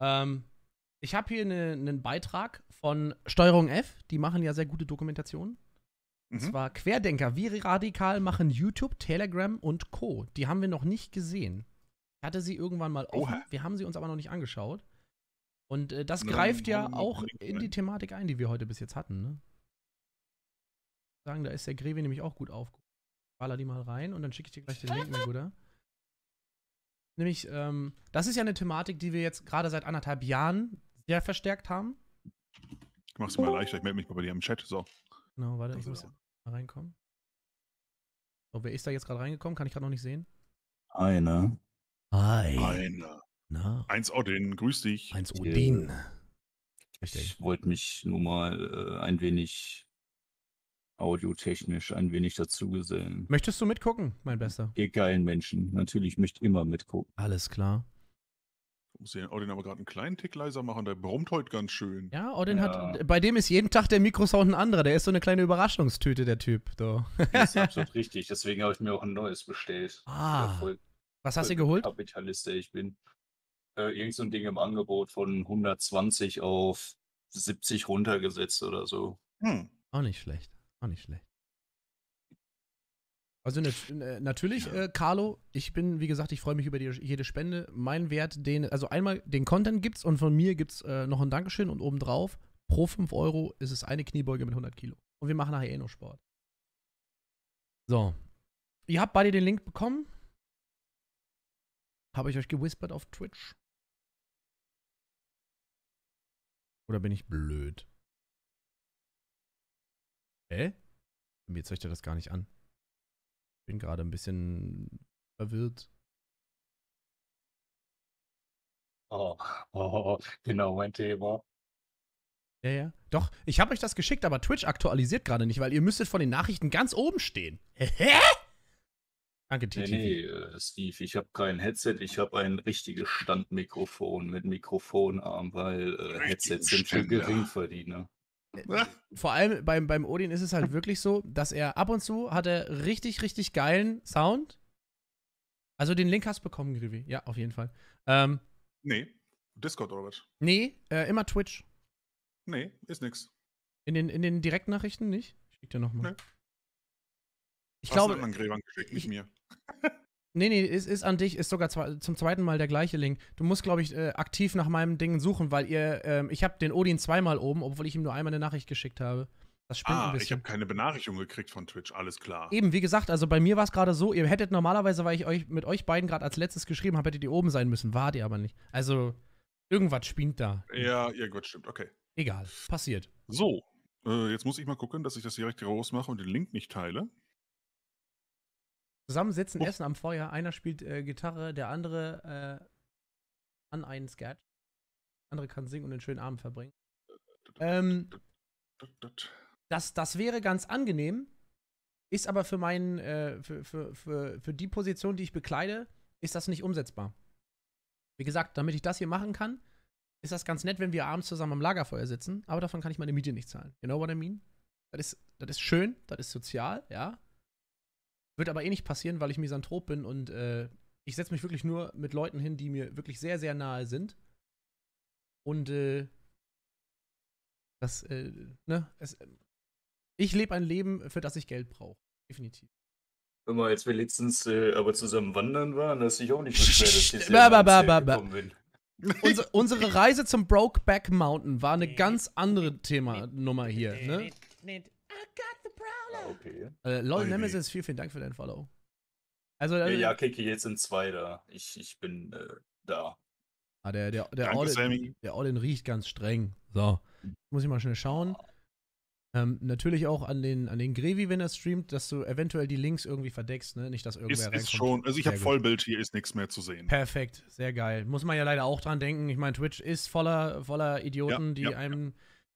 Ähm, ich habe hier einen ne, Beitrag von Steuerung F, die machen ja sehr gute Dokumentationen. Mhm. Und zwar Querdenker, wie radikal machen YouTube, Telegram und Co. Die haben wir noch nicht gesehen. Ich hatte sie irgendwann mal offen, Oha. wir haben sie uns aber noch nicht angeschaut. Und äh, das Nein, greift ja auch in die Thematik ein, die wir heute bis jetzt hatten. Ne? Sagen, da ist der Grewe nämlich auch gut aufgehoben. Baller die mal rein und dann schicke ich dir gleich den Link, mein Bruder. Nämlich, ähm, das ist ja eine Thematik, die wir jetzt gerade seit anderthalb Jahren sehr verstärkt haben. Ich mach's mal leichter, ich melde mich mal bei dir im Chat. So. Genau, warte, ich also, muss mal reinkommen. So, oh, wer ist da jetzt gerade reingekommen? Kann ich gerade noch nicht sehen. Einer. Hi. Einer. Na. Eins Odin, grüß dich. Eins Odin. Ich wollte mich nur mal äh, ein wenig audiotechnisch ein wenig dazugesellen. Möchtest du mitgucken, mein Bester? Ihr geilen Menschen. Natürlich möchte immer mitgucken. Alles klar. Ich muss den Odin aber gerade einen kleinen Tick leiser machen, der brummt heute ganz schön. Ja, Odin ja. hat. Bei dem ist jeden Tag der Mikrosound ein anderer. Der ist so eine kleine Überraschungstüte, der Typ. So. Das ist absolut richtig. Deswegen habe ich mir auch ein neues bestellt. Ah. was hast du geholt? Kapitalist, der ich bin. Äh, irgend so ein Ding im Angebot von 120 auf 70 runtergesetzt oder so. Hm. Auch nicht schlecht. Auch nicht schlecht. Also ne, natürlich, ja. äh, Carlo, ich bin, wie gesagt, ich freue mich über die, jede Spende. Mein Wert, den, also einmal den Content gibt's und von mir gibt's äh, noch ein Dankeschön und obendrauf, pro 5 Euro ist es eine Kniebeuge mit 100 Kilo. Und wir machen nachher eh noch Sport. So. Ihr habt beide den Link bekommen. Habe ich euch gewispert auf Twitch? Oder bin ich blöd? Hä? Mir zeigt er das gar nicht an. Ich Bin gerade ein bisschen verwirrt. Oh, oh, oh, genau mein Thema. Ja, ja. Doch, ich habe euch das geschickt, aber Twitch aktualisiert gerade nicht, weil ihr müsstet von den Nachrichten ganz oben stehen. Hä? Danke, Titi. Nee, nee, äh, Steve, ich habe kein Headset, ich habe ein richtiges Standmikrofon mit Mikrofonarm, weil äh, Headsets sind für Geringverdiener. Ne? Äh, vor allem beim, beim Odin ist es halt wirklich so, dass er ab und zu hat er richtig, richtig geilen Sound. Also den Link hast du bekommen, Grivi. Ja, auf jeden Fall. Ähm, nee, Discord oder was? Nee, äh, immer Twitch. Nee, ist nix. In den, in den Direktnachrichten nicht? Ich schick dir nochmal. Nee. Ich hast glaube. Ich, mir. Nee, nee, es ist an dich, ist sogar zum zweiten Mal der gleiche Link. Du musst, glaube ich, äh, aktiv nach meinem Ding suchen, weil ihr, ähm, ich habe den Odin zweimal oben, obwohl ich ihm nur einmal eine Nachricht geschickt habe. Das spinnt ah, ein bisschen. ich habe keine Benachrichtigung gekriegt von Twitch, alles klar. Eben, wie gesagt, also bei mir war es gerade so, ihr hättet normalerweise, weil ich euch mit euch beiden gerade als letztes geschrieben habe, hättet ihr oben sein müssen, wart ihr aber nicht. Also, irgendwas spinnt da. Ja, irgendwas stimmt, okay. Egal, passiert. So, äh, jetzt muss ich mal gucken, dass ich das direkt rausmache und den Link nicht teile zusammensitzen, oh. essen am Feuer. Einer spielt äh, Gitarre, der andere äh, an einen Sketch. Der andere kann singen und einen schönen Abend verbringen. Ähm, das, das wäre ganz angenehm, ist aber für meinen, äh, für, für, für, für die Position, die ich bekleide, ist das nicht umsetzbar. Wie gesagt, damit ich das hier machen kann, ist das ganz nett, wenn wir abends zusammen am Lagerfeuer sitzen, aber davon kann ich meine Miete nicht zahlen. You know what I mean? Das ist, das ist schön, das ist sozial, ja. Wird aber eh nicht passieren, weil ich Misanthrop bin und äh, ich setze mich wirklich nur mit Leuten hin, die mir wirklich sehr, sehr nahe sind. Und äh, das, äh, ne, es, ich lebe ein Leben, äh, für das ich Geld brauche. Definitiv. Hör mal, als wir letztens äh, aber zusammen wandern waren, dass ich auch nicht beschwert, dass ich ba, gekommen bin. Unsere, unsere Reise zum Brokeback Mountain war eine ganz andere Thema Nummer hier. Ne? Oh Gott, Okay. Äh, LOL okay. Nemesis, vielen, vielen Dank für deinen Follow. Also, also ja, Kiki, jetzt sind zwei da. Ich, ich bin äh, da. Ah, der, der, der, Danke, All-in, der all riecht ganz streng. So. Muss ich mal schnell schauen. Ähm, natürlich auch an den, an den Grevi, wenn er streamt, dass du eventuell die Links irgendwie verdeckst, ne? Nicht, dass irgendwer ist, reinkommt. Ist schon, also ich habe Vollbild, hier ist nichts mehr zu sehen. Perfekt, sehr geil. Muss man ja leider auch dran denken. Ich meine, Twitch ist voller, voller Idioten, ja, die ja, einem ja.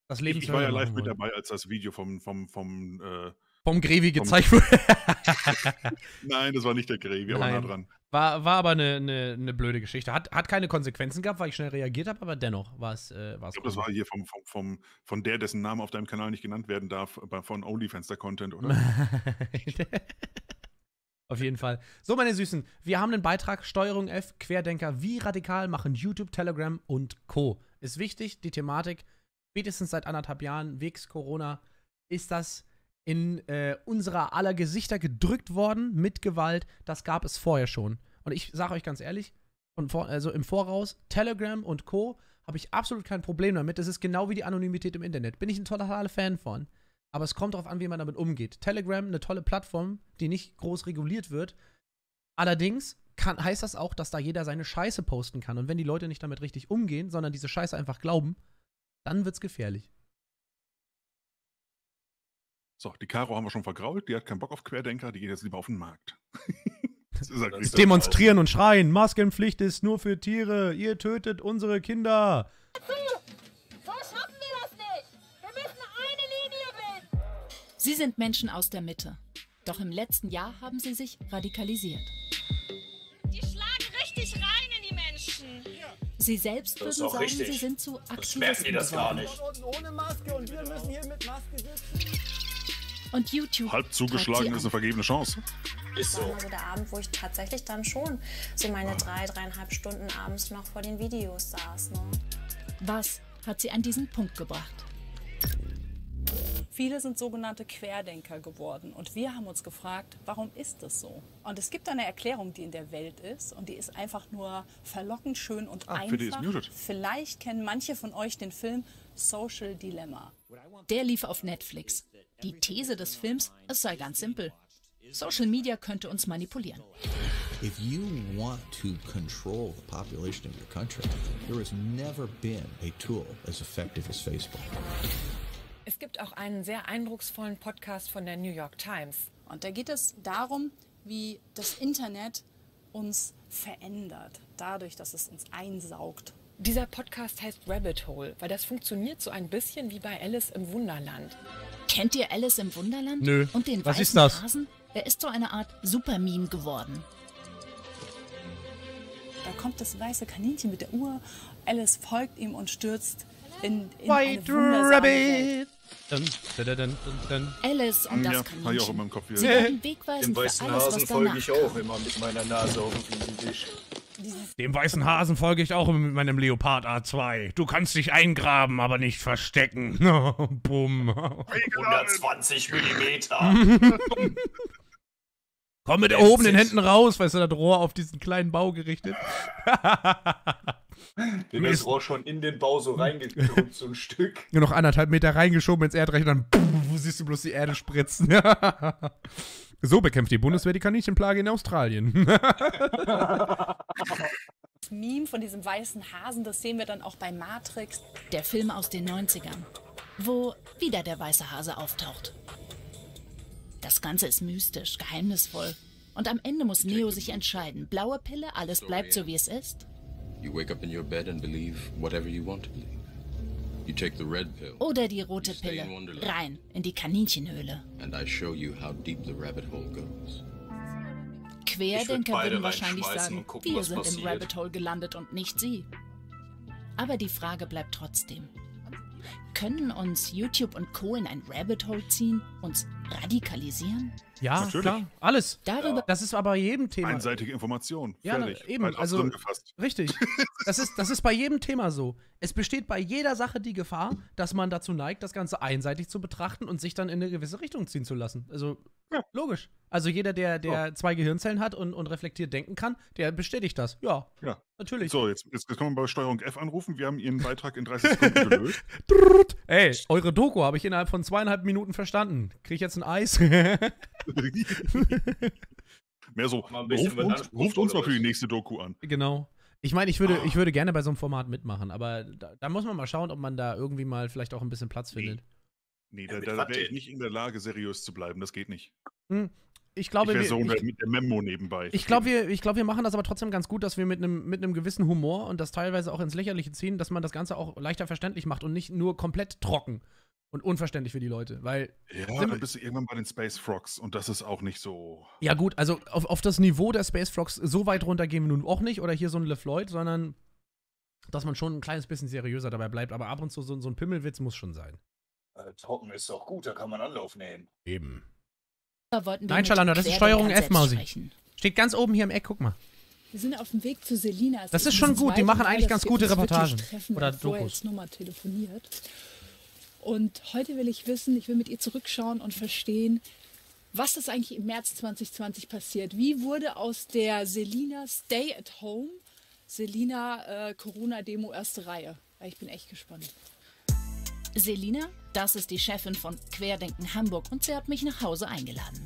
das Leben Ich, ich war ja live mit dabei, als das Video vom, vom, vom äh, vom Grevi gezeigt wurde. Nein, das war nicht der Grevi, aber nah dran. War, war aber eine, eine, eine, blöde Geschichte. Hat, hat keine Konsequenzen gehabt, weil ich schnell reagiert habe, aber dennoch war es. Äh, war's ich glaube, das war hier vom, vom, vom, von der, dessen Name auf deinem Kanal nicht genannt werden darf, von OnlyFans der Content, oder? Auf jeden Fall. So, meine Süßen, wir haben einen Beitrag Steuerung F, Querdenker, wie radikal machen YouTube, Telegram und Co. Ist wichtig, die Thematik, spätestens seit anderthalb Jahren, wegs Corona, ist das in äh, unserer aller Gesichter gedrückt worden mit Gewalt. Das gab es vorher schon. Und ich sage euch ganz ehrlich, vor, also im Voraus, Telegram und Co. habe ich absolut kein Problem damit. Das ist genau wie die Anonymität im Internet. Bin ich ein totaler Fan von. Aber es kommt darauf an, wie man damit umgeht. Telegram, eine tolle Plattform, die nicht groß reguliert wird. Allerdings kann, heißt das auch, dass da jeder seine Scheiße posten kann. Und wenn die Leute nicht damit richtig umgehen, sondern diese Scheiße einfach glauben, dann wird es gefährlich. So, die Caro haben wir schon vergrault, die hat keinen Bock auf Querdenker, die geht jetzt lieber auf den Markt. das ist halt das demonstrieren und schreien, Maskenpflicht ist nur für Tiere, ihr tötet unsere Kinder. So schaffen wir das nicht. Wir müssen eine Linie bilden. Sie sind Menschen aus der Mitte. Doch im letzten Jahr haben sie sich radikalisiert. Die schlagen richtig rein in die Menschen. Sie selbst würden sagen, richtig. sie sind zu Aktivisten. Das merken die das gar nicht. Ohne Maske und wir müssen hier mit Maske sitzen und YouTube. Halb zugeschlagen ist eine vergebene Chance. Ist so. Also der Abend, wo ich tatsächlich dann schon so meine ah. drei, dreieinhalb Stunden abends noch vor den Videos saß. Ne? Was hat sie an diesen Punkt gebracht? Viele sind sogenannte Querdenker geworden und wir haben uns gefragt, warum ist das so? Und es gibt eine Erklärung, die in der Welt ist und die ist einfach nur verlockend schön und ah, einfach. Vielleicht kennen manche von euch den Film Social Dilemma. Der lief auf Netflix die These des Films, es sei ganz simpel. Social Media könnte uns manipulieren. If you want to control the population of your country, there has never been a tool as effective as Facebook. Es gibt auch einen sehr eindrucksvollen Podcast von der New York Times. Und da geht es darum, wie das Internet uns verändert, dadurch, dass es uns einsaugt dieser Podcast heißt Rabbit Hole, weil das funktioniert so ein bisschen wie bei Alice im Wunderland. Kennt ihr Alice im Wunderland? Nö. Und den Was weißen ist das? Hasen? Der ist so eine Art Supermeme geworden. Da kommt das weiße Kaninchen mit der Uhr. Alice folgt ihm und stürzt in, in White eine Rabbit. Dun, dun, dun, Alice und ja, das Kaninchen. Ich auch immer im Kopf hier. Sie werden wegweisend für alles, weißen Hasen folge ich auch immer mit meiner Nase auf dem Tisch. Dem weißen Hasen folge ich auch mit meinem Leopard A2. Du kannst dich eingraben, aber nicht verstecken. Oh, bumm. 120 Millimeter. Komm mit oben den Händen raus, weißt du, das Rohr auf diesen kleinen Bau gerichtet. Den das Rohr schon in den Bau so reingekommen, so ein Stück. Nur noch anderthalb Meter reingeschoben ins Erdreich und dann boom, siehst du bloß die Erde spritzen. So bekämpft die Bundeswehr die Kaninchenplage in Australien. das Meme von diesem weißen Hasen, das sehen wir dann auch bei Matrix. Der Film aus den 90ern, wo wieder der weiße Hase auftaucht. Das Ganze ist mystisch, geheimnisvoll. Und am Ende muss Neo sich entscheiden. Blaue Pille, alles bleibt so, wie es ist. You wake up in your bed and believe whatever you want to believe. Oder die rote Pille. Rein in die Kaninchenhöhle. Querdenker würden wahrscheinlich sagen, gucken, wir sind passiert. im Rabbit Hole gelandet und nicht sie. Aber die Frage bleibt trotzdem können uns YouTube und Co. in ein Rabbit Hole ziehen, uns radikalisieren? Ja, Natürlich. klar, alles. Darüber, ja. Das ist aber bei jedem Thema. Einseitige Information. Ja, ne, Fertig. eben. Halt also, richtig. Das ist, das ist bei jedem Thema so. Es besteht bei jeder Sache die Gefahr, dass man dazu neigt, das Ganze einseitig zu betrachten und sich dann in eine gewisse Richtung ziehen zu lassen. Also, ja. logisch. Also, jeder, der, der ja. zwei Gehirnzellen hat und, und reflektiert denken kann, der bestätigt das. Ja. Ja. Natürlich. So, jetzt, jetzt können wir bei Steuerung F anrufen. Wir haben Ihren Beitrag in 30 Sekunden gelöst gut. Ey, eure Doku habe ich innerhalb von zweieinhalb Minuten verstanden. Kriege ich jetzt ein Eis? Mehr so, ruft uns, ruft uns mal für die nächste Doku an. Genau. Ich meine, ich würde, ah. ich würde gerne bei so einem Format mitmachen, aber da, da, muss man mal schauen, ob man da irgendwie mal vielleicht auch ein bisschen Platz findet. Nee, also da, da wäre ich nicht in der Lage, seriös zu bleiben. Das geht nicht. Hm ich glaube, ich wir, so ich, mit der Memo nebenbei. Ich glaube, wir, glaub, wir machen das aber trotzdem ganz gut, dass wir mit einem mit gewissen Humor und das teilweise auch ins Lächerliche ziehen, dass man das Ganze auch leichter verständlich macht und nicht nur komplett trocken und unverständlich für die Leute, weil ja, dann bist du irgendwann bei den Space Frogs und das ist auch nicht so. Ja gut, also auf, auf das Niveau der Space Frogs so weit runter gehen wir nun auch nicht oder hier so ein LeFloid, sondern dass man schon ein kleines bisschen seriöser dabei bleibt, aber ab und zu so, so ein Pimmelwitz muss schon sein. Äh, trocken ist doch gut, da kann man Anlauf nehmen. Eben. Nein, Schalando, das ist Steuerung F, Mausi. Steht ganz oben hier im Eck, guck mal. Wir sind auf dem Weg zu Selina. Das ist schon gut, die machen eigentlich ganz gute Reportagen. oder Dokus. Nummer telefoniert. Und heute will ich wissen, ich will mit ihr zurückschauen und verstehen, was ist eigentlich im März 2020 passiert. Wie wurde aus der Selina Stay at Home Selina äh, Corona-Demo erste Reihe? Ich bin echt gespannt. Selina, das ist die Chefin von Querdenken Hamburg und sie hat mich nach Hause eingeladen.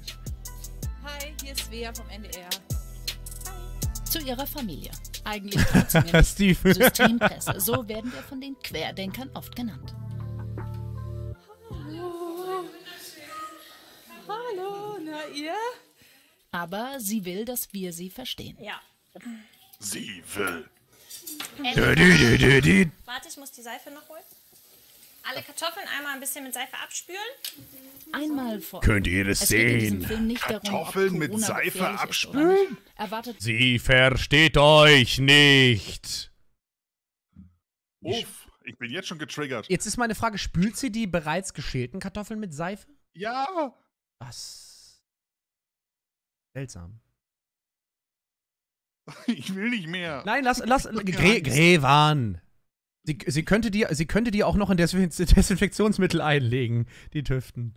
Hi, hier ist Svea vom NDR. Hi. Zu ihrer Familie. Eigentlich trotzdem Steve. Systempresse. So werden wir von den Querdenkern oft genannt. Hallo. Hallo, na ihr? Aber sie will, dass wir sie verstehen. Ja. Sie will. Äh, warte, ich muss die Seife noch holen. Alle Kartoffeln einmal ein bisschen mit Seife abspülen. Einmal vor. Könnt ihr das es sehen? Kartoffeln darum, mit Seife abspülen? Erwartet Sie versteht euch nicht. Uff, ich bin jetzt schon getriggert. Jetzt ist meine Frage, spült sie die bereits geschälten Kartoffeln mit Seife? Ja. Was? Seltsam. Ich will nicht mehr. Nein, lass, lass, Grevan. Sie, sie, könnte die, sie könnte die auch noch in Desinfektionsmittel einlegen, die Tüften.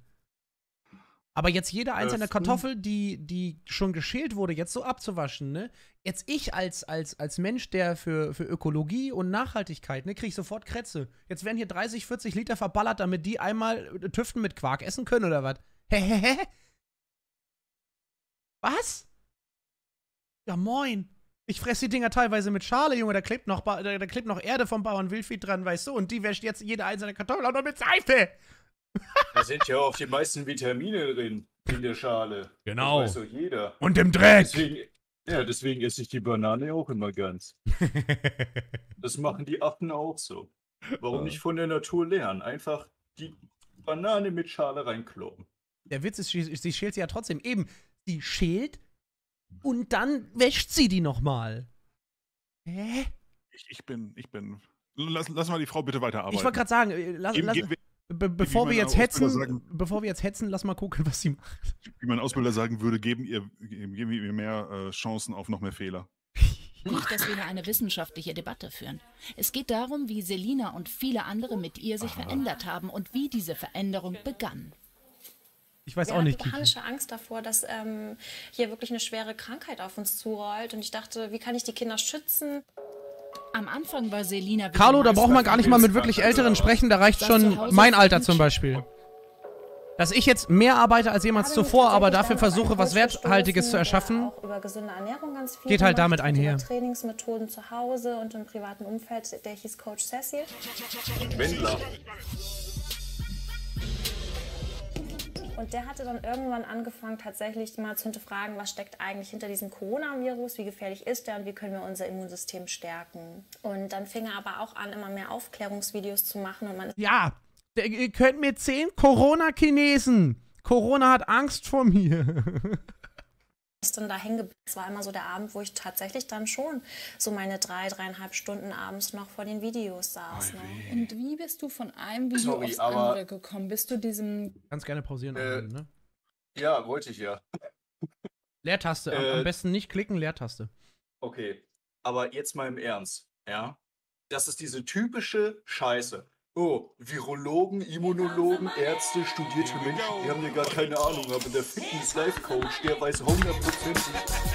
Aber jetzt jede einzelne Öften. Kartoffel, die, die schon geschält wurde, jetzt so abzuwaschen, ne? Jetzt ich als, als, als Mensch, der für, für Ökologie und Nachhaltigkeit, ne, kriege ich sofort Krätze. Jetzt werden hier 30, 40 Liter verballert, damit die einmal äh, Tüften mit Quark essen können oder was? Hehehe. was? Ja, moin. Ich fresse die Dinger teilweise mit Schale, Junge. Da klebt noch, ba da, da klebt noch Erde vom Bauern Wilfried dran, weißt du? Und die wäscht jetzt jede einzelne Kartoffel auch noch mit Seife. da sind ja auch die meisten Vitamine drin in der Schale. Genau. Das weiß doch jeder. Und im Dreck. Deswegen, ja, deswegen esse ich die Banane auch immer ganz. das machen die Affen auch so. Warum ja. Ah. nicht von der Natur lernen? Einfach die Banane mit Schale reinkloppen. Der Witz ist, sie schält sie ja trotzdem. Eben, sie schält und dann wäscht sie die nochmal. Hä? Ich, ich, bin, ich bin. Lass, lass mal die Frau bitte weiterarbeiten. Ich wollte gerade sagen, äh, lass, Eben, lass, wir, be bevor wir jetzt Ausbilder hetzen, sagen, bevor wir jetzt hetzen, lass mal gucken, was sie macht. Wie mein Ausbilder sagen würde, geben ihr, geben ihr mehr äh, Chancen auf noch mehr Fehler. Nicht, dass wir hier eine wissenschaftliche Debatte führen. Es geht darum, wie Selina und viele andere mit ihr sich Aha. verändert haben und wie diese Veränderung begann. Ich weiß Wir auch nicht. Ich hatte panische Angst davor, dass ähm, hier wirklich eine schwere Krankheit auf uns zurollt. Und ich dachte, wie kann ich die Kinder schützen? Am Anfang war Selina. Carlo, da braucht man gar nicht mal mit wirklich Älteren sprechen. Da reicht schon mein Alter zum Beispiel. Dass ich jetzt mehr arbeite als jemals zuvor, aber dafür versuche, was Werthaltiges zu erschaffen, geht halt damit einher. Trainingsmethoden zu Hause und im privaten Umfeld, der hieß Coach Sassy. Wendler. Und der hatte dann irgendwann angefangen, tatsächlich mal zu hinterfragen, was steckt eigentlich hinter diesem Coronavirus, wie gefährlich ist der und wie können wir unser Immunsystem stärken. Und dann fing er aber auch an, immer mehr Aufklärungsvideos zu machen. Und man ja, ihr könnt mir zehn Corona-Chinesen. Corona hat Angst vor mir. ist dann da hängen Es war immer so der Abend, wo ich tatsächlich dann schon so meine drei, dreieinhalb Stunden abends noch vor den Videos saß. Ne? Und wie bist du von einem Video Sorry, aufs andere gekommen? Bist du diesem... Ganz gerne pausieren, äh, einen, ne? Ja, wollte ich ja. Leertaste, äh, am besten nicht klicken, Leertaste. Okay, aber jetzt mal im Ernst, ja? Das ist diese typische Scheiße. Oh, Virologen, Immunologen, Ärzte, studierte Menschen, die haben ja gar keine Ahnung, aber der Fitness-Life-Coach, der weiß hundertprozentig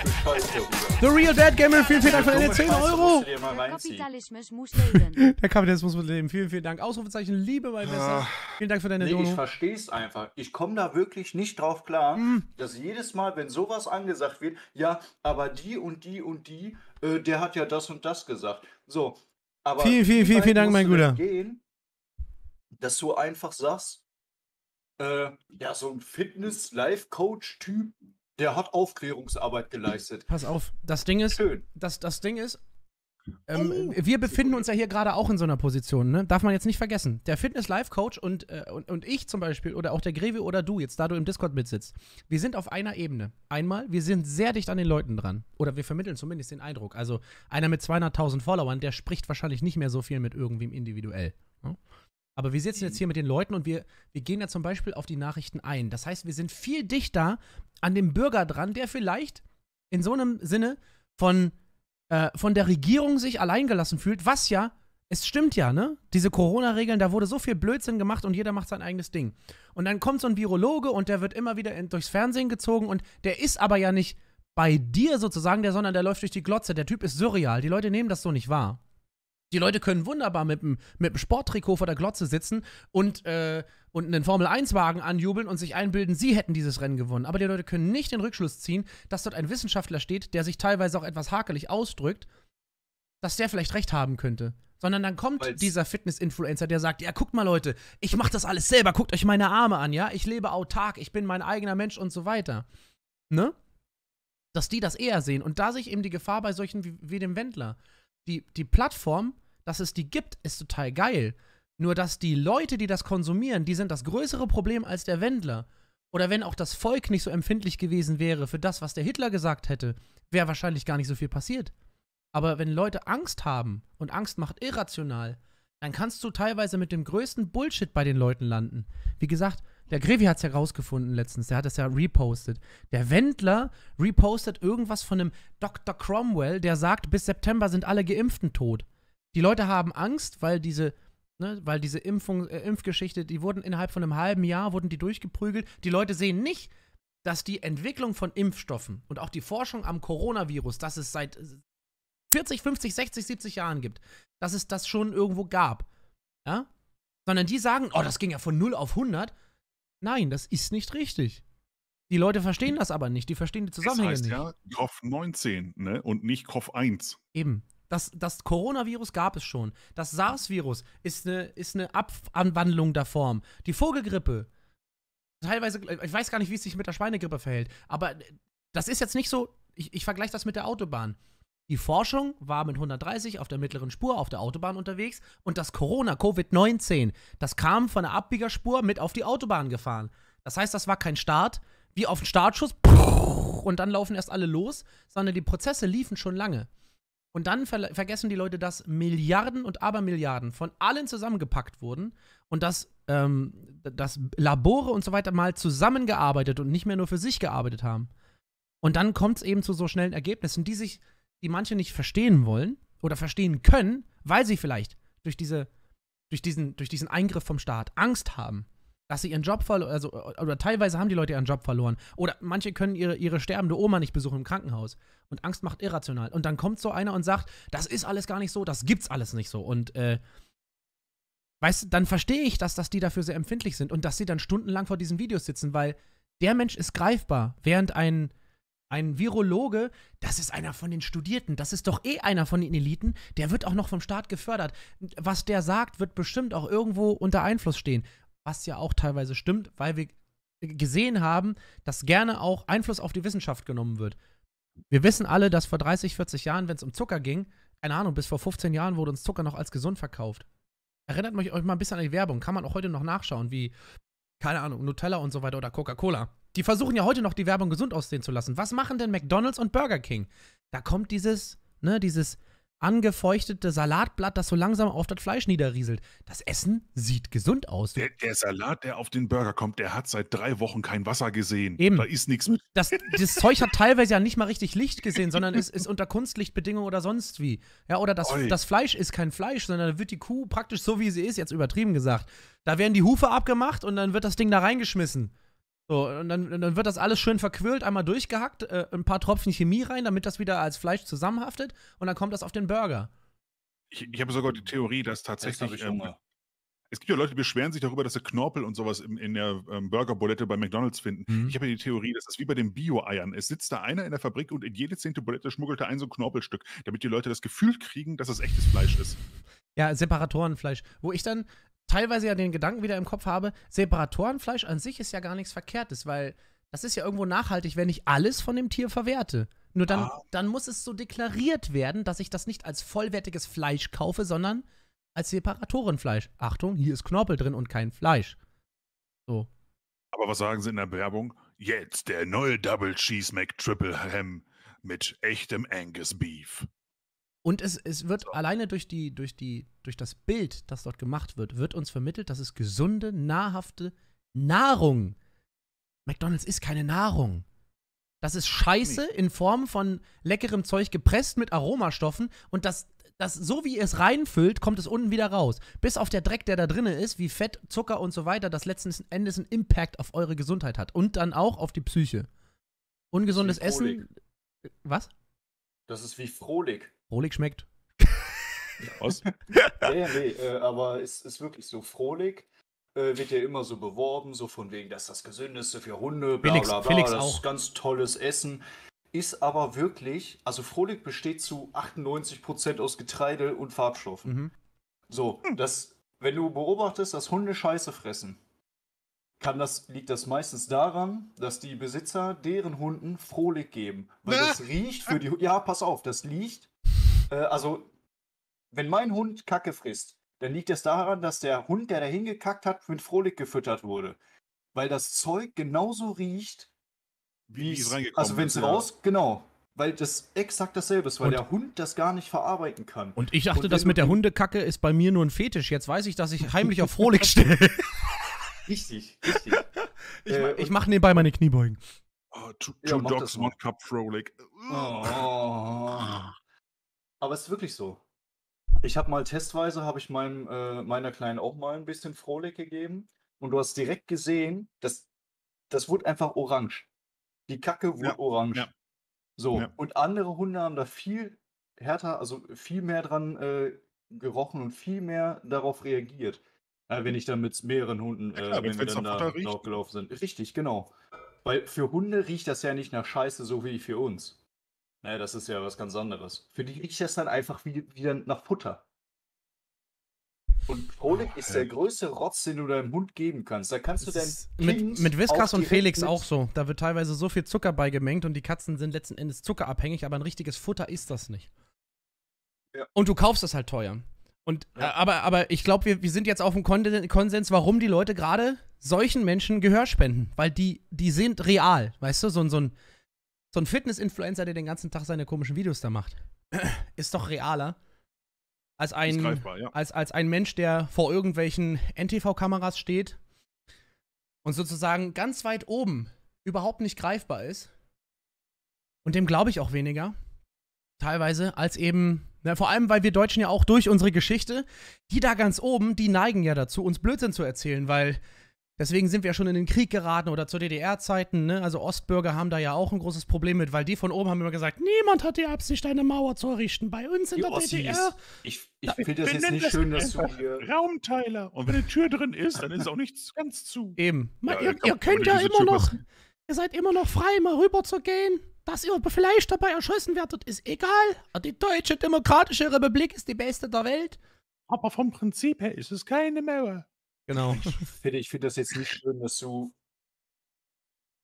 Bescheid darüber. The Real Dead Gamer, vielen, vielen Dank für deine 10 Euro! Der Kapitalismus muss leben. der Kapitalismus muss leben, vielen, vielen Dank. Ausrufezeichen, Liebe, mein Besser. Ah. Vielen Dank für deine nee, ich versteh's einfach. Ich komme da wirklich nicht drauf klar, mm. dass jedes Mal, wenn sowas angesagt wird, ja, aber die und die und die, äh, der hat ja das und das gesagt. So, aber... Vielen, vielen, vielen, vielen Dank, mein Guter. Gehen, dass du einfach sagst, äh, ja, so ein Fitness-Life-Coach-Typ, der hat Aufklärungsarbeit geleistet. Pass auf, das Ding ist, Schön. Das, das Ding ist, ähm, oh, wir befinden uns ja hier gerade auch in so einer Position, ne? Darf man jetzt nicht vergessen. Der Fitness-Life-Coach und, äh, und, und ich zum Beispiel oder auch der Grewe oder du, jetzt da du im Discord mitsitzt, wir sind auf einer Ebene. Einmal, wir sind sehr dicht an den Leuten dran. Oder wir vermitteln zumindest den Eindruck. Also einer mit 200.000 Followern, der spricht wahrscheinlich nicht mehr so viel mit irgendwem individuell. Aber wir sitzen jetzt mhm. hier mit den Leuten und wir, wir gehen ja zum Beispiel auf die Nachrichten ein. Das heißt, wir sind viel dichter an dem Bürger dran, der vielleicht in so einem Sinne von, äh, von der Regierung sich alleingelassen fühlt, was ja, es stimmt ja, ne? Diese Corona-Regeln, da wurde so viel Blödsinn gemacht und jeder macht sein eigenes Ding. Und dann kommt so ein Virologe und der wird immer wieder in, durchs Fernsehen gezogen und der ist aber ja nicht bei dir sozusagen, der, sondern der läuft durch die Glotze. Der Typ ist surreal. Die Leute nehmen das so nicht wahr. Die Leute können wunderbar mit einem mit dem Sporttrikot vor der Glotze sitzen und, äh, und einen Formel-1-Wagen anjubeln und sich einbilden, sie hätten dieses Rennen gewonnen. Aber die Leute können nicht den Rückschluss ziehen, dass dort ein Wissenschaftler steht, der sich teilweise auch etwas hakelig ausdrückt, dass der vielleicht recht haben könnte. Sondern dann kommt Weil's dieser Fitness-Influencer, der sagt, ja, guckt mal Leute, ich mache das alles selber, guckt euch meine Arme an, ja, ich lebe autark, ich bin mein eigener Mensch und so weiter. Ne? Dass die das eher sehen. Und da sehe ich eben die Gefahr bei solchen wie, wie dem Wendler die, die Plattform, dass es die gibt, ist total geil. Nur, dass die Leute, die das konsumieren, die sind das größere Problem als der Wendler. Oder wenn auch das Volk nicht so empfindlich gewesen wäre für das, was der Hitler gesagt hätte, wäre wahrscheinlich gar nicht so viel passiert. Aber wenn Leute Angst haben und Angst macht irrational, dann kannst du teilweise mit dem größten Bullshit bei den Leuten landen. Wie gesagt, der Grevi hat es ja rausgefunden letztens, der hat das ja repostet. Der Wendler repostet irgendwas von einem Dr. Cromwell, der sagt, bis September sind alle Geimpften tot. Die Leute haben Angst, weil diese, ne, weil diese Impfung, äh, Impfgeschichte, die wurden innerhalb von einem halben Jahr, wurden die durchgeprügelt. Die Leute sehen nicht, dass die Entwicklung von Impfstoffen und auch die Forschung am Coronavirus, dass es seit 40, 50, 60, 70 Jahren gibt, dass es das schon irgendwo gab. Ja? Sondern die sagen, oh, das ging ja von 0 auf 100 Nein, das ist nicht richtig. Die Leute verstehen das aber nicht. Die verstehen die Zusammenhänge das heißt nicht. Ja, COV-19 ne? und nicht COV-1. Eben. Das, das Coronavirus gab es schon. Das SARS-Virus ist eine ist ne Abwandlung der Form. Die Vogelgrippe. Teilweise, ich weiß gar nicht, wie es sich mit der Schweinegrippe verhält. Aber das ist jetzt nicht so. Ich, ich vergleiche das mit der Autobahn. Die Forschung war mit 130 auf der mittleren Spur auf der Autobahn unterwegs und das Corona, Covid-19, das kam von der Abbiegerspur mit auf die Autobahn gefahren. Das heißt, das war kein Start, wie auf den Startschuss und dann laufen erst alle los, sondern die Prozesse liefen schon lange. Und dann ver vergessen die Leute, dass Milliarden und Abermilliarden von allen zusammengepackt wurden und dass, ähm, dass Labore und so weiter mal zusammengearbeitet und nicht mehr nur für sich gearbeitet haben. Und dann kommt es eben zu so schnellen Ergebnissen, die sich die manche nicht verstehen wollen oder verstehen können, weil sie vielleicht durch, diese, durch, diesen, durch diesen Eingriff vom Staat Angst haben, dass sie ihren Job verloren, also, oder teilweise haben die Leute ihren Job verloren. Oder manche können ihre, ihre sterbende Oma nicht besuchen im Krankenhaus. Und Angst macht irrational. Und dann kommt so einer und sagt, das ist alles gar nicht so, das gibt's alles nicht so. Und, äh, weißt dann verstehe ich das, dass die dafür sehr empfindlich sind und dass sie dann stundenlang vor diesen Videos sitzen, weil der Mensch ist greifbar, während ein ein Virologe, das ist einer von den Studierten, das ist doch eh einer von den Eliten, der wird auch noch vom Staat gefördert. Was der sagt, wird bestimmt auch irgendwo unter Einfluss stehen. Was ja auch teilweise stimmt, weil wir gesehen haben, dass gerne auch Einfluss auf die Wissenschaft genommen wird. Wir wissen alle, dass vor 30, 40 Jahren, wenn es um Zucker ging, keine Ahnung, bis vor 15 Jahren wurde uns Zucker noch als gesund verkauft. Erinnert euch mal ein bisschen an die Werbung. Kann man auch heute noch nachschauen, wie, keine Ahnung, Nutella und so weiter oder Coca-Cola die versuchen ja heute noch, die Werbung gesund aussehen zu lassen. Was machen denn McDonalds und Burger King? Da kommt dieses, ne, dieses angefeuchtete Salatblatt, das so langsam auf das Fleisch niederrieselt. Das Essen sieht gesund aus. Der, der Salat, der auf den Burger kommt, der hat seit drei Wochen kein Wasser gesehen. Eben. Da ist nichts mit. Das, das Zeug hat teilweise ja nicht mal richtig Licht gesehen, sondern es ist, unter Kunstlichtbedingungen oder sonst wie. Ja, oder das, das Fleisch ist kein Fleisch, sondern da wird die Kuh praktisch so, wie sie ist, jetzt übertrieben gesagt. Da werden die Hufe abgemacht und dann wird das Ding da reingeschmissen. So, und dann, dann, wird das alles schön verquirlt, einmal durchgehackt, äh, ein paar Tropfen Chemie rein, damit das wieder als Fleisch zusammenhaftet und dann kommt das auf den Burger. Ich, ich habe sogar die Theorie, dass tatsächlich. Ähm, es gibt ja Leute, die beschweren sich darüber, dass sie Knorpel und sowas in, in der ähm, Burgerbulette bei McDonalds finden. Mhm. Ich habe ja die Theorie, dass das wie bei den Bio-Eiern Es Sitzt da einer in der Fabrik und in jede zehnte Bulette schmuggelt er ein so ein Knorpelstück, damit die Leute das Gefühl kriegen, dass das echtes Fleisch ist. Ja, Separatorenfleisch. Wo ich dann, teilweise ja den Gedanken wieder im Kopf habe, Separatorenfleisch an sich ist ja gar nichts Verkehrtes, weil das ist ja irgendwo nachhaltig, wenn ich alles von dem Tier verwerte. Nur dann, ah. dann muss es so deklariert werden, dass ich das nicht als vollwertiges Fleisch kaufe, sondern als Separatorenfleisch. Achtung, hier ist Knorpel drin und kein Fleisch. So. Aber was sagen sie in der Werbung? Jetzt der neue Double Cheese Mac Triple Ham mit echtem Angus Beef. Und es, es wird so. alleine durch, die, durch, die, durch das Bild, das dort gemacht wird, wird uns vermittelt, dass es gesunde, nahrhafte Nahrung. McDonald's ist keine Nahrung. Das ist Scheiße in Form von leckerem Zeug gepresst mit Aromastoffen und das, das so wie ihr es reinfüllt, kommt es unten wieder raus. Bis auf der Dreck, der da drin ist, wie Fett, Zucker und so weiter, das letzten Endes einen Impact auf eure Gesundheit hat und dann auch auf die Psyche. Ungesundes Essen. Was? Das ist wie Frohlich. Frohlich schmeckt. Was? nee, nee, äh, aber es ist wirklich so frohlich. Äh, wird ja immer so beworben, so von wegen, das ist das Gesündeste für Hunde, bla Felix, bla bla, Felix das auch. ist ganz tolles Essen. Ist aber wirklich, also Frohlich besteht zu 98% aus Getreide und Farbstoffen. Mhm. So, hm. das, wenn du beobachtest, dass Hunde Scheiße fressen, kann das, liegt das meistens daran, dass die Besitzer deren Hunden Frohlich geben. Weil ne? das riecht für die Ja, pass auf, das liegt äh, also, wenn mein Hund Kacke frisst, dann liegt es das daran, dass der Hund, der da hingekackt hat, mit Frohlich gefüttert wurde. Weil das Zeug genauso riecht, wie, wie es reingekommen Also, wenn es ja. raus, genau. Weil das exakt dasselbe ist, weil und der Hund das gar nicht verarbeiten kann. Und ich dachte, und das mit der Hundekacke ist bei mir nur ein Fetisch. Jetzt weiß ich, dass ich heimlich auf Frohlich stehe. Richtig, richtig. ich, äh, ich mache nebenbei meine Kniebeugen. Oh, two, two ja, Dogs, One Cup Frolic. Oh. Ah. Aber es ist wirklich so. Ich habe mal testweise, habe ich meinem, äh, meiner Kleinen auch mal ein bisschen Frohlich gegeben. Und du hast direkt gesehen, dass das wurde einfach orange. Die Kacke wurde ja, orange. Ja. So. Ja. Und andere Hunde haben da viel härter, also viel mehr dran äh, gerochen und viel mehr darauf reagiert. Äh, wenn ich da mit mehreren Hunden äh, ja, wenn wir dann da draufgelaufen sind. Richtig, genau. Weil für Hunde riecht das ja nicht nach Scheiße, so wie für uns. Naja, das ist ja was ganz anderes. Für die riecht das dann einfach wie, wieder nach Futter. Und Prolik oh, ist der äh. größte Rotz, den du deinem Hund geben kannst. Da kannst du dein mit, mit Whiskas und Felix mit. auch so. Da wird teilweise so viel Zucker beigemengt und die Katzen sind letzten Endes zuckerabhängig, aber ein richtiges Futter ist das nicht. Ja. Und du kaufst es halt teuer. Und ja. äh, aber, aber ich glaube, wir, wir sind jetzt auf dem Konsens, warum die Leute gerade solchen Menschen Gehör spenden. Weil die, die sind real, weißt du, so, so ein so ein Fitness-Influencer, der den ganzen Tag seine komischen Videos da macht, ist doch realer als ein, ja. als, als ein Mensch, der vor irgendwelchen NTV-Kameras steht und sozusagen ganz weit oben überhaupt nicht greifbar ist. Und dem glaube ich auch weniger, teilweise, als eben, na, ne, vor allem, weil wir Deutschen ja auch durch unsere Geschichte, die da ganz oben, die neigen ja dazu, uns Blödsinn zu erzählen, weil Deswegen sind wir schon in den Krieg geraten oder zu DDR-Zeiten. Ne? Also Ostbürger haben da ja auch ein großes Problem mit, weil die von oben haben immer gesagt, niemand hat die Absicht, eine Mauer zu errichten. Bei uns in die der Ossis. DDR. Ich, ich finde das jetzt nicht das schön, dass du hier... Raumteiler. Und wenn eine Tür drin ist, dann ist auch nichts ganz zu. Eben. ja, ihr, ihr könnt ja immer Tür noch... Passen. Ihr seid immer noch frei, mal rüber zu gehen. Dass ihr vielleicht dabei erschossen werdet, ist egal. Die Deutsche Demokratische Republik ist die beste der Welt. Aber vom Prinzip her ist es keine Mauer. Genau. Ich finde, ich finde das jetzt nicht schön, dass du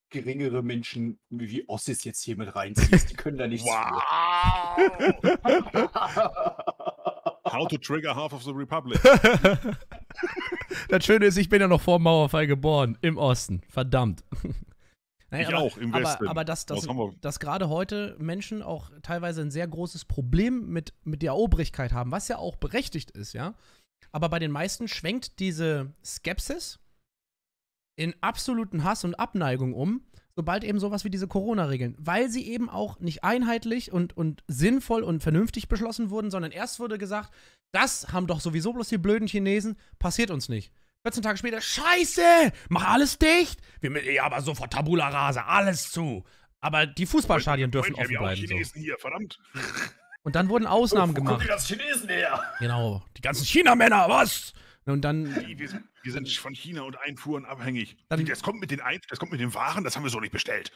geringere Menschen wie Ossis jetzt hier mit reinziehst. Die können da nichts wow. How to trigger half of the Republic. das Schöne ist, ich bin ja noch vor dem Mauerfall geboren. Im Osten. Verdammt. Nein, ich aber, auch, im Westen. Aber, aber dass, dass, dass gerade heute Menschen auch teilweise ein sehr großes Problem mit, mit der Obrigkeit haben, was ja auch berechtigt ist, ja aber bei den meisten schwenkt diese Skepsis in absoluten Hass und Abneigung um, sobald eben sowas wie diese Corona-Regeln, weil sie eben auch nicht einheitlich und, und sinnvoll und vernünftig beschlossen wurden, sondern erst wurde gesagt, das haben doch sowieso bloß die blöden Chinesen, passiert uns nicht. 14 Tage später, Scheiße, mach alles dicht. Wir, müssen ja, aber sofort Tabula Rasa, alles zu. Aber die Fußballstadien dürfen offen bleiben. Chinesen so. hier, verdammt. Und dann wurden Ausnahmen oh, wo gemacht. Die ganzen Chinesen her? Genau, die ganzen Chinamänner, was? Und dann. Die, wir, sind, wir, sind, von China und Einfuhren abhängig. Dann, das, kommt mit den Ein das kommt mit den Waren, das haben wir so nicht bestellt.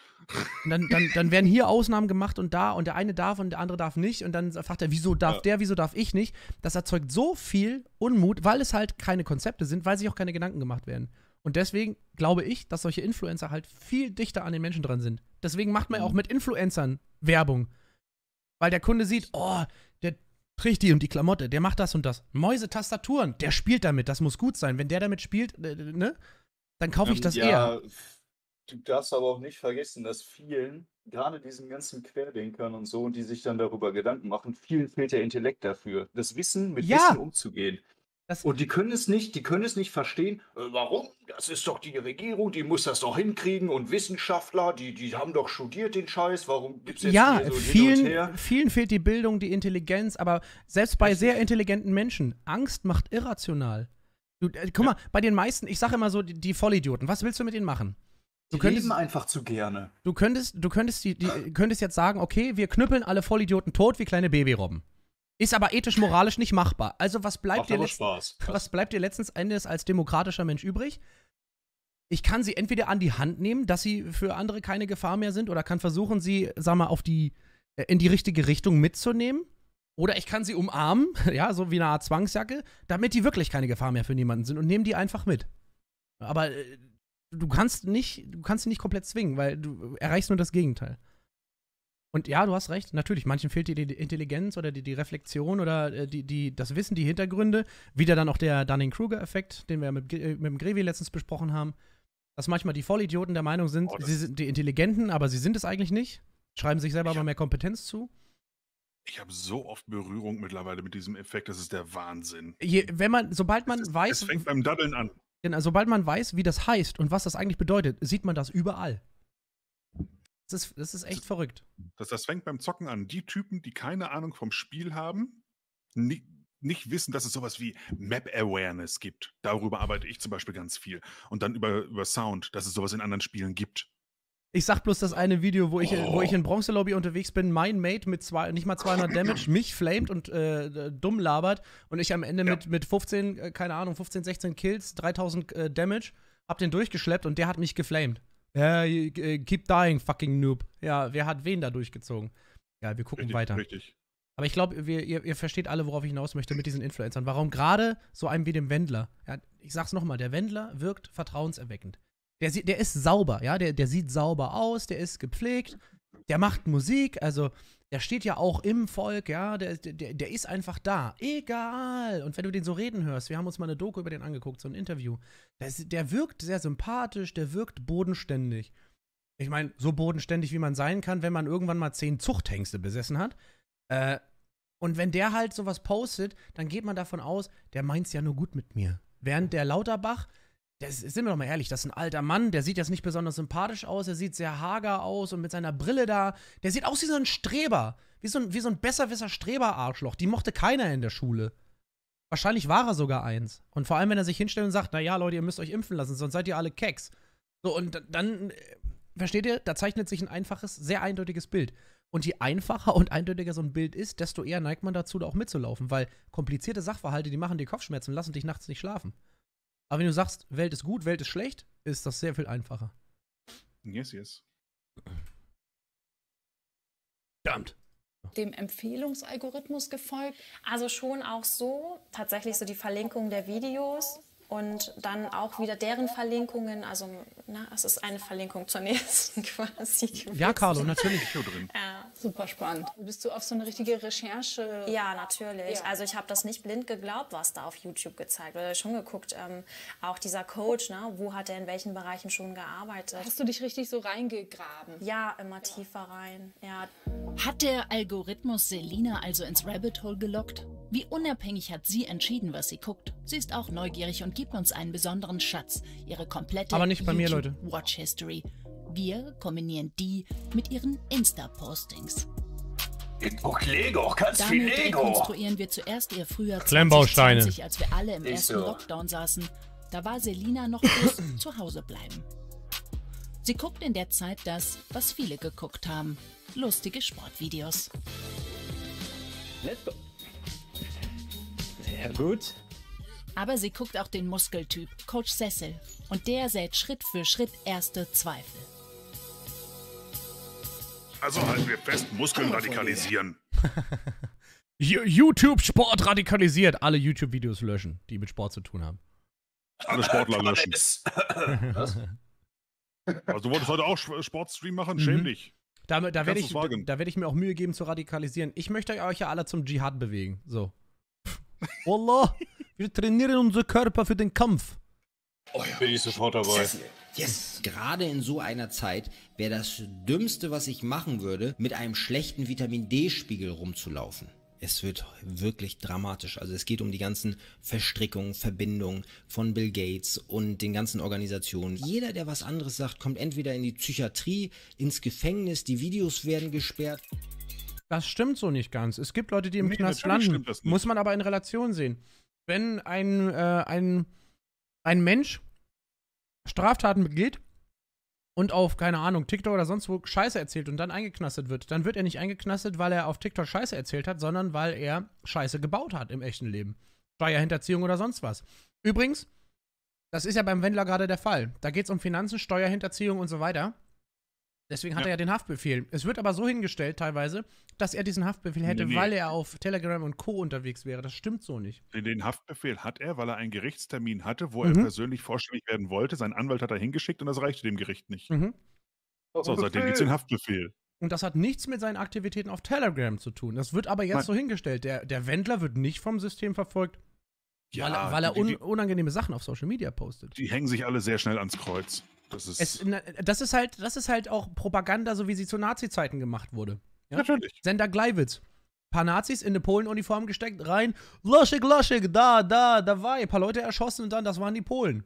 Und dann, dann, dann werden hier Ausnahmen gemacht und da und der eine darf und der andere darf nicht. Und dann fragt er, wieso darf ja. der, wieso darf ich nicht? Das erzeugt so viel Unmut, weil es halt keine Konzepte sind, weil sich auch keine Gedanken gemacht werden. Und deswegen glaube ich, dass solche Influencer halt viel dichter an den Menschen dran sind. Deswegen macht man ja mhm. auch mit Influencern Werbung. Weil der Kunde sieht, oh, der trägt die und die Klamotte, der macht das und das. Mäuse, Tastaturen, der spielt damit, das muss gut sein. Wenn der damit spielt, äh, äh, ne, dann kaufe ich ähm, das ja, eher. Du darfst aber auch nicht vergessen, dass vielen, gerade diesen ganzen Querdenkern und so, die sich dann darüber Gedanken machen, vielen fehlt der Intellekt dafür, das Wissen mit ja. Wissen umzugehen. Das und die können es nicht, die können es nicht verstehen, äh, warum? Das ist doch die Regierung, die muss das doch hinkriegen und Wissenschaftler, die, die haben doch studiert den Scheiß, warum gibt es jetzt ja, so vielen, vielen fehlt die Bildung, die Intelligenz, aber selbst bei sehr intelligenten Menschen, Angst macht irrational. Du, äh, guck ja. mal, bei den meisten, ich sage immer so, die, die Vollidioten, was willst du mit ihnen machen? Du könntest, leben einfach zu gerne. Du könntest, du könntest, die, die, könntest jetzt sagen, okay, wir knüppeln alle Vollidioten tot wie kleine Babyrobben. Ist aber ethisch, moralisch nicht machbar. Also was bleibt, dir, letzt was bleibt dir letztens Endes als demokratischer Mensch übrig? Ich kann sie entweder an die Hand nehmen, dass sie für andere keine Gefahr mehr sind, oder kann versuchen, sie, sag mal, auf die, äh, in die richtige Richtung mitzunehmen. Oder ich kann sie umarmen, ja, so wie eine Art Zwangsjacke, damit die wirklich keine Gefahr mehr für niemanden sind und nehme die einfach mit. Aber äh, du kannst nicht, du kannst sie nicht komplett zwingen, weil du erreichst nur das Gegenteil. Und ja, du hast recht, natürlich, manchen fehlt die Intelligenz oder die, die Reflexion oder äh, die, die, das Wissen, die Hintergründe. Wieder dann auch der Dunning-Kruger-Effekt, den wir mit, äh, mit dem Grevi letztens besprochen haben. Dass manchmal die Vollidioten der Meinung sind, oh, sie sind die Intelligenten, aber sie sind es eigentlich nicht. Schreiben sich selber aber mehr Kompetenz zu. Ich habe so oft Berührung mittlerweile mit diesem Effekt, das ist der Wahnsinn. Je, wenn man, sobald man es weiß. Es fängt beim Daddeln an. Genau, sobald man weiß, wie das heißt und was das eigentlich bedeutet, sieht man das überall. Das ist, das ist echt das, also verrückt. Das, das fängt beim Zocken an. Die Typen, die keine Ahnung vom Spiel haben, nie, nicht wissen, dass es sowas wie Map Awareness gibt. Darüber arbeite ich zum Beispiel ganz viel. Und dann über, über Sound, dass es sowas in anderen Spielen gibt. Ich sag bloß das eine Video, wo ich, oh. wo ich in oh. Bronze Lobby unterwegs bin, mein Mate mit zwei, nicht mal 200 Damage mich flamed und äh, dumm labert und ich am Ende ja. mit, mit 15, äh, keine Ahnung, 15, 16 Kills, 3000 äh, Damage, hab den durchgeschleppt und der hat mich geflamed. Ja, äh, keep dying, fucking noob. Ja, wer hat wen da durchgezogen? Ja, wir gucken richtig, weiter. Richtig. Aber ich glaube, ihr, ihr, versteht alle, worauf ich hinaus möchte mit diesen Influencern. Warum gerade so einem wie dem Wendler? Ja, ich sag's nochmal, der Wendler wirkt vertrauenserweckend. Der, der ist sauber, ja, der, der sieht sauber aus, der ist gepflegt, der macht Musik, also der steht ja auch im Volk, ja, der, der, der ist einfach da. Egal. Und wenn du den so reden hörst, wir haben uns mal eine Doku über den angeguckt, so ein Interview. Das, der wirkt sehr sympathisch, der wirkt bodenständig. Ich meine, so bodenständig, wie man sein kann, wenn man irgendwann mal zehn Zuchthengste besessen hat. Äh, und wenn der halt sowas postet, dann geht man davon aus, der meint's ja nur gut mit mir. Während der Lauterbach das, sind wir doch mal ehrlich, das ist ein alter Mann, der sieht jetzt nicht besonders sympathisch aus, er sieht sehr hager aus und mit seiner Brille da, der sieht aus wie so ein Streber, wie so ein, wie so ein besserwisser Streber-Arschloch, die mochte keiner in der Schule. Wahrscheinlich war er sogar eins. Und vor allem, wenn er sich hinstellt und sagt, naja, Leute, ihr müsst euch impfen lassen, sonst seid ihr alle Keks. So, und dann, äh, versteht ihr, da zeichnet sich ein einfaches, sehr eindeutiges Bild. Und je einfacher und eindeutiger so ein Bild ist, desto eher neigt man dazu, da auch mitzulaufen, weil komplizierte Sachverhalte, die machen dir Kopfschmerzen und lassen dich nachts nicht schlafen. Aber wenn du sagst, Welt ist gut, Welt ist schlecht, ist das sehr viel einfacher. Yes, yes. Verdammt dem Empfehlungsalgorithmus gefolgt. Also schon auch so, tatsächlich so die Verlinkung der Videos und dann auch wieder deren Verlinkungen. Also, na, ne, es ist eine Verlinkung zur nächsten quasi. Gewesen. Ja, Carlo, natürlich. Ich drin. Ja. Super spannend. Bist du auf so eine richtige Recherche? Ja, natürlich. Ja. Also, ich habe das nicht blind geglaubt, was da auf YouTube gezeigt wird. Ich schon geguckt, ähm, auch dieser Coach, ne, wo hat er in welchen Bereichen schon gearbeitet. Hast du dich richtig so reingegraben? Ja, immer ja. tiefer rein. Ja. Hat der Algorithmus Selina also ins Rabbit Hole gelockt? Wie unabhängig hat sie entschieden, was sie guckt? Sie ist auch neugierig und gibt uns einen besonderen Schatz, ihre komplette Aber nicht bei YouTube mir, Leute. Watch History. Wir kombinieren die mit ihren Insta-Postings. Inpuch Lego, ganz Damit viel Lego. rekonstruieren wir zuerst ihr Frühjahr 2020, als wir alle im Ist ersten so. Lockdown saßen. Da war Selina noch zu Hause bleiben. Sie guckt in der Zeit das, was viele geguckt haben. Lustige Sportvideos. Let's go. Sehr gut. Aber sie guckt auch den Muskeltyp, Coach Cecil. Und der sät Schritt für Schritt erste Zweifel. Also halten wir fest, Muskeln radikalisieren. YouTube-Sport radikalisiert. Alle YouTube-Videos löschen, die mit Sport zu tun haben. Alle Sportler löschen. Was? Also du wolltest heute auch Sportstream machen? Mhm. Schäm dich. Da, da werde ich, werd ich mir auch Mühe geben zu radikalisieren. Ich möchte euch ja alle zum Dschihad bewegen. So. Wallah, wir trainieren unsere Körper für den Kampf. Oh ja. Bin ich sofort dabei. Yes. Gerade in so einer Zeit wäre das Dümmste, was ich machen würde, mit einem schlechten Vitamin D-Spiegel rumzulaufen. Es wird wirklich dramatisch. Also es geht um die ganzen Verstrickungen, Verbindungen von Bill Gates und den ganzen Organisationen. Jeder, der was anderes sagt, kommt entweder in die Psychiatrie, ins Gefängnis, die Videos werden gesperrt. Das stimmt so nicht ganz. Es gibt Leute, die im nee, Knast landen. Muss man aber in Relation sehen. Wenn ein, äh, ein, ein Mensch Straftaten begeht und auf, keine Ahnung, TikTok oder sonst wo Scheiße erzählt und dann eingeknastet wird, dann wird er nicht eingeknastet, weil er auf TikTok Scheiße erzählt hat, sondern weil er Scheiße gebaut hat im echten Leben. Steuerhinterziehung oder sonst was. Übrigens, das ist ja beim Wendler gerade der Fall. Da geht es um Finanzen, Steuerhinterziehung und so weiter. Deswegen hat ja. er ja den Haftbefehl. Es wird aber so hingestellt teilweise, dass er diesen Haftbefehl hätte, nee, nee. weil er auf Telegram und Co. unterwegs wäre. Das stimmt so nicht. Den Haftbefehl hat er, weil er einen Gerichtstermin hatte, wo mhm. er persönlich vorstellig werden wollte. Sein Anwalt hat er hingeschickt und das reichte dem Gericht nicht. Mhm. So, seitdem gibt es den Haftbefehl. Und das hat nichts mit seinen Aktivitäten auf Telegram zu tun. Das wird aber jetzt Nein. so hingestellt. Der, der Wendler wird nicht vom System verfolgt, ja, weil, weil er un, die, die, unangenehme Sachen auf Social Media postet. Die hängen sich alle sehr schnell ans Kreuz. Das ist, es, das ist halt, das ist halt auch Propaganda, so wie sie zu Nazi-Zeiten gemacht wurde. Ja? Natürlich. Sender Gleiwitz. paar Nazis in eine Polenuniform gesteckt, rein, Loschig, Loschig, da, da, da war, ein paar Leute erschossen und dann, das waren die Polen.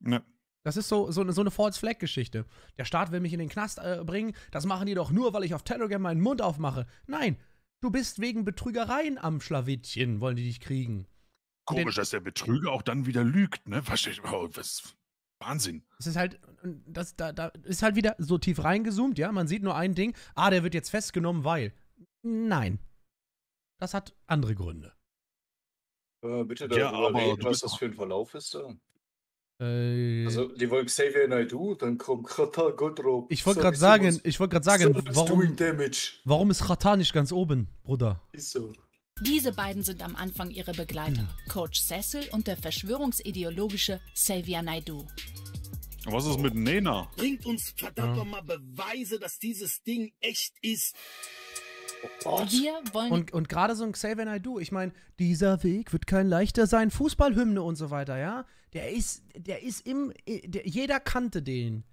Ne. Das ist so, so, so eine False Flag Geschichte. Der Staat will mich in den Knast äh, bringen, das machen die doch nur, weil ich auf Telegram meinen Mund aufmache. Nein, du bist wegen Betrügereien am Schlawittchen, wollen die dich kriegen. Komisch, den, dass der Betrüger auch dann wieder lügt, ne? Oh, was, was Wahnsinn. Es ist halt, das, da, da ist halt wieder so tief reingezoomt, ja. Man sieht nur ein Ding. Ah, der wird jetzt festgenommen, weil. Nein. Das hat andere Gründe. Äh, bitte darüber ja, aber reden, was das für ein Verlauf ist da. Äh, also, die wollen Xavier Naidoo, dann kommt Khatar Godrop. Ich wollte gerade sagen, ich wollte gerade sagen, warum, warum ist Khatar nicht ganz oben, Bruder? Ist so. Diese beiden sind am Anfang ihre Begleiter, Coach Cecil und der verschwörungsideologische Xavier Naidoo. Was ist mit Nena? Bringt uns verdammt ja. nochmal Beweise, dass dieses Ding echt ist. Oh Wir wollen und, und gerade so ein Xavier Naidoo, ich meine, dieser Weg wird kein leichter sein, Fußballhymne und so weiter, ja? Der ist, der ist im, der, jeder kannte den.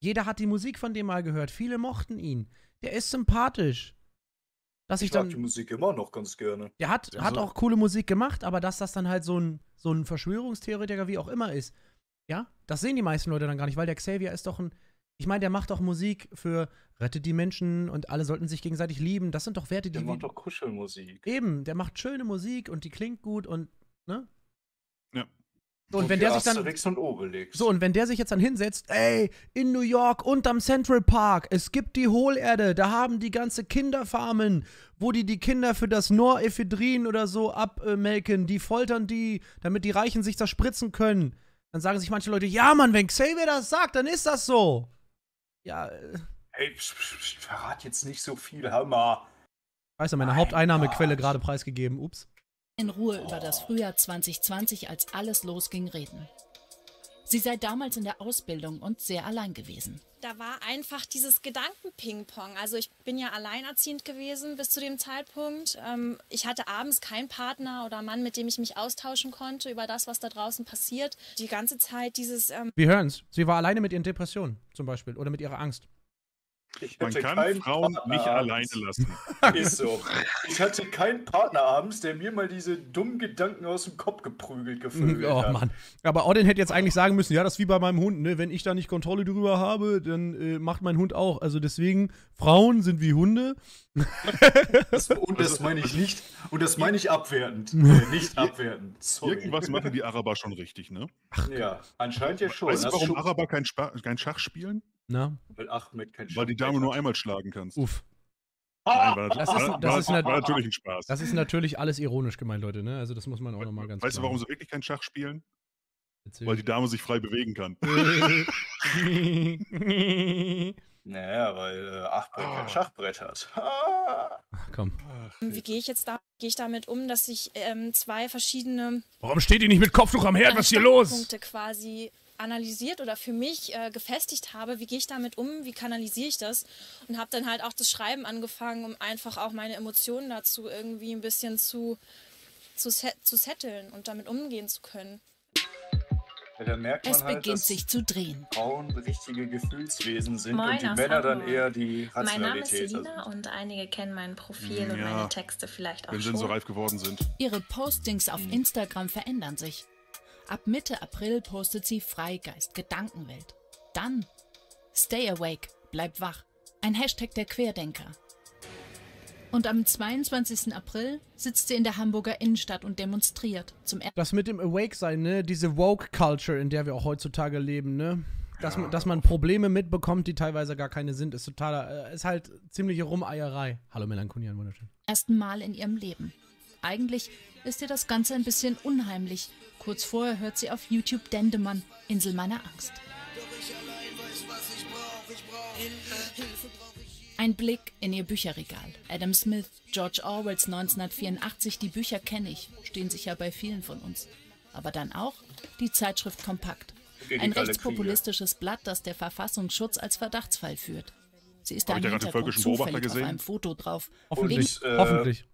Jeder hat die Musik von dem mal gehört, viele mochten ihn. Der ist sympathisch. Dass ich, ich dann, die Musik immer noch ganz gerne. Der hat, also, hat auch coole Musik gemacht, aber dass das dann halt so ein, so ein Verschwörungstheoretiker wie auch immer ist, ja, das sehen die meisten Leute dann gar nicht, weil der Xavier ist doch ein, ich meine, der macht doch Musik für rettet die Menschen und alle sollten sich gegenseitig lieben. Das sind doch Werte, die. Der macht doch Kuschelmusik. Eben, der macht schöne Musik und die klingt gut und, ne? So, und, und wenn der sich dann und So und wenn der sich jetzt dann hinsetzt, ey, in New York unterm Central Park, es gibt die Hohlerde, da haben die ganze Kinderfarmen, wo die die Kinder für das Norephedrin oder so abmelken, die foltern die, damit die Reichen sich zerspritzen können. Dann sagen sich manche Leute, ja, Mann, wenn Xavier das sagt, dann ist das so. Ja. Äh. Ey, psch, psch, verrat jetzt nicht so viel, Hammer. Weiß ja, meine Haupteinnahmequelle gerade preisgegeben. Ups in Ruhe über oh. das Frühjahr 2020, als alles losging, reden. Sie sei damals in der Ausbildung und sehr allein gewesen. Da war einfach dieses gedankenping pong Also ich bin ja alleinerziehend gewesen bis zu dem Zeitpunkt. Ähm, ich hatte abends keinen Partner oder Mann, mit dem ich mich austauschen konnte über das, was da draußen passiert. Die ganze Zeit dieses... Ähm Wir hören es. Sie war alleine mit ihren Depressionen zum Beispiel oder mit ihrer Angst. Man kann Frauen nicht abends. alleine lassen. Ist so. Ich hatte keinen Partner abends, der mir mal diese dummen Gedanken aus dem Kopf geprügelt gefühlt oh, hat. Mann. Aber Odin hätte jetzt eigentlich sagen müssen, ja, das ist wie bei meinem Hund, ne? Wenn ich da nicht Kontrolle drüber habe, dann äh, macht mein Hund auch. Also deswegen, Frauen sind wie Hunde. Das, und das meine ich nicht, und das meine ich abwertend. Nee, äh, nicht abwertend. Sorry. Irgendwas machen die Araber schon richtig, ne? Ach, ja, anscheinend ja schon. Weißt du, warum schon... Araber kein, Spa kein Schach spielen? Na? Weil Ahmed kein Schach Weil die Dame nur einmal schlagen kannst. Uff. Nein, war, natürlich ein Spaß. Das ist natürlich alles ironisch gemeint, Leute, ne? Also das muss man auch nochmal ganz Weißt du, warum sie wirklich kein Schach spielen? Erzähl. Weil die Dame sich frei bewegen kann. Naja, weil äh, Achbrett oh. kein ah. Schachbrett hat. Ah. komm. Ach, Wie gehe ich jetzt da, gehe ich damit um, dass ich ähm, zwei verschiedene. Warum steht ihr nicht mit Kopftuch am Herd? Was ist hier los? quasi analysiert oder für mich äh, gefestigt habe, wie gehe ich damit um, wie kanalisiere ich das und habe dann halt auch das Schreiben angefangen, um einfach auch meine Emotionen dazu irgendwie ein bisschen zu, zu, set zu setteln und damit umgehen zu können. Ja, es halt, beginnt sich zu drehen. Frauen richtige Gefühlswesen sind Moin, und die Männer Hamburg. dann eher die Rationalität. Mein Name ist Selina also. und einige kennen mein Profil ja, mm, und meine Texte vielleicht auch Wenn schon. sie so reif geworden sind. Ihre Postings auf mm. Instagram verändern sich. Ab Mitte April postet sie Freigeist, Gedankenwelt. Dann Stay Awake, bleib wach. Ein Hashtag der Querdenker. Und am 22. April sitzt sie in der Hamburger Innenstadt und demonstriert. Zum er das mit dem Awake-Sein, ne? Diese Woke-Culture, in der wir auch heutzutage leben, ne? Dass, ja. man, dass man Probleme mitbekommt, die teilweise gar keine sind, ist totaler, äh, ist halt ziemliche Rumeierei. Hallo Melancholia, wunderschön. Ersten Mal in ihrem Leben. Eigentlich ist ihr das Ganze ein bisschen unheimlich. Kurz vorher hört sie auf YouTube Dendemann, Insel meiner Angst. Doch ich allein weiß, was ich brauche. ich brauche Hilfe, Hilfe ein Blick in ihr Bücherregal. Adam Smith, George Orwells 1984, die Bücher kenne ich, stehen sicher bei vielen von uns. Aber dann auch die Zeitschrift Kompakt. Ein rechtspopulistisches Blatt, das der Verfassungsschutz als Verdachtsfall führt. Sie ist Hab da im Hintergrund zufällig gesehen? auf einem Foto drauf. Hoffentlich, äh, hoffentlich.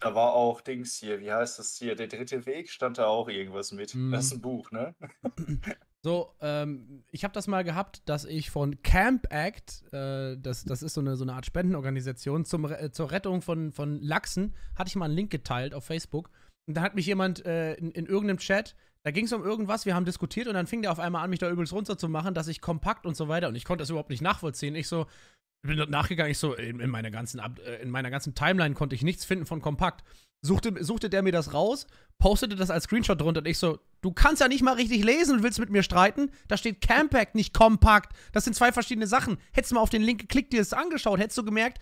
Da war auch Dings hier, wie heißt das hier, der dritte Weg stand da auch irgendwas mit. Hm. Das ist ein Buch, ne? So, ähm, ich habe das mal gehabt, dass ich von Camp Act, äh, das, das ist so eine, so eine Art Spendenorganisation zum, äh, zur Rettung von, von Lachsen, hatte ich mal einen Link geteilt auf Facebook. Und da hat mich jemand äh, in, in irgendeinem Chat, da ging es um irgendwas, wir haben diskutiert und dann fing der auf einmal an, mich da übelst runterzumachen, dass ich kompakt und so weiter und ich konnte das überhaupt nicht nachvollziehen. Ich so, bin dort nachgegangen, ich so, in, in meiner ganzen, äh, in meiner ganzen Timeline konnte ich nichts finden von kompakt suchte, suchte der mir das raus, postete das als Screenshot drunter und ich so, du kannst ja nicht mal richtig lesen und willst mit mir streiten. Da steht Campact, nicht Compact. Das sind zwei verschiedene Sachen. Hättest du mal auf den Link geklickt, dir das angeschaut, hättest du gemerkt,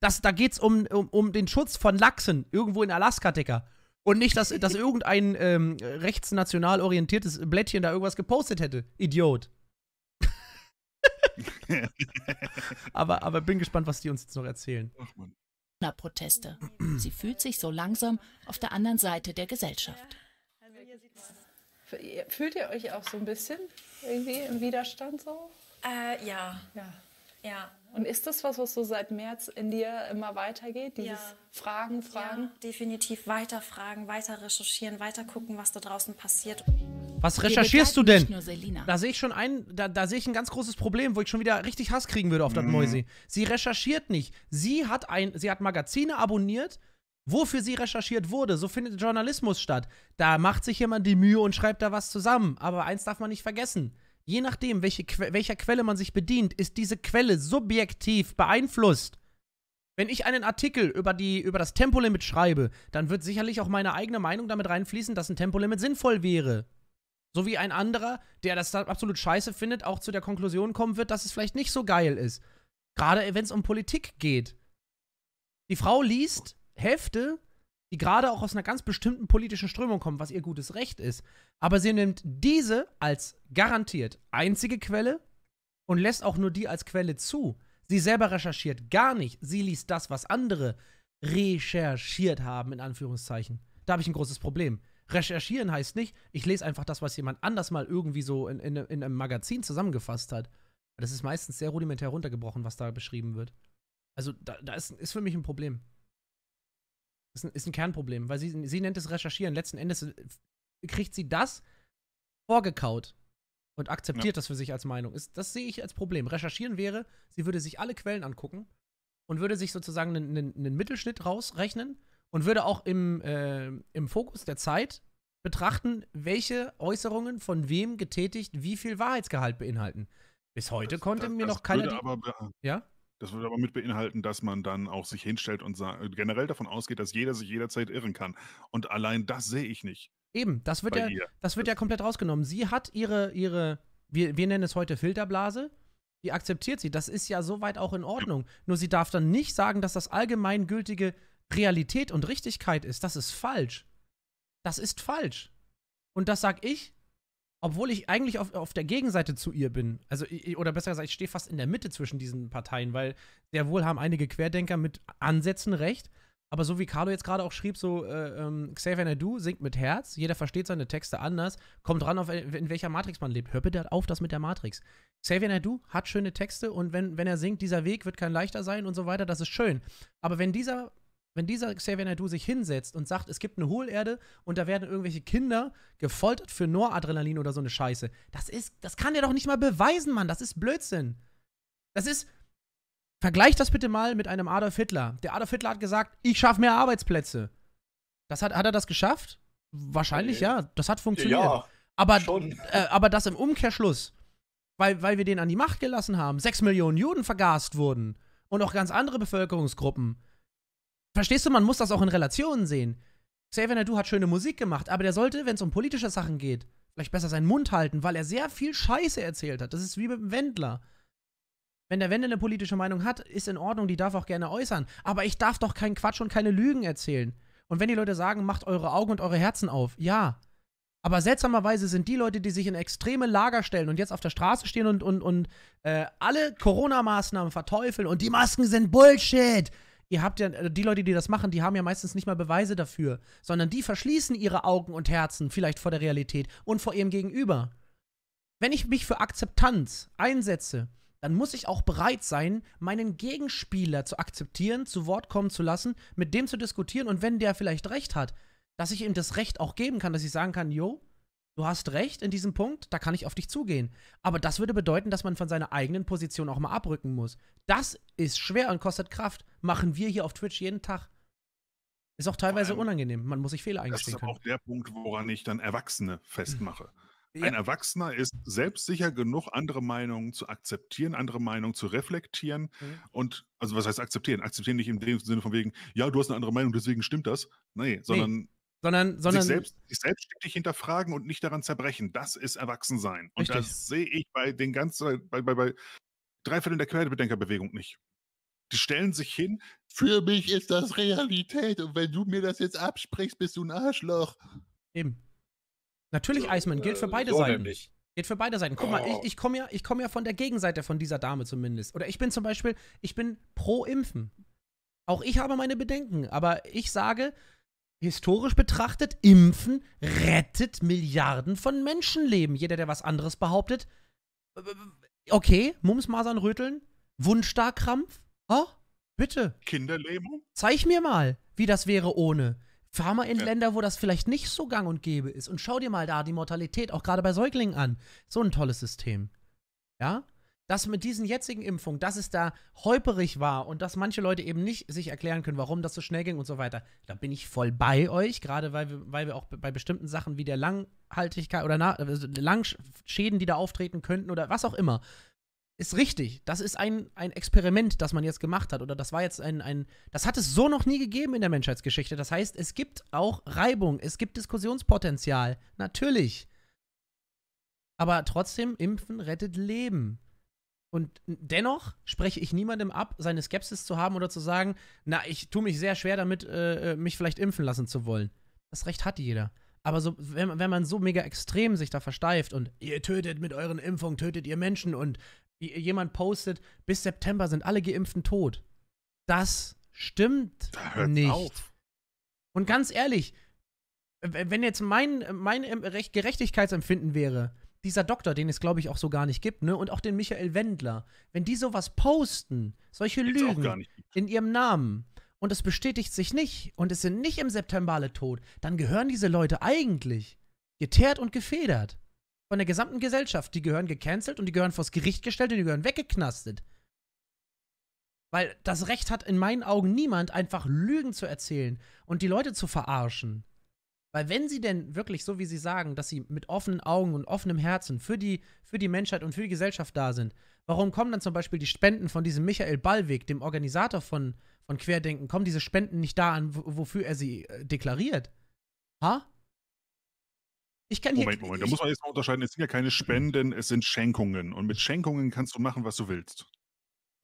dass, da geht's um, um, um den Schutz von Lachsen irgendwo in Alaska, Dicker. Und nicht, dass, dass irgendein ähm, rechtsnational orientiertes Blättchen da irgendwas gepostet hätte. Idiot. aber, aber bin gespannt, was die uns jetzt noch erzählen. Ach, Mann. Proteste. Sie fühlt sich so langsam auf der anderen Seite der Gesellschaft. Fühlt ihr euch auch so ein bisschen irgendwie im Widerstand so? Äh, ja. ja. Ja. Und ist das was, was so seit März in dir immer weitergeht? Dieses ja. Fragen, Fragen? Ja, definitiv weiter fragen, weiter recherchieren, weiter gucken, was da draußen passiert. Was recherchierst du denn? Da sehe ich schon ein, da, da sehe ich ein ganz großes Problem, wo ich schon wieder richtig Hass kriegen würde auf das mhm. Mäuse. Sie recherchiert nicht. Sie hat ein, sie hat Magazine abonniert, wofür sie recherchiert wurde. So findet Journalismus statt. Da macht sich jemand die Mühe und schreibt da was zusammen. Aber eins darf man nicht vergessen je nachdem, welche que welcher Quelle man sich bedient, ist diese Quelle subjektiv beeinflusst. Wenn ich einen Artikel über, die, über das Tempolimit schreibe, dann wird sicherlich auch meine eigene Meinung damit reinfließen, dass ein Tempolimit sinnvoll wäre. So wie ein anderer, der das absolut scheiße findet, auch zu der Konklusion kommen wird, dass es vielleicht nicht so geil ist. Gerade äh, wenn es um Politik geht. Die Frau liest Hefte die gerade auch aus einer ganz bestimmten politischen Strömung kommen, was ihr gutes Recht ist. Aber sie nimmt diese als garantiert einzige Quelle und lässt auch nur die als Quelle zu. Sie selber recherchiert gar nicht. Sie liest das, was andere recherchiert haben, in Anführungszeichen. Da habe ich ein großes Problem. Recherchieren heißt nicht, ich lese einfach das, was jemand anders mal irgendwie so in, in, in einem Magazin zusammengefasst hat. Das ist meistens sehr rudimentär runtergebrochen, was da beschrieben wird. Also da, da ist, ist für mich ein Problem. Ist ein, ist ein Kernproblem, weil sie, sie nennt es Recherchieren. Letzten Endes äh, kriegt sie das vorgekaut und akzeptiert ja. das für sich als Meinung. Ist, das sehe ich als Problem. Recherchieren wäre, sie würde sich alle Quellen angucken und würde sich sozusagen einen, einen, einen Mittelschnitt rausrechnen und würde auch im, äh, im Fokus der Zeit betrachten, welche Äußerungen von wem getätigt wie viel Wahrheitsgehalt beinhalten. Bis heute das, konnte das, mir das noch keiner. aber, ja? Das würde aber mit beinhalten, dass man dann auch sich hinstellt und äh, generell davon ausgeht, dass jeder sich jederzeit irren kann. Und allein das sehe ich nicht. Eben, das wird, ja, das wird ja komplett rausgenommen. Sie hat ihre, ihre wir, wir nennen es heute Filterblase, die akzeptiert sie. Das ist ja soweit auch in Ordnung. Nur sie darf dann nicht sagen, dass das allgemeingültige Realität und Richtigkeit ist. Das ist falsch. Das ist falsch. Und das sag ich obwohl ich eigentlich auf, auf der Gegenseite zu ihr bin. Also, oder besser gesagt, ich stehe fast in der Mitte zwischen diesen Parteien, weil sehr wohl haben einige Querdenker mit Ansätzen recht. Aber so wie Carlo jetzt gerade auch schrieb, so äh, ähm, Xavier Nadu singt mit Herz, jeder versteht seine Texte anders, kommt dran, auf, äh, in welcher Matrix man lebt. Hör bitte halt auf, das mit der Matrix. Xavier Nadu hat schöne Texte und wenn, wenn er singt, dieser Weg wird kein leichter sein und so weiter, das ist schön. Aber wenn dieser wenn dieser Xavier Naidoo sich hinsetzt und sagt, es gibt eine Hohlerde und da werden irgendwelche Kinder gefoltert für Noradrenalin oder so eine Scheiße, das ist, das kann der doch nicht mal beweisen, Mann. Das ist Blödsinn. Das ist, vergleich das bitte mal mit einem Adolf Hitler. Der Adolf Hitler hat gesagt, ich schaffe mehr Arbeitsplätze. Das hat, hat er das geschafft? Wahrscheinlich okay. ja. Das hat funktioniert. Ja, aber, äh, aber das im Umkehrschluss, weil, weil wir den an die Macht gelassen haben, sechs Millionen Juden vergast wurden und auch ganz andere Bevölkerungsgruppen Verstehst du, man muss das auch in Relationen sehen. Xavier Nadu hat schöne Musik gemacht, aber der sollte, wenn es um politische Sachen geht, vielleicht besser seinen Mund halten, weil er sehr viel Scheiße erzählt hat. Das ist wie mit dem Wendler. Wenn der Wendler eine politische Meinung hat, ist in Ordnung, die darf auch gerne äußern. Aber ich darf doch keinen Quatsch und keine Lügen erzählen. Und wenn die Leute sagen, macht eure Augen und eure Herzen auf, ja. Aber seltsamerweise sind die Leute, die sich in extreme Lager stellen und jetzt auf der Straße stehen und, und, und äh, alle Corona-Maßnahmen verteufeln und die Masken sind Bullshit ihr habt ja, äh, die Leute, die das machen, die haben ja meistens nicht mal Beweise dafür, sondern die verschließen ihre Augen und Herzen vielleicht vor der Realität und vor ihrem Gegenüber. Wenn ich mich für Akzeptanz einsetze, dann muss ich auch bereit sein, meinen Gegenspieler zu akzeptieren, zu Wort kommen zu lassen, mit dem zu diskutieren und wenn der vielleicht recht hat, dass ich ihm das Recht auch geben kann, dass ich sagen kann, jo, du hast recht in diesem Punkt, da kann ich auf dich zugehen. Aber das würde bedeuten, dass man von seiner eigenen Position auch mal abrücken muss. Das ist schwer und kostet Kraft. Machen wir hier auf Twitch jeden Tag. Ist auch teilweise unangenehm. Man muss sich Fehler eingestehen können. Das ist können. auch der Punkt, woran ich dann Erwachsene festmache. Ja. Ein Erwachsener ist selbstsicher genug, andere Meinungen zu akzeptieren, andere Meinungen zu reflektieren mhm. und, also was heißt akzeptieren? Akzeptieren nicht im Sinne von wegen, ja, du hast eine andere Meinung, deswegen stimmt das. Nee, sondern nee. Sondern, sondern sich selbst, sich selbst hinterfragen und nicht daran zerbrechen. Das ist Erwachsensein. Und richtig. das sehe ich bei den ganzen, äh, bei, bei, bei drei Vierteln der Querbedenkerbewegung nicht. Die stellen sich hin, für mich ist das Realität und wenn du mir das jetzt absprichst, bist du ein Arschloch. Eben. Natürlich, so, Eismann, gilt für äh, beide so Seiten. Nämlich. Gilt für beide Seiten. Guck oh. mal, ich, oh. ich komme ja, ich komm ja von der Gegenseite von dieser Dame zumindest. Oder ich bin zum Beispiel, ich bin pro Impfen. Auch ich habe meine Bedenken, aber ich sage, historisch betrachtet, Impfen rettet Milliarden von Menschenleben. Jeder, der was anderes behauptet, okay, Mums, Masern, Röteln, Wundstarkrampf, oh, bitte. Kinderlähmung? Zeig mir mal, wie das wäre ohne. Fahr mal in ja. Länder, wo das vielleicht nicht so gang und gäbe ist und schau dir mal da die Mortalität, auch gerade bei Säuglingen an. So ein tolles System. Ja? dass mit diesen jetzigen Impfungen, dass es da holperig war und dass manche Leute eben nicht sich erklären können, warum das so schnell ging und so weiter, da bin ich voll bei euch, gerade weil wir, weil wir auch bei bestimmten Sachen wie der Langhaltigkeit oder also Langschäden, die da auftreten könnten oder was auch immer, ist richtig. Das ist ein, ein Experiment, das man jetzt gemacht hat. Oder das war jetzt ein, ein. Das hat es so noch nie gegeben in der Menschheitsgeschichte. Das heißt, es gibt auch Reibung, es gibt Diskussionspotenzial. Natürlich. Aber trotzdem, Impfen rettet Leben. Und dennoch spreche ich niemandem ab, seine Skepsis zu haben oder zu sagen, na, ich tue mich sehr schwer damit, äh, äh, mich vielleicht impfen lassen zu wollen. Das Recht hat jeder. Aber so, wenn, wenn, man so mega extrem sich da versteift und ihr tötet mit euren Impfungen, tötet ihr Menschen und jemand postet, bis September sind alle Geimpften tot. Das stimmt da nicht. Auf. Und ganz ehrlich, wenn jetzt mein, mein Gerechtigkeitsempfinden wäre, dieser Doktor, den es glaube ich auch so gar nicht gibt, ne? Und auch den Michael Wendler, wenn die sowas posten, solche Gibt's Lügen in ihrem Namen und es bestätigt sich nicht und es sind nicht im September alle tot, dann gehören diese Leute eigentlich geteert und gefedert von der gesamten Gesellschaft. Die gehören gecancelt und die gehören vors Gericht gestellt und die gehören weggeknastet. Weil das Recht hat in meinen Augen niemand, einfach Lügen zu erzählen und die Leute zu verarschen. Weil wenn sie denn wirklich, so wie sie sagen, dass sie mit offenen Augen und offenem Herzen für die, für die Menschheit und für die Gesellschaft da sind, warum kommen dann zum Beispiel die Spenden von diesem Michael Ballweg, dem Organisator von, von Querdenken, kommen diese Spenden nicht da an, wofür er sie äh, deklariert? Ha? Ich kann Moment, hier, Moment, da muss man jetzt mal unterscheiden, es sind ja keine Spenden, es sind Schenkungen. Und mit Schenkungen kannst du machen, was du willst.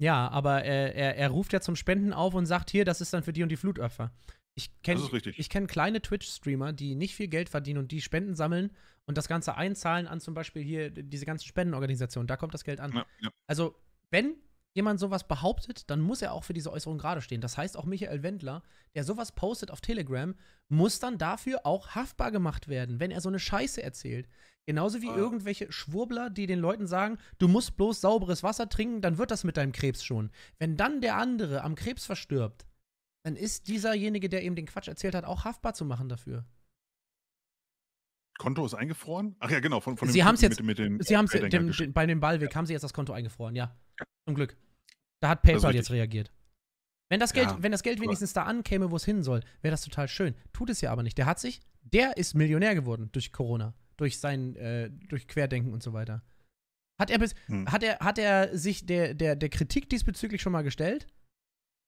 Ja, aber er, er, er ruft ja zum Spenden auf und sagt hier, das ist dann für die und die Flutopfer. Ich kenne kenn kleine Twitch-Streamer, die nicht viel Geld verdienen und die Spenden sammeln und das Ganze einzahlen an zum Beispiel hier diese ganzen Spendenorganisationen. Da kommt das Geld an. Ja, ja. Also, wenn jemand sowas behauptet, dann muss er auch für diese Äußerung gerade stehen. Das heißt, auch Michael Wendler, der sowas postet auf Telegram, muss dann dafür auch haftbar gemacht werden, wenn er so eine Scheiße erzählt. Genauso wie oh. irgendwelche Schwurbler, die den Leuten sagen, du musst bloß sauberes Wasser trinken, dann wird das mit deinem Krebs schon. Wenn dann der andere am Krebs verstirbt, dann ist dieserjenige, der eben den Quatsch erzählt hat, auch haftbar zu machen dafür. Konto ist eingefroren? Ach ja, genau. Von, von sie haben es jetzt, mit, mit Sie haben es bei dem Ballweg ja. haben sie jetzt das Konto eingefroren, ja. Zum Glück. Da hat PayPal jetzt reagiert. Wenn das Geld, ja, wenn das Geld wenigstens da ankäme, wo es hin soll, wäre das total schön. Tut es ja aber nicht. Der hat sich, der ist Millionär geworden durch Corona, durch sein, äh, durch Querdenken und so weiter. Hat er, bis, hm. hat er, hat er sich der, der, der Kritik diesbezüglich schon mal gestellt?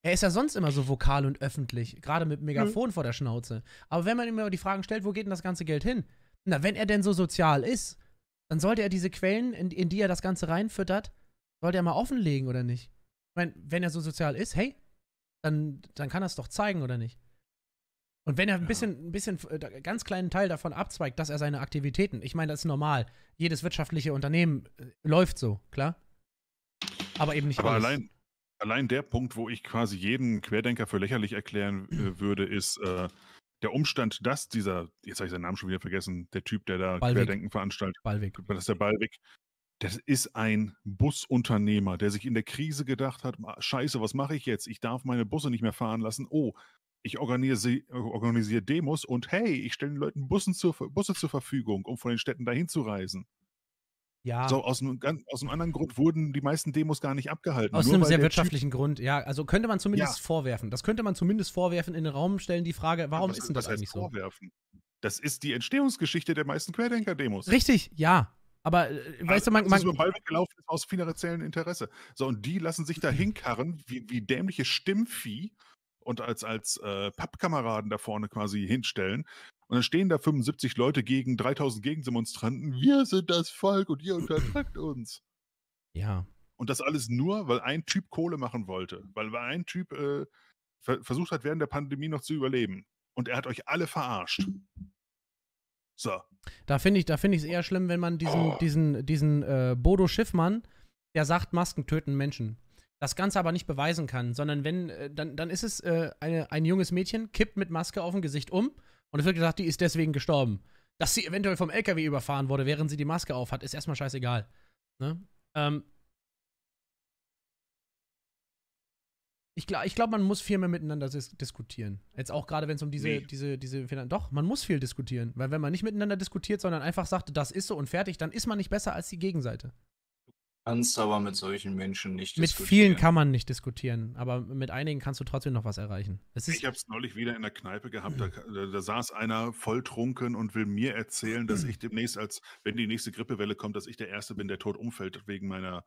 Er ist ja sonst immer so vokal und öffentlich, gerade mit Megafon mhm. vor der Schnauze. Aber wenn man ihm immer die Fragen stellt, wo geht denn das ganze Geld hin? Na, wenn er denn so sozial ist, dann sollte er diese Quellen, in, in die er das Ganze reinfüttert, sollte er mal offenlegen oder nicht? Ich meine, wenn er so sozial ist, hey, dann, dann kann er es doch zeigen oder nicht? Und wenn er ein bisschen, ein bisschen, äh, ganz kleinen Teil davon abzweigt, dass er seine Aktivitäten, ich meine, das ist normal. Jedes wirtschaftliche Unternehmen äh, läuft so, klar. Aber eben nicht. Aber alles. allein, allein der Punkt, wo ich quasi jeden Querdenker für lächerlich erklären äh, mhm. würde, ist äh, der Umstand, dass dieser, jetzt habe ich seinen Namen schon wieder vergessen, der Typ, der da Ballweg. Querdenken veranstaltet, Ballweg. das ist der Ballweg, das ist ein Busunternehmer, der sich in der Krise gedacht hat, ah, scheiße, was mache ich jetzt? Ich darf meine Busse nicht mehr fahren lassen. Oh, ich organisiere organisier Demos und hey, ich stelle den Leuten Bussen zur, Busse zur Verfügung, um von den Städten dahin zu reisen. Ja. So, aus einem, aus einem anderen Grund wurden die meisten Demos gar nicht abgehalten. Aus Nur einem sehr wirtschaftlichen typ Grund, ja. Also könnte man zumindest ja. vorwerfen. Das könnte man zumindest vorwerfen, in den Raum stellen, die Frage, warum ja, was, ist denn das eigentlich vorwerfen? so? Das ist die Entstehungsgeschichte der meisten Querdenker-Demos. Richtig, ja. Aber äh, also, weißt du, man. man über Balbe gelaufen ist aus finanziellem Interesse. So, und die lassen sich da mhm. hinkarren, wie, wie dämliche Stimmvieh und als, als äh, Pappkameraden da vorne quasi hinstellen und dann stehen da 75 Leute gegen 3000 Gegendemonstranten. Wir sind das Volk und ihr unterdrückt uns. Ja. Und das alles nur, weil ein Typ Kohle machen wollte. Weil ein Typ äh, ver versucht hat, während der Pandemie noch zu überleben. Und er hat euch alle verarscht. So. Da finde ich es find eher schlimm, wenn man diesen, oh. diesen, diesen äh, Bodo Schiffmann, der sagt, Masken töten Menschen das Ganze aber nicht beweisen kann, sondern wenn, äh, dann, dann ist es äh, eine, ein junges Mädchen, kippt mit Maske auf dem Gesicht um und es wird gesagt, die ist deswegen gestorben. Dass sie eventuell vom LKW überfahren wurde, während sie die Maske aufhat, ist erstmal scheißegal. Ne? Ähm, ich glaube, glaub, man muss viel mehr miteinander dis diskutieren. Jetzt auch gerade, wenn es um diese, nee. diese, diese Finan Doch, man muss viel diskutieren. Weil wenn man nicht miteinander diskutiert, sondern einfach sagt, das ist so und fertig, dann ist man nicht besser als die Gegenseite kannst aber mit solchen Menschen nicht mit diskutieren. Mit vielen kann man nicht diskutieren, aber mit einigen kannst du trotzdem noch was erreichen. ich habe es neulich wieder in der Kneipe gehabt, da, da, saß einer volltrunken und will mir erzählen, dass ich demnächst, als wenn die nächste Grippewelle kommt, dass ich der Erste bin, der tot umfällt wegen meiner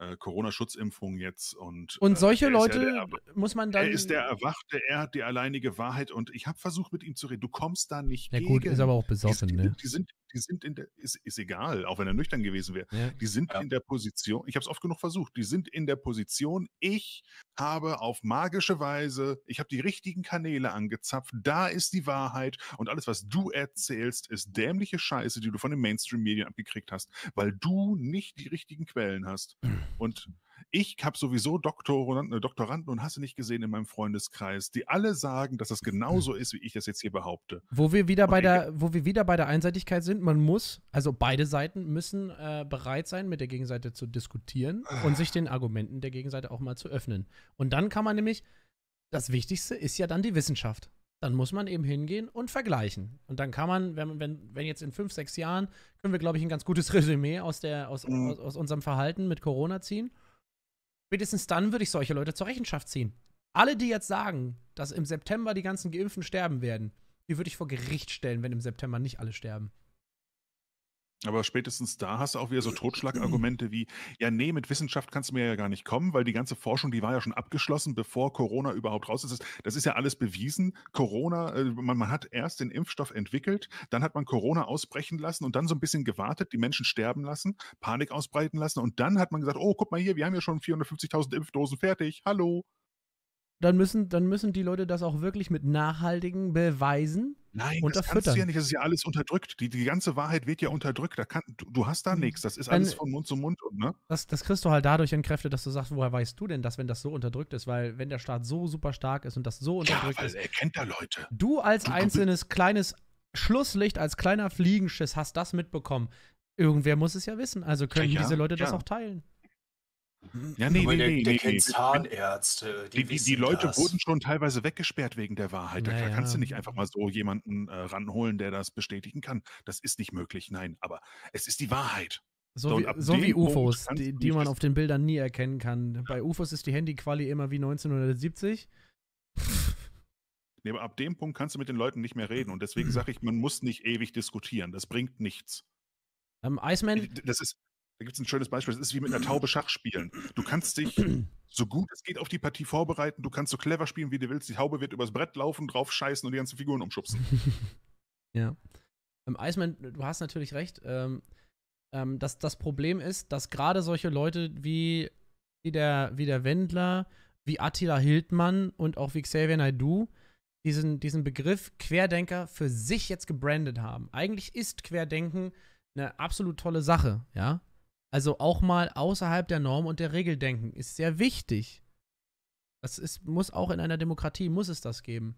äh, Corona-Schutzimpfung jetzt. Und, und äh, solche äh, Leute ja muss man dann. Er ist der Erwachte, er hat die alleinige Wahrheit und ich habe versucht, mit ihm zu reden. Du kommst da nicht. Ja, gegen. gut, ist aber auch besoffen, die, ne? Die sind die sind in der, ist, ist egal, auch wenn er nüchtern gewesen wäre, ja. die sind ja. in der Position, ich habe es oft genug versucht, die sind in der Position, ich habe auf magische Weise, ich habe die richtigen Kanäle angezapft, da ist die Wahrheit und alles, was du erzählst, ist dämliche Scheiße, die du von den Mainstream-Medien abgekriegt hast, weil du nicht die richtigen Quellen hast. Mhm. Und ich habe sowieso Doktoranden, äh, Doktoranden und hast du nicht gesehen in meinem Freundeskreis, die alle sagen, dass das genauso ist, wie ich das jetzt hier behaupte. Wo wir wieder, bei der, wo wir wieder bei der Einseitigkeit sind, man muss, also beide Seiten müssen äh, bereit sein, mit der Gegenseite zu diskutieren ah. und sich den Argumenten der Gegenseite auch mal zu öffnen. Und dann kann man nämlich, das Wichtigste ist ja dann die Wissenschaft dann muss man eben hingehen und vergleichen. Und dann kann man, wenn, wenn, wenn jetzt in fünf, sechs Jahren, können wir, glaube ich, ein ganz gutes Resümee aus, der, aus, mhm. aus, aus unserem Verhalten mit Corona ziehen. Spätestens dann würde ich solche Leute zur Rechenschaft ziehen. Alle, die jetzt sagen, dass im September die ganzen Geimpften sterben werden, die würde ich vor Gericht stellen, wenn im September nicht alle sterben. Aber spätestens da hast du auch wieder so Totschlagargumente wie, ja, nee, mit Wissenschaft kannst du mir ja gar nicht kommen, weil die ganze Forschung, die war ja schon abgeschlossen, bevor Corona überhaupt raus ist. Das ist ja alles bewiesen. Corona, äh, man, man hat erst den Impfstoff entwickelt, dann hat man Corona ausbrechen lassen und dann so ein bisschen gewartet, die Menschen sterben lassen, Panik ausbreiten lassen und dann hat man gesagt, oh, guck mal hier, wir haben ja schon 450.000 Impfdosen fertig. Hallo. Dann müssen, dann müssen die Leute das auch wirklich mit nachhaltigen Beweisen Nein, und das, das kannst du ja nicht, das ist ja alles unterdrückt. Die, die ganze Wahrheit wird ja unterdrückt. Da kann, du, du hast da hm. nichts. Das ist alles wenn, von Mund zu Mund. Und, ne? das, das kriegst du halt dadurch in Kräfte, dass du sagst, woher weißt du denn das, wenn das so unterdrückt ist? Weil wenn der Staat so super stark ist und das so unterdrückt ja, ist. Er kennt da Leute. Du als du, einzelnes kleines Schlusslicht, als kleiner Fliegenschiss hast das mitbekommen. Irgendwer muss es ja wissen. Also können ja, diese Leute ja. das auch teilen. Mhm. Ja, nee, nee, der, nee, der nee, kennt nee. Zahnärzte. Die, die, die Leute das. wurden schon teilweise weggesperrt wegen der Wahrheit. Naja. Da kannst du nicht einfach mal so jemanden äh, ranholen, der das bestätigen kann. Das ist nicht möglich, nein. Aber es ist die Wahrheit. So, wie, so wie UFOs, die, die, man auf den Bildern nie erkennen kann. Bei UFOs ist die Handyquali immer wie 1970. Nee, aber ab dem Punkt kannst du mit den Leuten nicht mehr reden. Und deswegen sage ich, man muss nicht ewig diskutieren. Das bringt nichts. Ähm, Iceman? Das ist, da gibt es ein schönes Beispiel, das ist wie mit einer Taube Schach spielen. Du kannst dich so gut es geht auf die Partie vorbereiten, du kannst so clever spielen, wie du willst, die Taube wird übers Brett laufen, drauf scheißen und die ganzen Figuren umschubsen. ja. Im ähm, Iceman, du hast natürlich recht, ähm, ähm, dass das Problem ist, dass gerade solche Leute wie, wie, der, wie der Wendler, wie Attila Hildmann und auch wie Xavier Naidoo diesen, diesen Begriff Querdenker für sich jetzt gebrandet haben. Eigentlich ist Querdenken eine absolut tolle Sache, ja. Also auch mal außerhalb der Norm und der Regel denken ist sehr wichtig. Das ist, muss auch in einer Demokratie, muss es das geben.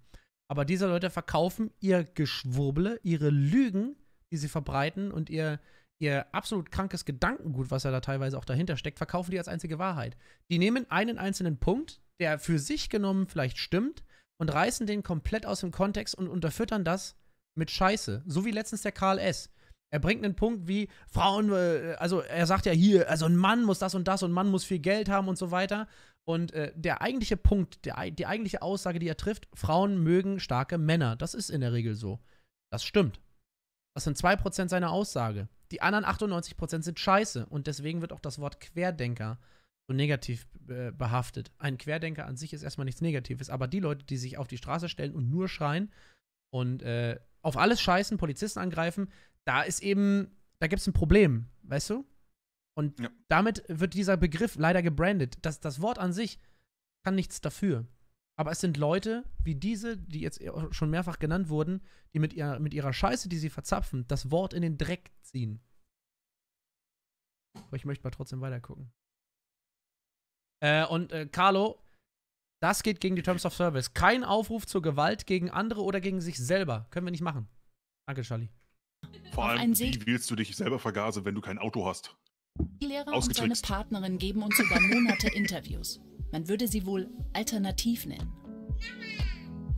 Aber diese Leute verkaufen ihr Geschwurble, ihre Lügen, die sie verbreiten und ihr, ihr absolut krankes Gedankengut, was ja da teilweise auch dahinter steckt, verkaufen die als einzige Wahrheit. Die nehmen einen einzelnen Punkt, der für sich genommen vielleicht stimmt, und reißen den komplett aus dem Kontext und unterfüttern das mit Scheiße. So wie letztens der Karl S. Er bringt einen Punkt wie Frauen, äh, also er sagt ja hier, also ein Mann muss das und das und ein Mann muss viel Geld haben und so weiter. Und äh, der eigentliche Punkt, der, die eigentliche Aussage, die er trifft, Frauen mögen starke Männer. Das ist in der Regel so. Das stimmt. Das sind 2% seiner Aussage. Die anderen 98% sind scheiße. Und deswegen wird auch das Wort Querdenker so negativ äh, behaftet. Ein Querdenker an sich ist erstmal nichts Negatives. Aber die Leute, die sich auf die Straße stellen und nur schreien und äh, auf alles scheißen, Polizisten angreifen, da ist eben, da gibt es ein Problem, weißt du? Und ja. damit wird dieser Begriff leider gebrandet. Das, das Wort an sich kann nichts dafür. Aber es sind Leute wie diese, die jetzt schon mehrfach genannt wurden, die mit ihrer, mit ihrer Scheiße, die sie verzapfen, das Wort in den Dreck ziehen. Aber ich möchte mal trotzdem weitergucken. Äh, und äh, Carlo, das geht gegen die Terms of Service. Kein Aufruf zur Gewalt gegen andere oder gegen sich selber. Können wir nicht machen. Danke, Charlie. Vor Auf allem, wie willst du dich selber vergasen, wenn du kein Auto hast? Die Lehrer und seine Partnerin geben uns über Monate Interviews. Man würde sie wohl alternativ nennen.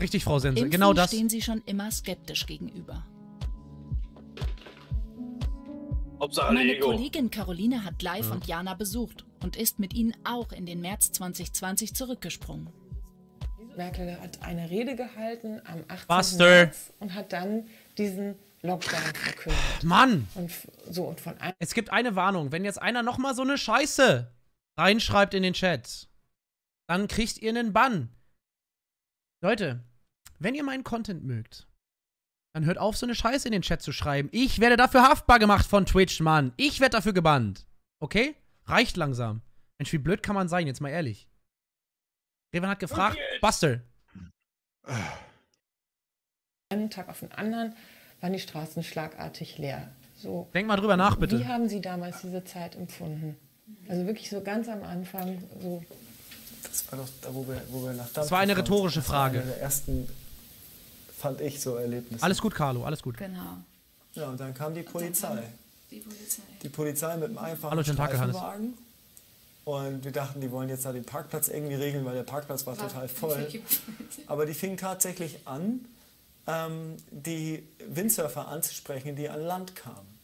Richtig, Frau Sense, Impfen genau das. stehen sie schon immer skeptisch gegenüber. Hauptsache Meine Lego. Kollegin Caroline hat Live ja. und Jana besucht und ist mit ihnen auch in den März 2020 zurückgesprungen. Merkel hat eine Rede gehalten am 18. Buster. März und hat dann diesen Lockdown verkündet. Mann! Und so und von einem. Es gibt eine Warnung. Wenn jetzt einer nochmal so eine Scheiße reinschreibt in den Chat, dann kriegt ihr einen Bann. Leute, wenn ihr meinen Content mögt, dann hört auf, so eine Scheiße in den Chat zu schreiben. Ich werde dafür haftbar gemacht von Twitch, Mann. Ich werde dafür gebannt. Okay? Reicht langsam. Mensch, wie blöd kann man sein, jetzt mal ehrlich. Revan hat gefragt, Bastel. Einen Tag auf den anderen waren die Straßen schlagartig leer. So. Denk mal drüber nach, bitte. Wie haben Sie damals diese Zeit empfunden? Also wirklich so ganz am Anfang. So. Das war doch da, wo wir, wo wir nach Dampf Das war eine rhetorische Frage. Das war Eine der ersten, fand ich, so Erlebnisse. Alles gut, Carlo, alles gut. Genau. Ja, und dann kam die Polizei. die Polizei. Die Polizei mit einem einfachen Hallo, Streifenwagen. Und wir dachten, die wollen jetzt da den Parkplatz irgendwie regeln, weil der Parkplatz war, war total voll. Aber die fingen tatsächlich an, ähm, die Windsurfer anzusprechen, die an Land kamen.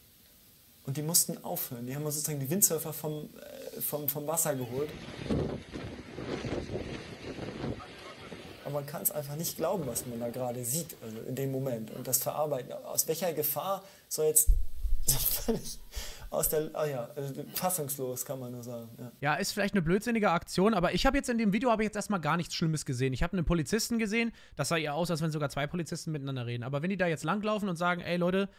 Und die mussten aufhören. Die haben sozusagen die Windsurfer vom, äh, vom, vom Wasser geholt. Aber man kann es einfach nicht glauben, was man da gerade sieht, also in dem Moment. Und das verarbeiten. Aus welcher Gefahr soll jetzt aus der, ah ja, äh, fassungslos kann man nur sagen. Ja, ja ist vielleicht eine blödsinnige Aktion, aber ich habe jetzt in dem Video habe ich jetzt erstmal gar nichts Schlimmes gesehen. Ich habe einen Polizisten gesehen, das sah ja aus, als wenn sogar zwei Polizisten miteinander reden. Aber wenn die da jetzt langlaufen und sagen, ey Leute,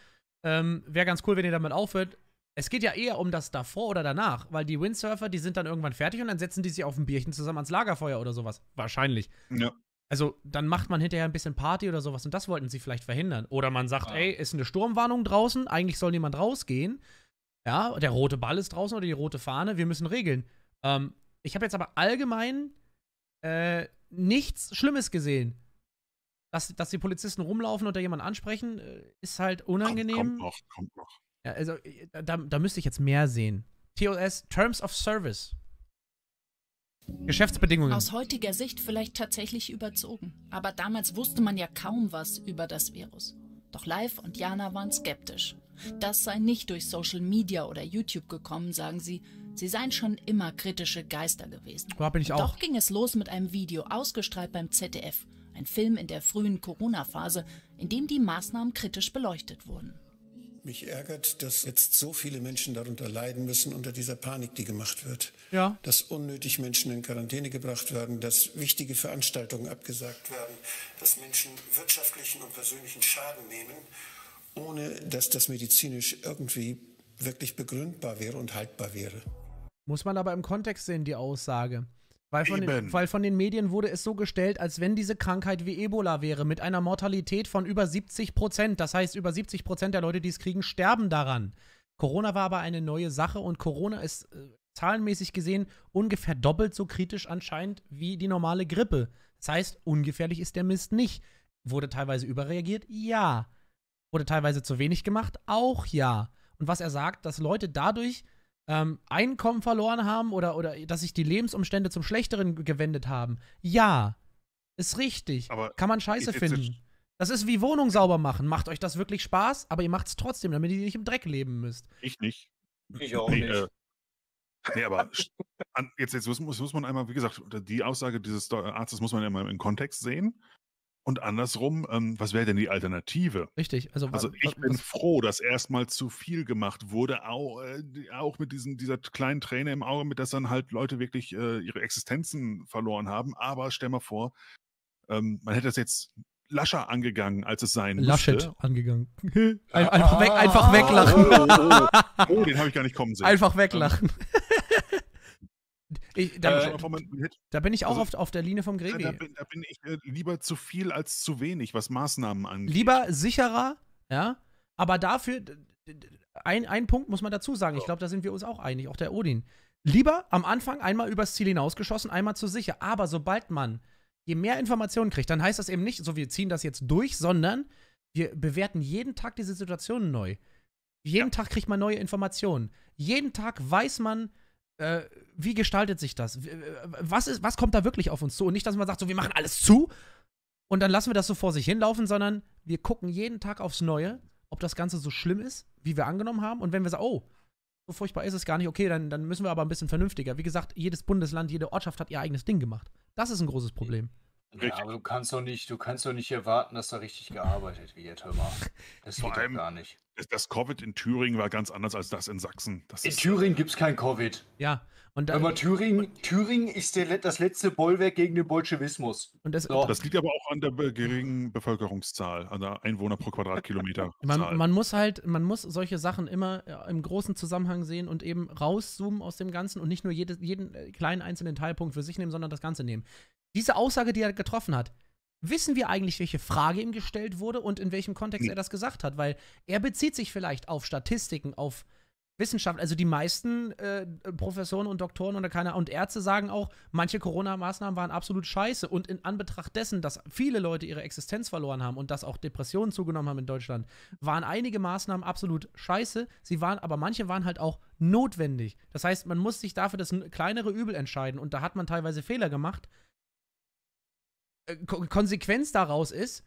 ähm, wäre ganz cool, wenn ihr damit aufhört, es geht ja eher um das davor oder danach, weil die Windsurfer, die sind dann irgendwann fertig und dann setzen die sich auf ein Bierchen zusammen ans Lagerfeuer oder sowas. Wahrscheinlich. Ja. Also dann macht man hinterher ein bisschen Party oder sowas und das wollten sie vielleicht verhindern. Oder man sagt, ja. ey, ist eine Sturmwarnung draußen, eigentlich soll niemand rausgehen. Ja, der rote Ball ist draußen oder die rote Fahne. Wir müssen regeln. Ähm, ich habe jetzt aber allgemein äh, nichts Schlimmes gesehen. Dass, dass die Polizisten rumlaufen und da jemanden ansprechen, äh, ist halt unangenehm. Kommt, noch, kommt noch. Ja, also äh, da, da müsste ich jetzt mehr sehen. TOS, Terms of Service. Geschäftsbedingungen. Aus heutiger Sicht vielleicht tatsächlich überzogen. Aber damals wusste man ja kaum was über das Virus. Doch Live und Jana waren skeptisch. Das sei nicht durch Social Media oder YouTube gekommen, sagen sie. Sie seien schon immer kritische Geister gewesen. War bin ich auch. Doch ging es los mit einem Video, ausgestrahlt beim ZDF. Ein Film in der frühen Corona-Phase, in dem die Maßnahmen kritisch beleuchtet wurden. Mich ärgert, dass jetzt so viele Menschen darunter leiden müssen, unter dieser Panik, die gemacht wird. Ja. Dass unnötig Menschen in Quarantäne gebracht werden, dass wichtige Veranstaltungen abgesagt werden, dass Menschen wirtschaftlichen und persönlichen Schaden nehmen ohne dass das medizinisch irgendwie wirklich begründbar wäre und haltbar wäre. Muss man aber im Kontext sehen, die Aussage. Weil von, den, weil von, den, Medien wurde es so gestellt, als wenn diese Krankheit wie Ebola wäre, mit einer Mortalität von über 70 Prozent. Das heißt, über 70 Prozent der Leute, die es kriegen, sterben daran. Corona war aber eine neue Sache und Corona ist äh, zahlenmäßig gesehen ungefähr doppelt so kritisch anscheinend wie die normale Grippe. Das heißt, ungefährlich ist der Mist nicht. Wurde teilweise überreagiert? Ja wurde teilweise zu wenig gemacht, auch ja. Und was er sagt, dass Leute dadurch ähm, Einkommen verloren haben oder, oder dass sich die Lebensumstände zum Schlechteren gewendet haben. Ja, ist richtig. Aber Kann man scheiße finden. Das ist wie Wohnung sauber machen. Macht euch das wirklich Spaß, aber ihr macht es trotzdem, damit ihr nicht im Dreck leben müsst. Ich nicht. Ich auch nee, nicht. Äh, nee, aber an, jetzt, jetzt muss, muss, man einmal, wie gesagt, die Aussage dieses Arztes muss man ja mal im Kontext sehen. Und andersrum, ähm, was wäre denn die Alternative? Richtig. Also, also ich bin froh, dass erstmal zu viel gemacht wurde, auch, äh, auch mit diesen, dieser kleinen Träne im Auge, mit dass dann halt Leute wirklich äh, ihre Existenzen verloren haben. Aber stell mal vor, ähm, man hätte das jetzt lascher angegangen, als es sein Laschet musste. Laschet angegangen. Ein, einfach, weg, einfach ah. weglachen. Oh, oh, oh. oh den habe ich gar nicht kommen sehen. Einfach weglachen. Ähm, ich, da, äh, äh da, bin ich auch also, oft auf der Linie vom Gregi. Äh, da, da, bin, ich äh, lieber zu viel als zu wenig, was Maßnahmen angeht. Lieber sicherer, ja, aber dafür, ein, ein Punkt muss man dazu sagen, ich glaube, da sind wir uns auch einig, auch der Odin. Lieber am Anfang einmal übers Ziel hinausgeschossen, einmal zu sicher, aber sobald man je mehr Informationen kriegt, dann heißt das eben nicht, so wir ziehen das jetzt durch, sondern wir bewerten jeden Tag diese Situation neu. Jeden ja. Tag kriegt man neue Informationen. Jeden Tag weiß man, äh, wie gestaltet sich das? Äh, was, ist, was kommt da wirklich auf uns zu? Und nicht, dass man sagt, so, wir machen alles zu und dann lassen wir das so vor sich hinlaufen, sondern wir gucken jeden Tag aufs Neue, ob das Ganze so schlimm ist, wie wir angenommen haben. Und wenn wir sagen, oh, so furchtbar ist es gar nicht, okay, dann, dann müssen wir aber ein bisschen vernünftiger. Wie gesagt, jedes Bundesland, jede Ortschaft hat ihr eigenes Ding gemacht. Das ist ein großes Problem. Mhm. Richtig. Ja, aber du kannst doch nicht, du kannst doch nicht erwarten, dass da richtig gearbeitet wird, hör mal. Das Vor geht allem, gar nicht. Das Covid in Thüringen war ganz anders als das in Sachsen. Das in Thüringen äh, gibt es kein Covid. Ja. Und dann, aber Thüringen, Thüringen ist der, das letzte Bollwerk gegen den Bolschewismus. Und das, so. das liegt aber auch an der geringen Bevölkerungszahl, an der Einwohner pro Quadratkilometer. man, man, muss halt, man muss solche Sachen immer äh, im großen Zusammenhang sehen und eben rauszoomen aus dem Ganzen und nicht nur jede, jeden äh, kleinen einzelnen Teilpunkt für sich nehmen, sondern das Ganze nehmen diese Aussage, die er getroffen hat, wissen wir eigentlich, welche Frage ihm gestellt wurde und in welchem Kontext hm. er das gesagt hat? Weil er bezieht sich vielleicht auf Statistiken, auf Wissenschaft. Also die meisten äh, Professoren und Doktoren und, keine, und Ärzte sagen auch, manche Corona-Maßnahmen waren absolut scheiße. Und in Anbetracht dessen, dass viele Leute ihre Existenz verloren haben und dass auch Depressionen zugenommen haben in Deutschland, waren einige Maßnahmen absolut scheiße. Sie waren, aber manche waren halt auch notwendig. Das heißt, man muss sich dafür das kleinere Übel entscheiden. Und da hat man teilweise Fehler gemacht. Äh, Konsequenz daraus ist,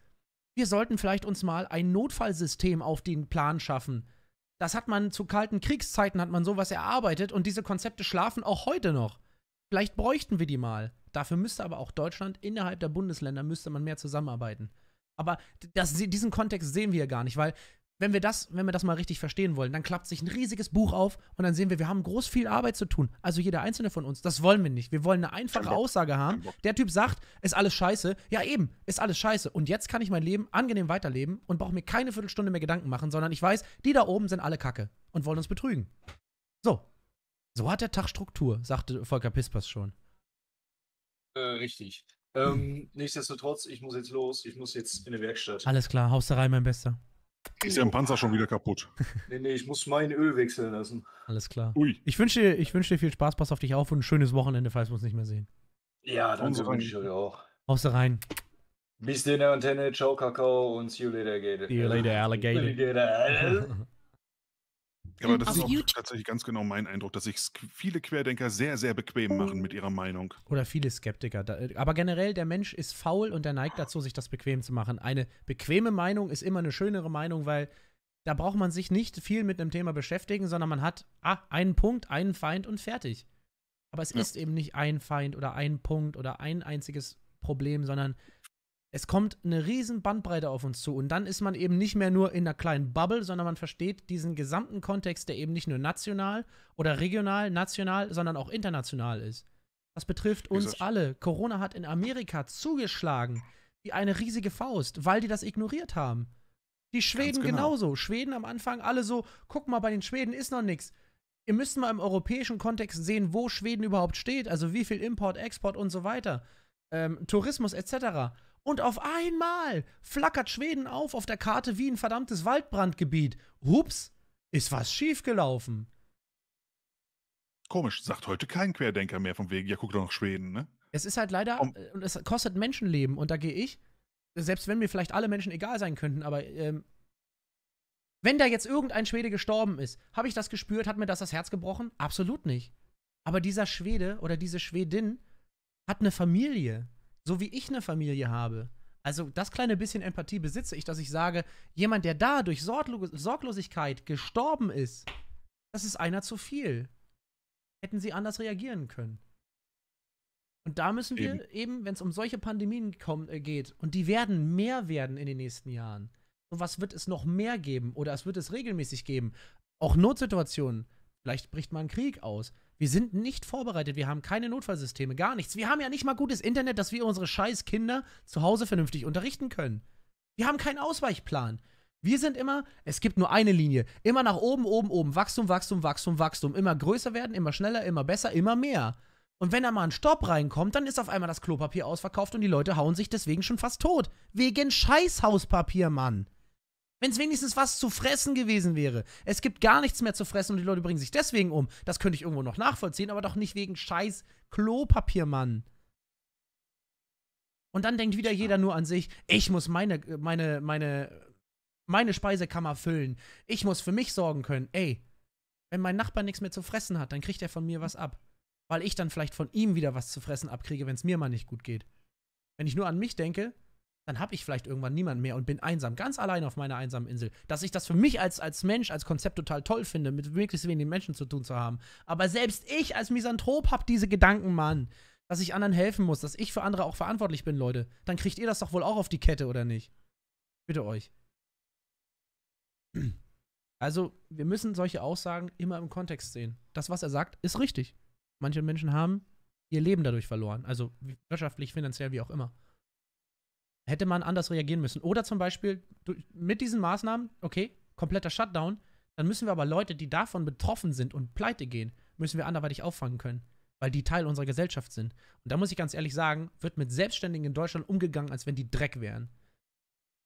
wir sollten vielleicht uns mal ein Notfallsystem auf den Plan schaffen. Das hat man zu kalten Kriegszeiten, hat man sowas erarbeitet und diese Konzepte schlafen auch heute noch. Vielleicht bräuchten wir die mal. Dafür müsste aber auch Deutschland innerhalb der Bundesländer müsste man mehr zusammenarbeiten. Aber das, diesen Kontext sehen wir ja gar nicht, weil wenn wir das, wenn wir das mal richtig verstehen wollen, dann klappt sich ein riesiges Buch auf und dann sehen wir, wir haben groß viel Arbeit zu tun. Also jeder einzelne von uns. Das wollen wir nicht. Wir wollen eine einfache Aussage haben. Der Typ sagt, ist alles scheiße. Ja, eben, ist alles scheiße. Und jetzt kann ich mein Leben angenehm weiterleben und brauche mir keine Viertelstunde mehr Gedanken machen, sondern ich weiß, die da oben sind alle Kacke und wollen uns betrügen. So. So hat der Tag Struktur, sagte Volker Pispers schon. Äh, richtig. Ähm, nichtsdestotrotz, ich muss jetzt los. Ich muss jetzt in die Werkstatt. Alles klar, haust rein, mein Bester. Ist ja im Panzer schon wieder kaputt. Nee, nee, ich muss mein Öl wechseln lassen. Alles klar. Ui. Ich wünsche dir, ich dir viel Spaß, pass auf dich auf und ein schönes Wochenende, falls wir uns nicht mehr sehen. Ja, danke wünsche ich euch auch. Haust rein. Bis dann, Antenne, ciao, Kakao und see you later, Gator. See you later, alligator. Ja, aber ähm, das ist auch YouTube tatsächlich ganz genau mein Eindruck, dass sich viele Querdenker sehr, sehr bequem oh. machen mit ihrer Meinung. Oder viele Skeptiker. Äh, aber generell, der Mensch ist faul und er neigt dazu, sich das bequem zu machen. Eine bequeme Meinung ist immer eine schönere Meinung, weil da braucht man sich nicht viel mit einem Thema beschäftigen, sondern man hat ah, einen Punkt, einen Feind und fertig. Aber es ja. ist eben nicht ein Feind oder ein Punkt oder ein einziges Problem, sondern es kommt eine riesen Bandbreite auf uns zu und dann ist man eben nicht mehr nur in einer kleinen Bubble, sondern man versteht diesen gesamten Kontext, der eben nicht nur national oder regional, national, sondern auch international ist. Das betrifft uns alle. Corona hat in Amerika zugeschlagen wie eine riesige Faust, weil die das ignoriert haben. Die Schweden genau. genauso. Schweden am Anfang alle so, guck mal, bei den Schweden ist noch nichts. Ihr müsst mal im europäischen Kontext sehen, wo Schweden überhaupt steht, also wie viel Import, Export und so weiter, ähm, Tourismus etc. Und auf einmal flackert Schweden auf auf der Karte wie ein verdammtes Waldbrandgebiet. Hups, ist was schiefgelaufen. Komisch, sagt heute kein Querdenker mehr vom Weg. Ja, guck doch nach Schweden, ne? Es ist halt leider, um, äh, und es kostet Menschenleben. Und da gehe ich, selbst wenn mir vielleicht alle Menschen egal sein könnten, aber ähm, wenn da jetzt irgendein Schwede gestorben ist, habe ich das gespürt? Hat mir das das Herz gebrochen? Absolut nicht. Aber dieser Schwede oder diese Schwedin hat eine Familie so wie ich eine Familie habe, also das kleine bisschen Empathie besitze ich, dass ich sage, jemand, der da durch Sorglosigkeit gestorben ist, das ist einer zu viel. Hätten sie anders reagieren können. Und da müssen wir eben, eben wenn es um solche Pandemien kommt, äh, geht, und die werden mehr werden in den nächsten Jahren. Und was wird es noch mehr geben? Oder es wird es regelmäßig geben. Auch Notsituationen. Vielleicht bricht man Krieg aus. Wir sind nicht vorbereitet. Wir haben keine Notfallsysteme, gar nichts. Wir haben ja nicht mal gutes Internet, dass wir unsere scheiß Kinder zu Hause vernünftig unterrichten können. Wir haben keinen Ausweichplan. Wir sind immer, es gibt nur eine Linie. Immer nach oben, oben, oben. Wachstum, Wachstum, Wachstum, Wachstum. Immer größer werden, immer schneller, immer besser, immer mehr. Und wenn da mal ein Stopp reinkommt, dann ist auf einmal das Klopapier ausverkauft und die Leute hauen sich deswegen schon fast tot. Wegen Scheißhauspapier, Mann. Wenn es wenigstens was zu fressen gewesen wäre. Es gibt gar nichts mehr zu fressen und die Leute bringen sich deswegen um. Das könnte ich irgendwo noch nachvollziehen, aber doch nicht wegen scheiß Klopapiermann. Und dann denkt wieder jeder nur an sich, ich muss meine, äh, meine, meine, meine Speisekammer füllen. Ich muss für mich sorgen können. Ey, wenn mein Nachbar nichts mehr zu fressen hat, dann kriegt er von mir was ab. Weil ich dann vielleicht von ihm wieder was zu fressen abkriege, wenn es mir mal nicht gut geht. Wenn ich nur an mich denke, dann habe ich vielleicht irgendwann niemanden mehr und bin einsam, ganz allein auf meiner einsamen Insel. Dass ich das für mich als, als Mensch, als Konzept total toll finde, mit möglichst wenigen Menschen zu tun zu haben. Aber selbst ich als Misanthrop habe diese Gedanken, Mann. Dass ich anderen helfen muss, dass ich für andere auch verantwortlich bin, Leute. Dann kriegt ihr das doch wohl auch auf die Kette, oder nicht? Bitte euch. Also, wir müssen solche Aussagen immer im Kontext sehen. Das, was er sagt, ist richtig. Manche Menschen haben ihr Leben dadurch verloren. Also wirtschaftlich, finanziell, wie auch immer hätte man anders reagieren müssen. Oder zum Beispiel mit diesen Maßnahmen, okay, kompletter Shutdown, dann müssen wir aber Leute, die davon betroffen sind und pleite gehen, müssen wir anderweitig auffangen können, weil die Teil unserer Gesellschaft sind. Und da muss ich ganz ehrlich sagen, wird mit Selbstständigen in Deutschland umgegangen, als wenn die Dreck wären.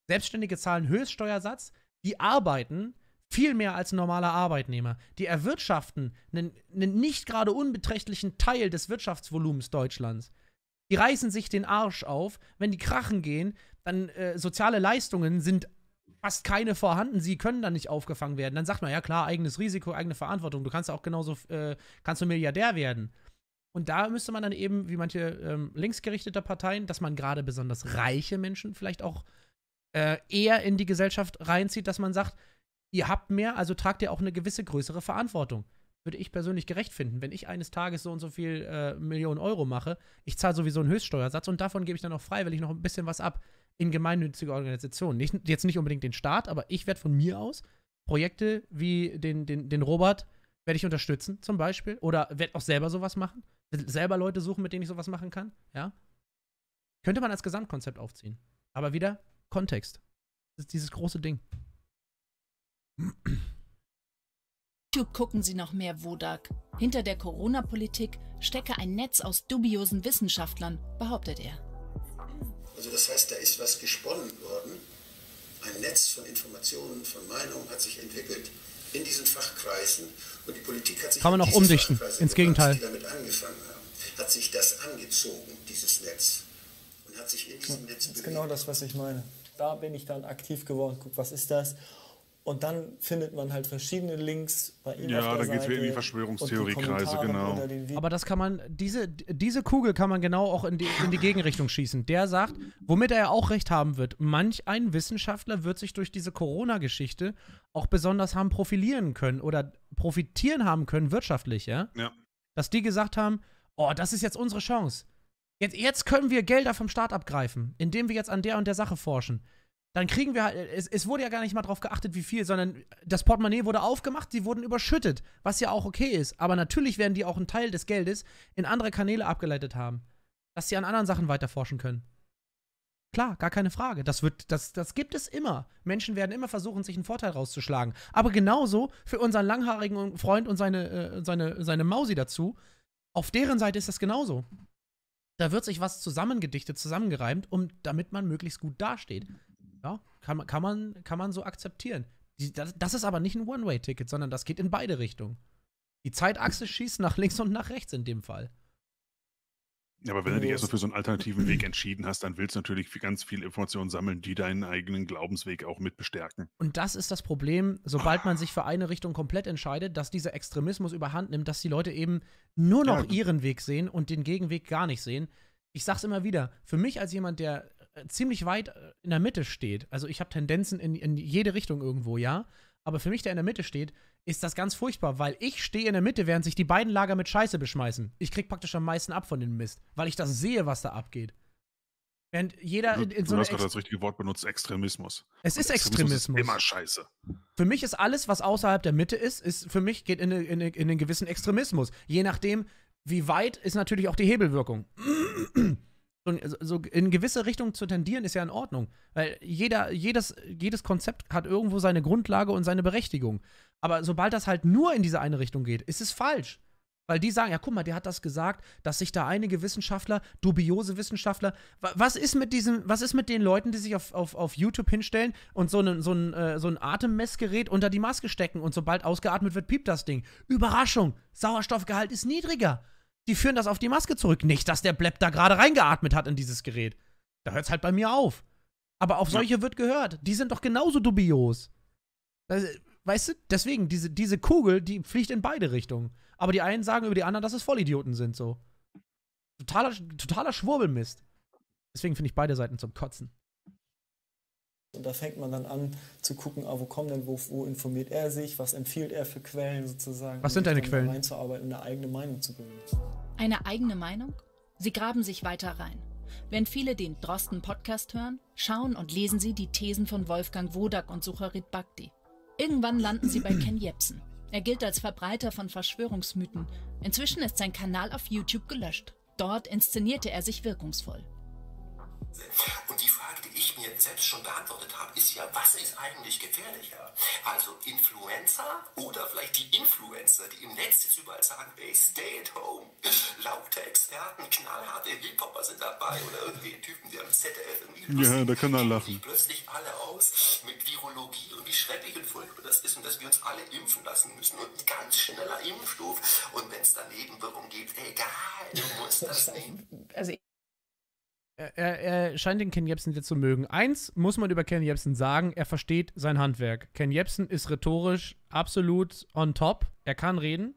Selbstständige zahlen Höchststeuersatz, die arbeiten viel mehr als ein normaler Arbeitnehmer. Die erwirtschaften einen, einen nicht gerade unbeträchtlichen Teil des Wirtschaftsvolumens Deutschlands. Die reißen sich den Arsch auf. Wenn die krachen gehen, dann äh, soziale Leistungen sind fast keine vorhanden. Sie können dann nicht aufgefangen werden. Dann sagt man, ja klar, eigenes Risiko, eigene Verantwortung. Du kannst auch genauso, äh, kannst du Milliardär werden. Und da müsste man dann eben, wie manche ähm, linksgerichtete Parteien, dass man gerade besonders reiche Menschen vielleicht auch äh, eher in die Gesellschaft reinzieht, dass man sagt, ihr habt mehr, also tragt ihr auch eine gewisse größere Verantwortung würde ich persönlich gerecht finden, wenn ich eines Tages so und so viel äh, Millionen Euro mache. Ich zahle sowieso einen Höchststeuersatz und davon gebe ich dann auch freiwillig noch ein bisschen was ab in gemeinnützige Organisationen. Nicht, jetzt nicht unbedingt den Staat, aber ich werde von mir aus Projekte wie den, den, den Robert werde ich unterstützen zum Beispiel oder werde auch selber sowas machen, selber Leute suchen, mit denen ich sowas machen kann. Ja, könnte man als Gesamtkonzept aufziehen. Aber wieder Kontext. Das ist dieses große Ding gucken Sie noch mehr Wodak. Hinter der Corona-Politik stecke ein Netz aus dubiosen Wissenschaftlern, behauptet er. Also das heißt, da ist was gesponnen worden. Ein Netz von Informationen, von Meinungen hat sich entwickelt in diesen Fachkreisen und die Politik hat sich Kann man auch umdichten, Fachkreise ins Gegenteil. Gemacht, damit angefangen haben. Hat sich das angezogen, dieses Netz. Und hat sich in diesem hm, Netz Das ist genau das, was ich meine. Da bin ich dann aktiv geworden. Guck, was ist das? Und dann findet man halt verschiedene Links bei ihm. Ja, da geht es wieder in die Verschwörungstheoriekreise, genau. Aber das kann man, diese, diese Kugel kann man genau auch in die, in die Gegenrichtung schießen. Der sagt, womit er ja auch recht haben wird, manch ein Wissenschaftler wird sich durch diese Corona-Geschichte auch besonders haben profilieren können oder profitieren haben können wirtschaftlich, ja? Ja. Dass die gesagt haben, oh, das ist jetzt unsere Chance. Jetzt, jetzt können wir Gelder vom Staat abgreifen, indem wir jetzt an der und der Sache forschen dann kriegen wir halt, es, es, wurde ja gar nicht mal drauf geachtet, wie viel, sondern das Portemonnaie wurde aufgemacht, sie wurden überschüttet, was ja auch okay ist. Aber natürlich werden die auch einen Teil des Geldes in andere Kanäle abgeleitet haben, dass sie an anderen Sachen weiterforschen können. Klar, gar keine Frage. Das, wird, das, das gibt es immer. Menschen werden immer versuchen, sich einen Vorteil rauszuschlagen. Aber genauso für unseren langhaarigen Freund und seine, äh, seine, seine Mausi dazu, auf deren Seite ist das genauso. Da wird sich was zusammengedichtet, zusammengereimt, um, damit man möglichst gut dasteht. Ja, kann, kann, man, kann man so akzeptieren. Die, das, das ist aber nicht ein One-Way-Ticket, sondern das geht in beide Richtungen. Die Zeitachse schießt nach links und nach rechts in dem Fall. Ja, aber wenn du dich äh, erstmal für so einen alternativen Weg entschieden hast, dann willst du natürlich ganz viel Informationen sammeln, die deinen eigenen Glaubensweg auch mit bestärken. Und das ist das Problem, sobald man sich für eine Richtung komplett entscheidet, dass dieser Extremismus überhand nimmt, dass die Leute eben nur noch ja. ihren Weg sehen und den Gegenweg gar nicht sehen. Ich sag's immer wieder, für mich als jemand, der äh, ziemlich weit äh, in der Mitte steht, also ich habe Tendenzen in, in jede Richtung irgendwo, ja, aber für mich, der in der Mitte steht, ist das ganz furchtbar, weil ich stehe in der Mitte, während sich die beiden Lager mit Scheiße beschmeißen. Ich krieg praktisch am meisten ab von dem Mist, weil ich das sehe, was da abgeht. Während jeder du, also in, in so Du hast gerade das richtige Wort benutzt, Extremismus. Es ist Extremismus. Extremismus. Ist immer Scheiße. Für mich ist alles, was außerhalb der Mitte ist, ist für mich geht in, in, in einen gewissen Extremismus. Je nachdem, wie weit ist natürlich auch die Hebelwirkung so, so in gewisse Richtung zu tendieren, ist ja in Ordnung. Weil jeder, jedes, jedes Konzept hat irgendwo seine Grundlage und seine Berechtigung. Aber sobald das halt nur in diese eine Richtung geht, ist es falsch. Weil die sagen, ja, guck mal, der hat das gesagt, dass sich da einige Wissenschaftler, dubiose Wissenschaftler, was ist mit diesen, was ist mit den Leuten, die sich auf, auf, auf YouTube hinstellen und so ein, so, ein, äh, so ein Atemmessgerät unter die Maske stecken und sobald ausgeatmet wird, piept das Ding. Überraschung, Sauerstoffgehalt ist niedriger. Die führen das auf die Maske zurück. Nicht, dass der Blepp da gerade reingeatmet hat in dieses Gerät. Da hört's halt bei mir auf. Aber auf solche ja. wird gehört. Die sind doch genauso dubios. Also, weißt du, deswegen, diese, diese Kugel, die fliegt in beide Richtungen. Aber die einen sagen über die anderen, dass es Vollidioten sind, so. Totaler, totaler Schwurbelmist. Deswegen finde ich beide Seiten zum Kotzen. Und da fängt man dann an zu gucken, ah, wo kommt denn, wo, wo informiert er sich, was empfiehlt er für Quellen sozusagen. Was sind deine Quellen? Reinzuarbeiten und eine eigene Meinung zu bilden. Eine eigene Meinung? Sie graben sich weiter rein. Wenn viele den Drosten-Podcast hören, schauen und lesen sie die Thesen von Wolfgang Wodak und Sucharit Bhakti. Irgendwann landen sie bei Ken Jebsen. Er gilt als Verbreiter von Verschwörungsmythen. Inzwischen ist sein Kanal auf YouTube gelöscht. Dort inszenierte er sich wirkungsvoll. Und die ich mir selbst schon beantwortet habe, ist ja, was ist eigentlich gefährlicher? Also Influenza oder vielleicht die Influencer, die im Netz jetzt überall sagen, hey, stay at home. Laute Experten, knallharte Hip-Hopper sind dabei oder irgendwie Typen, die am ZDF irgendwie... Ja, da kann er lachen. Plötzlich alle aus mit Virologie und wie schrecklich und furchtbar das ist und dass wir uns alle impfen lassen müssen und ganz schneller Impfstoff. Und wenn es daneben darum geht, egal, du musst das nehmen. Also er, er, scheint den Ken Jebsen jetzt zu mögen. Eins muss man über Ken Jebsen sagen, er versteht sein Handwerk. Ken Jebsen ist rhetorisch absolut on top. Er kann reden.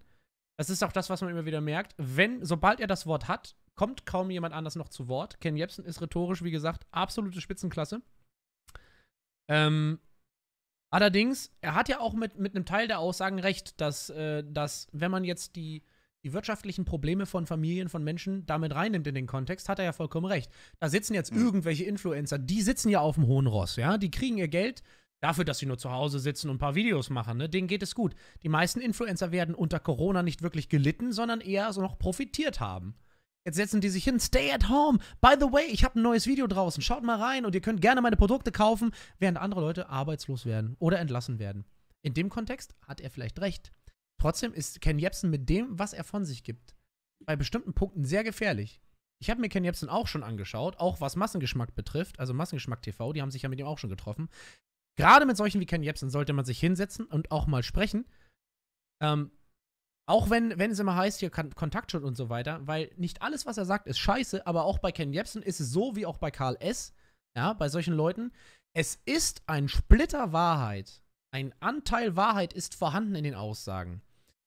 Das ist auch das, was man immer wieder merkt. Wenn, sobald er das Wort hat, kommt kaum jemand anders noch zu Wort. Ken Jebsen ist rhetorisch, wie gesagt, absolute Spitzenklasse. Ähm, allerdings, er hat ja auch mit, mit einem Teil der Aussagen recht, dass, äh, dass wenn man jetzt die die wirtschaftlichen Probleme von Familien, von Menschen damit reinnimmt in den Kontext, hat er ja vollkommen recht. Da sitzen jetzt mhm. irgendwelche Influencer, die sitzen ja auf dem hohen Ross, ja, die kriegen ihr Geld dafür, dass sie nur zu Hause sitzen und ein paar Videos machen, ne? denen geht es gut. Die meisten Influencer werden unter Corona nicht wirklich gelitten, sondern eher so noch profitiert haben. Jetzt setzen die sich hin, stay at home. By the way, ich habe ein neues Video draußen. Schaut mal rein und ihr könnt gerne meine Produkte kaufen, während andere Leute arbeitslos werden oder entlassen werden. In dem Kontext hat er vielleicht recht. Trotzdem ist Ken Jebsen mit dem, was er von sich gibt, bei bestimmten Punkten sehr gefährlich. Ich habe mir Ken Jebsen auch schon angeschaut, auch was Massengeschmack betrifft, also Massengeschmack TV, die haben sich ja mit ihm auch schon getroffen. Gerade mit solchen wie Ken Jebsen sollte man sich hinsetzen und auch mal sprechen. Ähm, auch wenn, wenn es immer heißt, hier Kontaktschutz und so weiter, weil nicht alles, was er sagt, ist scheiße, aber auch bei Ken Jebsen ist es so wie auch bei Karl S., ja, bei solchen Leuten. Es ist ein Splitter Wahrheit. Ein Anteil Wahrheit ist vorhanden in den Aussagen.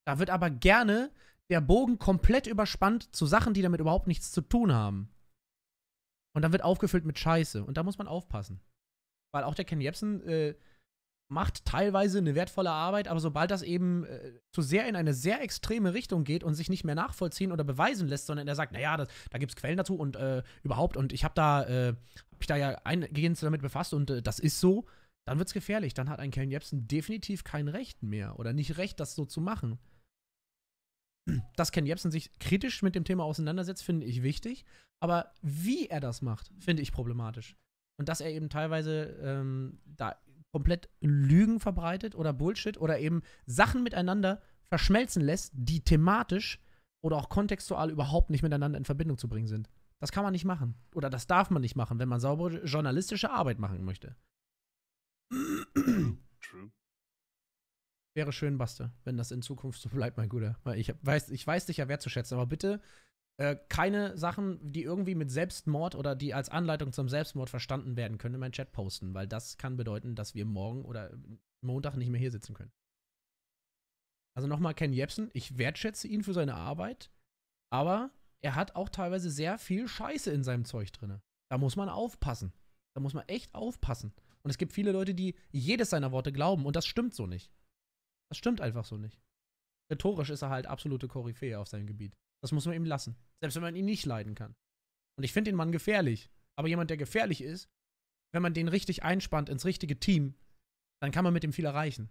Da wird aber gerne der Bogen komplett überspannt zu Sachen, die damit überhaupt nichts zu tun haben. Und dann wird aufgefüllt mit Scheiße. Und da muss man aufpassen. Weil auch der Ken Jebsen äh, macht teilweise eine wertvolle Arbeit, aber sobald das eben äh, zu sehr in eine sehr extreme Richtung geht und sich nicht mehr nachvollziehen oder beweisen lässt, sondern er sagt, naja, das, da gibt es Quellen dazu und äh, überhaupt und ich habe da, äh, hab mich da ja eingehend damit befasst und äh, das ist so, dann wird es gefährlich. Dann hat ein Ken Jebsen definitiv kein Recht mehr oder nicht Recht, das so zu machen dass Ken Jebsen sich kritisch mit dem Thema auseinandersetzt, finde ich wichtig. Aber wie er das macht, finde ich problematisch. Und dass er eben teilweise ähm, da komplett Lügen verbreitet oder Bullshit oder eben Sachen miteinander verschmelzen lässt, die thematisch oder auch kontextual überhaupt nicht miteinander in Verbindung zu bringen sind. Das kann man nicht machen. Oder das darf man nicht machen, wenn man saubere journalistische Arbeit machen möchte. True. Wäre schön, Baste, wenn das in Zukunft so bleibt, mein Guter. Weil ich weiß, ich weiß dich ja wertzuschätzen, aber bitte äh, keine Sachen, die irgendwie mit Selbstmord oder die als Anleitung zum Selbstmord verstanden werden können, in meinen Chat posten, weil das kann bedeuten, dass wir morgen oder Montag nicht mehr hier sitzen können. Also nochmal Ken Jebsen, ich wertschätze ihn für seine Arbeit, aber er hat auch teilweise sehr viel Scheiße in seinem Zeug drin. Da muss man aufpassen. Da muss man echt aufpassen. Und es gibt viele Leute, die jedes seiner Worte glauben und das stimmt so nicht. Das stimmt einfach so nicht. Rhetorisch ist er halt absolute Koryphäe auf seinem Gebiet. Das muss man ihm lassen. Selbst wenn man ihn nicht leiden kann. Und ich finde den Mann gefährlich. Aber jemand, der gefährlich ist, wenn man den richtig einspannt ins richtige Team, dann kann man mit ihm viel erreichen.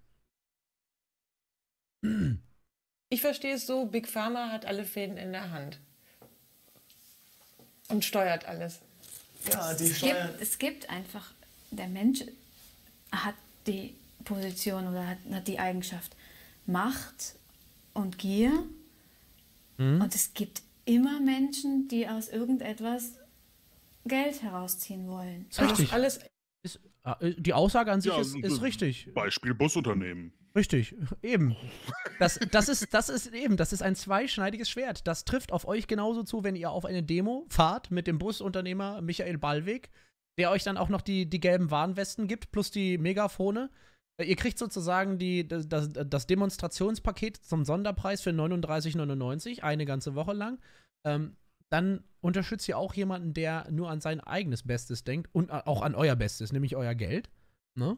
Ich verstehe es so, Big Pharma hat alle Fäden in der Hand und steuert alles. Ja, die es steuern. Gibt, es gibt einfach, der Mensch hat die Position oder hat, hat die Eigenschaft Macht und Gier. Mhm. Und es gibt immer Menschen, die aus irgendetwas Geld herausziehen wollen. Ist richtig. alles ist, äh, die Aussage an sich ja, ist, also ist richtig. Beispiel Busunternehmen. Richtig, eben. Das, das, ist, das ist eben, das ist ein zweischneidiges Schwert. Das trifft auf euch genauso zu, wenn ihr auf eine Demo fahrt mit dem Busunternehmer Michael Ballweg, der euch dann auch noch die, die gelben Warnwesten gibt, plus die Megafone. Ihr kriegt sozusagen die, das, das Demonstrationspaket zum Sonderpreis für 39,99 eine ganze Woche lang. Ähm, dann unterstützt ihr auch jemanden, der nur an sein eigenes Bestes denkt und auch an euer Bestes, nämlich euer Geld. Ne?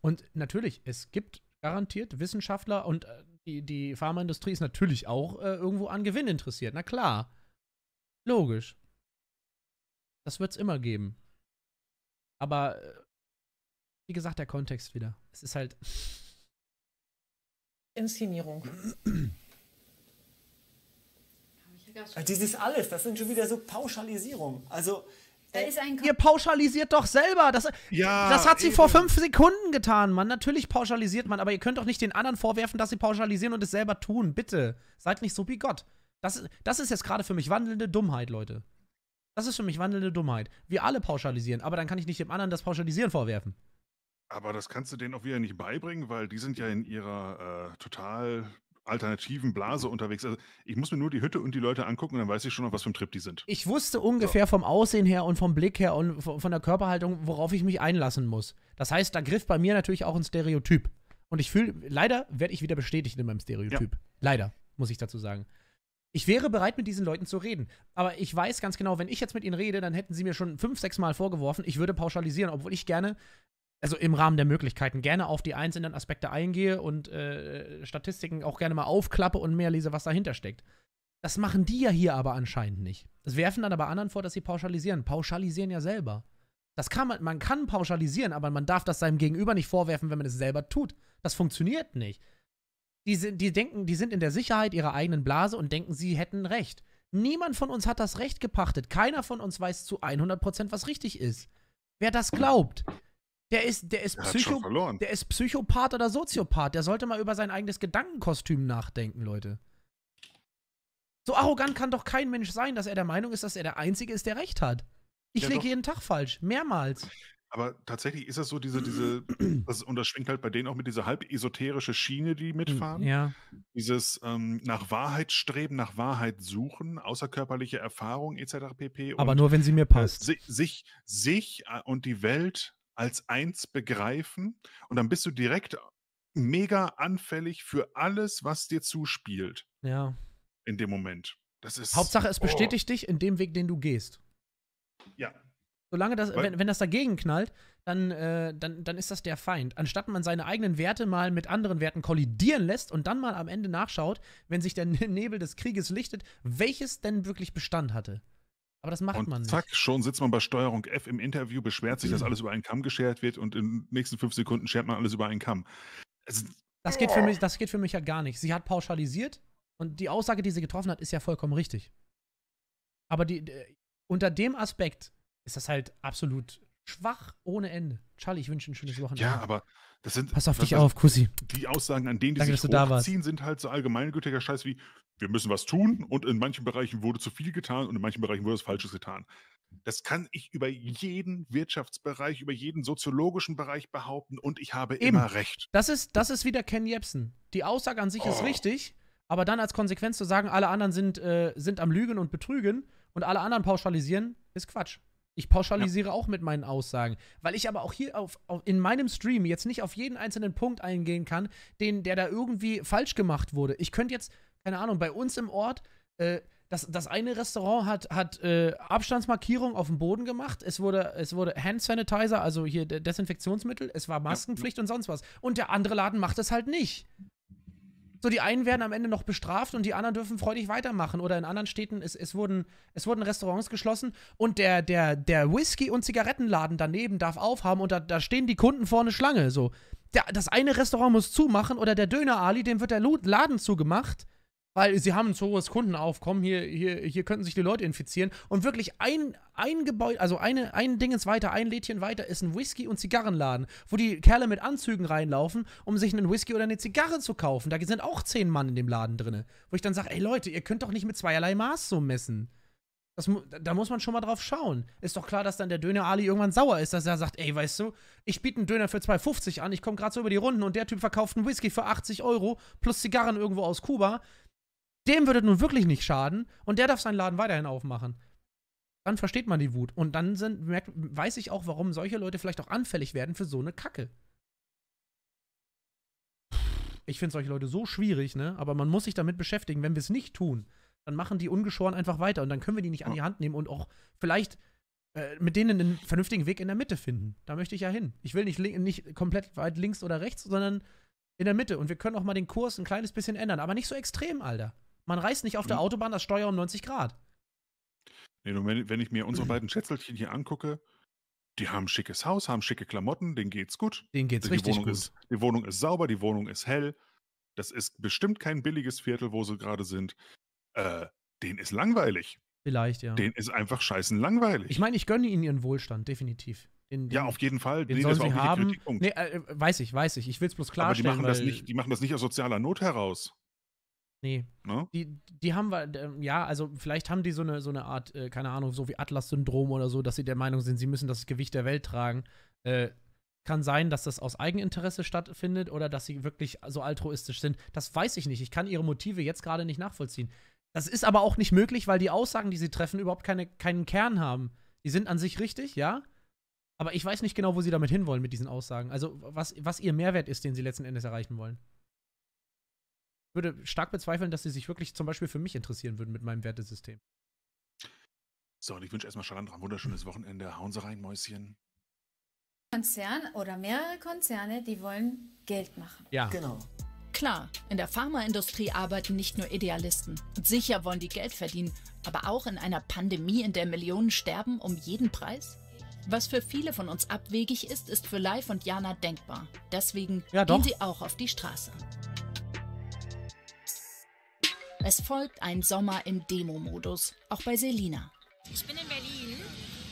Und natürlich, es gibt garantiert Wissenschaftler und äh, die, die Pharmaindustrie ist natürlich auch äh, irgendwo an Gewinn interessiert. Na klar. Logisch. Das wird es immer geben. Aber äh, wie gesagt, der Kontext wieder. Es ist halt. Inszenierung. Also dieses alles, das sind schon wieder so Pauschalisierungen. Also. Äh, ihr pauschalisiert doch selber. Das, ja, das hat sie eben. Äh, vor fünf Sekunden getan, Mann. Natürlich pauschalisiert man, aber ihr könnt doch nicht den anderen vorwerfen, dass sie pauschalisieren und es selber tun. Bitte. Seid nicht so bigott. Das, das ist jetzt gerade für mich wandelnde Dummheit, Leute. Das ist für mich wandelnde Dummheit. Wir alle pauschalisieren, aber dann kann ich nicht dem anderen das Pauschalisieren vorwerfen. Aber das kannst du denen auch wieder nicht beibringen, weil die sind ja in ihrer äh, total alternativen Blase unterwegs. Also ich muss mir nur die Hütte und die Leute angucken, und dann weiß ich schon, auf was für ein Trip die sind. Ich wusste ungefähr so. vom Aussehen her und vom Blick her und von der Körperhaltung, worauf ich mich einlassen muss. Das heißt, da griff bei mir natürlich auch ein Stereotyp. Und ich fühle, leider werde ich wieder bestätigt in meinem Stereotyp. Ja. Leider, muss ich dazu sagen. Ich wäre bereit, mit diesen Leuten zu reden. Aber ich weiß ganz genau, wenn ich jetzt mit ihnen rede, dann hätten sie mir schon fünf, sechs Mal vorgeworfen, ich würde pauschalisieren, obwohl ich gerne also im Rahmen der Möglichkeiten gerne auf die einzelnen Aspekte eingehe und äh, Statistiken auch gerne mal aufklappe und mehr lese, was dahinter steckt. Das machen die ja hier aber anscheinend nicht. Das werfen dann aber anderen vor, dass sie pauschalisieren. Pauschalisieren ja selber. Das kann man, man kann pauschalisieren, aber man darf das seinem Gegenüber nicht vorwerfen, wenn man es selber tut. Das funktioniert nicht. Die, sind, die denken, die sind in der Sicherheit ihrer eigenen Blase und denken, sie hätten Recht. Niemand von uns hat das Recht gepachtet. Keiner von uns weiß zu 100%, was richtig ist. Wer das glaubt, der ist, der ist, der Psycho der ist Psychopath oder Soziopath. Der sollte mal über sein eigenes Gedankenkostüm nachdenken, Leute. So arrogant kann doch kein Mensch sein, dass er der Meinung ist, dass er der Einzige ist, der Recht hat. Ich ja, lege jeden Tag falsch, mehrmals. Aber tatsächlich ist das so, diese, diese, das, und das schwingt halt bei denen auch mit dieser halb esoterische Schiene, die mitfahren. Hm, ja. Dieses ähm, nach Wahrheit streben, nach Wahrheit suchen, außerkörperliche Erfahrung etc. pp. Aber nur, wenn sie mir äh, passt. Sich, sich, sich äh, und die Welt als eins begreifen und dann bist du direkt mega anfällig für alles, was dir zuspielt. Ja. In dem Moment. Das ist, Hauptsache, es bestätigt dich in dem Weg, den du gehst. Ja. Solange das, wenn, wenn das dagegen knallt, dann, äh, dann, dann ist das der Feind. Anstatt man seine eigenen Werte mal mit anderen Werten kollidieren lässt und dann mal am Ende nachschaut, wenn sich der Nebel des Krieges lichtet, welches denn wirklich Bestand hatte. Aber das macht und man nicht. Zack, schon sitzt man bei Steuerung F im Interview, beschwert sich, mhm. dass alles über einen Kamm geschert wird und in den nächsten fünf Sekunden schert man alles über einen Kamm. Also, das, geht für mich, das geht für mich ja halt gar nicht. Sie hat pauschalisiert und die Aussage, die sie getroffen hat, ist ja vollkommen richtig. Aber die, unter dem Aspekt ist das halt absolut schwach ohne Ende. Charlie, ich wünsche ein schönes Wochenende. Ja, aber das sind. Pass auf dich auf, Kussi. Die Aussagen, an denen die Danke, sich hochziehen, da sind halt so allgemeingültiger Scheiß wie wir müssen was tun und in manchen Bereichen wurde zu viel getan und in manchen Bereichen wurde was Falsches getan. Das kann ich über jeden Wirtschaftsbereich, über jeden soziologischen Bereich behaupten und ich habe Eben. immer recht. Das ist, das ist wieder Ken Jebsen. Die Aussage an sich oh. ist richtig, aber dann als Konsequenz zu sagen, alle anderen sind, äh, sind am Lügen und Betrügen und alle anderen pauschalisieren, ist Quatsch. Ich pauschalisiere ja. auch mit meinen Aussagen, weil ich aber auch hier auf, auf, in meinem Stream jetzt nicht auf jeden einzelnen Punkt eingehen kann, den, der da irgendwie falsch gemacht wurde. Ich könnte jetzt keine Ahnung, bei uns im Ort, äh, das, das eine Restaurant hat, hat äh, Abstandsmarkierung auf dem Boden gemacht. Es wurde, es wurde Hand Sanitizer, also hier Desinfektionsmittel, es war Maskenpflicht ja. und sonst was. Und der andere Laden macht es halt nicht. So, die einen werden am Ende noch bestraft und die anderen dürfen freudig weitermachen. Oder in anderen Städten, es, es, wurden, es wurden Restaurants geschlossen und der, der, der Whisky- und Zigarettenladen daneben darf aufhaben und da, da stehen die Kunden vorne Schlange. So, der, das eine Restaurant muss zumachen oder der Döner-Ali, dem wird der Laden zugemacht weil sie haben ein so hohes Kundenaufkommen, hier, hier, hier könnten sich die Leute infizieren. Und wirklich ein, ein Gebäude, also eine, ein Dingens weiter, ein Lädchen weiter ist ein Whisky- und Zigarrenladen, wo die Kerle mit Anzügen reinlaufen, um sich einen Whisky oder eine Zigarre zu kaufen. Da sind auch zehn Mann in dem Laden drin. Wo ich dann sage, ey Leute, ihr könnt doch nicht mit zweierlei Maß so messen. Das, da muss man schon mal drauf schauen. Ist doch klar, dass dann der Döner-Ali irgendwann sauer ist, dass er sagt, ey, weißt du, ich biete einen Döner für 2,50 an, ich komme gerade so über die Runden und der Typ verkauft einen Whisky für 80 Euro plus Zigarren irgendwo aus Kuba. Dem würde nun wirklich nicht schaden und der darf seinen Laden weiterhin aufmachen. Dann versteht man die Wut und dann sind, merkt, weiß ich auch, warum solche Leute vielleicht auch anfällig werden für so eine Kacke. Ich finde solche Leute so schwierig, ne? Aber man muss sich damit beschäftigen. Wenn wir es nicht tun, dann machen die ungeschoren einfach weiter und dann können wir die nicht an die Hand nehmen und auch vielleicht äh, mit denen einen vernünftigen Weg in der Mitte finden. Da möchte ich ja hin. Ich will nicht, nicht komplett weit links oder rechts, sondern in der Mitte. Und wir können auch mal den Kurs ein kleines bisschen ändern, aber nicht so extrem, Alter. Man reißt nicht auf der mhm. Autobahn das Steuer um 90 Grad. Nee, wenn, wenn ich mir unsere beiden Schätzelchen hier angucke, die haben ein schickes Haus, haben schicke Klamotten, denen geht's gut. Denen geht's die richtig Wohnung gut. Ist, die Wohnung ist sauber, die Wohnung ist hell. Das ist bestimmt kein billiges Viertel, wo sie gerade sind. Äh, denen ist langweilig. Vielleicht, ja. Den ist einfach scheißen langweilig. Ich meine, ich gönne ihnen ihren Wohlstand, definitiv. Den, den, ja, auf jeden Fall. Den nee, sollen das auch haben. Nee, äh, äh, weiß ich, weiß ich. Ich will es bloß klarstellen. Aber die machen, das nicht, die machen das nicht aus sozialer Not heraus. Nee. No? Ne? Die, die haben wir, ähm, ja, also vielleicht haben die so eine, so eine Art, äh, keine Ahnung, so wie Atlas-Syndrom oder so, dass sie der Meinung sind, sie müssen das Gewicht der Welt tragen. Äh, kann sein, dass das aus Eigeninteresse stattfindet oder dass sie wirklich so altruistisch sind. Das weiß ich nicht. Ich kann ihre Motive jetzt gerade nicht nachvollziehen. Das ist aber auch nicht möglich, weil die Aussagen, die sie treffen, überhaupt keine, keinen Kern haben. Die sind an sich richtig, ja. Aber ich weiß nicht genau, wo sie damit hinwollen mit diesen Aussagen. Also was, was ihr Mehrwert ist, den sie letzten Endes erreichen wollen würde stark bezweifeln, dass sie sich wirklich zum Beispiel für mich interessieren würden mit meinem Wertesystem. So, und ich wünsche erstmal Charlotte ein wunderschönes Wochenende. Hauen Sie rein, Mäuschen. Konzern oder mehrere Konzerne, die wollen Geld machen. Ja. Genau. Klar, in der Pharmaindustrie arbeiten nicht nur Idealisten. Sicher wollen die Geld verdienen, aber auch in einer Pandemie, in der Millionen sterben, um jeden Preis? Was für viele von uns abwegig ist, ist für Live und Jana denkbar. Deswegen ja, gehen sie auch auf die Straße. Es folgt ein Sommer im Demo-Modus, auch bei Selina. Ich bin in Berlin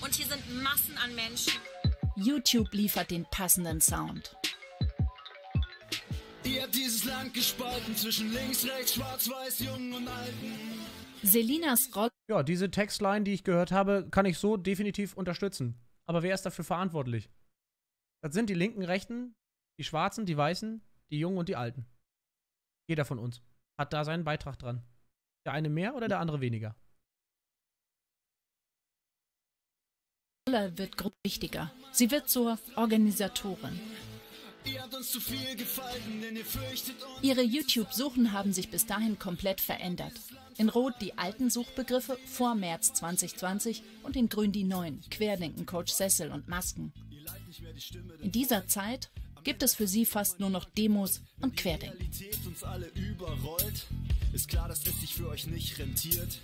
und hier sind Massen an Menschen. YouTube liefert den passenden Sound. Ihr habt dieses Land gespalten zwischen links, rechts, schwarz, weiß, jungen und alten. Selinas Rock. Ja, diese Textline, die ich gehört habe, kann ich so definitiv unterstützen. Aber wer ist dafür verantwortlich? Das sind die linken, rechten, die schwarzen, die weißen, die jungen und die alten. Jeder von uns hat da seinen Beitrag dran. Der eine mehr oder der andere weniger? Rolle wird wichtiger. Sie wird zur Organisatorin. Ihre YouTube-Suchen haben sich bis dahin komplett verändert. In Rot die alten Suchbegriffe vor März 2020 und in Grün die neuen, Querdenken, Coach Cecil und Masken. In dieser Zeit gibt es für sie fast nur noch Demos und Querdenken. Ist klar, dass es sich für euch nicht rentiert,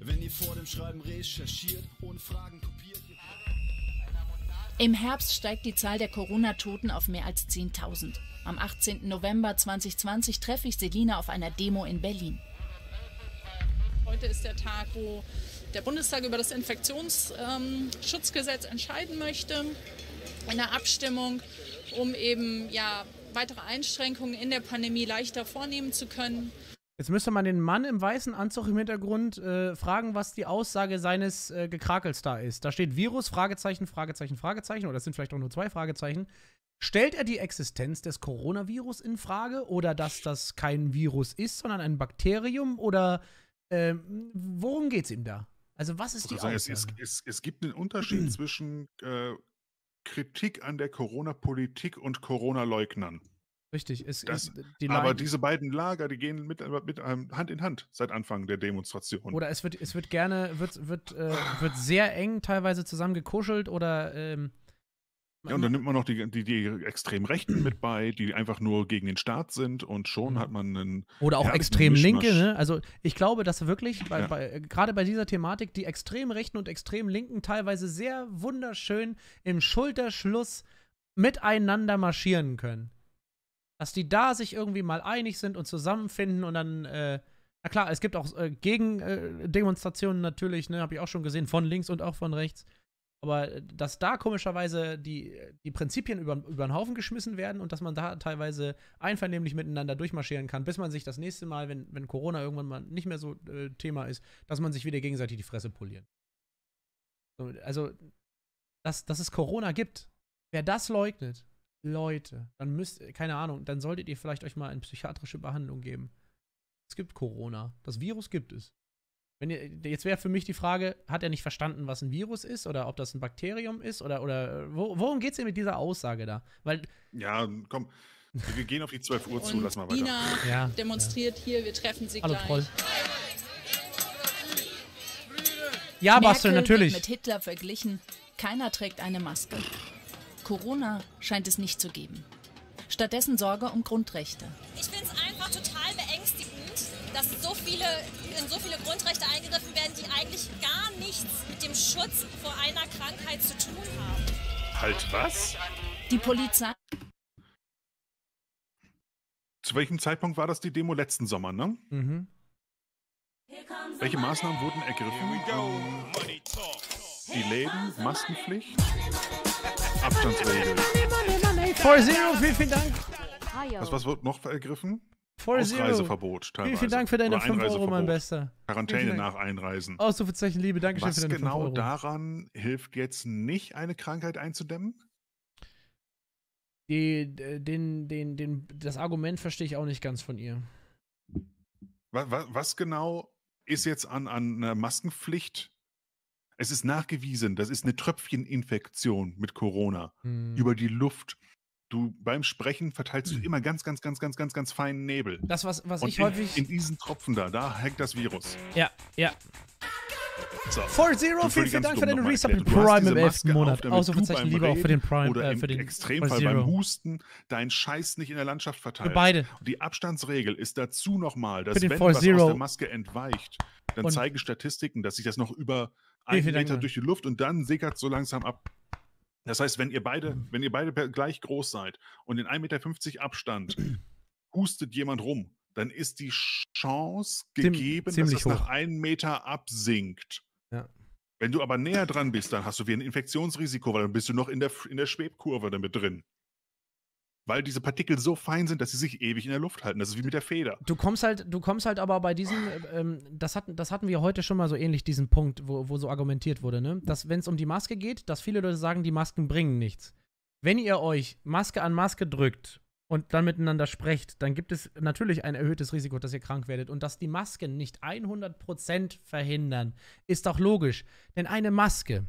wenn ihr vor dem Schreiben recherchiert, ohne Fragen kopiert. Im Herbst steigt die Zahl der Corona-Toten auf mehr als 10.000. Am 18. November 2020 treffe ich Selina auf einer Demo in Berlin. Heute ist der Tag, wo der Bundestag über das Infektionsschutzgesetz entscheiden möchte. In der Abstimmung um eben ja, weitere Einschränkungen in der Pandemie leichter vornehmen zu können. Jetzt müsste man den Mann im weißen Anzug im Hintergrund äh, fragen, was die Aussage seines äh, Gekrakels da ist. Da steht Virus, Fragezeichen, Fragezeichen, Fragezeichen, oder es sind vielleicht auch nur zwei Fragezeichen. Stellt er die Existenz des Coronavirus in Frage oder dass das kein Virus ist, sondern ein Bakterium? Oder äh, worum geht es ihm da? Also, was ist die Aussage? Es, es, es, gibt einen Unterschied zwischen äh, Kritik an der Corona-Politik und Corona-Leugnern. Richtig, es das, ist äh, die Leine. Aber diese beiden Lager, die gehen mit, äh, mit ähm, Hand in Hand seit Anfang der Demonstration. Oder es wird, es wird gerne, wird, wird, äh, wird sehr eng teilweise zusammengekuschelt oder ähm, ja, und dann nimmt man noch die, die, die extrem Rechten mit bei, die einfach nur gegen den Staat sind und schon mhm. hat man einen. Oder auch extrem Mischmasch. Linke, ne? Also ich glaube, dass wirklich, bei, ja. bei, gerade bei dieser Thematik, die extrem Rechten und extrem Linken teilweise sehr wunderschön im Schulterschluss miteinander marschieren können. Dass die da sich irgendwie mal einig sind und zusammenfinden und dann. Äh, na klar, es gibt auch äh, Gegendemonstrationen äh, natürlich, ne? Habe ich auch schon gesehen, von links und auch von rechts. Aber äh, dass da komischerweise die, die Prinzipien über, über den Haufen geschmissen werden und dass man da teilweise einvernehmlich miteinander durchmarschieren kann, bis man sich das nächste Mal, wenn, wenn Corona irgendwann mal nicht mehr so äh, Thema ist, dass man sich wieder gegenseitig die Fresse poliert. Also, dass, dass es Corona gibt, wer das leugnet, Leute, dann müsst, äh, keine Ahnung, dann solltet ihr vielleicht euch mal eine psychiatrische Behandlung geben. Es gibt Corona. Das Virus gibt es. Wenn ihr, jetzt wäre für mich die Frage, hat er nicht verstanden, was ein Virus ist oder ob das ein Bakterium ist oder, oder worum geht es denn mit dieser Aussage da? Weil, ja, komm, wir gehen auf die 12 Uhr zu, lass mal weiter. Dina ja, demonstriert ja. hier, wir treffen sie Hallo, gleich. Troll. Ja, Bastel, natürlich. Wird mit Hitler verglichen, keiner trägt eine Maske. Corona scheint es nicht zu geben. Stattdessen Sorge um Grundrechte. Ich finde es einfach total beängstigend dass so viele, in so viele Grundrechte eingegriffen werden, die eigentlich gar nichts mit dem Schutz vor einer Krankheit zu tun haben. Halt was? Die Polizei. Zu welchem Zeitpunkt war das die Demo letzten Sommer, ne? Mhm. Welche Maßnahmen wurden ergriffen? Die Läden, Maskenpflicht, Abstandsregeln. Voll Zero, vielen, vielen Dank. Was, was wird noch ergriffen? For Ausreiseverbot teilweise. Vielen Dank für deine 5 Euro, mein Bester. Quarantäne nach Einreisen. Ausrufezeichen Liebe, danke schön für deine genau 5 Euro. genau daran hilft jetzt nicht, eine Krankheit einzudämmen? Die, den, den, den, das Argument verstehe ich auch nicht ganz von ihr. Was, was genau ist jetzt an, an einer Maskenpflicht? Es ist nachgewiesen, das ist eine Tröpfcheninfektion mit Corona hm. über die Luft du beim Sprechen verteilst du hm. immer ganz, ganz, ganz, ganz, ganz, ganz feinen Nebel. Das, was, was Und ich in, häufig. In diesen Tropfen da, da hängt das Virus. Ja, ja. So. 4-0, vielen, vielen Dank für deine Resub im Prime im 11. Monat. Ausrufezeichen lieber auch für den Prime. Oder äh, für den Extremfall beim Husten deinen Scheiß nicht in der Landschaft verteilen. Für beide. Und die Abstandsregel ist dazu nochmal, dass wenn was aus der Maske entweicht, dann Und zeigen Statistiken, dass sich das noch über einen Meter durch die Luft und dann sickert so langsam ab. Das heißt, wenn ihr beide, mhm. wenn ihr beide gleich groß seid und in 1,50 Meter Abstand mhm. hustet jemand rum, dann ist die Chance gegeben, Ziem dass es nach einem Meter absinkt. Ja. Wenn du aber näher dran bist, dann hast du wie ein Infektionsrisiko, weil dann bist du noch in der, in der Schwebkurve damit drin weil diese Partikel so fein sind, dass sie sich ewig in der Luft halten. Das ist wie mit der Feder. Du kommst halt, du kommst halt aber bei diesem, äh, ähm, das, hatten, das hatten wir heute schon mal so ähnlich, diesen Punkt, wo, wo so argumentiert wurde, ne? Dass, wenn es um die Maske geht, dass viele Leute sagen, die Masken bringen nichts. Wenn ihr euch Maske an Maske drückt und dann miteinander sprecht, dann gibt es natürlich ein erhöhtes Risiko, dass ihr krank werdet. Und dass die Masken nicht 100% verhindern, ist doch logisch. Denn eine Maske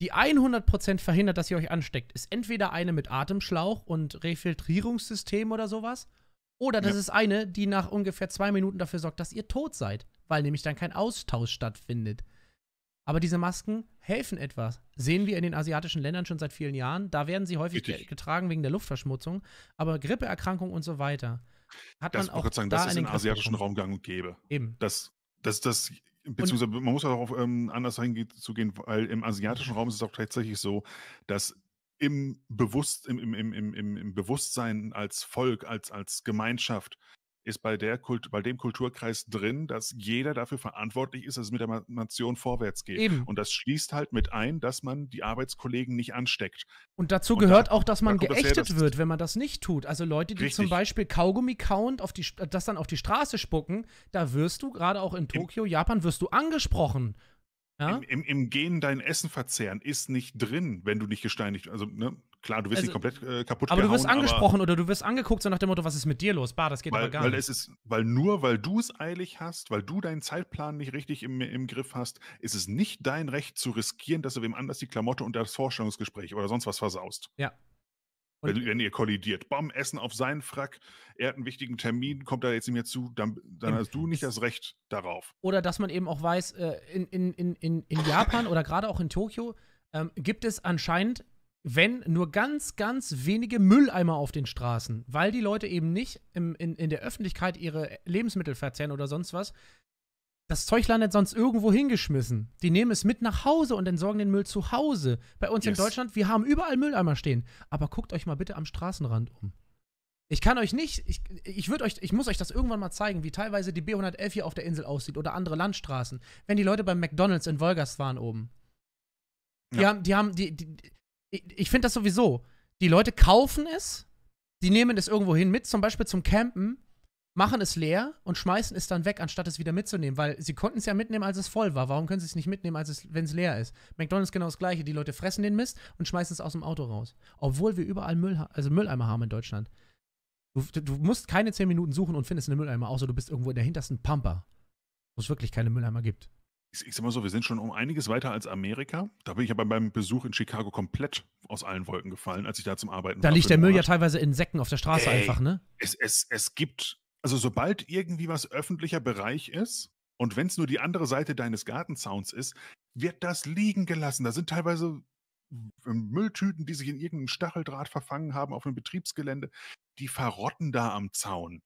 die 100% verhindert, dass ihr euch ansteckt, ist entweder eine mit Atemschlauch und Refiltrierungssystem oder sowas. Oder das ja. ist eine, die nach ungefähr zwei Minuten dafür sorgt, dass ihr tot seid, weil nämlich dann kein Austausch stattfindet. Aber diese Masken helfen etwas. Sehen wir in den asiatischen Ländern schon seit vielen Jahren. Da werden sie häufig Richtig. getragen wegen der Luftverschmutzung. Aber Grippeerkrankungen und so weiter. Hat das man auch sagen, da das ist im asiatischen Raum gang und gäbe. Eben. Das, das, das Beziehungsweise man muss darauf ähm, anders hinzugehen, weil im asiatischen Raum ist es auch tatsächlich so, dass im, Bewusst, im, im, im, im, im Bewusstsein als Volk, als, als Gemeinschaft ist bei, der Kult, bei dem Kulturkreis drin, dass jeder dafür verantwortlich ist, dass es mit der Nation vorwärts geht. Eben. Und das schließt halt mit ein, dass man die Arbeitskollegen nicht ansteckt. Und dazu und gehört da, auch, dass man da geächtet das her, dass wird, wenn man das nicht tut. Also Leute, die richtig. zum Beispiel Kaugummi kauen, auf die, äh, das dann auf die Straße spucken, da wirst du, gerade auch in Tokio, Im, Japan, wirst du angesprochen. Ja? Im, im, Im Gehen dein Essen verzehren ist nicht drin, wenn du nicht gesteinigt, also ne, Klar, du wirst also, nicht komplett äh, kaputt Aber gehauen, du wirst angesprochen oder du wirst angeguckt, so nach dem Motto, was ist mit dir los? Bah, das geht weil, aber gar weil nicht. Es ist, weil nur, weil du es eilig hast, weil du deinen Zeitplan nicht richtig im, im Griff hast, ist es nicht dein Recht zu riskieren, dass du wem anders die Klamotte und das Vorstellungsgespräch oder sonst was versaust. Ja, wenn, wenn, ihr kollidiert. Bam, Essen auf seinen Frack, er hat einen wichtigen Termin, kommt da jetzt nicht mehr zu, dann, dann hast du nicht das Recht darauf. Oder dass man eben auch weiß, äh, in, in, in, in Japan oder gerade auch in Tokio ähm, gibt es anscheinend wenn nur ganz, ganz wenige Mülleimer auf den Straßen, weil die Leute eben nicht im, in, in der Öffentlichkeit ihre Lebensmittel verzehren oder sonst was. Das Zeug landet sonst irgendwo hingeschmissen. Die nehmen es mit nach Hause und entsorgen den Müll zu Hause. Bei uns yes. in Deutschland, wir haben überall Mülleimer stehen. Aber guckt euch mal bitte am Straßenrand um. Ich kann euch nicht, ich, ich würde euch, ich muss euch das irgendwann mal zeigen, wie teilweise die B111 hier auf der Insel aussieht oder andere Landstraßen, wenn die Leute beim McDonalds in Wolgast waren oben. Die ja. haben, die haben, die, die, ich, ich finde das sowieso. Die Leute kaufen es, die nehmen es irgendwo hin mit, zum Beispiel zum Campen, machen es leer und schmeißen es dann weg, anstatt es wieder mitzunehmen, weil sie konnten es ja mitnehmen, als es voll war. Warum können sie es nicht mitnehmen, als es, wenn es leer ist? McDonalds genau das gleiche. Die Leute fressen den Mist und schmeißen es aus dem Auto raus. Obwohl wir überall Müll, also Mülleimer haben in Deutschland. Du, du musst keine 10 Minuten suchen und findest eine Mülleimer, außer du bist irgendwo in der hintersten Pampa, wo es wirklich keine Mülleimer gibt ich, ich sag mal so, wir sind schon um einiges weiter als Amerika. Da bin ich aber beim Besuch in Chicago komplett aus allen Wolken gefallen, als ich da zum Arbeiten da war. Da liegt der Monat. Müll ja teilweise in Säcken auf der Straße Ey, einfach, ne? Es, es, es gibt, also sobald irgendwie was öffentlicher Bereich ist und wenn es nur die andere Seite deines Gartenzauns ist, wird das liegen gelassen. Da sind teilweise Mülltüten, die sich in irgendeinem Stacheldraht verfangen haben auf einem Betriebsgelände, die verrotten da am Zaun.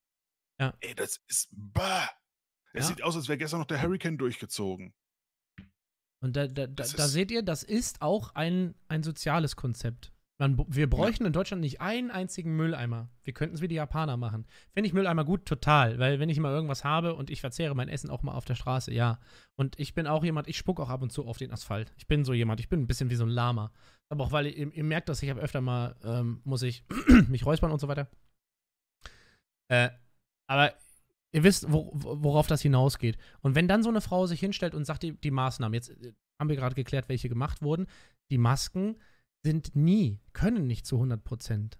Ja. Ey, das ist bah, es sieht aus, als wäre gestern noch der Hurricane durchgezogen. Und da, da, da, da, seht ihr, das ist auch ein, ein soziales Konzept. Man, wir bräuchten ja. in Deutschland nicht einen einzigen Mülleimer. Wir könnten es wie die Japaner machen. Finde ich Mülleimer gut, total. Weil wenn ich mal irgendwas habe und ich verzehre mein Essen auch mal auf der Straße, ja. Und ich bin auch jemand, ich spuck auch ab und zu auf den Asphalt. Ich bin so jemand, ich bin ein bisschen wie so ein Lama. Aber auch weil ihr, ihr merkt dass ich öfter mal, ähm, muss ich mich räuspern und so weiter. Äh, aber Ihr wisst, wo, worauf das hinausgeht. Und wenn dann so eine Frau sich hinstellt und sagt, die, die Maßnahmen, jetzt äh, haben wir gerade geklärt, welche gemacht wurden, die Masken sind nie, können nicht zu 100 Prozent.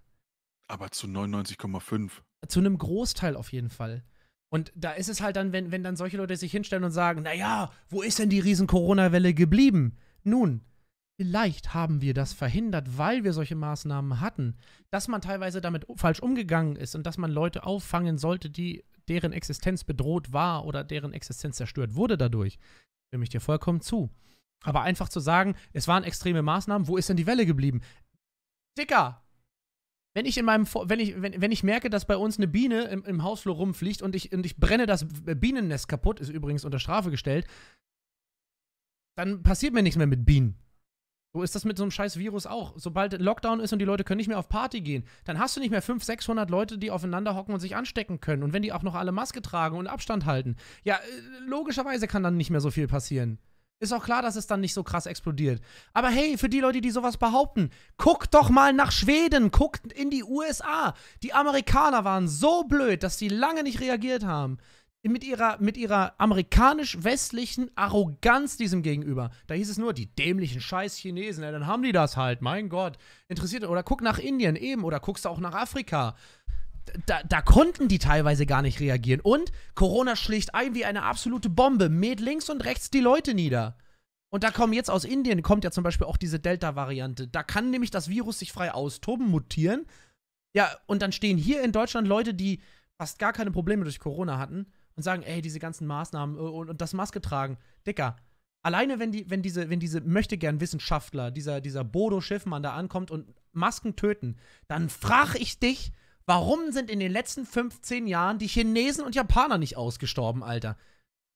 Aber zu 99,5. Zu einem Großteil auf jeden Fall. Und da ist es halt dann, wenn, wenn dann solche Leute sich hinstellen und sagen, naja, wo ist denn die riesen Corona-Welle geblieben? Nun, vielleicht haben wir das verhindert, weil wir solche Maßnahmen hatten. Dass man teilweise damit falsch umgegangen ist und dass man Leute auffangen sollte, die deren Existenz bedroht war oder deren Existenz zerstört wurde dadurch, stimme ich dir vollkommen zu. Aber einfach zu sagen, es waren extreme Maßnahmen, wo ist denn die Welle geblieben? Dicker! Wenn ich in meinem, wenn ich, wenn, wenn ich merke, dass bei uns eine Biene im, im Hausflur rumfliegt und ich, und ich brenne das Bienennest kaputt, ist übrigens unter Strafe gestellt, dann passiert mir nichts mehr mit Bienen. So ist das mit so einem scheiß Virus auch. Sobald Lockdown ist und die Leute können nicht mehr auf Party gehen, dann hast du nicht mehr 500, 600 Leute, die aufeinander hocken und sich anstecken können. Und wenn die auch noch alle Maske tragen und Abstand halten, ja, äh, logischerweise kann dann nicht mehr so viel passieren. Ist auch klar, dass es dann nicht so krass explodiert. Aber hey, für die Leute, die sowas behaupten, guckt doch mal nach Schweden, guckt in die USA. Die Amerikaner waren so blöd, dass sie lange nicht reagiert haben mit ihrer, mit ihrer amerikanisch-westlichen Arroganz diesem gegenüber. Da hieß es nur, die dämlichen Scheiß-Chinesen, ja, dann haben die das halt, mein Gott. Interessiert, oder guck nach Indien eben, oder guckst du auch nach Afrika. Da, da, konnten die teilweise gar nicht reagieren. Und Corona schlicht ein wie eine absolute Bombe, mäht links und rechts die Leute nieder. Und da kommen jetzt aus Indien, kommt ja zum Beispiel auch diese Delta-Variante. Da kann nämlich das Virus sich frei austoben, mutieren. Ja, und dann stehen hier in Deutschland Leute, die fast gar keine Probleme durch Corona hatten und sagen, ey, diese ganzen Maßnahmen äh, und, und das Maske tragen, Dicker. Alleine wenn die, wenn diese, wenn diese möchte gern Wissenschaftler, dieser, dieser Bodo Schiffmann da ankommt und Masken töten, dann frage ich dich, warum sind in den letzten 15 Jahren die Chinesen und Japaner nicht ausgestorben, Alter?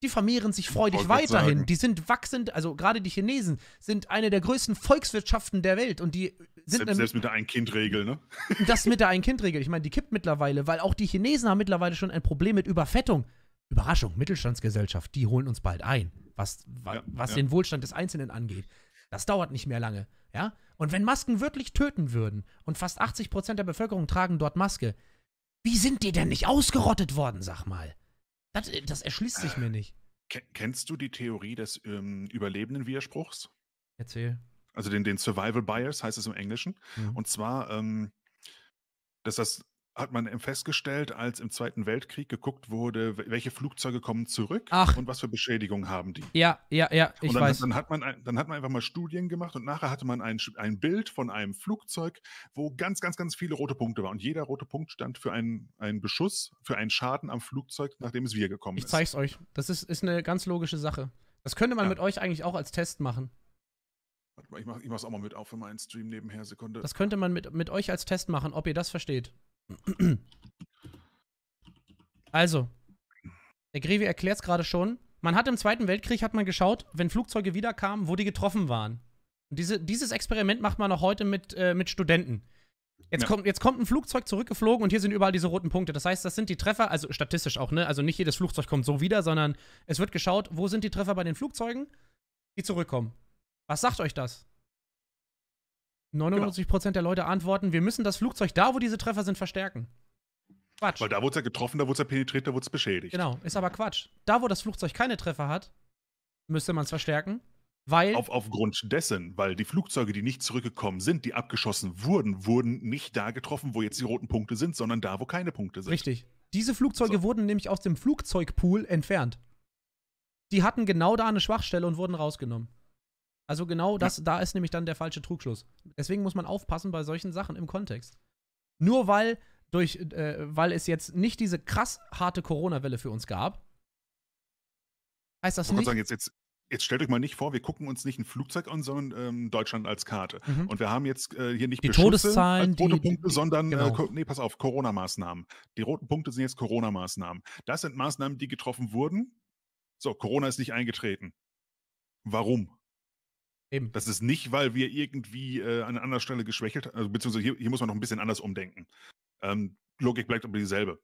die vermehren sich freudig weiterhin. Die sind wachsend, also gerade die Chinesen sind eine der größten Volkswirtschaften der Welt und die sind selbst, selbst mit der Ein-Kind-Regel, ne? Das mit der Ein-Kind-Regel. Ich meine, die kippt mittlerweile, weil auch die Chinesen haben mittlerweile schon ein Problem mit Überfettung. Überraschung, Mittelstandsgesellschaft, die holen uns bald ein, was, ja, was ja. den Wohlstand des Einzelnen angeht. Das dauert nicht mehr lange, ja? Und wenn Masken wirklich töten würden und fast 80 Prozent der Bevölkerung tragen dort Maske, wie sind die denn nicht ausgerottet worden, sag mal? Das, äh, das erschließt sich äh, mir nicht. Kennst du die Theorie des ähm, überlebenden Widerspruchs? Erzähl. Also den, den Survival Bias heißt es im Englischen. Mhm. Und zwar, ähm, dass das hat man festgestellt, als im Zweiten Weltkrieg geguckt wurde, welche Flugzeuge kommen zurück Ach. und was für Beschädigungen haben die. Ja, ja, ja, ich und dann, weiß. Dann hat, man, dann hat man einfach mal Studien gemacht und nachher hatte man ein, ein Bild von einem Flugzeug, wo ganz, ganz, ganz viele rote Punkte waren. Und jeder rote Punkt stand für einen, einen Beschuss, für einen Schaden am Flugzeug, nachdem es wir gekommen ich ist. Ich zeig's euch. Das ist, ist eine ganz logische Sache. Das könnte man ja. mit euch eigentlich auch als Test machen. Warte mal, ich mach, ich mach's auch mal mit auf für meinen Stream nebenher, Sekunde. Das könnte man mit, mit euch als Test machen, ob ihr das versteht. Also, der Grevi erklärt es gerade schon. Man hat im Zweiten Weltkrieg hat man geschaut, wenn Flugzeuge wiederkamen, wo die getroffen waren. Und diese, dieses Experiment macht man auch heute mit, äh, mit Studenten. Jetzt, ja. kommt, jetzt kommt ein Flugzeug zurückgeflogen und hier sind überall diese roten Punkte. Das heißt, das sind die Treffer, also statistisch auch, ne? Also nicht jedes Flugzeug kommt so wieder, sondern es wird geschaut, wo sind die Treffer bei den Flugzeugen, die zurückkommen. Was sagt euch das? 99 genau. der Leute antworten, wir müssen das Flugzeug da, wo diese Treffer sind, verstärken. Quatsch. Weil da wurde es ja getroffen, da wurde es ja penetriert, da wurde es beschädigt. Genau, ist aber Quatsch. Da, wo das Flugzeug keine Treffer hat, müsste man es verstärken, weil. Auf, aufgrund dessen, weil die Flugzeuge, die nicht zurückgekommen sind, die abgeschossen wurden, wurden nicht da getroffen, wo jetzt die roten Punkte sind, sondern da, wo keine Punkte sind. Richtig. Diese Flugzeuge so. wurden nämlich aus dem Flugzeugpool entfernt. Die hatten genau da eine Schwachstelle und wurden rausgenommen. Also genau das, ja. da ist nämlich dann der falsche Trugschluss. Deswegen muss man aufpassen bei solchen Sachen im Kontext. Nur weil durch, äh, weil es jetzt nicht diese krass harte Corona-Welle für uns gab, heißt das ich nicht. Sagen, jetzt, jetzt, Jetzt stellt euch mal nicht vor, wir gucken uns nicht ein Flugzeug an, sondern ähm, Deutschland als Karte. Mhm. Und wir haben jetzt äh, hier nicht die Beschüsse Todeszahlen, rote die, Punkte, die, sondern äh, genau. äh, nee, pass auf, Corona-Maßnahmen. Die roten Punkte sind jetzt Corona-Maßnahmen. Das sind Maßnahmen, die getroffen wurden. So, Corona ist nicht eingetreten. Warum? Eben. Das ist nicht, weil wir irgendwie äh, an anderer Stelle geschwächelt haben, also, beziehungsweise hier, hier, muss man noch ein bisschen anders umdenken. Ähm, Logik bleibt aber dieselbe.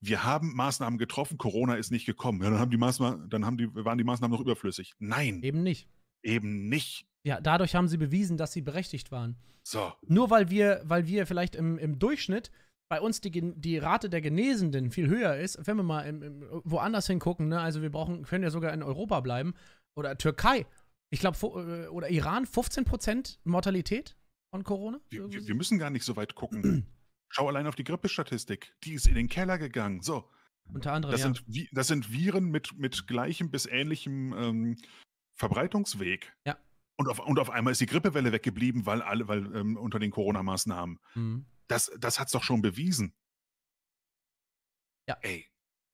Wir haben Maßnahmen getroffen, Corona ist nicht gekommen. Ja, dann haben die Maßnahmen, dann haben die, waren die Maßnahmen noch überflüssig. Nein. Eben nicht. Eben nicht. Ja, dadurch haben sie bewiesen, dass sie berechtigt waren. So. Nur weil wir, weil wir vielleicht im, im Durchschnitt bei uns die, die Rate der Genesenden viel höher ist, wenn wir mal im, im, woanders hingucken, ne? also wir brauchen, können ja sogar in Europa bleiben oder Türkei ich glaube, äh, oder Iran 15% Mortalität von Corona? Wir, wir, müssen gar nicht so weit gucken. Schau allein auf die Grippestatistik. Die ist in den Keller gegangen. So. Unter anderem. Das, ja. sind, das sind Viren mit, mit gleichem bis ähnlichem ähm, Verbreitungsweg. Ja. Und auf, und auf einmal ist die Grippewelle weggeblieben, weil alle, weil ähm, unter den Corona-Maßnahmen. Mhm. Das, das es doch schon bewiesen. Ja. Ey,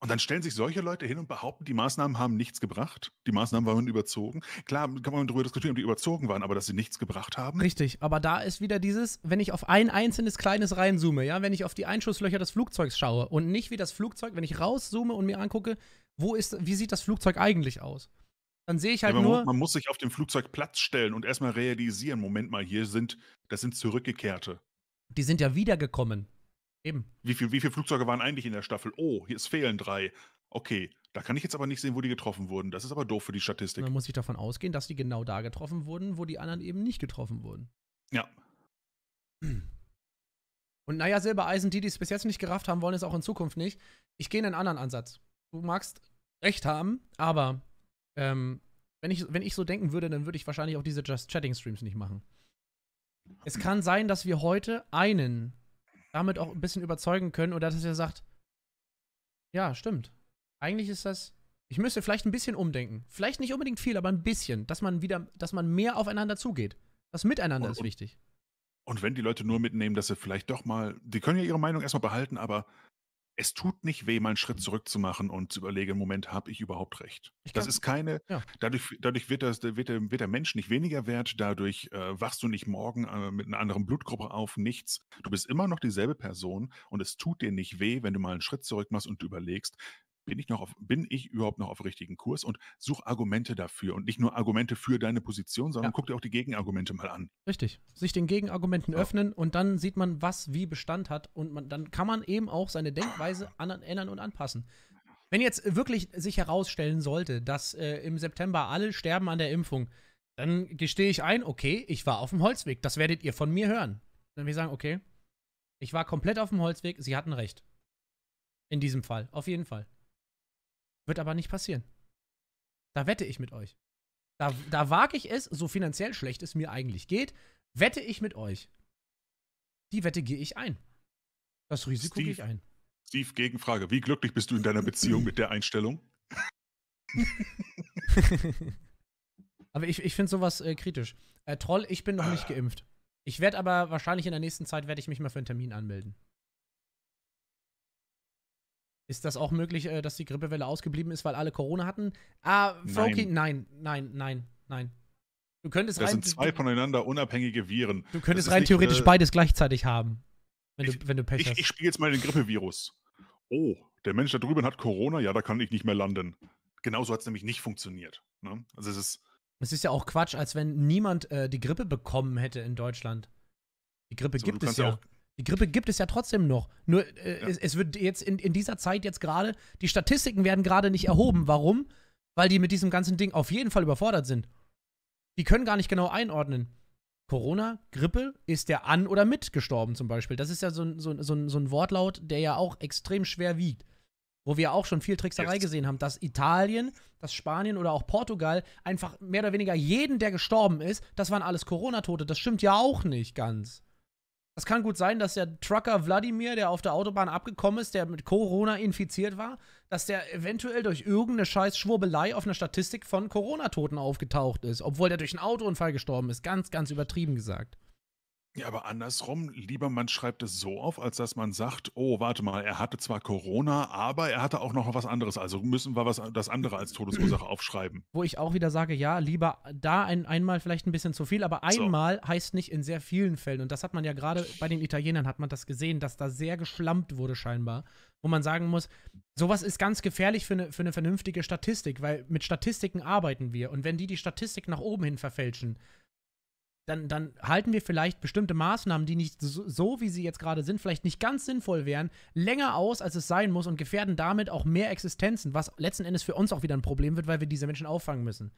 und dann stellen sich solche Leute hin und behaupten, die Maßnahmen haben nichts gebracht. Die Maßnahmen waren überzogen. Klar, kann man darüber diskutieren, ob die überzogen waren, aber dass sie nichts gebracht haben. Richtig, aber da ist wieder dieses, wenn ich auf ein einzelnes kleines reinzoome, ja, wenn ich auf die Einschusslöcher des Flugzeugs schaue und nicht wie das Flugzeug, wenn ich rauszoome und mir angucke, wo ist, wie sieht das Flugzeug eigentlich aus? Dann sehe ich halt ja, man nur. Muss, man muss sich auf dem Flugzeug Platz stellen und erstmal realisieren, Moment mal, hier sind, das sind zurückgekehrte. Die sind ja wiedergekommen. Eben. Wie, viel, wie viele Flugzeuge waren eigentlich in der Staffel? Oh, hier fehlen drei. Okay, da kann ich jetzt aber nicht sehen, wo die getroffen wurden. Das ist aber doof für die Statistik. Man muss sich davon ausgehen, dass die genau da getroffen wurden, wo die anderen eben nicht getroffen wurden. Ja. Und naja, Silbereisen, die, die es bis jetzt nicht gerafft haben, wollen es auch in Zukunft nicht. Ich gehe in einen anderen Ansatz. Du magst recht haben, aber ähm, wenn, ich, wenn ich so denken würde, dann würde ich wahrscheinlich auch diese Just Chatting Streams nicht machen. Es kann sein, dass wir heute einen damit auch ein bisschen überzeugen können oder dass er sagt, ja, stimmt. Eigentlich ist das, ich müsste vielleicht ein bisschen umdenken. Vielleicht nicht unbedingt viel, aber ein bisschen, dass man wieder, dass man mehr aufeinander zugeht. Das Miteinander und, ist wichtig. Und wenn die Leute nur mitnehmen, dass sie vielleicht doch mal, die können ja ihre Meinung erstmal behalten, aber es tut nicht weh, mal einen Schritt zurück zu machen und zu überlegen, Moment, habe ich überhaupt recht? Ich das ist keine, ja. dadurch, dadurch wird, das, wird, der, wird der Mensch nicht weniger wert, dadurch äh, wachst du nicht morgen äh, mit einer anderen Blutgruppe auf, nichts. Du bist immer noch dieselbe Person und es tut dir nicht weh, wenn du mal einen Schritt zurück machst und überlegst, bin ich noch auf, bin ich überhaupt noch auf richtigen Kurs und such Argumente dafür und nicht nur Argumente für deine Position, sondern ja. guck dir auch die Gegenargumente mal an. Richtig. Sich den Gegenargumenten ja. öffnen und dann sieht man, was wie Bestand hat und man, dann kann man eben auch seine Denkweise ändern und anpassen. Wenn jetzt wirklich sich herausstellen sollte, dass äh, im September alle sterben an der Impfung, dann gestehe ich ein, okay, ich war auf dem Holzweg. Das werdet ihr von mir hören. Dann wir sagen, okay, ich war komplett auf dem Holzweg, sie hatten recht. In diesem Fall, auf jeden Fall. Wird aber nicht passieren. Da wette ich mit euch. Da, da wage ich es, so finanziell schlecht es mir eigentlich geht, wette ich mit euch. Die Wette gehe ich ein. Das Risiko gehe ich ein. Steve, Gegenfrage. Wie glücklich bist du in deiner Beziehung mit der Einstellung? aber ich, ich finde sowas äh, kritisch. Äh, Troll, ich bin noch nicht geimpft. Ich werde aber wahrscheinlich in der nächsten Zeit, werde ich mich mal für einen Termin anmelden. Ist das auch möglich, äh, dass die Grippewelle ausgeblieben ist, weil alle Corona hatten? Ah, Floki, nein, nein, nein, nein. Du könntest das rein, sind zwei voneinander unabhängige Viren. Du könntest rein theoretisch äh, beides gleichzeitig haben, wenn, ich, du, wenn du Pech ich, hast. Ich spiele jetzt mal den Grippevirus. Oh, der Mensch da drüben hat Corona, ja, da kann ich nicht mehr landen. Genauso hat es nämlich nicht funktioniert. Ne? Also es ist. Es ist ja auch Quatsch, als wenn niemand äh, die Grippe bekommen hätte in Deutschland. Die Grippe so, gibt es ja. Auch, die Grippe gibt es ja trotzdem noch. Nur äh, ja. es, es, wird jetzt in, in dieser Zeit jetzt gerade, die Statistiken werden gerade nicht erhoben. Warum? Weil die mit diesem ganzen Ding auf jeden Fall überfordert sind. Die können gar nicht genau einordnen. Corona, Grippe, ist der an oder mit gestorben zum Beispiel. Das ist ja so, so, so, so ein Wortlaut, der ja auch extrem schwer wiegt wo wir auch schon viel Trickserei Jetzt. gesehen haben, dass Italien, dass Spanien oder auch Portugal einfach mehr oder weniger jeden, der gestorben ist, das waren alles Corona-Tote. Das stimmt ja auch nicht ganz. Es kann gut sein, dass der Trucker Wladimir, der auf der Autobahn abgekommen ist, der mit Corona infiziert war, dass der eventuell durch irgendeine Scheißschwurbelei auf einer Statistik von Corona-Toten aufgetaucht ist, obwohl der durch einen Autounfall gestorben ist. Ganz, ganz übertrieben gesagt. Ja, aber andersrum, lieber man schreibt es so auf, als dass man sagt, oh, warte mal, er hatte zwar Corona, aber er hatte auch noch was anderes. Also müssen wir was, das andere als Todesursache aufschreiben. Wo ich auch wieder sage, ja, lieber da ein, einmal vielleicht ein bisschen zu viel, aber einmal so. heißt nicht in sehr vielen Fällen. Und das hat man ja gerade bei den Italienern hat man das gesehen, dass da sehr geschlampt wurde scheinbar. Wo man sagen muss, sowas ist ganz gefährlich für eine, für eine vernünftige Statistik, weil mit Statistiken arbeiten wir. Und wenn die die Statistik nach oben hin verfälschen, dann, dann halten wir vielleicht bestimmte Maßnahmen, die nicht so, so wie sie jetzt gerade sind, vielleicht nicht ganz sinnvoll wären, länger aus, als es sein muss und gefährden damit auch mehr Existenzen, was letzten Endes für uns auch wieder ein Problem wird, weil wir diese Menschen auffangen müssen.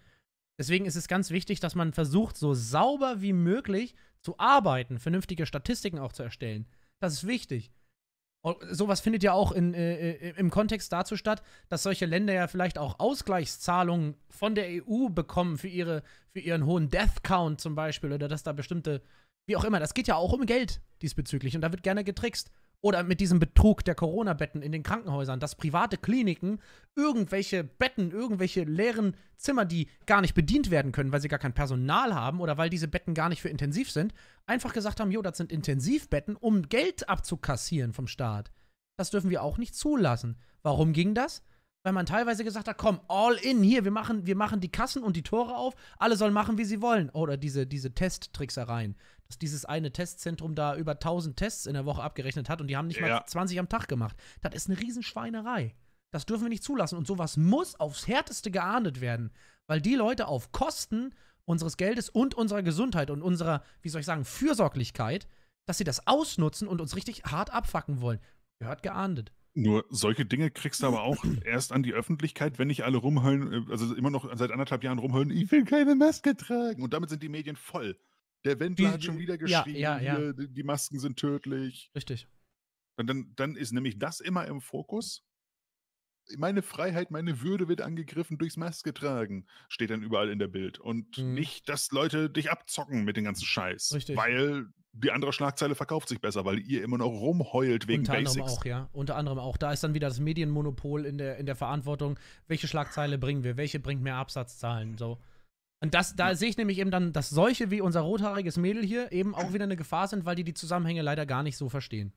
Deswegen ist es ganz wichtig, dass man versucht, so sauber wie möglich zu arbeiten, vernünftige Statistiken auch zu erstellen. Das ist wichtig. Sowas findet ja auch in, äh, äh, im Kontext dazu statt, dass solche Länder ja vielleicht auch Ausgleichszahlungen von der EU bekommen für, ihre, für ihren hohen Death Count zum Beispiel oder dass da bestimmte, wie auch immer, das geht ja auch um Geld diesbezüglich und da wird gerne getrickst. Oder mit diesem Betrug der Corona-Betten in den Krankenhäusern, dass private Kliniken irgendwelche Betten, irgendwelche leeren Zimmer, die gar nicht bedient werden können, weil sie gar kein Personal haben oder weil diese Betten gar nicht für intensiv sind, einfach gesagt haben, jo, das sind Intensivbetten, um Geld abzukassieren vom Staat. Das dürfen wir auch nicht zulassen. Warum ging das? weil man teilweise gesagt hat, komm, all in, hier, wir machen, wir machen die Kassen und die Tore auf, alle sollen machen, wie sie wollen. Oder diese, diese Testtricksereien dass dieses eine Testzentrum da über 1000 Tests in der Woche abgerechnet hat und die haben nicht ja. mal 20 am Tag gemacht. Das ist eine Riesenschweinerei. Das dürfen wir nicht zulassen. Und sowas muss aufs Härteste geahndet werden, weil die Leute auf Kosten unseres Geldes und unserer Gesundheit und unserer, wie soll ich sagen, Fürsorglichkeit, dass sie das ausnutzen und uns richtig hart abfacken wollen. Gehört geahndet. Nur solche Dinge kriegst du aber auch erst an die Öffentlichkeit, wenn nicht alle rumheulen, äh, also immer noch seit anderthalb Jahren rumheulen, ich will keine Maske tragen. Und damit sind die Medien voll. Der Wendler hat schon wieder geschrieben, ja, ja, ja. die Masken sind tödlich. Richtig. Und dann, dann ist nämlich das immer im Fokus. Meine Freiheit, meine Würde wird angegriffen durchs Maske tragen, steht dann überall in der Bild. Und mhm. nicht, dass Leute dich abzocken mit dem ganzen Scheiß. Richtig. Weil die andere Schlagzeile verkauft sich besser, weil ihr immer noch rumheult wegen Unter Basics. Unter anderem auch, ja. Unter anderem auch. Da ist dann wieder das Medienmonopol in der, in der Verantwortung. Welche Schlagzeile bringen wir? Welche bringt mehr Absatzzahlen? So. Und das, da sehe ich nämlich eben dann, dass solche wie unser rothaariges Mädel hier eben auch wieder eine Gefahr sind, weil die die Zusammenhänge leider gar nicht so verstehen.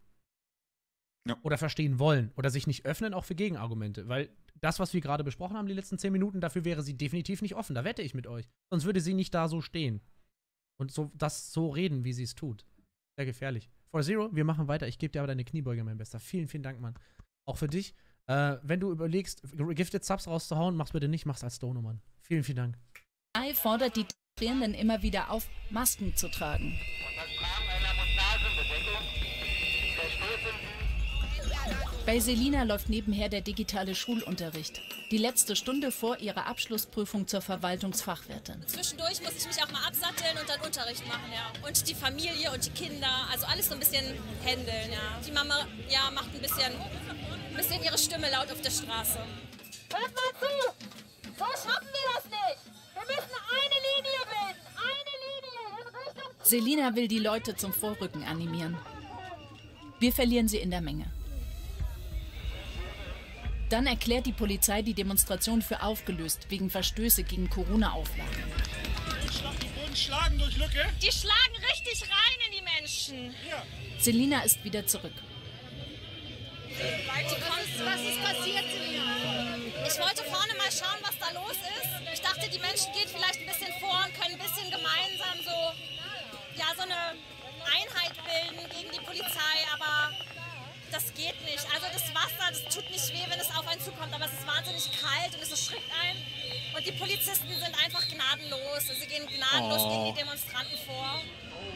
Ja. Oder verstehen wollen. Oder sich nicht öffnen auch für Gegenargumente. Weil das, was wir gerade besprochen haben, die letzten zehn Minuten, dafür wäre sie definitiv nicht offen. Da wette ich mit euch. Sonst würde sie nicht da so stehen. Und so, das so reden, wie sie es tut. Sehr gefährlich. For Zero, wir machen weiter. Ich gebe dir aber deine Kniebeuge, mein Bester. Vielen, vielen Dank, Mann. Auch für dich. Äh, wenn du überlegst, Gifted Subs rauszuhauen, mach's bitte nicht, mach's als Dono, Mann. Vielen, vielen Dank. Polizei fordert die Demonstrierenden immer wieder auf, Masken zu tragen. Bei Selina läuft nebenher der digitale Schulunterricht. Die letzte Stunde vor ihrer Abschlussprüfung zur Verwaltungsfachwirtin. Zwischendurch muss ich mich auch mal absatteln und dann Unterricht machen, ja. Und die Familie und die Kinder, also alles so ein bisschen händeln, ja. Die Mama, ja, macht ein bisschen, ein bisschen ihre Stimme laut auf der Straße. Hört mal zu! So schaffen wir das nicht! Selina will die Leute zum Vorrücken animieren. Wir verlieren sie in der Menge. Dann erklärt die Polizei die Demonstration für aufgelöst wegen Verstöße gegen Corona-Auflagen. Die Bullen schlagen durch Lücke. Die schlagen richtig rein in die Menschen. Ja. Selina ist wieder zurück was ist passiert? Ich wollte vorne mal schauen, was da los ist. Ich dachte, die Menschen gehen vielleicht ein bisschen vor und können ein bisschen gemeinsam so, ja, so eine Einheit bilden gegen die Polizei, aber das geht nicht. Also das Wasser, das tut nicht weh, wenn es auf einen zukommt, aber es ist wahnsinnig kalt und es schreckt einen. Und die Polizisten sind einfach gnadenlos. Also sie gehen gnadenlos oh. gegen die oh. Demonstranten vor.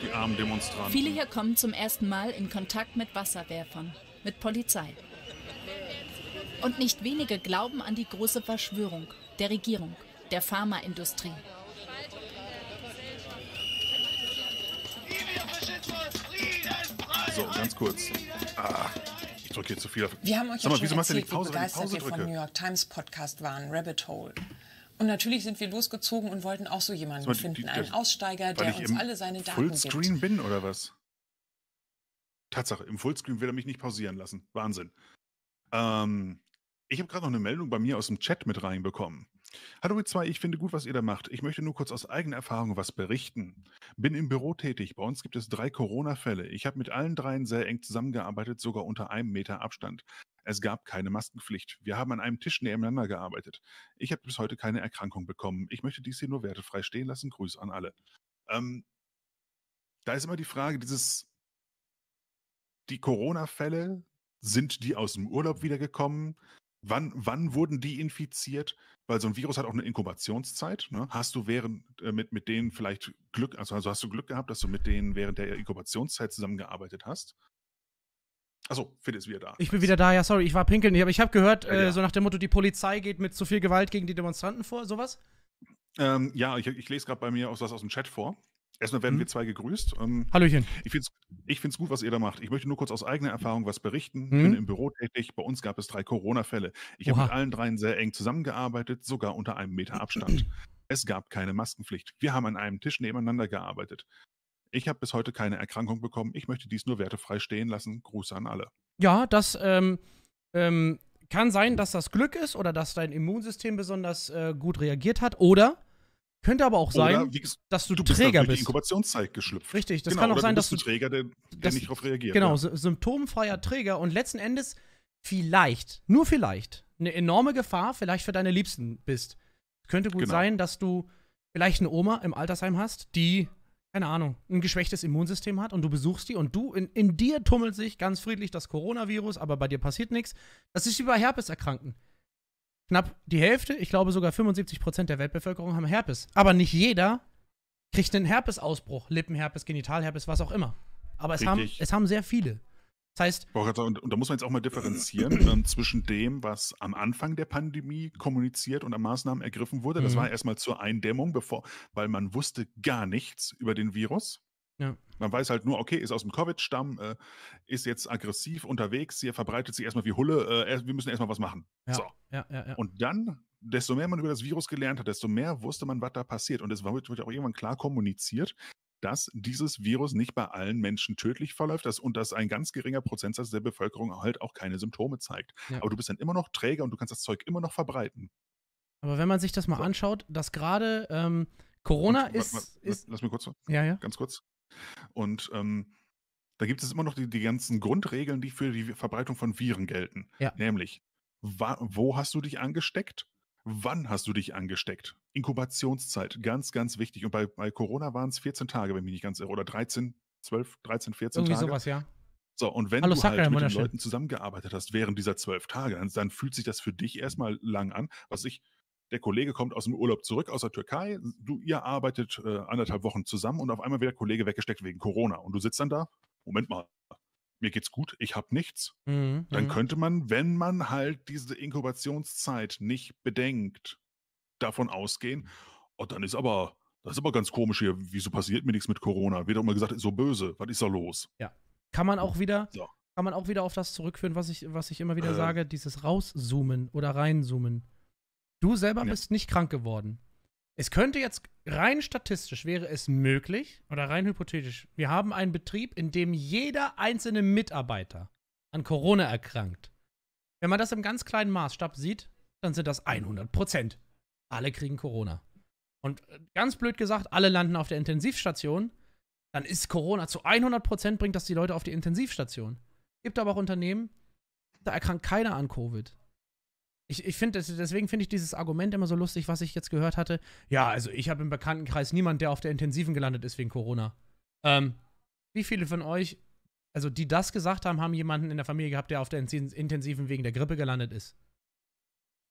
Die armen Demonstranten. Viele hier kommen zum ersten Mal in Kontakt mit Wasserwerfern mit Polizei. Und nicht wenige glauben an die große Verschwörung der Regierung, der Pharmaindustrie. So, ganz kurz. Ah, ich drücke hier zu viel auf. Wir haben euch Sag mal, ja schon erzählt, Pause, wie begeistert wir vom New York Times Podcast waren, Rabbit Hole. Und natürlich sind wir losgezogen und wollten auch so jemanden so, finden, die, die, einen Aussteiger, der uns alle seine Daten gibt. Fullscreen bin oder was? Tatsache, im Fullscreen will er mich nicht pausieren lassen. Wahnsinn. Ähm, ich habe gerade noch eine Meldung bei mir aus dem Chat mit reinbekommen. Hallo ihr zwei, ich finde gut, was ihr da macht. Ich möchte nur kurz aus eigener Erfahrung was berichten. Bin im Büro tätig. Bei uns gibt es drei Corona-Fälle. Ich habe mit allen dreien sehr eng zusammengearbeitet, sogar unter einem Meter Abstand. Es gab keine Maskenpflicht. Wir haben an einem Tisch nebeneinander gearbeitet. Ich habe bis heute keine Erkrankung bekommen. Ich möchte dies hier nur wertefrei stehen lassen. Grüß an alle. Ähm, da ist immer die Frage, dieses die Corona-Fälle? Sind die aus dem Urlaub wiedergekommen? Wann, wann wurden die infiziert? Weil so ein Virus hat auch eine Inkubationszeit. Ne? Hast du während äh, mit, mit denen vielleicht Glück, also, also hast du Glück gehabt, dass du mit denen während der Inkubationszeit zusammengearbeitet hast? Achso, Phil ist wieder da. Ich bin wieder da, ja, sorry, ich war pinkeln. Aber ich habe gehört, ja, äh, ja. so nach dem Motto, die Polizei geht mit zu viel Gewalt gegen die Demonstranten vor, sowas? Ähm, ja, ich, ich lese gerade bei mir aus, was aus dem Chat vor. Erstmal werden mhm. wir zwei gegrüßt. Ähm, Hallöchen. Ich finde es ich find's gut, was ihr da macht. Ich möchte nur kurz aus eigener Erfahrung was berichten. Mhm. Bin im Büro tätig. Bei uns gab es drei Corona-Fälle. Ich habe mit allen dreien sehr eng zusammengearbeitet, sogar unter einem Meter Abstand. es gab keine Maskenpflicht. Wir haben an einem Tisch nebeneinander gearbeitet. Ich habe bis heute keine Erkrankung bekommen. Ich möchte dies nur wertefrei stehen lassen. Grüße an alle. Ja, das ähm, ähm, kann sein, dass das Glück ist oder dass dein Immunsystem besonders äh, gut reagiert hat oder könnte aber auch sein, Oder, dass du, du bist Du bist. Die Inkubationszeit geschlüpft. Richtig, das genau. kann auch Oder sein, dass du Träger, der, der das, nicht darauf reagiert. Genau, ja. symptomfreier Träger und letzten Endes vielleicht, nur vielleicht, eine enorme Gefahr vielleicht für deine Liebsten bist. Könnte gut genau. sein, dass du vielleicht eine Oma im Altersheim hast, die keine Ahnung, ein geschwächtes Immunsystem hat und du besuchst die und du, in, in dir tummelt sich ganz friedlich das Coronavirus, aber bei dir passiert nichts. Das ist wie bei Herpeserkrankten knapp die Hälfte, ich glaube sogar 75 Prozent der Weltbevölkerung haben Herpes. Aber nicht jeder kriegt einen Herpesausbruch, Lippenherpes, Genitalherpes, was auch immer. Aber es, haben, es haben sehr viele. Das heißt. Und, und da muss man jetzt auch mal differenzieren ähm, zwischen dem, was am Anfang der Pandemie kommuniziert und an Maßnahmen ergriffen wurde. Das mhm. war erstmal zur Eindämmung, bevor, weil man wusste gar nichts über den Virus. Ja. Man weiß halt nur, okay, ist aus dem Covid-Stamm, äh, ist jetzt aggressiv unterwegs, hier verbreitet sich erstmal wie Hulle, äh, wir müssen erstmal was machen. Ja. So. Ja, ja, ja. Und dann, desto mehr man über das Virus gelernt hat, desto mehr wusste man, was da passiert. Und es wird, wird auch irgendwann klar kommuniziert, dass dieses Virus nicht bei allen Menschen tödlich verläuft dass, und dass ein ganz geringer Prozentsatz der Bevölkerung halt auch keine Symptome zeigt. Ja. Aber du bist dann immer noch Träger und du kannst das Zeug immer noch verbreiten. Aber wenn man sich das mal so. anschaut, dass gerade ähm, Corona und, ist, ist. Lass mich kurz. Ja, ja. Ganz kurz. Und ähm, da gibt es immer noch die, die ganzen Grundregeln, die für die Verbreitung von Viren gelten. Ja. Nämlich, wo hast du dich angesteckt? Wann hast du dich angesteckt? Inkubationszeit, ganz, ganz wichtig. Und bei, bei Corona waren es 14 Tage, wenn ich mich nicht ganz irre, oder 13, 12, 13, 14 Irgendwie Tage. Sowas, ja. So, und wenn Hallo, du halt mit den Leuten zusammengearbeitet hast während dieser 12 Tage, dann, dann, fühlt sich das für dich erstmal lang an. Was ich, der Kollege kommt aus dem Urlaub zurück aus der Türkei, du, ihr arbeitet äh, anderthalb Wochen zusammen und auf einmal wird der Kollege weggesteckt wegen Corona und du sitzt dann da, Moment mal, mir geht's gut, ich habe nichts. Mhm, dann mhm. könnte man, wenn man halt diese Inkubationszeit nicht bedenkt, davon ausgehen, oh, dann ist aber, das ist aber ganz komisch hier, wieso passiert mir nichts mit Corona? Wird auch immer gesagt, ist so böse, was ist da los? Ja. Kann man auch wieder, so. kann man auch wieder auf das zurückführen, was ich, was ich immer wieder äh, sage, dieses rauszoomen oder reinzoomen. Du selber ja. bist nicht krank geworden. Es könnte jetzt rein statistisch wäre es möglich oder rein hypothetisch. Wir haben einen Betrieb, in dem jeder einzelne Mitarbeiter an Corona erkrankt. Wenn man das im ganz kleinen Maßstab sieht, dann sind das 100 Prozent. Alle kriegen Corona. Und äh, ganz blöd gesagt, alle landen auf der Intensivstation. Dann ist Corona zu 100 Prozent bringt das die Leute auf die Intensivstation. Gibt aber auch Unternehmen, da erkrankt keiner an Covid. Ich, ich finde, deswegen finde ich dieses Argument immer so lustig, was ich jetzt gehört hatte. Ja, also ich habe im Bekanntenkreis niemanden, der auf der Intensiven gelandet ist wegen Corona. Ähm, wie viele von euch, also die das gesagt haben, haben jemanden in der Familie gehabt, der auf der Intensiven wegen der Grippe gelandet ist?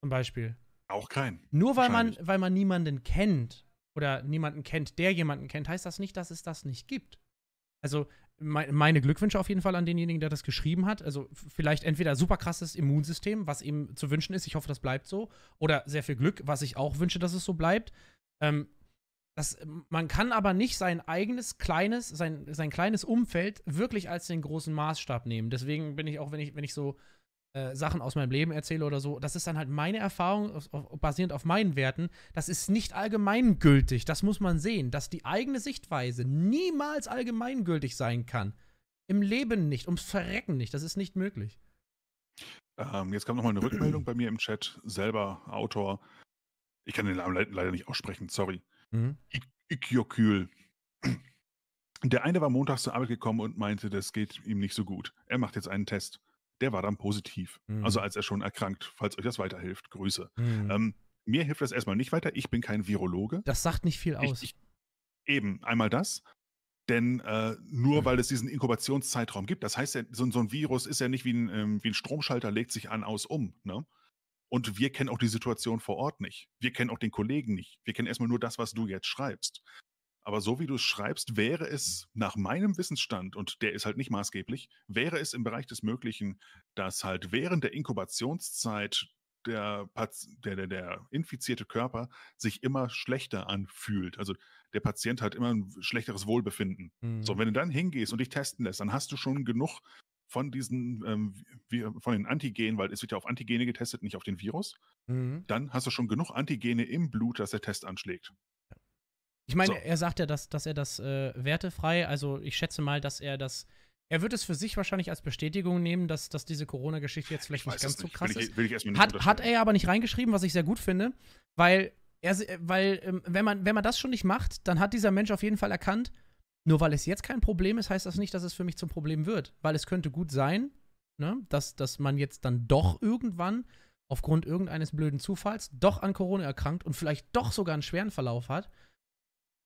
Zum Beispiel. Auch kein. Nur weil man, weil man niemanden kennt oder niemanden kennt, der jemanden kennt, heißt das nicht, dass es das nicht gibt. Also meine Glückwünsche auf jeden Fall an denjenigen, der das geschrieben hat. Also vielleicht entweder super krasses Immunsystem, was ihm zu wünschen ist. Ich hoffe, das bleibt so. Oder sehr viel Glück, was ich auch wünsche, dass es so bleibt. Ähm, das, man kann aber nicht sein eigenes kleines, sein, sein kleines Umfeld wirklich als den großen Maßstab nehmen. Deswegen bin ich auch, wenn ich, wenn ich so äh, Sachen aus meinem Leben erzähle oder so, das ist dann halt meine Erfahrung auf, auf, basierend auf meinen Werten. Das ist nicht allgemeingültig. Das muss man sehen, dass die eigene Sichtweise niemals allgemeingültig sein kann. Im Leben nicht, ums Verrecken nicht. Das ist nicht möglich. Ähm, jetzt kam nochmal eine Rückmeldung bei mir im Chat. Selber Autor. Ich kann den Namen leider nicht aussprechen, sorry. Mhm. Ikyokül. Der eine war montags zur Arbeit gekommen und meinte, das geht ihm nicht so gut. Er macht jetzt einen Test der war dann positiv. Also mhm. Also als er schon erkrankt, falls euch das weiterhilft. Grüße. Mhm. Ähm, mir hilft das erstmal nicht weiter. Ich bin kein Virologe. Das sagt nicht viel aus. Ich, ich, eben, einmal das. Denn äh, nur mhm. weil es diesen Inkubationszeitraum gibt, das heißt, so, so ein Virus ist ja nicht wie ein, ähm, wie ein Stromschalter, legt sich an, aus, um. Ne? Und wir kennen auch die Situation vor Ort nicht. Wir kennen auch den Kollegen nicht. Wir kennen erstmal nur das, was du jetzt schreibst. Aber so wie du es schreibst, wäre es nach meinem Wissensstand, und der ist halt nicht maßgeblich, wäre es im Bereich des Möglichen, dass halt während der Inkubationszeit der, der, der, der infizierte Körper sich immer schlechter anfühlt. Also der Patient hat immer ein schlechteres Wohlbefinden. Mhm. So, wenn du dann hingehst und dich testen lässt, dann hast du schon genug von diesen, ähm, von den Antigenen, weil es wird ja auf Antigene getestet, nicht auf den Virus, mhm. dann hast du schon genug Antigene im Blut, dass der Test anschlägt. Ich meine, so. er sagt ja, dass, dass er das äh, wertefrei, also ich schätze mal, dass er das er wird es für sich wahrscheinlich als Bestätigung nehmen, dass, dass diese Corona-Geschichte jetzt vielleicht nicht ganz so krass ist. Hat, hat, er aber nicht reingeschrieben, was ich sehr gut finde, weil, er, weil ähm, wenn, man, wenn man das schon nicht macht, dann hat dieser Mensch auf jeden Fall erkannt, nur weil es jetzt kein Problem ist, heißt das nicht, dass es für mich zum Problem wird. Weil es könnte gut sein, ne, dass, dass man jetzt dann doch irgendwann aufgrund irgendeines blöden Zufalls doch an Corona erkrankt und vielleicht doch sogar einen schweren Verlauf hat.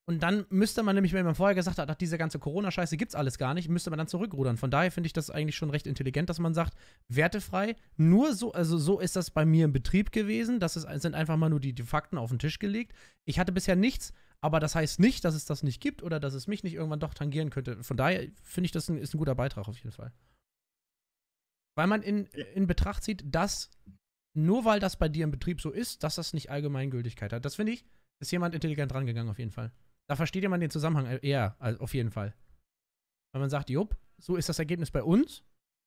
Und dann müsste man nämlich, wenn man vorher gesagt hat, ach, diese ganze Corona-Scheiße gibt's alles gar nicht, müsste man dann zurückrudern. Von daher finde ich das eigentlich schon recht intelligent, dass man sagt, wertefrei, nur so, also so ist das bei mir im Betrieb gewesen. Das ist, sind einfach mal nur die, die Fakten auf den Tisch gelegt. Ich hatte bisher nichts, aber das heißt nicht, dass es das nicht gibt oder dass es mich nicht irgendwann doch tangieren könnte. Von daher finde ich, das ein, ist ein guter Beitrag auf jeden Fall. Weil man in, in Betracht zieht, dass nur weil das bei dir im Betrieb so ist, dass das nicht Allgemeingültigkeit hat. Das finde ich, ist jemand intelligent rangegangen auf jeden Fall. Da versteht man den Zusammenhang äh, eher, also auf jeden Fall. Wenn man sagt, jupp, so ist das Ergebnis bei uns,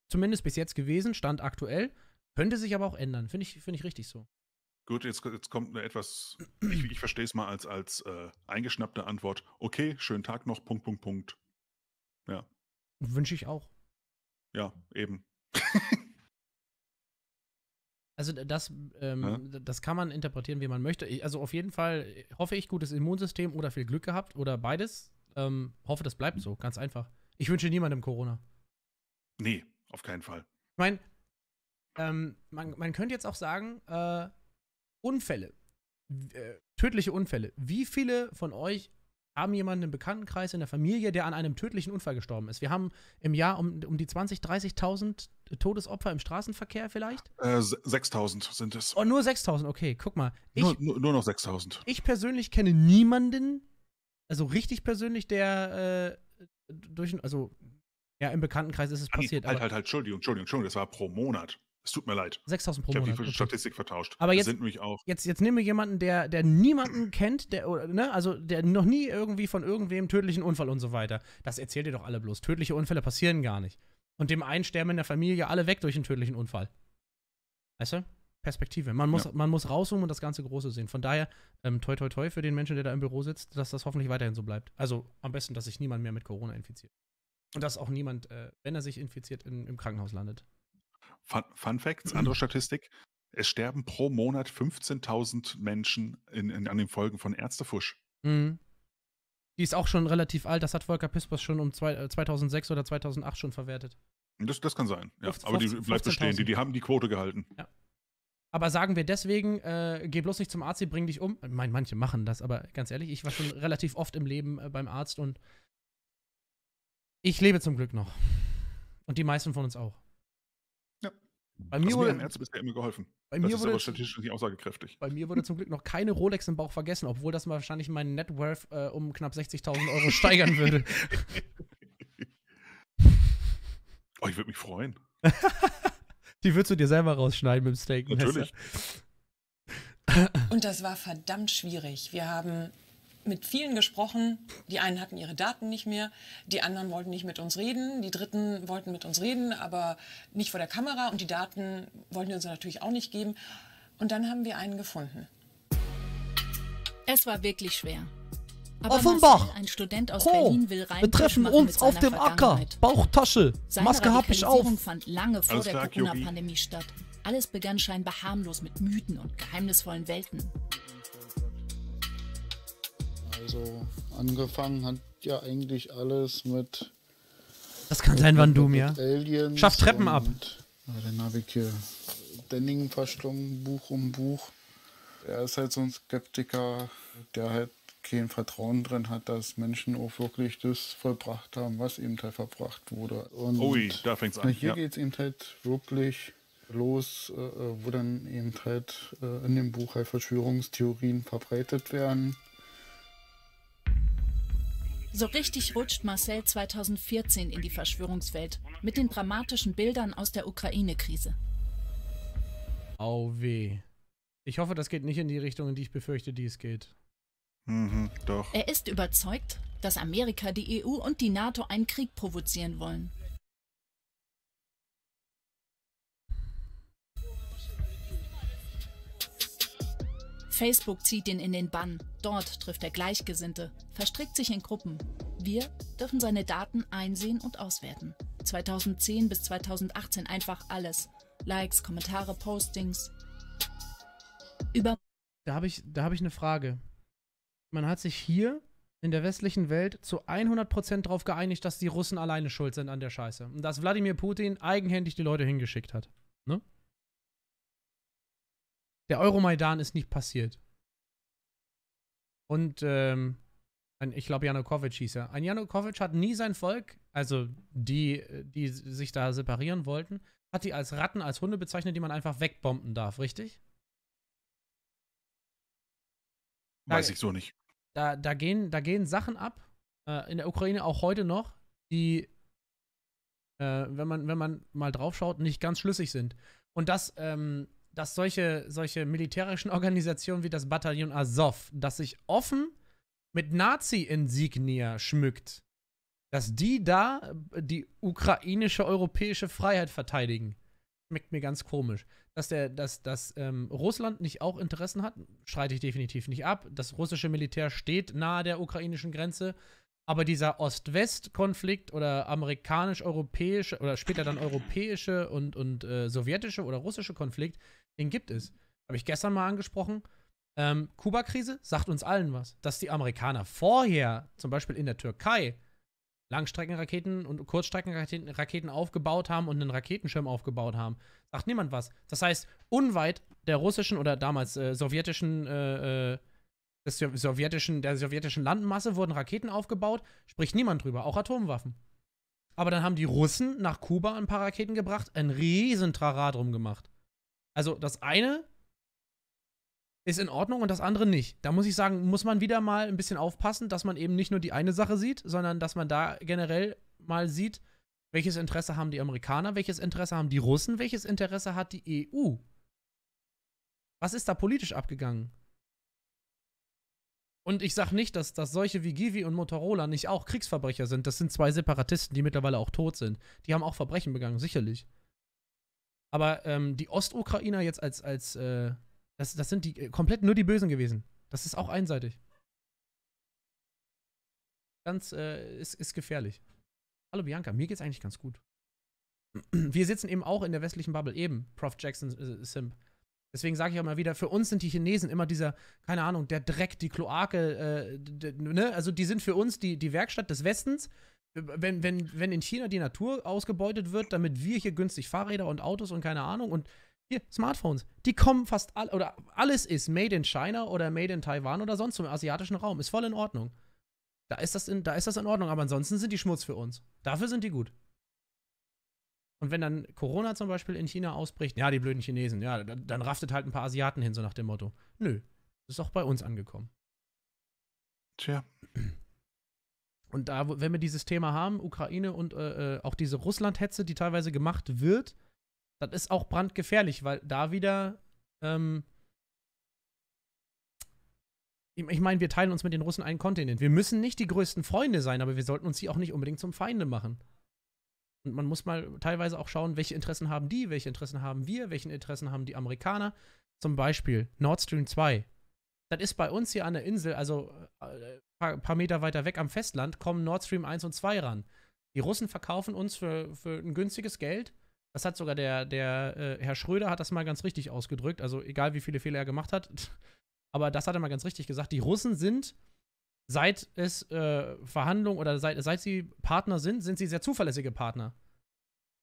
zumindest bis jetzt gewesen, Stand aktuell, könnte sich aber auch ändern. Finde ich, find ich richtig so. Gut, jetzt, jetzt kommt eine etwas, ich, ich verstehe es mal als, als äh, eingeschnappte Antwort. Okay, schönen Tag noch, Punkt, Punkt, Punkt. Ja. Wünsche ich auch. Ja, eben. Also das, ähm, ja. das kann man interpretieren, wie man möchte. Also auf jeden Fall hoffe ich gutes Immunsystem oder viel Glück gehabt oder beides. Ähm, hoffe, das bleibt so, ganz einfach. Ich wünsche niemandem Corona. Nee, auf keinen Fall. Ich meine, ähm, man, man könnte jetzt auch sagen, äh, Unfälle, äh, tödliche Unfälle. Wie viele von euch haben jemanden im Bekanntenkreis, in der Familie, der an einem tödlichen Unfall gestorben ist. Wir haben im Jahr um, um die 20.000, 30 30.000 Todesopfer im Straßenverkehr vielleicht? Äh, 6.000 sind es. Oh, nur 6.000, okay, guck mal. Ich, nur, nur, nur noch 6.000. Ich persönlich kenne niemanden, also richtig persönlich, der äh, durch, also ja, im Bekanntenkreis ist es passiert. Halt, halt, halt, Entschuldigung, Entschuldigung, Entschuldigung, das war pro Monat. Es tut mir leid. 6000 pro ich Monat. Ich habe die okay. Statistik vertauscht. Aber jetzt, sind nämlich auch. Jetzt, jetzt nehmen wir jemanden, der, der niemanden kennt, der, ne, also der noch nie irgendwie von irgendwem tödlichen Unfall und so weiter. Das erzählt ihr doch alle bloß. Tödliche Unfälle passieren gar nicht. Und dem einen sterben in der Familie alle weg durch einen tödlichen Unfall. Weißt du? Perspektive. Man muss, ja. man muss rauszoomen und das ganze Große sehen. Von daher, ähm, toi toi toi für den Menschen, der da im Büro sitzt, dass das hoffentlich weiterhin so bleibt. Also am besten, dass sich niemand mehr mit Corona infiziert. Und dass auch niemand, äh, wenn er sich infiziert, in, im Krankenhaus landet. Fun, Fun Facts, andere mhm. Statistik. Es sterben pro Monat 15.000 Menschen in, in, an den Folgen von Ärztefusch. Mhm. Die ist auch schon relativ alt. Das hat Volker Pispers schon um zwei, 2006 äh, oder 2008 schon verwertet. Das, das kann sein, ja. 15, Aber die bleibt bestehen. Die, die haben die Quote gehalten. Ja. Aber sagen wir deswegen, äh, geh bloß nicht zum Arzt, sie bringen dich um. Ich meine, manche machen das, aber ganz ehrlich, ich war schon relativ oft im Leben äh, beim Arzt und ich lebe zum Glück noch. Und die meisten von uns auch. Bei also mir, also wurde, mir Ärzte bisher immer geholfen. Bei mir das ist wurde, aber statistisch nicht aussagekräftig. Bei mir wurde zum Glück noch keine Rolex im Bauch vergessen, obwohl das wahrscheinlich meinen Net Worth äh, um knapp 60.000 Euro steigern würde. Oh, ich würde mich freuen. Die würdest du dir selber rausschneiden mit dem Steak. Natürlich. Und das war verdammt schwierig. Wir haben mit vielen gesprochen. Die einen hatten ihre Daten nicht mehr, die anderen wollten nicht mit uns reden, die dritten wollten mit uns reden, aber nicht vor der Kamera und die Daten wollten wir uns natürlich auch nicht geben. Und dann haben wir einen gefunden. Es war wirklich schwer. Aber Offenbach. Marcel, ein Student aus oh, Berlin will rein. Wir treffen uns auf dem Acker. Bauchtasche. Seine Maske hab ich auf. fand lange vor Alles der Corona-Pandemie statt. Alles begann scheinbar harmlos mit Mythen und geheimnisvollen Welten. Also angefangen hat ja eigentlich alles mit. Das kann sein, wann du mir. Schaff Treppen ab. Ja, dann habe ich hier Denning verschlungen, Buch um Buch. Er ist halt so ein Skeptiker, der halt kein Vertrauen drin hat, dass Menschen auch wirklich das vollbracht haben, was eben halt verbracht wurde. Und Ui, da fängt's an. Hier ja. geht es eben halt wirklich los, äh, äh, wo dann eben halt äh, in dem Buch halt Verschwörungstheorien verbreitet werden. So richtig rutscht Marcel 2014 in die Verschwörungswelt mit den dramatischen Bildern aus der Ukraine-Krise. Au weh. Ich hoffe, das geht nicht in die Richtung, in die ich befürchte, die es geht. Mhm, doch. Er ist überzeugt, dass Amerika, die EU und die NATO einen Krieg provozieren wollen. Facebook zieht ihn in den Bann. Dort trifft er Gleichgesinnte, verstrickt sich in Gruppen. Wir dürfen seine Daten einsehen und auswerten. 2010 bis 2018 einfach alles. Likes, Kommentare, Postings. Über. Da habe ich, hab ich eine Frage. Man hat sich hier in der westlichen Welt zu 100% darauf geeinigt, dass die Russen alleine schuld sind an der Scheiße. Und dass Wladimir Putin eigenhändig die Leute hingeschickt hat. Ne? der Euromaidan ist nicht passiert. Und ähm, ein, ich glaube, Janukowitsch hieß er. Ein Janukowitsch hat nie sein Volk, also die, die sich da separieren wollten, hat die als Ratten, als Hunde bezeichnet, die man einfach wegbomben darf, richtig? Weiß da, ich so nicht. Da, da, gehen, da gehen Sachen ab, äh, in der Ukraine auch heute noch, die, äh, wenn, man, wenn man mal draufschaut, nicht ganz schlüssig sind. Und das ähm, dass solche, solche militärischen Organisationen wie das Bataillon Azov, das sich offen mit Nazi-Insignia schmückt, dass die da äh, die ukrainische europäische Freiheit verteidigen. Schmeckt mir ganz komisch. Dass, der, dass, dass ähm, Russland nicht auch Interessen hat, schreite ich definitiv nicht ab. Das russische Militär steht nahe der ukrainischen Grenze. Aber dieser Ost-West-Konflikt oder amerikanisch-europäische oder später dann europäische und, und äh, sowjetische oder russische Konflikt, den gibt es. Habe ich gestern mal angesprochen. Ähm, Kuba-Krise sagt uns allen was. Dass die Amerikaner vorher, zum Beispiel in der Türkei, Langstreckenraketen und Kurzstreckenraketen Raketen aufgebaut haben und einen Raketenschirm aufgebaut haben, sagt niemand was. Das heißt, unweit der russischen oder damals äh, sowjetischen, äh, äh des sowjetischen, der sowjetischen Landmasse wurden Raketen aufgebaut, spricht niemand drüber, auch Atomwaffen. Aber dann haben die Russen nach Kuba ein paar Raketen gebracht, ein riesen drum gemacht. Also das eine ist in Ordnung und das andere nicht. Da muss ich sagen, muss man wieder mal ein bisschen aufpassen, dass man eben nicht nur die eine Sache sieht, sondern dass man da generell mal sieht, welches Interesse haben die Amerikaner, welches Interesse haben die Russen, welches Interesse hat die EU. Was ist da politisch abgegangen? Und ich sage nicht, dass, dass solche wie Givi und Motorola nicht auch Kriegsverbrecher sind. Das sind zwei Separatisten, die mittlerweile auch tot sind. Die haben auch Verbrechen begangen, sicherlich. Aber ähm, die Ostukrainer jetzt als, als äh, das, das sind die äh, komplett nur die Bösen gewesen. Das ist auch einseitig. Ganz, äh, ist, ist gefährlich. Hallo Bianca, mir geht's eigentlich ganz gut. Wir sitzen eben auch in der westlichen Bubble, eben, Prof. Jackson äh, Simp. Deswegen sage ich auch mal wieder, für uns sind die Chinesen immer dieser, keine Ahnung, der Dreck, die Kloake, äh, ne? also die sind für uns die, die Werkstatt des Westens wenn, wenn, wenn in China die Natur ausgebeutet wird, damit wir hier günstig Fahrräder und Autos und keine Ahnung und hier, Smartphones, die kommen fast alle, oder alles ist made in China oder made in Taiwan oder sonst im asiatischen Raum. Ist voll in Ordnung. Da ist das in, da ist das in Ordnung, aber ansonsten sind die Schmutz für uns. Dafür sind die gut. Und wenn dann Corona zum Beispiel in China ausbricht, ja, die blöden Chinesen, ja, dann, dann raftet halt ein paar Asiaten hin, so nach dem Motto. Nö, ist auch bei uns angekommen. Tja. Und da, wenn wir dieses Thema haben, Ukraine und äh, äh, auch diese Russland-Hetze, die teilweise gemacht wird, das ist auch brandgefährlich, weil da wieder, ähm, ich, meine, wir teilen uns mit den Russen einen Kontinent. Wir müssen nicht die größten Freunde sein, aber wir sollten uns sie auch nicht unbedingt zum Feinde machen. Und man muss mal teilweise auch schauen, welche Interessen haben die, welche Interessen haben wir, welche Interessen haben die Amerikaner. Zum Beispiel Nord Stream 2 das ist bei uns hier an der Insel, also ein äh, paar, äh, paar, Meter weiter weg am Festland, kommen Nord Stream 1 und 2 ran. Die Russen verkaufen uns für, für ein günstiges Geld. Das hat sogar der, der äh, Herr Schröder hat das mal ganz richtig ausgedrückt. Also egal, wie viele Fehler er gemacht hat. Aber das hat er mal ganz richtig gesagt. Die Russen sind, seit es äh, Verhandlungen oder seit, seit sie Partner sind, sind sie sehr zuverlässige Partner.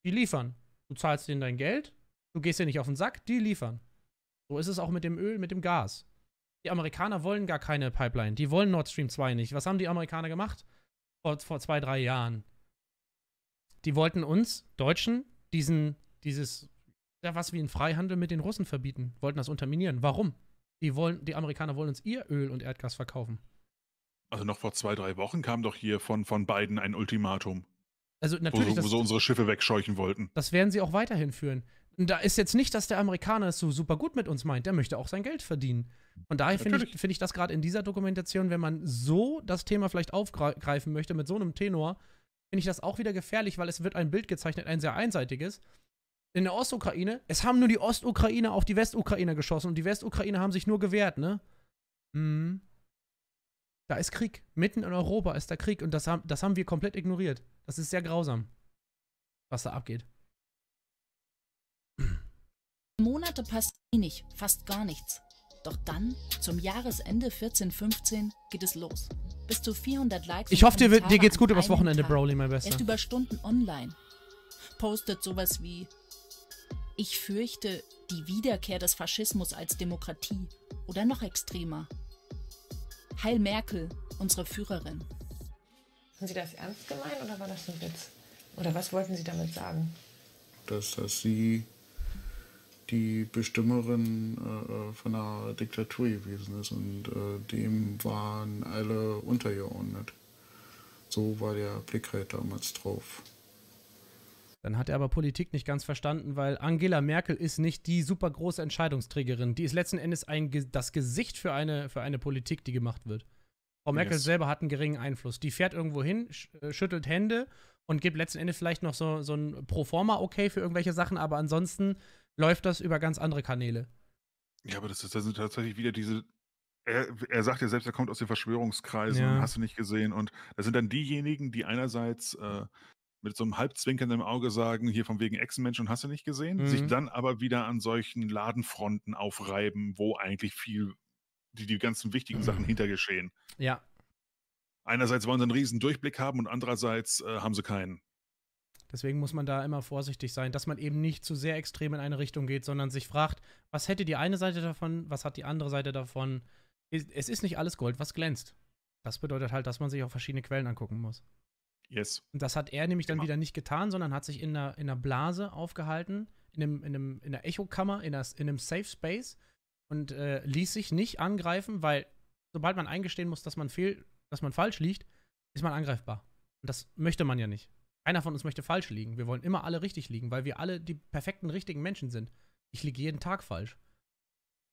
Die liefern. Du zahlst denen dein Geld, du gehst dir nicht auf den Sack, die liefern. So ist es auch mit dem Öl, mit dem Gas. Die Amerikaner wollen gar keine Pipeline. Die wollen Nord Stream 2 nicht. Was haben die Amerikaner gemacht? Vor, vor zwei, drei Jahren. Die wollten uns, Deutschen, diesen, dieses, ja, was wie ein Freihandel mit den Russen verbieten. Wollten das unterminieren. Warum? Die, wollen, die Amerikaner wollen uns ihr Öl und Erdgas verkaufen. Also noch vor zwei, drei Wochen kam doch hier von, von Biden ein Ultimatum. Also natürlich. Wo, wo das, so unsere Schiffe wegscheuchen wollten. Das werden sie auch weiterhin führen da ist jetzt nicht, dass der Amerikaner es so super gut mit uns meint. Der möchte auch sein Geld verdienen. Von daher finde ich, find ich das gerade in dieser Dokumentation, wenn man so das Thema vielleicht aufgreifen möchte, mit so einem Tenor, finde ich das auch wieder gefährlich, weil es wird ein Bild gezeichnet, ein sehr einseitiges. In der Ostukraine, es haben nur die Ostukrainer auf die Westukrainer geschossen und die Westukrainer haben sich nur gewehrt, ne? Mhm. Da ist Krieg. Mitten in Europa ist da Krieg und das haben, das haben wir komplett ignoriert. Das ist sehr grausam, was da abgeht. Monate passt eh wenig, fast gar nichts. Doch dann, zum Jahresende 14-15, geht es los. Bis zu 400 Likes. Ich hoffe, dir, dir, geht's gut übers Wochenende, Broly, mein Bester. Er ist über Stunden online. Postet sowas wie: Ich fürchte die Wiederkehr des Faschismus als Demokratie. Oder noch extremer: Heil Merkel, unsere Führerin. Haben Sie das ernst gemeint oder war das ein Witz? Oder was wollten Sie damit sagen? Dass das Sie die Bestimmerin äh, äh von einer Diktatur gewesen ist und äh, dem waren alle untergeordnet. So war der Blick halt damals drauf. Dann hat er aber Politik nicht ganz verstanden, weil Angela Merkel ist nicht die super große Entscheidungsträgerin. Die ist letzten Endes ein, das Gesicht für eine, für eine Politik, die gemacht wird. Frau Merkel selber hat einen geringen Einfluss. Die fährt irgendwo hin, äh, schüttelt Hände und gibt letzten Endes vielleicht noch so, so ein Proforma-Okay für irgendwelche Sachen, aber ansonsten läuft das über ganz andere Kanäle. Ja, aber das, ist, das sind tatsächlich wieder diese. Er, er sagt ja selbst, er kommt aus den Verschwörungskreisen, ja. hast du nicht gesehen. Und das sind dann diejenigen, die einerseits äh, mit so einem halbzwinkernden Auge sagen, hier von wegen Echsenmensch und hast du nicht gesehen, mhm. sich dann aber wieder an solchen Ladenfronten aufreiben, wo eigentlich viel, die, die ganzen wichtigen mhm. Sachen hintergeschehen. Ja. Einerseits wollen sie einen riesen Durchblick haben und andererseits äh, haben sie keinen. Deswegen muss man da immer vorsichtig sein, dass man eben nicht zu sehr extrem in eine Richtung geht, sondern sich fragt, was hätte die eine Seite davon, was hat die andere Seite davon. Es ist nicht alles Gold, was glänzt. Das bedeutet halt, dass man sich auch verschiedene Quellen angucken muss. Yes. Und das hat er nämlich dann genau. wieder nicht getan, sondern hat sich in einer, in einer Blase aufgehalten, in, einem, in, einem, in einer Echokammer, in, in einem Safe Space und äh, ließ sich nicht angreifen, weil sobald man eingestehen muss, dass man, fehl, dass man falsch liegt, ist man angreifbar. Und das möchte man ja nicht. Einer von uns möchte falsch liegen. Wir wollen immer alle richtig liegen, weil wir alle die perfekten, richtigen Menschen sind. Ich liege jeden Tag falsch.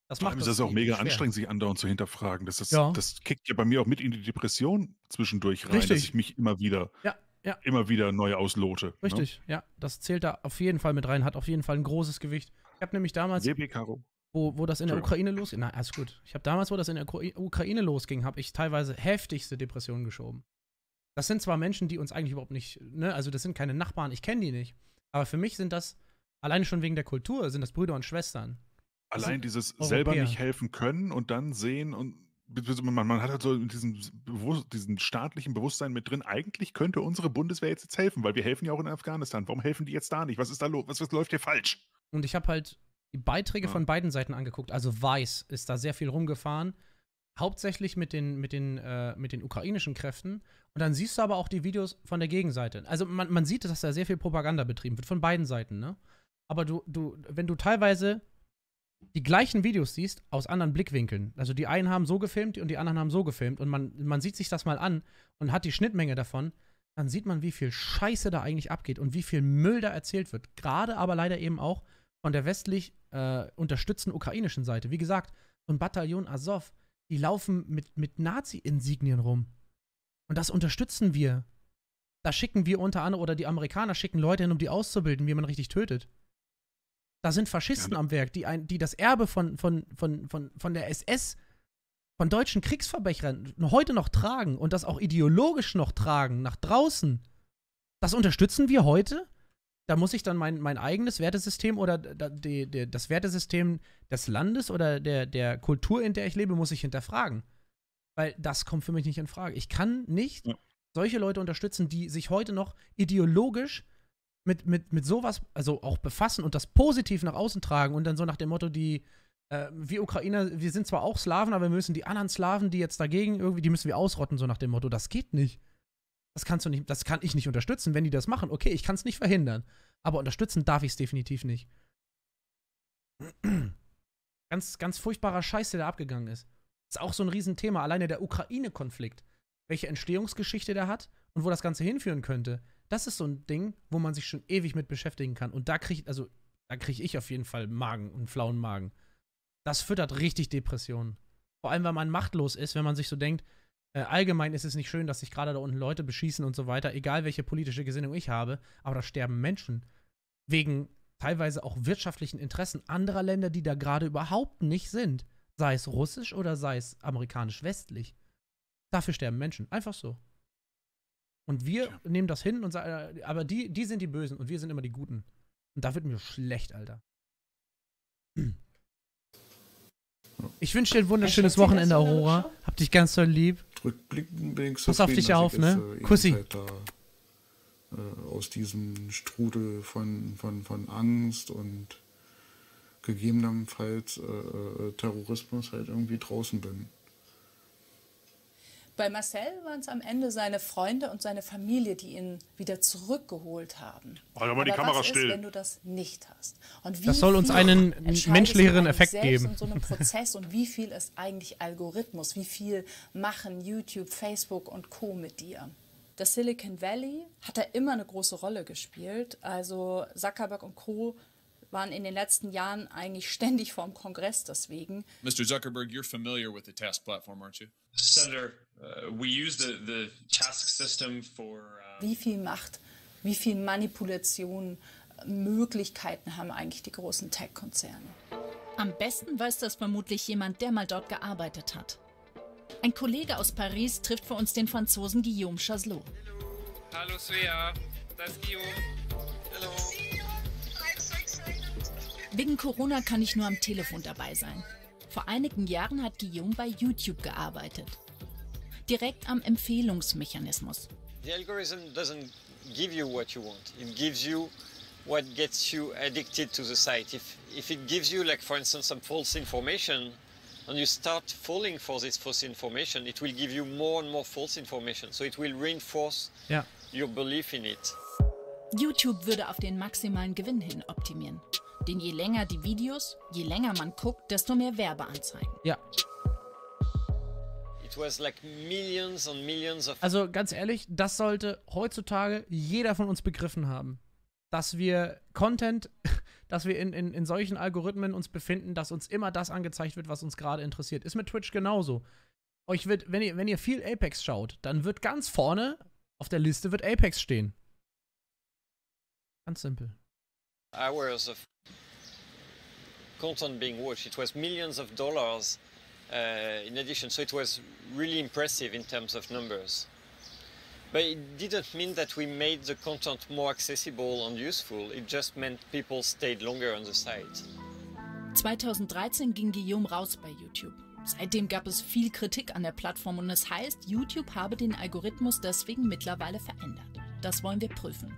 Das macht ist das auch mega schwer. anstrengend, sich andauernd zu hinterfragen. Das, ist, ja. das kickt ja bei mir auch mit in die Depression zwischendurch rein, Richtig. dass ich mich immer wieder, ja, ja. immer wieder neu auslote. Ne? Richtig, ne? ja. Das zählt da auf jeden Fall mit rein, hat auf jeden Fall ein großes Gewicht. Ich habe nämlich damals, wo, wo das in der Ukraine losging, na, alles gut. Ich habe damals, wo das in der Ukraine losging, habe ich teilweise heftigste Depressionen geschoben. Das sind zwar Menschen, die uns eigentlich überhaupt nicht, ne, also das sind keine Nachbarn, ich kenne die nicht. Aber für mich sind das, alleine schon wegen der Kultur, sind das Brüder und Schwestern. Allein dieses Europäer. selber nicht helfen können und dann sehen und man, man hat halt so diesen, diesen staatlichen Bewusstsein mit drin, eigentlich könnte unsere Bundeswehr jetzt, jetzt helfen, weil wir helfen ja auch in Afghanistan. Warum helfen die jetzt da nicht? Was ist da los? Was, was läuft hier falsch? Und ich habe halt die Beiträge ja. von beiden Seiten angeguckt. Also Weiß ist da sehr viel rumgefahren hauptsächlich mit den, mit, den, äh, mit den ukrainischen Kräften. Und dann siehst du aber auch die Videos von der Gegenseite. Also man, man sieht, dass da sehr viel Propaganda betrieben wird, von beiden Seiten, ne? Aber du, du, wenn du teilweise die gleichen Videos siehst, aus anderen Blickwinkeln. Also die einen haben so gefilmt und die anderen haben so gefilmt. Und man, man sieht sich das mal an und hat die Schnittmenge davon, dann sieht man, wie viel Scheiße da eigentlich abgeht und wie viel Müll da erzählt wird. Gerade aber leider eben auch von der westlich äh, unterstützten ukrainischen Seite. Wie gesagt, so ein Bataillon Azov, die laufen mit, mit Nazi-Insignien rum. Und das unterstützen wir. Da schicken wir unter anderem, oder die Amerikaner schicken Leute hin, um die auszubilden, wie man richtig tötet. Da sind Faschisten ja. am Werk, die, ein, die das Erbe von, von, von, von, von der SS, von deutschen Kriegsverbrechern heute noch tragen und das auch ideologisch noch tragen, nach draußen. Das unterstützen wir heute? da muss ich dann mein, mein eigenes Wertesystem oder die, die, das Wertesystem des Landes oder der, der Kultur, in der ich lebe, muss ich hinterfragen. Weil das kommt für mich nicht in Frage. Ich kann nicht solche Leute unterstützen, die sich heute noch ideologisch mit, mit, mit sowas, also auch befassen und das positiv nach außen tragen und dann so nach dem Motto, die, äh, wir Ukrainer, wir sind zwar auch Slaven, aber wir müssen die anderen Slaven, die jetzt dagegen irgendwie, die müssen wir ausrotten, so nach dem Motto, das geht nicht. Das kannst du nicht, das kann ich nicht unterstützen. Wenn die das machen, okay, ich kann es nicht verhindern. Aber unterstützen darf ich es definitiv nicht. ganz, ganz furchtbarer Scheiß, der da abgegangen ist. Ist auch so ein Riesenthema. Alleine der Ukraine-Konflikt. Welche Entstehungsgeschichte der hat und wo das Ganze hinführen könnte. Das ist so ein Ding, wo man sich schon ewig mit beschäftigen kann. Und da kriege also, krieg ich auf jeden Fall Magen, einen flauen Magen. Das füttert richtig Depressionen. Vor allem, weil man machtlos ist, wenn man sich so denkt, äh, allgemein ist es nicht schön, dass sich gerade da unten Leute beschießen und so weiter, egal welche politische Gesinnung ich habe, aber da sterben Menschen wegen teilweise auch wirtschaftlichen Interessen anderer Länder, die da gerade überhaupt nicht sind, sei es russisch oder sei es amerikanisch-westlich. Dafür sterben Menschen, einfach so. Und wir ja. nehmen das hin und sagen, äh, aber die, die sind die Bösen und wir sind immer die Guten. Und da wird mir schlecht, Alter. Ich wünsche dir ein wunderschönes Wochenende, Aurora. Hab dich ganz doll lieb. Rückblickend bin ich so Pass auf dich auf, ne? Jetzt, äh, Kussi. Halt da, äh, aus diesem Strudel von, von, von Angst und gegebenenfalls äh, äh Terrorismus halt irgendwie draußen bin. Bei Marcel waren es am Ende seine Freunde und seine Familie, die ihn wieder zurückgeholt haben. Halt aber, die Kamera was still. Ist, wenn du das nicht hast? Und wie das soll uns einen menschlicheren Effekt geben. In so einem Prozess und wie viel ist eigentlich Algorithmus? Wie viel machen YouTube, Facebook und Co. mit dir? Das Silicon Valley hat da immer eine große Rolle gespielt. Also Zuckerberg und Co waren in den letzten Jahren eigentlich ständig vorm Kongress deswegen. Mr. Zuckerberg, you're familiar with the task platform, aren't you? Senator, uh, we use the, the task system for um uh, Wie viel Macht, wie viel Manipulation, Möglichkeiten haben eigentlich die großen Tech-Konzerne? Am besten weiß das vermutlich jemand, der mal dort gearbeitet hat. Ein Kollege aus Paris trifft für uns den Franzosen Guillaume Chaslot. Hallo, Hallo Svea, das ist Guillaume. Hallo. Wegen Corona kann ich nur am Telefon dabei sein. Vor einigen Jahren hat Guillaume bei YouTube gearbeitet. Direkt am Empfehlungsmechanismus. The algorithm doesn't give you what you want. It gives you what gets you addicted to the site. If, if it gives you, like for instance, some false information, and you start falling for this false information, it will give you more and more false information. So it will reinforce ja. your belief in it. YouTube würde auf den maximalen Gewinn hin optimieren. Denn je länger die Videos, je länger man guckt, desto mehr Werbeanzeigen. Ja. Also ganz ehrlich, das sollte heutzutage jeder von uns begriffen haben. Dass wir Content, dass wir in, in, in solchen Algorithmen uns befinden, dass uns immer das angezeigt wird, was uns gerade interessiert. Ist mit Twitch genauso. Euch wird, wenn ihr, wenn ihr viel Apex schaut, dann wird ganz vorne auf der Liste wird Apex stehen. Ganz simpel hours of content being watched. It was millions of dollars uh, in addition, so it was really impressive in terms of numbers. But it didn't mean that we made the content more accessible and useful, it just meant people stayed longer on the site. 2013 ging Guillaume raus bei YouTube. Seitdem gab es viel Kritik an der Plattform und es heißt, YouTube habe den Algorithmus deswegen mittlerweile verändert. Das wollen wir prüfen.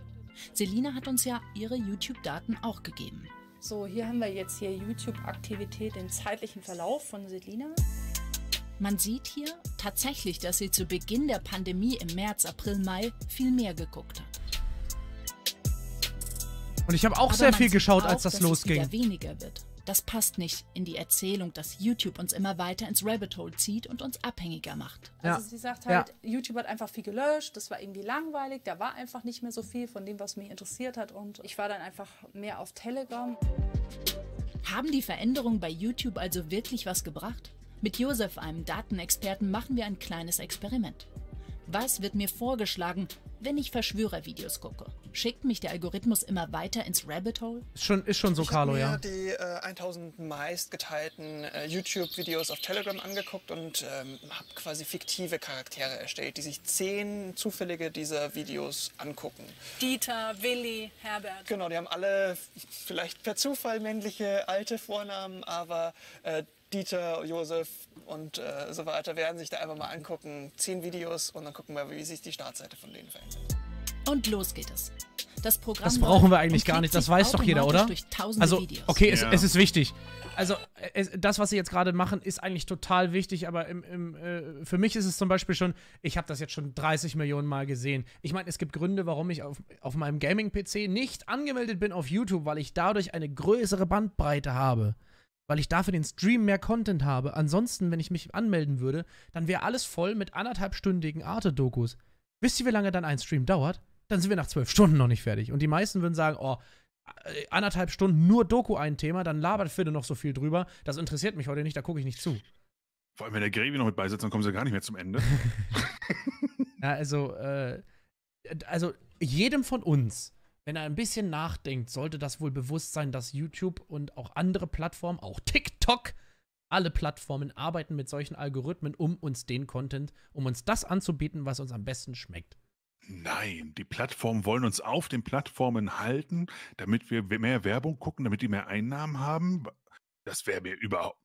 Selina hat uns ja ihre YouTube-Daten auch gegeben. So, hier haben wir jetzt hier YouTube-Aktivität im zeitlichen Verlauf von Selina. Man sieht hier tatsächlich, dass sie zu Beginn der Pandemie im März, April, Mai viel mehr geguckt hat. Und ich habe auch Aber sehr viel geschaut, auch, als das dass losging. Es wieder weniger wird. Das passt nicht in die Erzählung, dass YouTube uns immer weiter ins Rabbit Hole zieht und uns abhängiger macht. Also sie sagt halt, ja. YouTube hat einfach viel gelöscht, das war irgendwie langweilig, da war einfach nicht mehr so viel von dem, was mich interessiert hat und ich war dann einfach mehr auf Telegram. Haben die Veränderungen bei YouTube also wirklich was gebracht? Mit Josef, einem Datenexperten, machen wir ein kleines Experiment. Was wird mir vorgeschlagen, wenn ich Verschwörervideos gucke? Schickt mich der Algorithmus immer weiter ins Rabbit Hole? Ist schon, ist schon so, ich Carlo, ja. Ich habe mir die äh, 1000 meistgeteilten äh, YouTube-Videos auf Telegram angeguckt und ähm, habe quasi fiktive Charaktere erstellt, die sich zehn zufällige dieser Videos angucken. Dieter, Willi, Herbert. Genau, die haben alle vielleicht per Zufall männliche alte Vornamen, aber äh, Dieter, Josef und äh, so weiter werden sich da einfach mal angucken. Zehn Videos und dann gucken wir, wie sich die Startseite von denen verändert. Und los geht es. Das Programm. Das brauchen wir eigentlich gar nicht, das weiß doch jeder, oder? also, Videos. okay, es, es, ist wichtig. Also, es, das, was sie jetzt gerade machen, ist eigentlich total wichtig, aber im, im, äh, für mich ist es zum Beispiel schon, ich habe das jetzt schon 30 Millionen Mal gesehen. Ich meine, es gibt Gründe, warum ich auf, auf meinem Gaming-PC nicht angemeldet bin auf YouTube, weil ich dadurch eine größere Bandbreite habe weil ich dafür den Stream mehr Content habe. Ansonsten, wenn ich mich anmelden würde, dann wäre alles voll mit anderthalbstündigen Arte-Dokus. Wisst ihr, wie lange dann ein Stream dauert? Dann sind wir nach zwölf Stunden noch nicht fertig. Und die meisten würden sagen, oh, äh, anderthalb Stunden nur Doku ein Thema, dann labert Fidde noch so viel drüber. Das interessiert mich heute nicht, da gucke ich nicht zu. Vor allem, wenn der Gravy noch mit beisitzt, dann kommen sie gar nicht mehr zum Ende. ja, also, äh, also jedem von uns wenn er ein bisschen nachdenkt, sollte das wohl bewusst sein, dass YouTube und auch andere Plattformen, auch TikTok, alle Plattformen arbeiten mit solchen Algorithmen, um uns den Content, um uns das anzubieten, was uns am besten schmeckt. Nein, die Plattformen wollen uns auf den Plattformen halten, damit wir mehr Werbung gucken, damit die mehr Einnahmen haben. Das wäre mir überhaupt.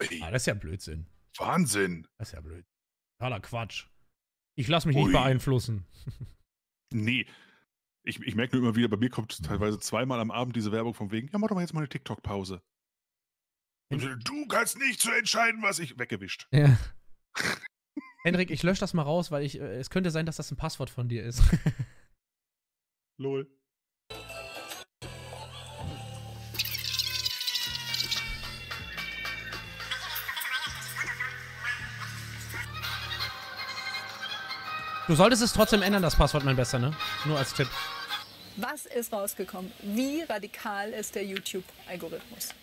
Ey. Ah, das ist ja Blödsinn. Wahnsinn. Das ist ja blöd. Totaler Quatsch. Ich lasse mich Ui. nicht beeinflussen. nee, ich, ich merke nur immer wieder, bei mir kommt mhm. teilweise zweimal am Abend diese Werbung von wegen, ja, mach doch mal jetzt mal eine TikTok-Pause. Du kannst nicht zu so entscheiden, was ich weggewischt. Ja. Henrik, ich lösche das mal raus, weil ich, äh, es könnte sein, dass das ein Passwort von dir ist. Lol. Du solltest es trotzdem ändern, das Passwort, mein Besser, ne? Nur als Tipp. Was ist rausgekommen? Wie radikal ist der YouTube-Algorithmus?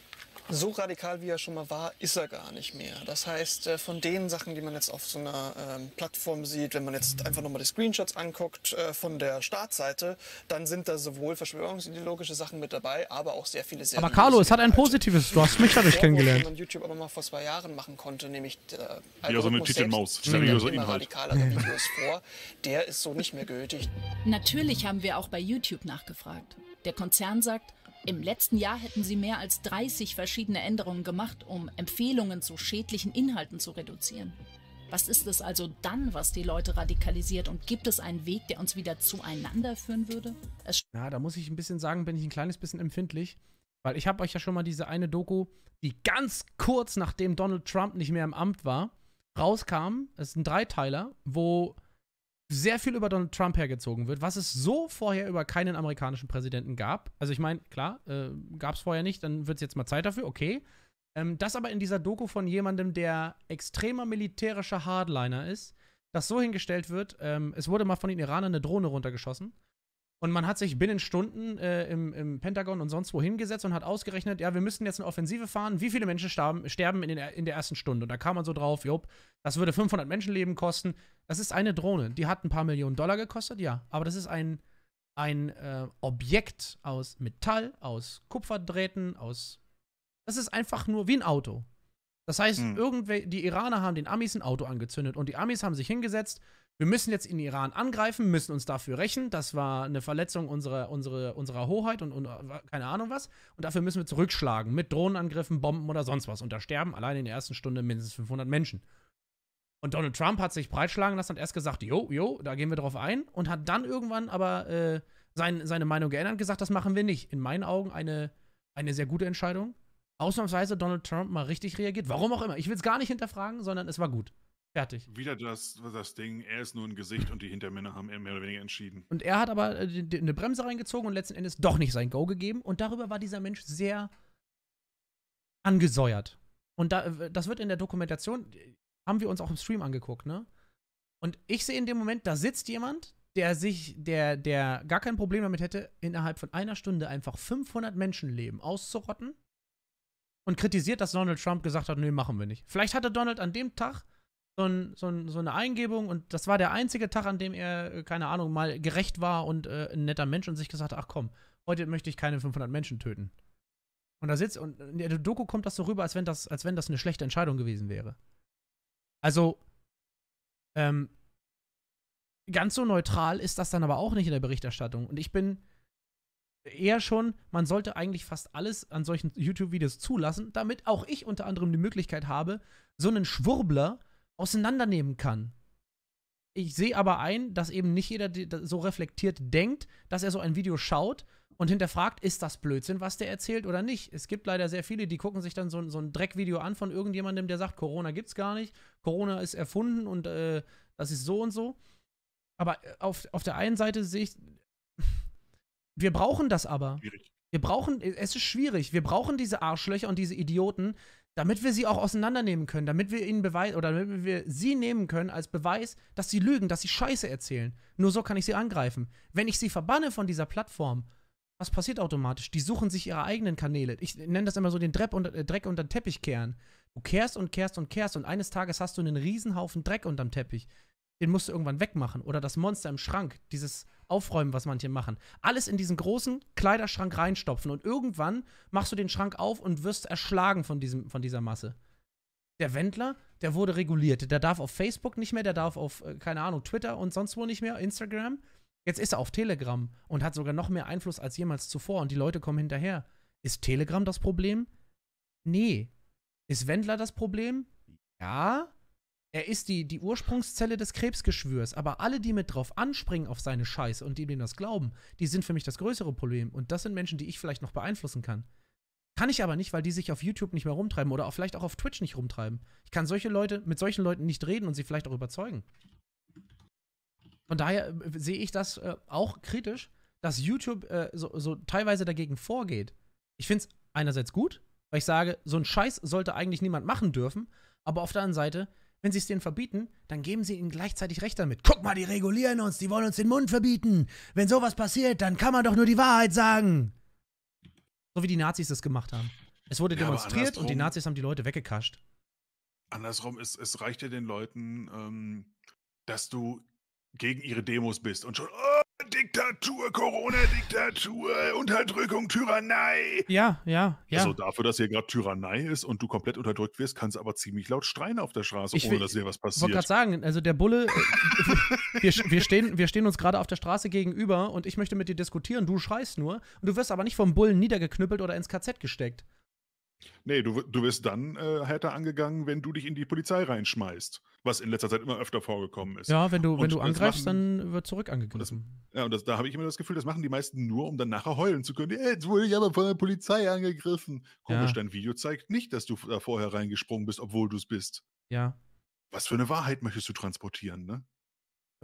so radikal, wie er schon mal war, ist er gar nicht mehr. Das heißt, äh, von den Sachen, die man jetzt auf so einer ähm, Plattform sieht, wenn man jetzt einfach nochmal die Screenshots anguckt äh, von der Startseite, dann sind da sowohl verschwörungsideologische Sachen mit dabei, aber auch sehr viele sehr... Aber Carlo, es hat ein positives, du hast mich dadurch kennengelernt. Was man YouTube aber mal vor zwei Jahren machen konnte, nämlich äh, ja, so eine Titelmaus, seriöser Inhalt. Videos vor, der ist so nicht mehr gültig. Natürlich haben wir auch bei YouTube nachgefragt. Der Konzern sagt, im letzten Jahr hätten sie mehr als 30 verschiedene Änderungen gemacht, um Empfehlungen zu schädlichen Inhalten zu reduzieren. Was ist es also dann, was die Leute radikalisiert? Und gibt es einen Weg, der uns wieder zueinander führen würde? Es Na, da muss ich ein bisschen sagen, bin ich ein kleines bisschen empfindlich. Weil ich habe euch ja schon mal diese eine Doku, die ganz kurz nachdem Donald Trump nicht mehr im Amt war, rauskam. Es ist ein Dreiteiler, wo sehr viel über Donald Trump hergezogen wird, was es so vorher über keinen amerikanischen Präsidenten gab. Also ich meine, klar, äh, gab es vorher nicht, dann wird es jetzt mal Zeit dafür, okay. Ähm, das aber in dieser Doku von jemandem, der extremer militärischer Hardliner ist, das so hingestellt wird, ähm, es wurde mal von den Iranern eine Drohne runtergeschossen und man hat sich binnen Stunden äh, im, im, Pentagon und sonst wo hingesetzt und hat ausgerechnet, ja, wir müssten jetzt eine Offensive fahren. Wie viele Menschen starben, sterben in, den, in der ersten Stunde? Und da kam man so drauf, jopp, das würde 500 Menschenleben kosten. Das ist eine Drohne. Die hat ein paar Millionen Dollar gekostet, ja. Aber das ist ein, ein äh, Objekt aus Metall, aus Kupferdrähten, aus. Das ist einfach nur wie ein Auto. Das heißt, mhm. die Iraner haben den Amis ein Auto angezündet und die Amis haben sich hingesetzt wir müssen jetzt in Iran angreifen, müssen uns dafür rächen. Das war eine Verletzung unserer, unserer, unserer Hoheit und, und äh, keine Ahnung was. Und dafür müssen wir zurückschlagen mit Drohnenangriffen, Bomben oder sonst was. Und da sterben allein in der ersten Stunde mindestens 500 Menschen. Und Donald Trump hat sich breitschlagen lassen und erst gesagt, jo, jo, da gehen wir drauf ein. Und hat dann irgendwann aber äh, sein, seine Meinung geändert und gesagt, das machen wir nicht. In meinen Augen eine, eine sehr gute Entscheidung. Ausnahmsweise Donald Trump mal richtig reagiert. Warum auch immer. Ich will es gar nicht hinterfragen, sondern es war gut. Fertig. Wieder das, das Ding, er ist nur ein Gesicht und die Hintermänner haben mehr oder weniger entschieden. Und er hat aber äh, eine Bremse reingezogen und letzten Endes doch nicht sein Go gegeben. Und darüber war dieser Mensch sehr angesäuert. Und da, äh, das wird in der Dokumentation, haben wir uns auch im Stream angeguckt, ne? Und ich sehe in dem Moment, da sitzt jemand, der sich, der, der gar kein Problem damit hätte, innerhalb von einer Stunde einfach 500 Menschenleben auszurotten und kritisiert, dass Donald Trump gesagt hat, nee, machen wir nicht. Vielleicht hatte Donald an dem Tag so, ein, so, ein, so, eine Eingebung und das war der einzige Tag, an dem er, äh, keine Ahnung, mal gerecht war und äh, ein netter Mensch und sich gesagt hat, ach komm, heute möchte ich keine 500 Menschen töten. Und da sitzt, und in der Doku kommt das so rüber, als wenn das, als wenn das eine schlechte Entscheidung gewesen wäre. Also, ähm, ganz so neutral ist das dann aber auch nicht in der Berichterstattung. Und ich bin eher schon, man sollte eigentlich fast alles an solchen YouTube-Videos zulassen, damit auch ich unter anderem die Möglichkeit habe, so einen Schwurbler auseinandernehmen kann. Ich sehe aber ein, dass eben nicht jeder so reflektiert denkt, dass er so ein Video schaut und hinterfragt, ist das Blödsinn, was der erzählt oder nicht. Es gibt leider sehr viele, die gucken sich dann so, so ein Dreckvideo an von irgendjemandem, der sagt, Corona gibt's gar nicht, Corona ist erfunden und äh, das ist so und so. Aber äh, auf, auf der einen Seite sehe ich, wir brauchen das aber. Schwierig. Wir brauchen, äh, es ist schwierig. Wir brauchen diese Arschlöcher und diese Idioten, damit wir sie auch auseinandernehmen können, damit wir ihnen Beweis oder damit wir sie nehmen können als Beweis, dass sie lügen, dass sie Scheiße erzählen. Nur so kann ich sie angreifen. Wenn ich sie verbanne von dieser Plattform, was passiert automatisch? Die suchen sich ihre eigenen Kanäle. Ich nenne das immer so den Dreck unter, äh, Dreck unter den Teppich kehren. Du kehrst und kehrst und kehrst und eines Tages hast du einen Riesenhaufen Dreck unterm Teppich den musst du irgendwann wegmachen. Oder das Monster im Schrank, dieses Aufräumen, was manche machen. Alles in diesen großen Kleiderschrank reinstopfen und irgendwann machst du den Schrank auf und wirst erschlagen von, diesem, von dieser Masse. Der Wendler, der wurde reguliert. Der darf auf Facebook nicht mehr, der darf auf, äh, keine Ahnung, Twitter und sonst wo nicht mehr, Instagram. Jetzt ist er auf Telegram und hat sogar noch mehr Einfluss als jemals zuvor und die Leute kommen hinterher. Ist Telegram das Problem? Nee. Ist Wendler das Problem? Ja. Er ist die, die Ursprungszelle des Krebsgeschwürs, aber alle, die mit drauf anspringen auf seine Scheiße und die denen das glauben, die sind für mich das größere Problem. Und das sind Menschen, die ich vielleicht noch beeinflussen kann. Kann ich aber nicht, weil die sich auf YouTube nicht mehr rumtreiben oder auch vielleicht auch auf Twitch nicht rumtreiben. Ich kann solche Leute mit solchen Leuten nicht reden und sie vielleicht auch überzeugen. Von daher äh, sehe ich das äh, auch kritisch, dass YouTube äh, so, so teilweise dagegen vorgeht. Ich finde es einerseits gut, weil ich sage, so ein Scheiß sollte eigentlich niemand machen dürfen, aber auf der anderen Seite wenn sie es denen verbieten, dann geben sie ihnen gleichzeitig Recht damit. Guck mal, die regulieren uns, die wollen uns den Mund verbieten. Wenn sowas passiert, dann kann man doch nur die Wahrheit sagen. So wie die Nazis das gemacht haben. Es wurde ja, demonstriert und die Nazis haben die Leute weggekascht. Andersrum, es, es reicht ja den Leuten, ähm, dass du gegen ihre Demos bist und schon, oh, Diktatur, Corona-Diktatur, Unterdrückung, Tyrannei. Ja, ja, ja. Also dafür, dass hier gerade Tyrannei ist und du komplett unterdrückt wirst, kannst du aber ziemlich laut streien auf der Straße, ich ohne will, dass dir was passiert. Ich wollte gerade sagen, also der Bulle, äh, wir, wir, stehen, wir stehen uns gerade auf der Straße gegenüber und ich möchte mit dir diskutieren, du schreist nur und du wirst aber nicht vom Bullen niedergeknüppelt oder ins KZ gesteckt. Nee, du, du wirst dann äh, härter angegangen, wenn du dich in die Polizei reinschmeißt, was in letzter Zeit immer öfter vorgekommen ist. Ja, wenn du, wenn du angreifst, machen, dann wird zurück angegriffen. Das, ja, und das, da habe ich immer das Gefühl, das machen die meisten nur, um dann nachher heulen zu können. Jetzt wurde ich aber von der Polizei angegriffen. Komisch, ja. dein Video zeigt nicht, dass du da vorher reingesprungen bist, obwohl du es bist. Ja. Was für eine Wahrheit möchtest du transportieren, ne?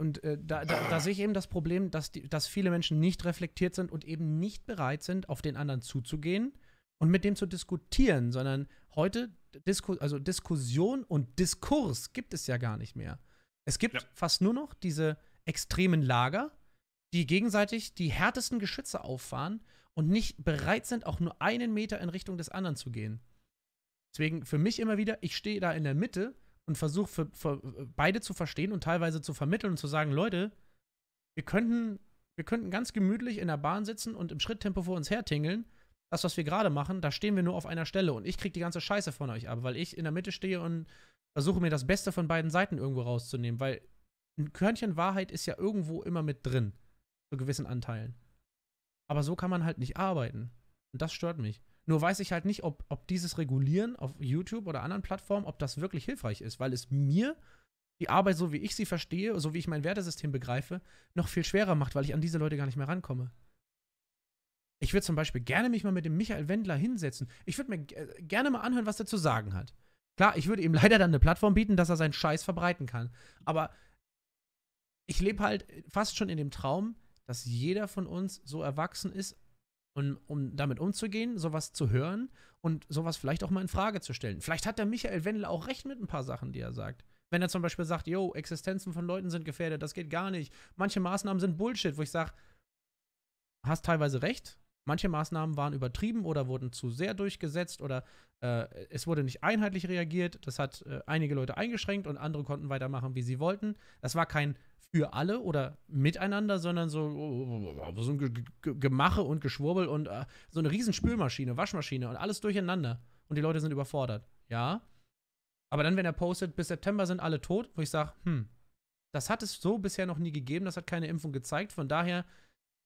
Und äh, da, da, da sehe ich eben das Problem, dass, die, dass viele Menschen nicht reflektiert sind und eben nicht bereit sind, auf den anderen zuzugehen und mit dem zu diskutieren, sondern heute, Disku also Diskussion und Diskurs gibt es ja gar nicht mehr. Es gibt ja. fast nur noch diese extremen Lager, die gegenseitig die härtesten Geschütze auffahren und nicht bereit sind, auch nur einen Meter in Richtung des anderen zu gehen. Deswegen für mich immer wieder, ich stehe da in der Mitte und versuche für, für beide zu verstehen und teilweise zu vermitteln und zu sagen, Leute, wir könnten, wir könnten ganz gemütlich in der Bahn sitzen und im Schritttempo vor uns hertingeln das, was wir gerade machen, da stehen wir nur auf einer Stelle und ich kriege die ganze Scheiße von euch ab, weil ich in der Mitte stehe und versuche mir das Beste von beiden Seiten irgendwo rauszunehmen, weil ein Körnchen Wahrheit ist ja irgendwo immer mit drin, zu gewissen Anteilen. Aber so kann man halt nicht arbeiten. Und das stört mich. Nur weiß ich halt nicht, ob, ob dieses Regulieren auf YouTube oder anderen Plattformen, ob das wirklich hilfreich ist, weil es mir die Arbeit, so wie ich sie verstehe, so wie ich mein Wertesystem begreife, noch viel schwerer macht, weil ich an diese Leute gar nicht mehr rankomme. Ich würde zum Beispiel gerne mich mal mit dem Michael Wendler hinsetzen. Ich würde mir äh, gerne mal anhören, was er zu sagen hat. Klar, ich würde ihm leider dann eine Plattform bieten, dass er seinen Scheiß verbreiten kann. Aber ich lebe halt äh, fast schon in dem Traum, dass jeder von uns so erwachsen ist, um, um damit umzugehen, sowas zu hören und sowas vielleicht auch mal in Frage zu stellen. Vielleicht hat der Michael Wendler auch recht mit ein paar Sachen, die er sagt. Wenn er zum Beispiel sagt, yo, Existenzen von Leuten sind gefährdet, das geht gar nicht. Manche Maßnahmen sind Bullshit, wo ich sage, hast teilweise recht, Manche Maßnahmen waren übertrieben oder wurden zu sehr durchgesetzt oder äh, es wurde nicht einheitlich reagiert. Das hat äh, einige Leute eingeschränkt und andere konnten weitermachen, wie sie wollten. Das war kein für alle oder miteinander, sondern so, oh, so ein G G Gemache und Geschwurbel und äh, so eine Riesenspülmaschine, Waschmaschine und alles durcheinander. Und die Leute sind überfordert. Ja. Aber dann, wenn er postet, bis September sind alle tot, wo ich sage, hm, das hat es so bisher noch nie gegeben, das hat keine Impfung gezeigt. Von daher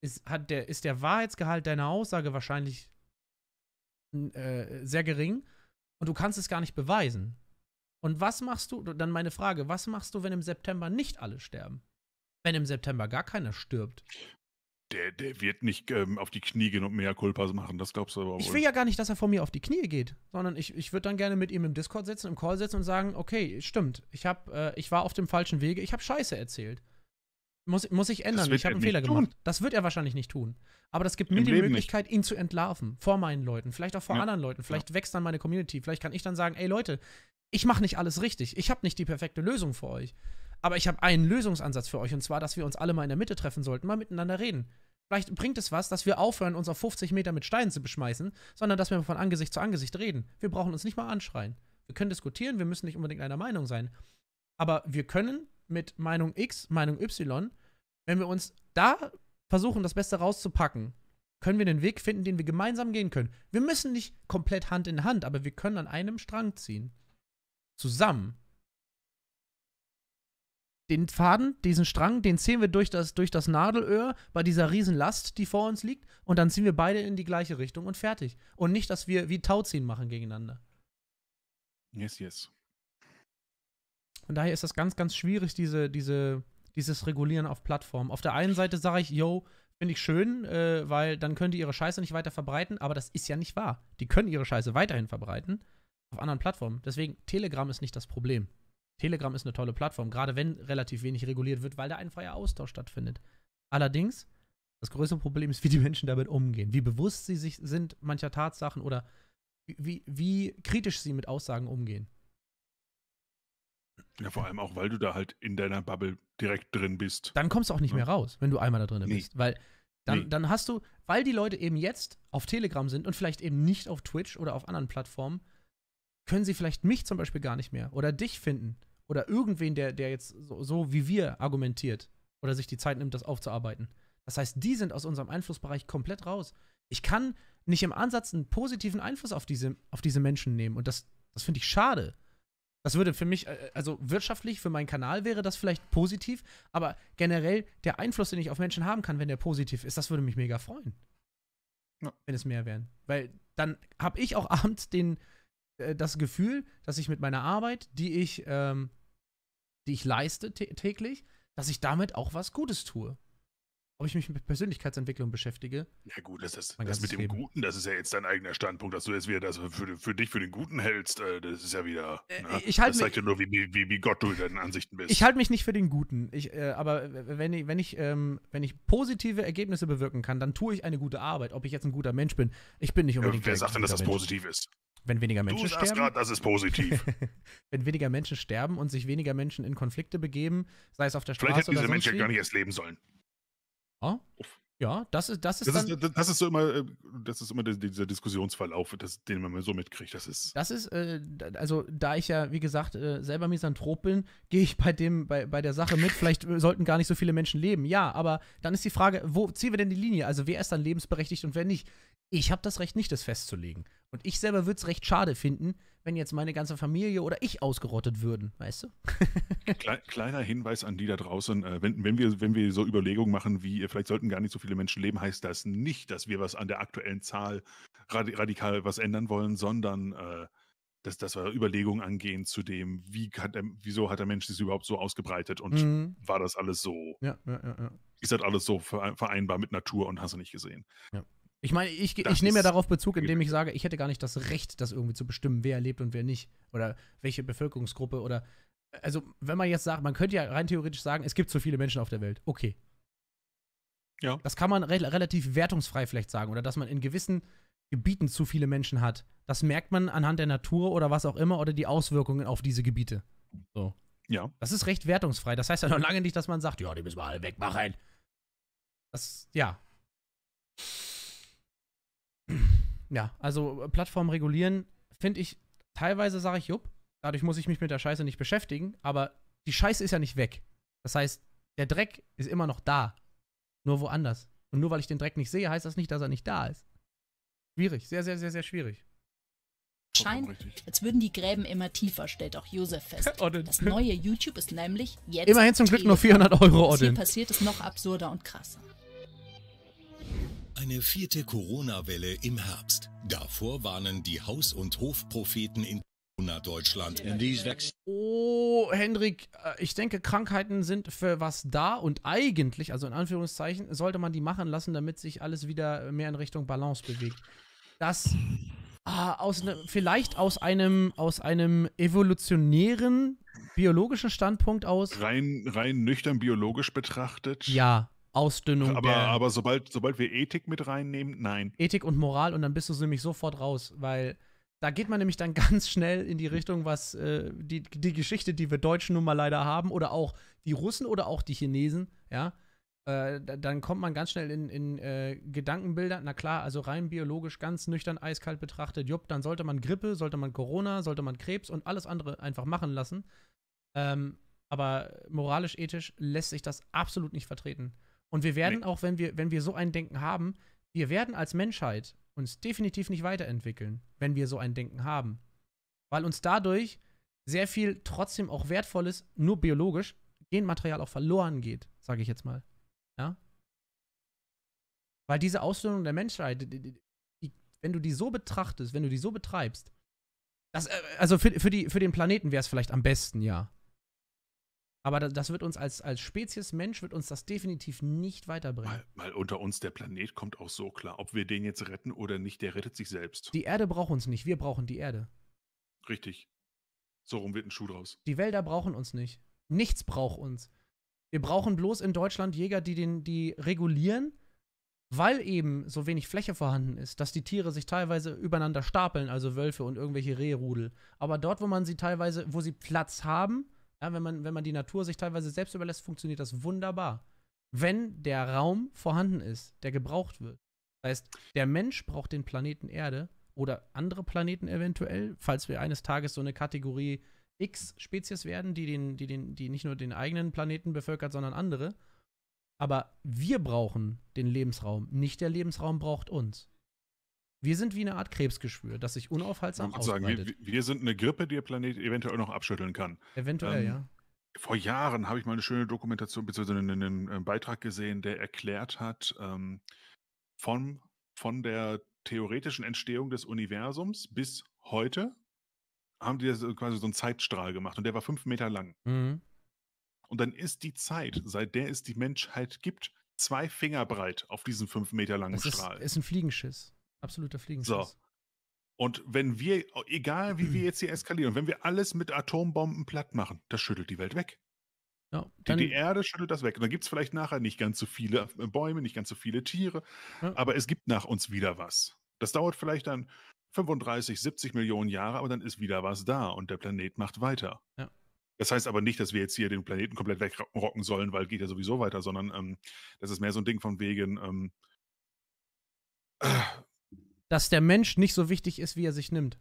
ist, hat der, ist der Wahrheitsgehalt deiner Aussage wahrscheinlich äh, sehr gering und du kannst es gar nicht beweisen. Und was machst du, dann meine Frage, was machst du, wenn im September nicht alle sterben? Wenn im September gar keiner stirbt? Der, der wird nicht ähm, auf die Knie gehen und mehr Kulpas machen, das glaubst du aber wohl. Ich will ja gar nicht, dass er vor mir auf die Knie geht, sondern ich, ich würde dann gerne mit ihm im Discord sitzen, im Call sitzen und sagen, okay, stimmt, ich, hab, äh, ich war auf dem falschen Wege, ich habe Scheiße erzählt. Muss, muss ich ändern. Ich habe einen Fehler gemacht. Tun. Das wird er wahrscheinlich nicht tun. Aber das gibt Im mir die Möglichkeit, nicht. ihn zu entlarven. Vor meinen Leuten, vielleicht auch vor ja. anderen Leuten. Vielleicht ja. wächst dann meine Community. Vielleicht kann ich dann sagen: Ey Leute, ich mache nicht alles richtig. Ich habe nicht die perfekte Lösung für euch. Aber ich habe einen Lösungsansatz für euch. Und zwar, dass wir uns alle mal in der Mitte treffen sollten, mal miteinander reden. Vielleicht bringt es was, dass wir aufhören, uns auf 50 Meter mit Steinen zu beschmeißen, sondern dass wir von Angesicht zu Angesicht reden. Wir brauchen uns nicht mal anschreien. Wir können diskutieren, wir müssen nicht unbedingt einer Meinung sein. Aber wir können mit Meinung X, Meinung Y, wenn wir uns da versuchen, das Beste rauszupacken, können wir den Weg finden, den wir gemeinsam gehen können. Wir müssen nicht komplett Hand in Hand, aber wir können an einem Strang ziehen. Zusammen. Den Faden, diesen Strang, den ziehen wir durch das, durch das Nadelöhr bei dieser Riesenlast, die vor uns liegt, und dann ziehen wir beide in die gleiche Richtung und fertig. Und nicht, dass wir wie Tauziehen machen gegeneinander. Yes, yes. Von daher ist das ganz, ganz schwierig, diese, diese, dieses Regulieren auf Plattformen. Auf der einen Seite sage ich, yo, finde ich schön, äh, weil dann können die ihre Scheiße nicht weiter verbreiten, aber das ist ja nicht wahr. Die können ihre Scheiße weiterhin verbreiten auf anderen Plattformen. Deswegen, Telegram ist nicht das Problem. Telegram ist eine tolle Plattform, gerade wenn relativ wenig reguliert wird, weil da ein freier Austausch stattfindet. Allerdings, das größte Problem ist, wie die Menschen damit umgehen, wie bewusst sie sich sind mancher Tatsachen oder wie, wie kritisch sie mit Aussagen umgehen. Ja, vor allem auch, weil du da halt in deiner Bubble direkt drin bist. Dann kommst du auch nicht ja. Ne? mehr raus, wenn du einmal da drin nee. bist. Weil dann, nee. dann hast du, weil die Leute eben jetzt auf Telegram sind und vielleicht eben nicht auf Twitch oder auf anderen Plattformen, können sie vielleicht mich zum Beispiel gar nicht mehr oder dich finden oder irgendwen, der, der jetzt so, so wie wir argumentiert oder sich die Zeit nimmt, das aufzuarbeiten. Das heißt, die sind aus unserem Einflussbereich komplett raus. Ich kann nicht im Ansatz einen positiven Einfluss auf diese, auf diese Menschen nehmen und das, das finde ich schade. Das würde für mich, äh, also wirtschaftlich für meinen Kanal wäre das vielleicht positiv, aber generell der Einfluss, den ich auf Menschen haben kann, wenn der positiv ist, das würde mich mega freuen. Ja. Wenn es mehr wären. Weil dann habe ich auch abends den, äh, das Gefühl, dass ich mit meiner Arbeit, die ich, ähm, die ich leiste täglich, dass ich damit auch was Gutes tue ob ich mich mit Persönlichkeitsentwicklung beschäftige. Ja gut, das, ist, das mit dem Leben. Guten, das ist ja jetzt dein eigener Standpunkt, dass du jetzt wieder das für, für dich für den Guten hältst, äh, das ist ja wieder, äh, ne? ich halt das zeigt ja nur, wie, wie, wie Gott du in deinen Ansichten bist. Ich halte mich nicht für den Guten, ich, äh, aber wenn ich, wenn, ich, ähm, wenn ich positive Ergebnisse bewirken kann, dann tue ich eine gute Arbeit, ob ich jetzt ein guter Mensch bin. Ich bin nicht unbedingt ja, Wer sagt denn, dass das positiv ist? Wenn weniger Menschen du sagst sterben. Grad, das ist positiv. wenn weniger Menschen sterben und sich weniger Menschen in Konflikte begeben, sei es auf der Straße Vielleicht hätten diese oder Menschen ja gar nicht erst leben sollen. Ja, ja das ist das ist das, dann, ist, das ist so immer äh, das ist immer dieser Diskussionsverlauf, das, den man so mitkriegt. Das ist das ist äh, also da ich ja wie gesagt äh, selber Misanthrop bin, gehe ich bei dem bei, bei der Sache mit. Vielleicht äh, sollten gar nicht so viele Menschen leben. Ja, aber dann ist die Frage, wo ziehen wir denn die Linie? Also wer ist dann lebensberechtigt und wer nicht? Ich habe das Recht nicht, das festzulegen. Und ich selber würde es recht schade finden, wenn jetzt meine ganze Familie oder ich ausgerottet würden, weißt du? Kleiner Hinweis an die da draußen, äh, wenn, wenn, wir, wenn wir so Überlegungen machen wie, äh, vielleicht sollten gar nicht so viele Menschen leben, heißt das nicht, dass wir was an der aktuellen Zahl radikal was ändern wollen, sondern äh, dass, dass wir Überlegungen angehen zu dem, wie hat der, wieso hat der Mensch das überhaupt so ausgebreitet und mhm. war das alles so? Ja, ja, ja, Ist das alles so vereinbar mit Natur und hast du nicht gesehen? Ja. Ich meine, ich, ich nehme ja darauf Bezug, indem ich sage, ich hätte gar nicht das Recht, das irgendwie zu bestimmen, wer lebt und wer nicht. Oder welche Bevölkerungsgruppe oder. Also, wenn man jetzt sagt, man könnte ja rein theoretisch sagen, es gibt zu viele Menschen auf der Welt. Okay. Ja. Das kann man re relativ wertungsfrei vielleicht sagen. Oder dass man in gewissen Gebieten zu viele Menschen hat. Das merkt man anhand der Natur oder was auch immer oder die Auswirkungen auf diese Gebiete. So. Ja. Das ist recht wertungsfrei. Das heißt ja noch lange nicht, dass man sagt, ja, die müssen wir alle wegmachen. Das, ja. Ja, also äh, Plattform regulieren finde ich teilweise, sage ich, jupp, dadurch muss ich mich mit der Scheiße nicht beschäftigen, aber die Scheiße ist ja nicht weg. Das heißt, der Dreck ist immer noch da. Nur woanders. Und nur weil ich den Dreck nicht sehe, heißt das nicht, dass er nicht da ist. Schwierig, sehr, sehr, sehr, sehr schwierig. Scheint, als würden die Gräben immer tiefer, stellt auch Josef fest. das neue YouTube ist nämlich jetzt. Immerhin zum Glück nur 400 Euro, Odin. Hier passiert es noch absurder und krasser. Eine vierte Corona-Welle im Herbst. Davor warnen die Haus- und Hofpropheten in Corona-Deutschland. Oh, Hendrik, äh, ich denke, Krankheiten sind für was da und eigentlich, also in Anführungszeichen, sollte man die machen lassen, damit sich alles wieder mehr in Richtung Balance bewegt. Das ah, aus ne, vielleicht aus einem aus einem evolutionären biologischen Standpunkt aus rein rein nüchtern biologisch betrachtet ja Ausdünnung. Aber, aber sobald, sobald wir Ethik mit reinnehmen, nein. Ethik und Moral und dann bist du nämlich sofort raus, weil da geht man nämlich dann ganz schnell in die Richtung, was äh, die, die Geschichte, die wir Deutschen nun mal leider haben, oder auch die Russen oder auch die Chinesen, ja, äh, dann kommt man ganz schnell in, in äh, Gedankenbilder. Na klar, also rein biologisch ganz nüchtern, eiskalt betrachtet, jupp, dann sollte man Grippe, sollte man Corona, sollte man Krebs und alles andere einfach machen lassen. Ähm, aber moralisch, ethisch lässt sich das absolut nicht vertreten. Und wir werden, nee. auch wenn wir, wenn wir so ein Denken haben, wir werden als Menschheit uns definitiv nicht weiterentwickeln, wenn wir so ein Denken haben. Weil uns dadurch sehr viel trotzdem auch wertvolles, nur biologisch, Genmaterial auch verloren geht, sage ich jetzt mal. Ja? Weil diese Auslösung der Menschheit, die, die, die, wenn du die so betrachtest, wenn du die so betreibst, das, äh, also für, für, die, für den Planeten wäre es vielleicht am besten, ja. Aber das wird uns als, als Spezies Mensch, wird uns das definitiv nicht weiterbringen. Mal, mal, unter uns, der Planet kommt auch so klar. Ob wir den jetzt retten oder nicht, der rettet sich selbst. Die Erde braucht uns nicht, wir brauchen die Erde. Richtig. So rum wird ein Schuh draus. Die Wälder brauchen uns nicht. Nichts braucht uns. Wir brauchen bloß in Deutschland Jäger, die den, die regulieren, weil eben so wenig Fläche vorhanden ist, dass die Tiere sich teilweise übereinander stapeln, also Wölfe und irgendwelche Rehrudel. Aber dort, wo man sie teilweise, wo sie Platz haben, ja, wenn, man, wenn man die Natur sich teilweise selbst überlässt, funktioniert das wunderbar. Wenn der Raum vorhanden ist, der gebraucht wird. Das heißt, der Mensch braucht den Planeten Erde oder andere Planeten eventuell, falls wir eines Tages so eine Kategorie X-Spezies werden, die, den, die, den, die nicht nur den eigenen Planeten bevölkert, sondern andere. Aber wir brauchen den Lebensraum, nicht der Lebensraum braucht uns. Wir sind wie eine Art Krebsgeschwür, das sich unaufhaltsam ausbreitet. Sagen, wir, wir, sind eine Grippe, die der Planet eventuell noch abschütteln kann. Eventuell, ähm, ja. Vor Jahren habe ich mal eine schöne Dokumentation bzw. Einen, einen, Beitrag gesehen, der erklärt hat, ähm, von, von der theoretischen Entstehung des Universums bis heute haben die quasi so einen Zeitstrahl gemacht und der war fünf Meter lang. Mhm. Und dann ist die Zeit, seit der es die Menschheit gibt, zwei Finger breit auf diesem fünf Meter langen das Strahl. Das ist ein Fliegenschiss. Absoluter Fliegenschiss. So. Und wenn wir, egal wie wir jetzt hier eskalieren, wenn wir alles mit Atombomben platt machen, das schüttelt die Welt weg. Ja, die, die, Erde schüttelt das weg. Und dann gibt es vielleicht nachher nicht ganz so viele äh, Bäume, nicht ganz so viele Tiere, ja. aber es gibt nach uns wieder was. Das dauert vielleicht dann 35, 70 Millionen Jahre, aber dann ist wieder was da und der Planet macht weiter. Ja. Das heißt aber nicht, dass wir jetzt hier den Planeten komplett wegrocken sollen, weil geht ja sowieso weiter, sondern ähm, das ist mehr so ein Ding von wegen, ähm, äh, dass der Mensch nicht so wichtig ist, wie er sich nimmt.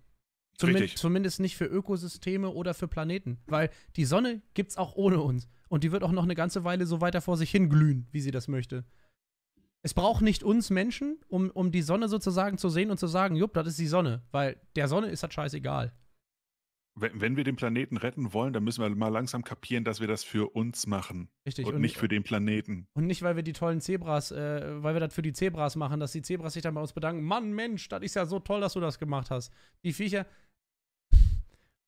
Zumindest, zumindest nicht für Ökosysteme oder für Planeten, weil die Sonne gibt es auch ohne uns und die wird auch noch eine ganze Weile so weiter vor sich hin glühen, wie sie das möchte. Es braucht nicht uns Menschen, um, um die Sonne sozusagen zu sehen und zu sagen, jupp, das ist die Sonne, weil der Sonne ist das scheißegal wenn, wenn wir den Planeten retten wollen, dann müssen wir mal langsam kapieren, dass wir das für uns machen. Richtig. Und, und nicht für den Planeten. Und nicht, weil wir die tollen Zebras, äh, weil wir das für die Zebras machen, dass die Zebras sich dann bei uns bedanken. Mann, Mensch, das ist ja so toll, dass du das gemacht hast. Die Viecher,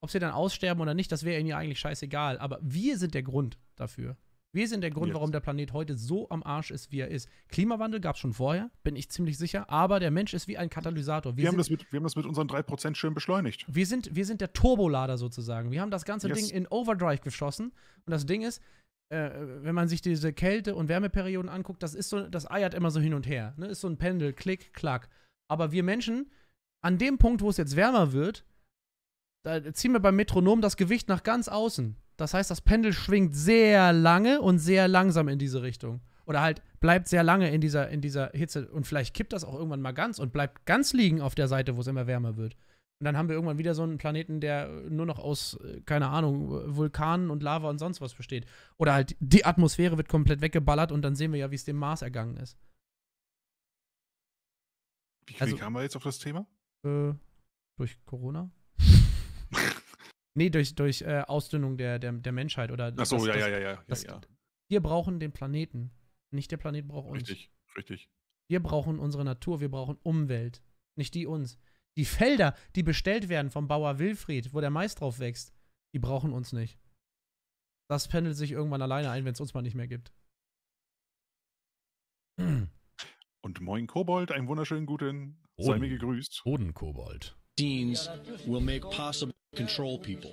ob sie dann aussterben oder nicht, das wäre ihnen ja eigentlich scheißegal. Aber wir sind der Grund dafür. Wir sind der Grund, Jetzt. warum der Planet heute so am Arsch ist, wie er ist. Klimawandel gab es schon vorher, bin ich ziemlich sicher, aber der Mensch ist wie ein Katalysator. Wir, wir, sind, haben, das mit, wir haben das mit unseren 3% schön beschleunigt. Wir sind, wir sind der Turbolader sozusagen. Wir haben das ganze yes. Ding in Overdrive geschossen. Und das Ding ist, äh, wenn man sich diese Kälte- und Wärmeperioden anguckt, das ist so, das eiert immer so hin und her. Ne? Ist so ein Pendel, klick, klack. Aber wir Menschen, an dem Punkt, wo es jetzt wärmer wird, da ziehen wir beim Metronom das Gewicht nach ganz außen. Das heißt, das Pendel schwingt sehr lange und sehr langsam in diese Richtung. Oder halt bleibt sehr lange in dieser, in dieser Hitze und vielleicht kippt das auch irgendwann mal ganz und bleibt ganz liegen auf der Seite, wo es immer wärmer wird. Und dann haben wir irgendwann wieder so einen Planeten, der nur noch aus, äh, keine Ahnung, Vulkanen und Lava und sonst was besteht. Oder halt die Atmosphäre wird komplett weggeballert und dann sehen wir ja, wie es dem Mars ergangen ist. Wie, also, wie kamen wir jetzt auf das Thema? Äh, durch Corona? Nee, durch, durch äh, Ausdünnung der, der, der Menschheit oder. Ach so, das, ja, das, ja, ja, ja, das, ja, Wir brauchen den Planeten. Nicht der Planet braucht uns. Richtig, richtig. Wir brauchen unsere Natur, wir brauchen Umwelt. Nicht die uns. Die Felder, die bestellt werden vom Bauer Wilfried, wo der Mais drauf wächst, die brauchen uns nicht. Das pendelt sich irgendwann alleine ein, wenn es uns mal nicht mehr gibt. Und moin Kobold, einen wunderschönen guten. Boden, Sei mir gegrüßt. Bodenkobold. Deans will make possible control people.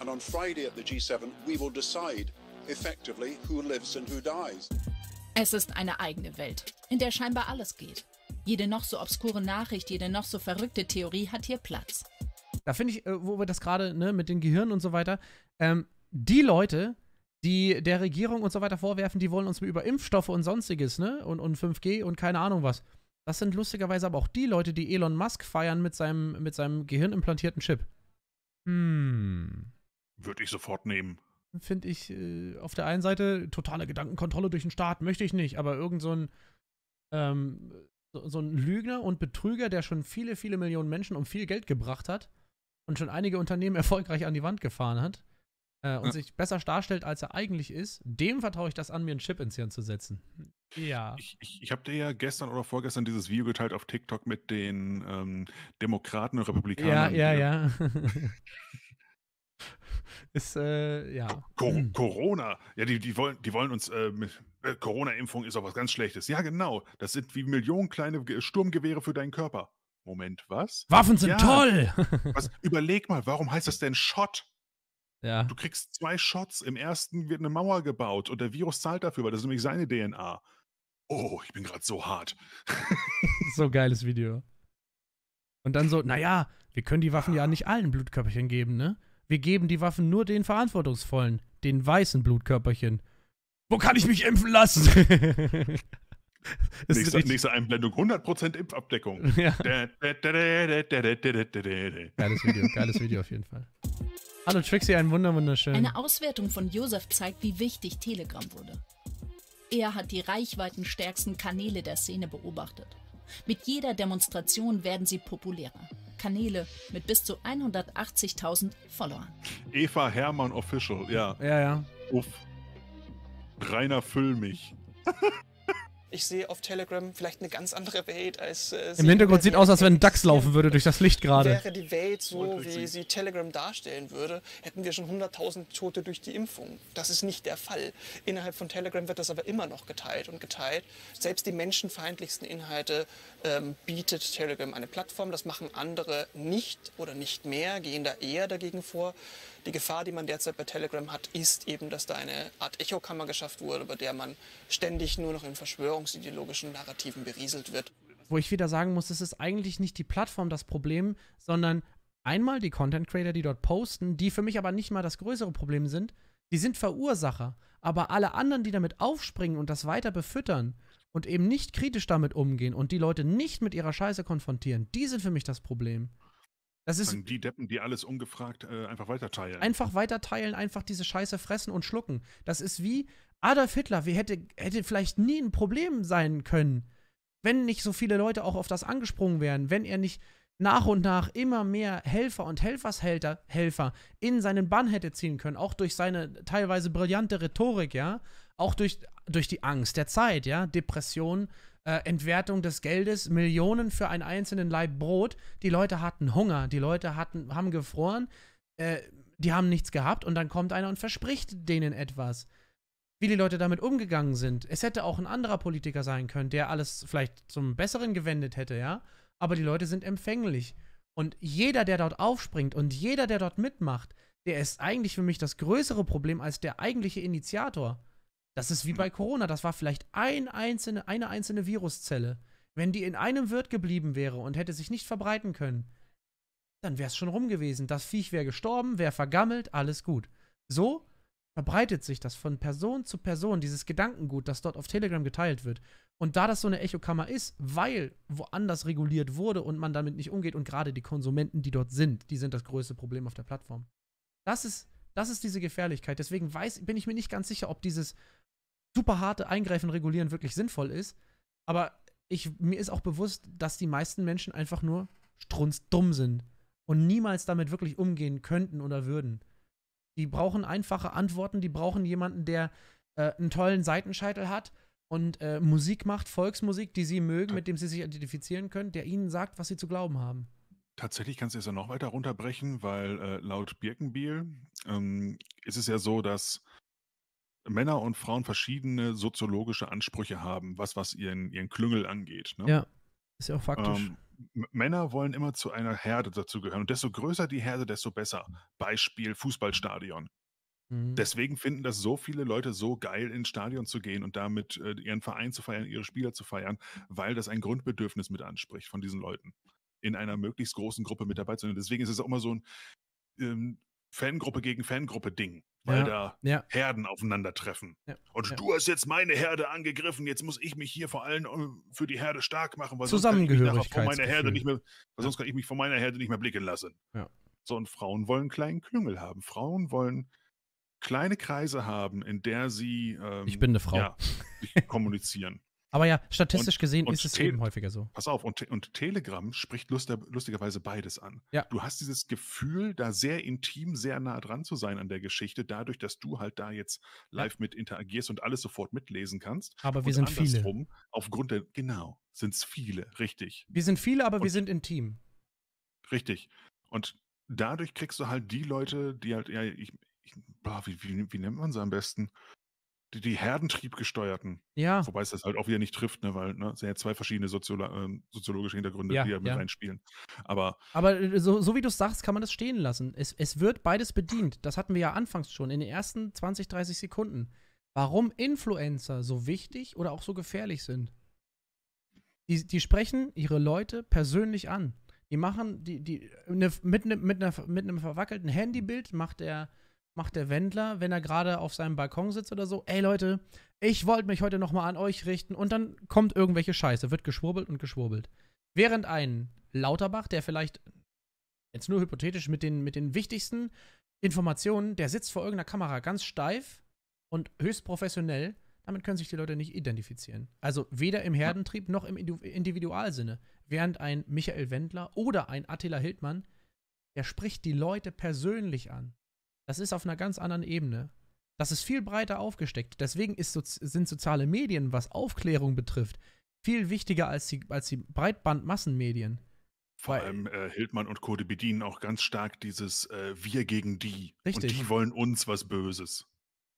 And on Friday at the G7, we will decide effectively who lives and who dies. Es ist eine eigene Welt, in der scheinbar alles geht. Jede noch so obskure Nachricht, jede noch so verrückte Theorie hat hier Platz. Da finde ich, äh, wo wir das gerade ne, mit den Gehirnen und so weiter, ähm, die Leute, die der Regierung und so weiter vorwerfen, die wollen uns über Impfstoffe und sonstiges, ne? Und, und 5G und keine Ahnung was. Das sind lustigerweise aber auch die Leute, die Elon Musk feiern mit seinem, mit seinem gehirnimplantierten Chip. Hm. Würde ich sofort nehmen. Finde ich äh, auf der einen Seite totale Gedankenkontrolle durch den Staat, möchte ich nicht, aber irgend so ein, ähm, so, so ein Lügner und Betrüger, der schon viele, viele Millionen Menschen um viel Geld gebracht hat und schon einige Unternehmen erfolgreich an die Wand gefahren hat äh, und ja. sich besser darstellt, als er eigentlich ist, dem vertraue ich das an, mir einen Chip ins Hirn zu setzen. Ja. Ich, ich, ich habe dir ja gestern oder vorgestern dieses Video geteilt auf TikTok mit den ähm, Demokraten und Republikanern. Ja, ja, ja. ist, äh, ja. Co hm. Corona. Ja, die, die, wollen, die wollen uns äh, äh, Corona-Impfung ist auch was ganz Schlechtes. Ja, genau. Das sind wie Millionen kleine Sturmgewehre für deinen Körper. Moment, was? Waffen sind ja. toll! was, überleg mal, warum heißt das denn Shot? Ja. Du kriegst zwei Shots. Im ersten wird eine Mauer gebaut und der Virus zahlt dafür, weil das ist nämlich seine DNA oh, ich bin gerade so hart. so geiles Video. Und dann so, naja, wir können die Waffen ja nicht allen Blutkörperchen geben, ne? Wir geben die Waffen nur den verantwortungsvollen, den weißen Blutkörperchen. Wo kann ich mich impfen lassen? nächste, nächste Einblendung, 100% Impfabdeckung. Ja. Geiles Video, geiles Video auf jeden Fall. Hallo Trixie, ein wunderschön. Eine Auswertung von Josef zeigt, wie wichtig Telegram wurde. Er hat die reichweitenstärksten Kanäle der Szene beobachtet. Mit jeder Demonstration werden sie populärer. Kanäle mit bis zu 180.000 Followern. Eva Hermann Official, ja. Ja, ja. Uff. Rainer Füllmich. mich. ich sehe auf Telegram vielleicht eine ganz andere Welt als. Äh, Im Hintergrund sieht aus, als wenn ein Dachs laufen würde durch das Licht gerade. Wäre die Welt so, wie sie Telegram darstellen würde, hätten wir schon 100.000 Tote durch die Impfung. Das ist nicht der Fall. Innerhalb von Telegram wird das aber immer noch geteilt und geteilt. Selbst die menschenfeindlichsten Inhalte ähm, bietet Telegram eine Plattform. Das machen andere nicht oder nicht mehr, gehen da eher dagegen vor. Die Gefahr, die man derzeit bei Telegram hat, ist eben, dass da eine Art Echokammer geschafft wurde, bei der man ständig nur noch in verschwörungsideologischen Narrativen berieselt wird. Wo ich wieder sagen muss, es ist eigentlich nicht die Plattform das Problem, sondern einmal die Content Creator, die dort posten, die für mich aber nicht mal das größere Problem sind. Die sind Verursacher, aber alle anderen, die damit aufspringen und das weiter befüttern und eben nicht kritisch damit umgehen und die Leute nicht mit ihrer Scheiße konfrontieren, die sind für mich das Problem. Das ist die Deppen, die alles ungefragt äh, einfach weiterteilen. Einfach weiterteilen, einfach diese Scheiße fressen und schlucken. Das ist wie Adolf Hitler. Wir hätte, hätte vielleicht nie ein Problem sein können, wenn nicht so viele Leute auch auf das angesprungen wären, wenn er nicht nach und nach immer mehr Helfer und Helfershelfer Helfer in seinen Bann hätte ziehen können, auch durch seine teilweise brillante Rhetorik, ja, auch durch, durch die Angst der Zeit, ja, Depressionen, äh, Entwertung des Geldes, Millionen für einen einzelnen Laib Brot. Die Leute hatten Hunger, die Leute hatten, haben gefroren, äh, die haben nichts gehabt und dann kommt einer und verspricht denen etwas. Wie die Leute damit umgegangen sind. Es hätte auch ein anderer Politiker sein können, der alles vielleicht zum Besseren gewendet hätte, ja. Aber die Leute sind empfänglich. Und jeder, der dort aufspringt und jeder, der dort mitmacht, der ist eigentlich für mich das größere Problem als der eigentliche Initiator. Das ist wie bei Corona. Das war vielleicht ein einzelne, eine einzelne Viruszelle. Wenn die in einem Wirt geblieben wäre und hätte sich nicht verbreiten können, dann wäre es schon rum gewesen. Das Viech wäre gestorben, wäre vergammelt, alles gut. So verbreitet sich das von Person zu Person, dieses Gedankengut, das dort auf Telegram geteilt wird. Und da das so eine Echokammer ist, weil woanders reguliert wurde und man damit nicht umgeht und gerade die Konsumenten, die dort sind, die sind das größte Problem auf der Plattform. Das ist, das ist diese Gefährlichkeit. Deswegen weiß, bin ich mir nicht ganz sicher, ob dieses super harte Eingreifen regulieren wirklich sinnvoll ist. Aber ich, mir ist auch bewusst, dass die meisten Menschen einfach nur strunzdumm sind und niemals damit wirklich umgehen könnten oder würden. Die brauchen einfache Antworten, die brauchen jemanden, der äh, einen tollen Seitenscheitel hat und äh, Musik macht, Volksmusik, die sie mögen, mit dem sie sich identifizieren können, der ihnen sagt, was sie zu glauben haben. Tatsächlich kannst du es ja noch weiter runterbrechen, weil äh, laut Birkenbiel ähm, ist es ja so, dass Männer und Frauen verschiedene soziologische Ansprüche haben, was, was ihren, ihren Klüngel angeht. Ne? Ja, ist ja auch faktisch. Ähm, Männer wollen immer zu einer Herde dazugehören. Und desto größer die Herde, desto besser. Beispiel Fußballstadion. Mhm. Deswegen finden das so viele Leute so geil, ins Stadion zu gehen und damit äh, ihren Verein zu feiern, ihre Spieler zu feiern, weil das ein Grundbedürfnis mit anspricht von diesen Leuten, in einer möglichst großen Gruppe mit dabei zu sein. Deswegen ist es auch immer so ein ähm, Fangruppe gegen Fangruppe-Ding weil ja, da ja. Herden aufeinandertreffen. Ja, und du hast jetzt meine Herde angegriffen, jetzt muss ich mich hier vor allem äh, für die Herde stark machen, weil sonst kann ich mich von meiner Herde nicht mehr, weil sonst kann ich mich von meiner Herde nicht mehr blicken lassen. So, und Frauen wollen kleinen Klüngel haben. Frauen wollen kleine Kreise haben, in der sie ähm, Ich bin eine Frau. kommunizieren. Aber ja, statistisch und, gesehen und ist es eben häufiger so. Pass auf, und, und Telegram spricht luster, lustigerweise beides an. Ja. Du hast dieses Gefühl, da sehr intim, sehr nah dran zu sein an der Geschichte, dadurch, dass du halt da jetzt live ja. mit interagierst und alles sofort mitlesen kannst. Aber wir und sind viele. Aufgrund der, genau, sind es viele, richtig. Wir sind viele, aber wir sind intim. Richtig. Und dadurch kriegst du halt die Leute, die halt, ja, ich, ich boah, wie, wie, wie nennt man sie am besten? die, die herdentriebgesteuerten. Ja. Wobei es das halt auch wieder nicht trifft, ne, weil ne, es sind ja zwei verschiedene Soziolo äh, soziologische Hintergründe, ja, die da mit ja. reinspielen. Aber, Aber äh, so, so wie du es sagst, kann man das stehen lassen. Es, es wird beides bedient. Das hatten wir ja anfangs schon in den ersten 20, 30 Sekunden. Warum Influencer so wichtig oder auch so gefährlich sind. Die, die sprechen ihre Leute persönlich an. Die machen, die, die, äh, ne, mit, ne, ne, mit einem verwackelten Handybild macht der macht der Wendler, wenn er gerade auf seinem Balkon sitzt oder so, ey Leute, ich wollte mich heute nochmal an euch richten und dann kommt irgendwelche Scheiße, wird geschwurbelt und geschwurbelt. Während ein Lauterbach, der vielleicht, jetzt nur hypothetisch, mit den, mit den wichtigsten Informationen, der sitzt vor irgendeiner Kamera ganz steif und höchst professionell, damit können sich die Leute nicht identifizieren. Also weder im Herdentrieb noch im Individualsinne. Während ein Michael Wendler oder ein Attila Hildmann, der spricht die Leute persönlich an. Das ist auf einer ganz anderen Ebene. Das ist viel breiter aufgesteckt. Deswegen ist, sind soziale Medien, was Aufklärung betrifft, viel wichtiger als die, als die Breitbandmassenmedien. Vor Weil, allem äh, Hildmann und Code bedienen auch ganz stark dieses äh, Wir gegen die. Richtig. Und die wollen uns was Böses.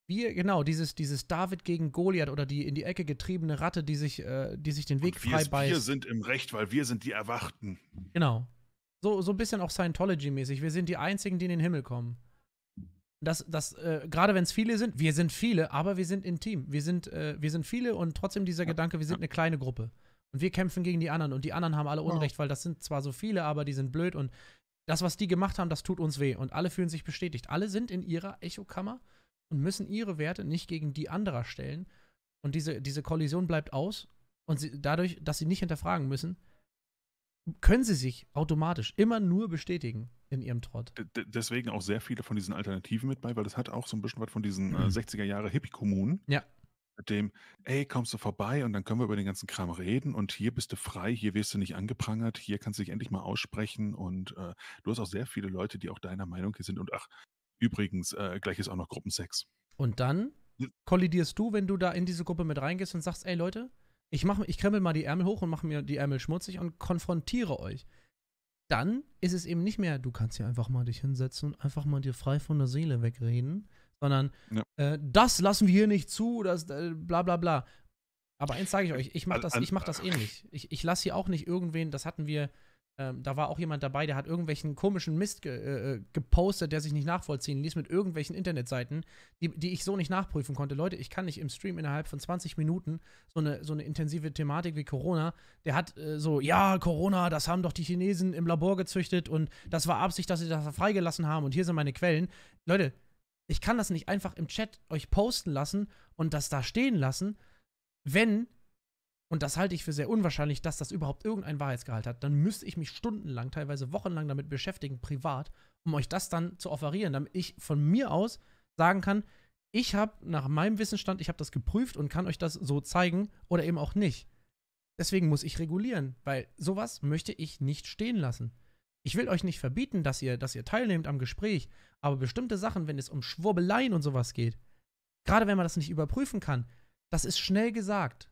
Wir, genau, dieses, dieses David gegen Goliath oder die in die Ecke getriebene Ratte, die sich, äh, die sich den Weg frei beißt. Wir sind im Recht, weil wir sind die Erwachten. Genau. So, so ein bisschen auch Scientology-mäßig. Wir sind die Einzigen, die in den Himmel kommen dass, dass äh, gerade wenn es viele sind, wir sind viele, aber wir sind intim. Wir sind, äh, wir sind viele und trotzdem dieser ja. Gedanke, wir sind eine kleine Gruppe. Und wir kämpfen gegen die anderen und die anderen haben alle Unrecht, weil das sind zwar so viele, aber die sind blöd und das, was die gemacht haben, das tut uns weh. Und alle fühlen sich bestätigt. Alle sind in ihrer Echokammer und müssen ihre Werte nicht gegen die anderer stellen. Und diese, diese Kollision bleibt aus. Und sie, dadurch, dass sie nicht hinterfragen müssen, können sie sich automatisch immer nur bestätigen in ihrem Trott. D deswegen auch sehr viele von diesen Alternativen mit bei, weil das hat auch so ein bisschen was von diesen äh, mhm. 60er Jahre Hippie-Kommunen. Ja. Mit dem, ey, kommst du vorbei und dann können wir über den ganzen Kram reden und hier bist du frei, hier wirst du nicht angeprangert, hier kannst du dich endlich mal aussprechen und äh, du hast auch sehr viele Leute, die auch deiner Meinung hier sind und ach, übrigens, äh, gleich ist auch noch Gruppensex. Und dann kollidierst du, wenn du da in diese Gruppe mit reingehst und sagst, ey Leute, ich, mach, ich krempel mal die Ärmel hoch und mache mir die Ärmel schmutzig und konfrontiere euch. Dann ist es eben nicht mehr, du kannst hier einfach mal dich hinsetzen und einfach mal dir frei von der Seele wegreden, sondern ja. äh, das lassen wir hier nicht zu, das äh, bla bla bla. Aber eins sage ich euch, ich mache das, mach das ähnlich. Eh ich, ich lasse hier auch nicht irgendwen, das hatten wir ähm, da war auch jemand dabei, der hat irgendwelchen komischen Mist ge äh, äh, gepostet, der sich nicht nachvollziehen ließ mit irgendwelchen Internetseiten, die, die ich so nicht nachprüfen konnte. Leute, ich kann nicht im Stream innerhalb von 20 Minuten so eine, so eine intensive Thematik wie Corona, der hat äh, so, ja, Corona, das haben doch die Chinesen im Labor gezüchtet und das war Absicht, dass sie das freigelassen haben und hier sind meine Quellen. Leute, ich kann das nicht einfach im Chat euch posten lassen und das da stehen lassen, wenn und das halte ich für sehr unwahrscheinlich, dass das überhaupt irgendein Wahrheitsgehalt hat, dann müsste ich mich stundenlang, teilweise wochenlang damit beschäftigen, privat, um euch das dann zu offerieren, damit ich von mir aus sagen kann, ich habe nach meinem Wissenstand, ich habe das geprüft und kann euch das so zeigen oder eben auch nicht. Deswegen muss ich regulieren, weil sowas möchte ich nicht stehen lassen. Ich will euch nicht verbieten, dass ihr, dass ihr teilnehmt am Gespräch, aber bestimmte Sachen, wenn es um Schwurbeleien und sowas geht, gerade wenn man das nicht überprüfen kann, das ist schnell gesagt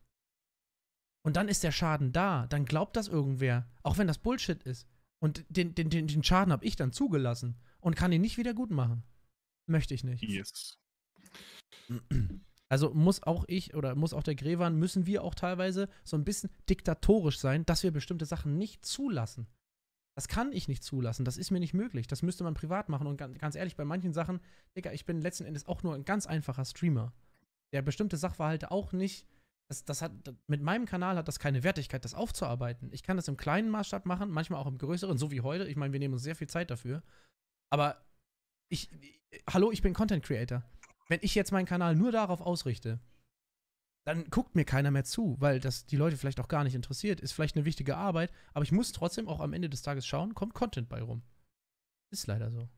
und dann ist der Schaden da, dann glaubt das irgendwer, auch wenn das Bullshit ist. Und den, den, den, den Schaden habe ich dann zugelassen und kann ihn nicht wieder gut machen. Möchte ich nicht. Yes. Also muss auch ich oder muss auch der Grevan, müssen wir auch teilweise so ein bisschen diktatorisch sein, dass wir bestimmte Sachen nicht zulassen. Das kann ich nicht zulassen. Das ist mir nicht möglich. Das müsste man privat machen. Und ganz ehrlich, bei manchen Sachen, Digga, ich bin letzten Endes auch nur ein ganz einfacher Streamer, der bestimmte Sachverhalte auch nicht das, das hat, mit meinem Kanal hat das keine Wertigkeit, das aufzuarbeiten. Ich kann das im kleinen Maßstab machen, manchmal auch im größeren, so wie heute. Ich meine, wir nehmen uns sehr viel Zeit dafür. Aber ich, hallo, ich bin Content Creator. Wenn ich jetzt meinen Kanal nur darauf ausrichte, dann guckt mir keiner mehr zu, weil das die Leute vielleicht auch gar nicht interessiert. Ist vielleicht eine wichtige Arbeit, aber ich muss trotzdem auch am Ende des Tages schauen, kommt Content bei rum. Ist leider so.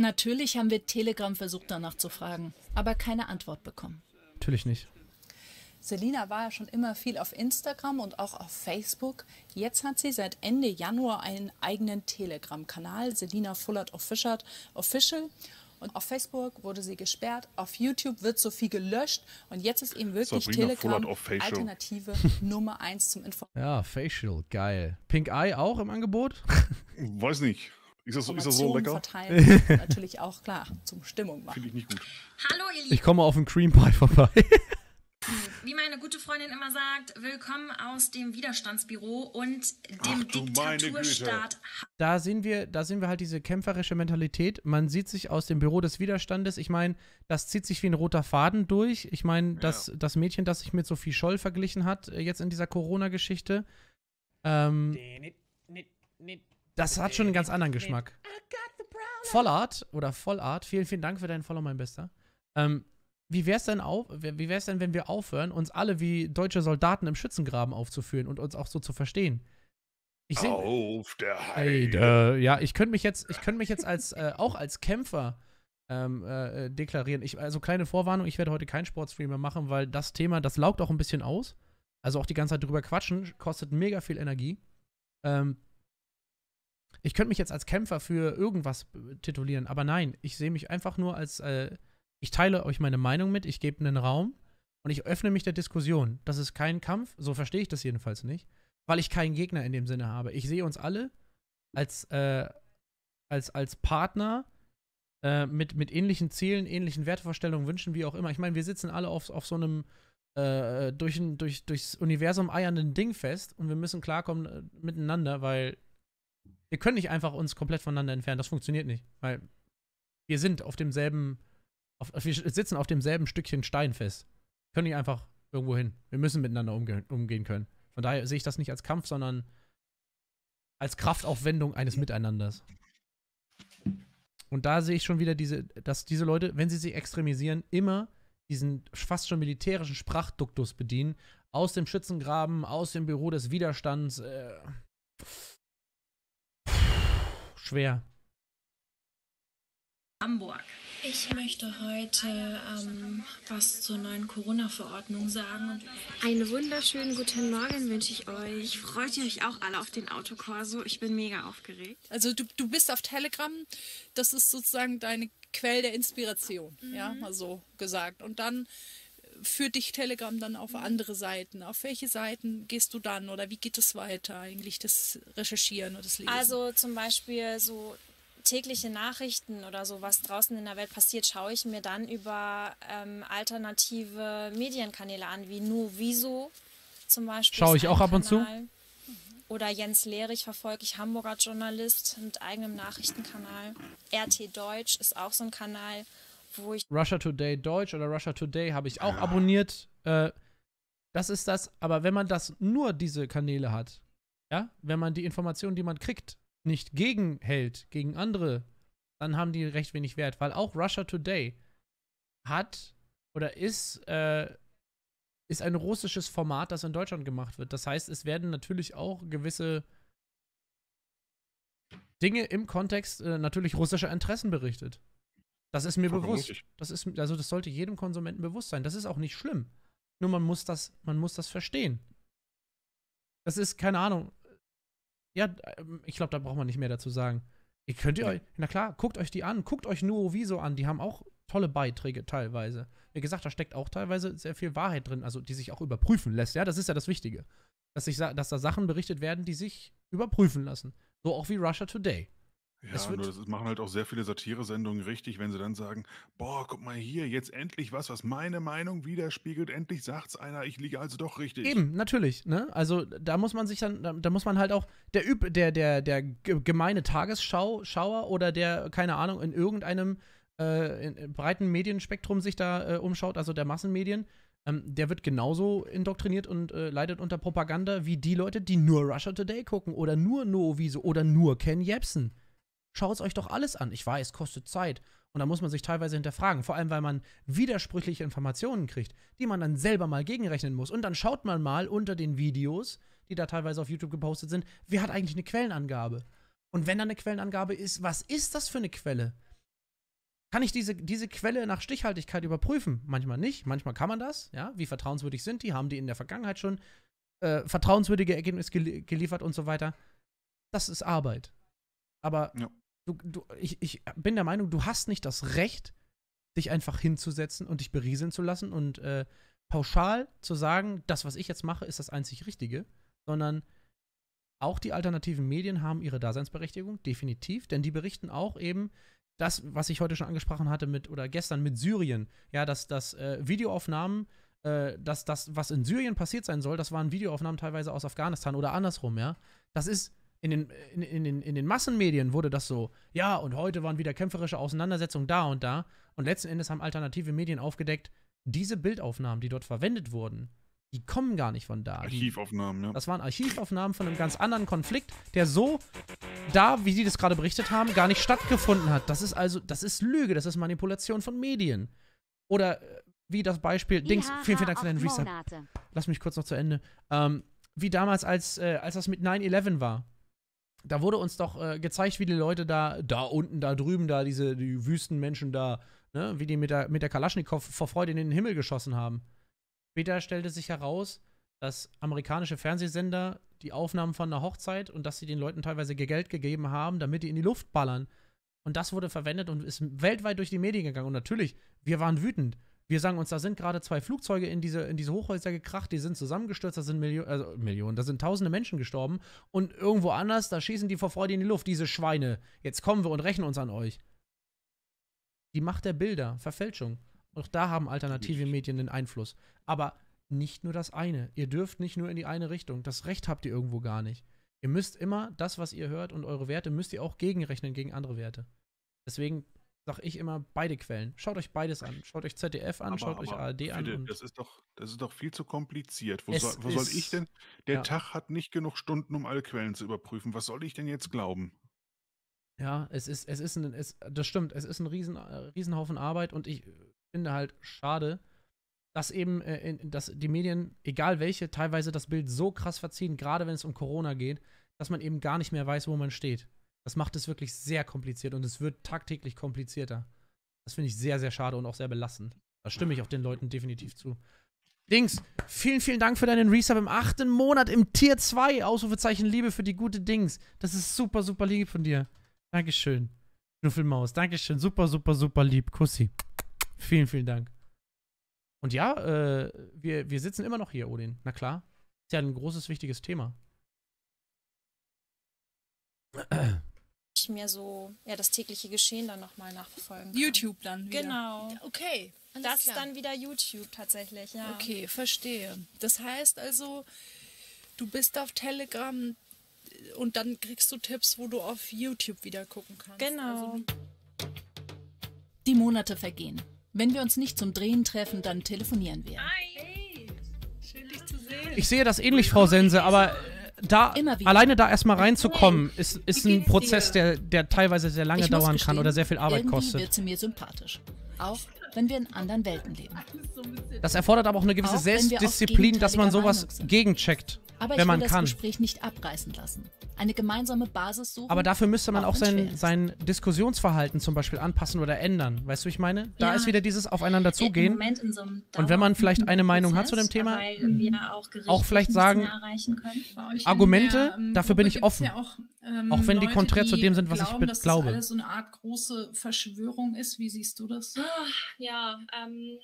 Natürlich haben wir Telegram versucht, danach zu fragen, aber keine Antwort bekommen. Natürlich nicht. Selina war ja schon immer viel auf Instagram und auch auf Facebook. Jetzt hat sie seit Ende Januar einen eigenen Telegram-Kanal, Selina Fullert Official. Und auf Facebook wurde sie gesperrt, auf YouTube wird so viel gelöscht und jetzt ist eben wirklich Sabrina Telegram Alternative Nummer 1 zum Informieren. Ja, Facial, geil. Pink Eye auch im Angebot? Weiß nicht. Ist das, so, ist das so lecker? Natürlich auch, klar, zum Stimmung machen. Finde ich nicht gut. Hallo, ihr Lieben. Ich komme auf den Cream Pie vorbei. Wie meine gute Freundin immer sagt, willkommen aus dem Widerstandsbüro und dem Ach, Diktaturstaat. Da sehen wir, da sehen wir halt diese kämpferische Mentalität. Man sieht sich aus dem Büro des Widerstandes. Ich meine, das zieht sich wie ein roter Faden durch. Ich meine, ja. das, das Mädchen, das sich mit Sophie Scholl verglichen hat, äh, jetzt in dieser Corona-Geschichte. Ähm, nee, nee, nee, das hat schon einen ganz anderen Geschmack. Vollart oder Vollart, vielen, vielen Dank für deinen Follow, mein Bester. Ähm, wie wär's denn denn, wenn wir aufhören, uns alle wie deutsche Soldaten im Schützengraben aufzuführen und uns auch so zu verstehen? Ich seh, auf der Heide. Heide. ja, ich könnte mich jetzt, ich könnte mich jetzt als äh, auch als Kämpfer ähm, äh, äh, deklarieren. Ich, also kleine Vorwarnung, ich werde heute keinen Sportstream mehr machen, weil das Thema, das laugt auch ein bisschen aus. Also auch die ganze Zeit drüber quatschen, kostet mega viel Energie. Ähm, ich könnte mich jetzt als Kämpfer für irgendwas titulieren, aber nein, ich sehe mich einfach nur als, äh, ich teile euch meine Meinung mit, ich gebe einen Raum und ich öffne mich der Diskussion. Das ist kein Kampf, so verstehe ich das jedenfalls nicht, weil ich keinen Gegner in dem Sinne habe. Ich sehe uns alle als, äh, als, als Partner äh, mit, mit ähnlichen Zielen, ähnlichen Wertvorstellungen, Wünschen, wie auch immer. Ich meine, wir sitzen alle auf, auf so einem äh, äh durch, durch, durchs Universum eiernden Ding fest und wir müssen klarkommen äh, miteinander, weil wir können nicht einfach uns komplett voneinander entfernen. Das funktioniert nicht, weil wir sind auf demselben, auf, wir sitzen auf demselben Stückchen Stein fest. Wir können nicht einfach irgendwo hin. Wir müssen miteinander umge umgehen können. Von daher sehe ich das nicht als Kampf, sondern als Kraftaufwendung eines Miteinanders. Und da sehe ich schon wieder diese, dass diese Leute, wenn sie sich extremisieren, immer diesen fast schon militärischen Sprachduktus bedienen. Aus dem Schützengraben, aus dem Büro des Widerstands. Äh, schwer. Hamburg. Ich möchte heute ähm, was zur neuen Corona-Verordnung sagen. Einen wunderschönen guten Morgen wünsche ich euch. Freut ihr euch auch alle auf den Autokorso? Ich bin mega aufgeregt. Also du, du bist auf Telegram. Das ist sozusagen deine Quelle der Inspiration, mhm. ja, mal so gesagt. Und dann führt dich Telegram dann auf mhm. andere Seiten? Auf welche Seiten gehst du dann oder wie geht es weiter eigentlich, das Recherchieren oder das Lesen? Also zum Beispiel so tägliche Nachrichten oder so, was draußen in der Welt passiert, schaue ich mir dann über ähm, alternative Medienkanäle an, wie Noviso zum Beispiel. Schaue ich auch ab Kanal. und zu. Oder Jens Lehrich verfolge ich, Hamburger Journalist mit eigenem Nachrichtenkanal. RT Deutsch ist auch so ein Kanal, wo ich. Russia Today Deutsch oder Russia Today habe ich auch ja. Ah. abonniert. Äh, das ist das, aber wenn man das nur diese Kanäle hat, ja, wenn man die Informationen, die man kriegt, nicht gegenhält, gegen andere, dann haben die recht wenig Wert, weil auch Russia Today hat oder ist, äh, ist ein russisches Format, das in Deutschland gemacht wird. Das heißt, es werden natürlich auch gewisse Dinge im Kontext äh, natürlich russischer Interessen berichtet. Das ist mir bewusst. Das ist, also das sollte jedem Konsumenten bewusst sein. Das ist auch nicht schlimm. Nur man muss das, man muss das verstehen. Das ist, keine Ahnung. Äh, ja, ähm, ich glaube, da braucht man nicht mehr dazu sagen. Ihr könnt ihr ja. euch, na klar, guckt euch die an, guckt euch Nuo Viso an, die haben auch tolle Beiträge teilweise. Wie gesagt, da steckt auch teilweise sehr viel Wahrheit drin, also die sich auch überprüfen lässt. Ja, das ist ja das Wichtige. Dass, ich, dass da Sachen berichtet werden, die sich überprüfen lassen. So auch wie Russia Today. Es Ja, nur wird das machen halt auch sehr viele Satire-Sendungen richtig, wenn sie dann sagen, boah, guck mal hier, jetzt endlich was, was meine Meinung widerspiegelt, endlich sagt's einer, ich liege also doch richtig. Eben, natürlich, ne? Also da muss man sich dann, da, da muss man halt auch, der üb, der, der, der gemeine Tagesschauer oder der, keine Ahnung, in irgendeinem äh, in, in breiten Medienspektrum sich da äh, umschaut, also der Massenmedien, ähm, der wird genauso indoktriniert und äh, leidet unter Propaganda wie die Leute, die nur Russia Today gucken oder nur No Wiese oder nur Ken Jebsen. Schaut es euch doch alles an. Ich weiß, kostet Zeit. Und da muss man sich teilweise hinterfragen. Vor allem, weil man widersprüchliche Informationen kriegt, die man dann selber mal gegenrechnen muss. Und dann schaut man mal unter den Videos, die da teilweise auf YouTube gepostet sind, wer hat eigentlich eine Quellenangabe? Und wenn da eine Quellenangabe ist, was ist das für eine Quelle? Kann ich diese, diese Quelle nach Stichhaltigkeit überprüfen? Manchmal nicht, manchmal kann man das, ja. Wie vertrauenswürdig sind die? Haben die in der Vergangenheit schon äh, vertrauenswürdige Ergebnisse gel geliefert und so weiter? Das ist Arbeit. Aber ja. Du, du, ich, ich bin der Meinung, du hast nicht das Recht, dich einfach hinzusetzen und dich berieseln zu lassen und äh, pauschal zu sagen, das, was ich jetzt mache, ist das einzig Richtige, sondern auch die alternativen Medien haben ihre Daseinsberechtigung, definitiv, denn die berichten auch eben das, was ich heute schon angesprochen hatte mit oder gestern mit Syrien, ja, dass das äh, Videoaufnahmen, äh, dass das, was in Syrien passiert sein soll, das waren Videoaufnahmen teilweise aus Afghanistan oder andersrum, ja. Das ist in den, in, in, den, in den Massenmedien wurde das so, ja, und heute waren wieder kämpferische Auseinandersetzungen da und da. Und letzten Endes haben alternative Medien aufgedeckt, diese Bildaufnahmen, die dort verwendet wurden, die kommen gar nicht von da. Archivaufnahmen, ja. Das waren Archivaufnahmen von einem ganz anderen Konflikt, der so da, wie Sie das gerade berichtet haben, gar nicht stattgefunden hat. Das ist also, das ist Lüge, das ist Manipulation von Medien. Oder äh, wie das Beispiel, Dings, vielen, vielen Dank für deinen Reset. Lass mich kurz noch zu Ende. Ähm, wie damals, als, äh, als das mit 9-11 war da wurde uns doch äh, gezeigt, wie die Leute da, da unten, da drüben, da diese die Wüstenmenschen da, ne, wie die mit der, mit der Kalaschnikow vor Freude in den Himmel geschossen haben. Später stellte sich heraus, dass amerikanische Fernsehsender die Aufnahmen von einer Hochzeit und dass sie den Leuten teilweise Geld gegeben haben, damit die in die Luft ballern. Und das wurde verwendet und ist weltweit durch die Medien gegangen. Und natürlich, wir waren wütend wir sagen uns, da sind gerade zwei Flugzeuge in diese, in diese Hochhäuser gekracht, die sind zusammengestürzt, da sind Millionen, also Millionen, da sind tausende Menschen gestorben und irgendwo anders, da schießen die vor Freude in die Luft, diese Schweine. Jetzt kommen wir und rächen uns an euch. Die Macht der Bilder, Verfälschung. Auch da haben alternative Medien den Einfluss. Aber nicht nur das eine. Ihr dürft nicht nur in die eine Richtung. Das Recht habt ihr irgendwo gar nicht. Ihr müsst immer das, was ihr hört und eure Werte, müsst ihr auch gegenrechnen gegen andere Werte. Deswegen sag ich immer, beide Quellen. Schaut euch beides an. Schaut euch ZDF an, aber, schaut aber euch ARD bitte, an. das, ist doch, das ist doch viel zu kompliziert. Wo, soll, wo soll, ich denn? Der ja. Tag hat nicht genug Stunden, um alle Quellen zu überprüfen. Was soll ich denn jetzt glauben? Ja, es ist, es ist ein, es, das stimmt, es ist ein Riesen, äh, Riesenhaufen Arbeit und ich finde halt schade, dass eben, äh, in, dass die Medien, egal welche, teilweise das Bild so krass verziehen, gerade wenn es um Corona geht, dass man eben gar nicht mehr weiß, wo man steht. Das macht es wirklich sehr kompliziert und es wird tagtäglich komplizierter. Das finde ich sehr, sehr schade und auch sehr belastend. Da stimme ich auch den Leuten definitiv zu. Dings, vielen, vielen Dank für deinen Resub im achten Monat im Tier 2. Ausrufezeichen Liebe für die gute Dings. Das ist super, super lieb von dir. Dankeschön. Schnuffelmaus, Dankeschön. Super, super, super lieb. Kussi. Vielen, vielen Dank. Und ja, äh, wir, wir sitzen immer noch hier, Odin. Na klar. Ist ja ein großes, wichtiges Thema ich mir so ja das tägliche Geschehen dann nochmal nachverfolgen kann. YouTube dann wieder. Genau. Okay. das klar. ist dann wieder YouTube tatsächlich, ja. Okay, verstehe. Das heißt also, du bist auf Telegram äh, und dann kriegst du Tipps, wo du auf YouTube wieder gucken kannst. Genau. Also die Monate vergehen. Wenn wir uns nicht zum Drehen treffen, dann telefonieren wir. Hi. Hey. Schön dich zu sehen. Ich sehe das ähnlich, Frau Sense, aber äh, da alleine da erstmal reinzukommen, ist, ist ein Prozess, der, der teilweise sehr lange dauern kann oder sehr viel Arbeit kostet. Wird sie mir sympathisch. Auch wenn wir in anderen Welten leben. Das erfordert aber auch eine gewisse auch Selbstdisziplin, dass man sowas gegencheckt, aber wenn man kann. Aber ich das Gespräch nicht abreißen lassen. Eine gemeinsame Basis suchen. Aber dafür müsste man auch, auch sein, sein Diskussionsverhalten zum Beispiel anpassen oder ändern. Weißt du, ich meine? Da ja. ist wieder dieses Aufeinander zugehen. So und wenn man vielleicht eine Meinung Prozess, hat zu dem Thema, auch, auch, vielleicht sagen, Argumente, dafür bin ich offen. Ja ähm, Auch wenn Leute, die konträr zu dem sind, was glauben, ich dass glaube. Dass das alles so eine Art große Verschwörung ist. Wie siehst du das? Ach, ja, ähm,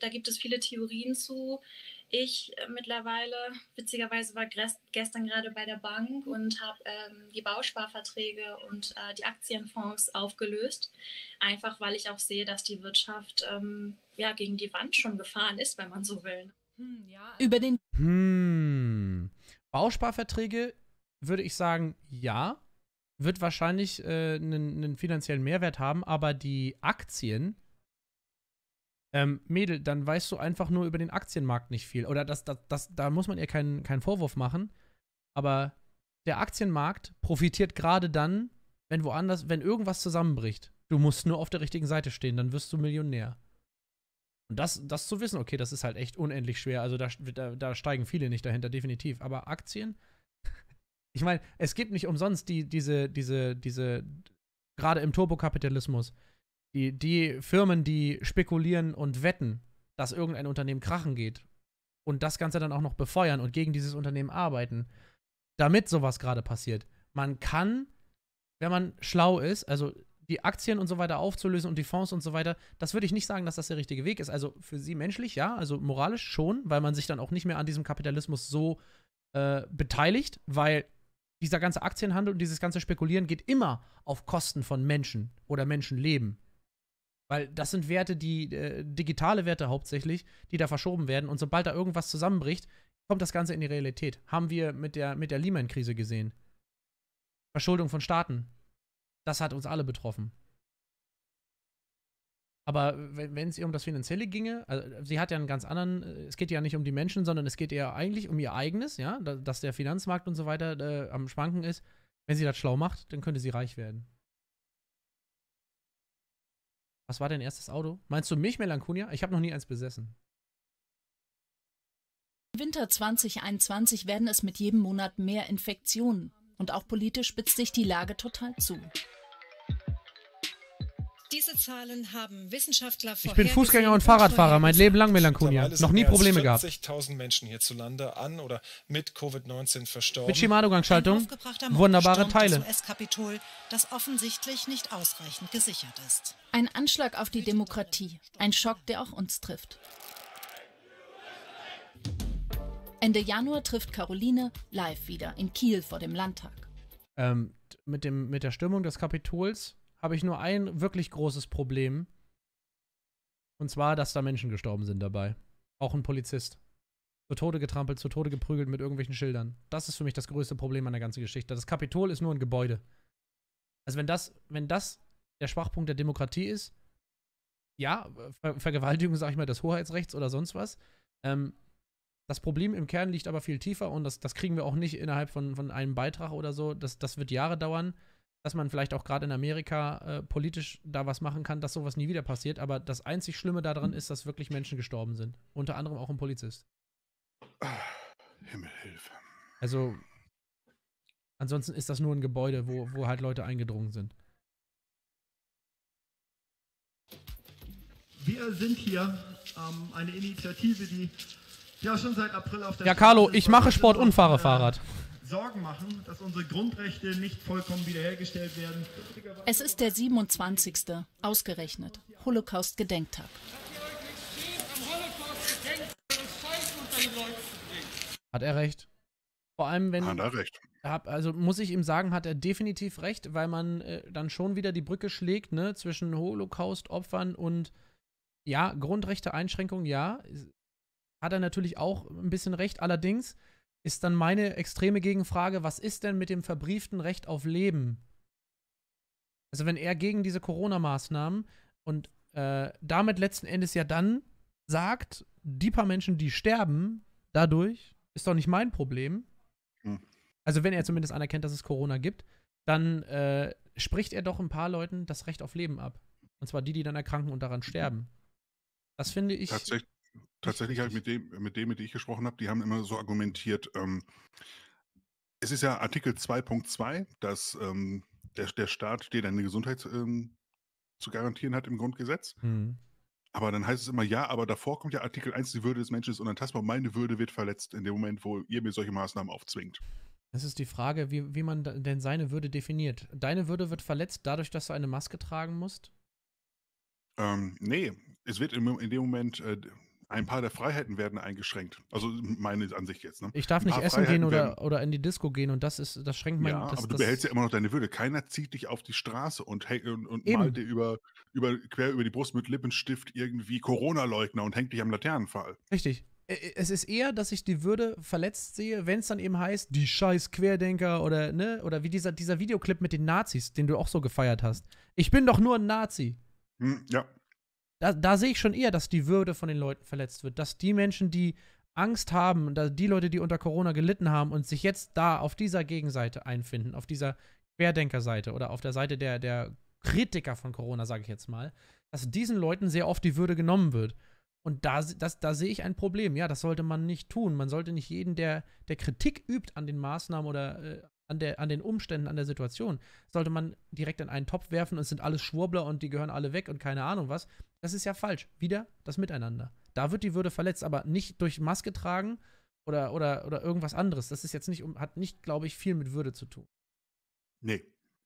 da gibt es viele Theorien zu. Ich äh, mittlerweile, witzigerweise war gestern gerade bei der Bank und habe ähm, die Bausparverträge und äh, die Aktienfonds aufgelöst. Einfach weil ich auch sehe, dass die Wirtschaft ähm, ja, gegen die Wand schon gefahren ist, wenn man so will. Hm, ja. Über also den. Hm. Bausparverträge würde ich sagen, ja. Wird wahrscheinlich einen äh, finanziellen Mehrwert haben, aber die Aktien, ähm, Mädel, dann weißt du einfach nur über den Aktienmarkt nicht viel. Oder das, das, das, da muss man ihr keinen, keinen Vorwurf machen. Aber der Aktienmarkt profitiert gerade dann, wenn woanders, wenn irgendwas zusammenbricht. Du musst nur auf der richtigen Seite stehen, dann wirst du Millionär. Und das, das zu wissen, okay, das ist halt echt unendlich schwer. Also da, da, da steigen viele nicht dahinter, definitiv. Aber Aktien ich meine, es gibt nicht umsonst die, diese, diese, diese, gerade im Turbokapitalismus, die, die Firmen, die spekulieren und wetten, dass irgendein Unternehmen krachen geht und das Ganze dann auch noch befeuern und gegen dieses Unternehmen arbeiten, damit sowas gerade passiert. Man kann, wenn man schlau ist, also die Aktien und so weiter aufzulösen und die Fonds und so weiter, das würde ich nicht sagen, dass das der richtige Weg ist. Also für sie menschlich, ja, also moralisch schon, weil man sich dann auch nicht mehr an diesem Kapitalismus so äh, beteiligt, weil dieser ganze Aktienhandel und dieses ganze Spekulieren geht immer auf Kosten von Menschen oder Menschenleben. Weil das sind Werte, die äh, digitale Werte hauptsächlich, die da verschoben werden. Und sobald da irgendwas zusammenbricht, kommt das Ganze in die Realität. Haben wir mit der, mit der Lehman-Krise gesehen. Verschuldung von Staaten. Das hat uns alle betroffen. Aber wenn es ihr um das Finanzielle ginge, also sie hat ja einen ganz anderen, äh, es geht ja nicht um die Menschen, sondern es geht ihr eigentlich um ihr eigenes, ja, dass der Finanzmarkt und so weiter äh, am Schwanken ist. Wenn sie das schlau macht, dann könnte sie reich werden. Was war dein erstes Auto? Meinst du mich, Melancholia? Ich habe noch nie eins besessen. Winter 2021 werden es mit jedem Monat mehr Infektionen. Und auch politisch spitzt sich die Lage total zu. Diese Zahlen haben Wissenschaftler Ich bin Fußgänger und Fahrradfahrer, mein Leben lang Melancholia. Noch nie Probleme gehabt. Menschen hierzulande an oder mit Covid-19 verstorben. Mit Shimano-Gangschaltung wunderbare Teile. Das offensichtlich nicht ausreichend gesichert ist. Ein Anschlag auf die Demokratie, ein Schock, der auch uns trifft. Ende Januar trifft Caroline live wieder in Kiel vor dem Landtag. Ähm, mit, dem, mit der Stürmung des Kapitols habe ich nur ein wirklich großes Problem. Und zwar, dass da Menschen gestorben sind dabei. Auch ein Polizist. Zu Tode getrampelt, zu Tode geprügelt mit irgendwelchen Schildern. Das ist für mich das größte Problem an der ganzen Geschichte. Das Kapitol ist nur ein Gebäude. Also wenn das, wenn das der Schwachpunkt der Demokratie ist, ja, Ver Vergewaltigung, sag ich mal, des Hoheitsrechts oder sonst was. Ähm, das Problem im Kern liegt aber viel tiefer und das, das kriegen wir auch nicht innerhalb von, von einem Beitrag oder so. Das, das wird Jahre dauern dass man vielleicht auch gerade in Amerika äh, politisch da was machen kann, dass sowas nie wieder passiert. Aber das einzig Schlimme daran hm. ist, dass wirklich Menschen gestorben sind. Unter anderem auch ein Polizist. Himmel hilf. Also, ansonsten ist das nur ein Gebäude, wo, wo halt Leute eingedrungen sind. Wir sind hier ähm, eine Initiative, die ja schon seit April auf der. Ja, Carlo, ich mache Sport und fahre Fahrrad. Sorgen machen, dass unsere Grundrechte nicht vollkommen wiederhergestellt werden. Es ist der 27. ausgerechnet Holocaust-Gedenktag. Hat er recht? Vor allem, wenn. Hat er recht. also muss ich ihm sagen, hat er definitiv recht, weil man äh, dann schon wieder die Brücke schlägt, ne, zwischen Holocaust-Opfern und ja, Grundrechte-Einschränkungen, ja. Hat er natürlich auch ein bisschen recht. Allerdings ist dann meine extreme Gegenfrage, was ist denn mit dem verbrieften Recht auf Leben? Also wenn er gegen diese Corona-Maßnahmen und äh, damit letzten Endes ja dann sagt, die paar Menschen, die sterben dadurch, ist doch nicht mein Problem. Hm. Also wenn er zumindest anerkennt, dass es Corona gibt, dann äh, spricht er doch ein paar Leuten das Recht auf Leben ab. Und zwar die, die dann erkranken und daran mhm. sterben. Das finde ich. Tatsächlich, tatsächlich halt mit dem, mit dem, mit dem ich gesprochen habe, die haben immer so argumentiert, ähm, es ist ja Artikel 2.2, dass ähm, der, der Staat dir deine Gesundheit ähm, zu garantieren hat im Grundgesetz. Mhm. Aber dann heißt es immer, ja, aber davor kommt ja Artikel 1, die Würde des Menschen ist unantastbar, meine Würde wird verletzt in dem Moment, wo ihr mir solche Maßnahmen aufzwingt. Das ist die Frage, wie, wie man denn seine Würde definiert. Deine Würde wird verletzt dadurch, dass du eine Maske tragen musst? Ähm, nee, es wird in, in dem Moment, äh, ein paar der Freiheiten werden eingeschränkt. Also meine Ansicht jetzt. Ne? Ich darf nicht essen Freiheiten gehen oder, oder in die Disco gehen und das ist, das schränkt mein. Ja, das, aber du das behältst ja immer noch deine Würde. Keiner zieht dich auf die Straße und, und, und malt dir über, über, quer über die Brust mit Lippenstift irgendwie Corona-Leugner und hängt dich am Laternenfall. Richtig. Es ist eher, dass ich die Würde verletzt sehe, wenn es dann eben heißt, die scheiß Querdenker oder, ne, oder wie dieser, dieser Videoclip mit den Nazis, den du auch so gefeiert hast. Ich bin doch nur ein Nazi. Hm, ja da, da sehe ich schon eher, dass die Würde von den Leuten verletzt wird. Dass die Menschen, die Angst haben, dass die Leute, die unter Corona gelitten haben und sich jetzt da auf dieser Gegenseite einfinden, auf dieser Querdenkerseite oder auf der Seite der, der Kritiker von Corona, sage ich jetzt mal, dass diesen Leuten sehr oft die Würde genommen wird. Und da, das, da sehe ich ein Problem. Ja, das sollte man nicht tun. Man sollte nicht jeden, der, der Kritik übt an den Maßnahmen oder äh, an, der, an den Umständen, an der Situation, sollte man direkt in einen Topf werfen und es sind alles Schwurbler und die gehören alle weg und keine Ahnung was. Das ist ja falsch. Wieder das Miteinander. Da wird die Würde verletzt, aber nicht durch Maske tragen oder, oder, oder irgendwas anderes. Das ist jetzt nicht, hat nicht, glaube ich, viel mit Würde zu tun. Nee,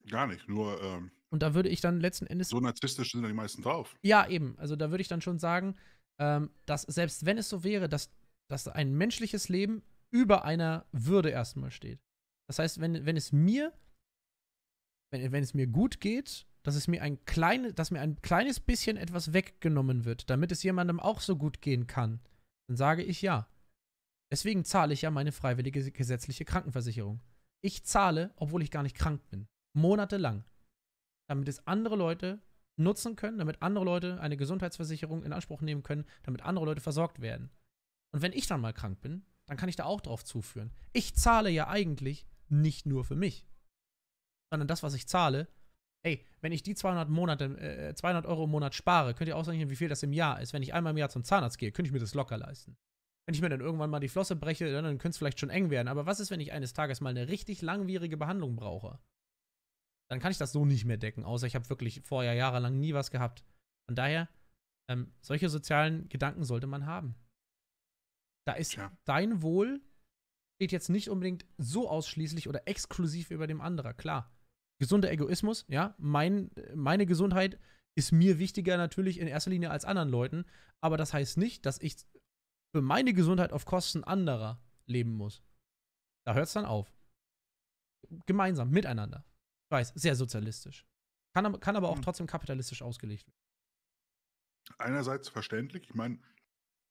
gar nicht. Nur. Ähm, und da würde ich dann letzten Endes. So narzisstisch sind ja die meisten drauf. Ja, eben. Also da würde ich dann schon sagen, ähm, dass selbst wenn es so wäre, dass, dass ein menschliches Leben über einer Würde erstmal steht. Das heißt, wenn, wenn es mir, wenn, wenn es mir gut geht, dass es mir ein kleines, dass mir ein kleines bisschen etwas weggenommen wird, damit es jemandem auch so gut gehen kann, dann sage ich ja. Deswegen zahle ich ja meine freiwillige gesetzliche Krankenversicherung. Ich zahle, obwohl ich gar nicht krank bin. Monatelang. Damit es andere Leute nutzen können, damit andere Leute eine Gesundheitsversicherung in Anspruch nehmen können, damit andere Leute versorgt werden. Und wenn ich dann mal krank bin, dann kann ich da auch drauf zuführen. Ich zahle ja eigentlich nicht nur für mich, sondern das, was ich zahle. Ey, wenn ich die 200, Monate, äh, 200 Euro im Monat spare, könnt ihr ausrechnen, wie viel das im Jahr ist. Wenn ich einmal im Jahr zum Zahnarzt gehe, könnte ich mir das locker leisten. Wenn ich mir dann irgendwann mal die Flosse breche, dann, dann könnte es vielleicht schon eng werden. Aber was ist, wenn ich eines Tages mal eine richtig langwierige Behandlung brauche? Dann kann ich das so nicht mehr decken, außer ich habe wirklich vorher jahrelang nie was gehabt. Von daher, ähm, solche sozialen Gedanken sollte man haben. Da ist ja. dein Wohl steht jetzt nicht unbedingt so ausschließlich oder exklusiv über dem anderen. Klar, gesunder Egoismus, ja, mein, meine Gesundheit ist mir wichtiger natürlich in erster Linie als anderen Leuten, aber das heißt nicht, dass ich für meine Gesundheit auf Kosten anderer leben muss. Da hört es dann auf. Gemeinsam, miteinander. Ich weiß, sehr sozialistisch. Kann, kann aber auch hm. trotzdem kapitalistisch ausgelegt werden. Einerseits verständlich, ich meine,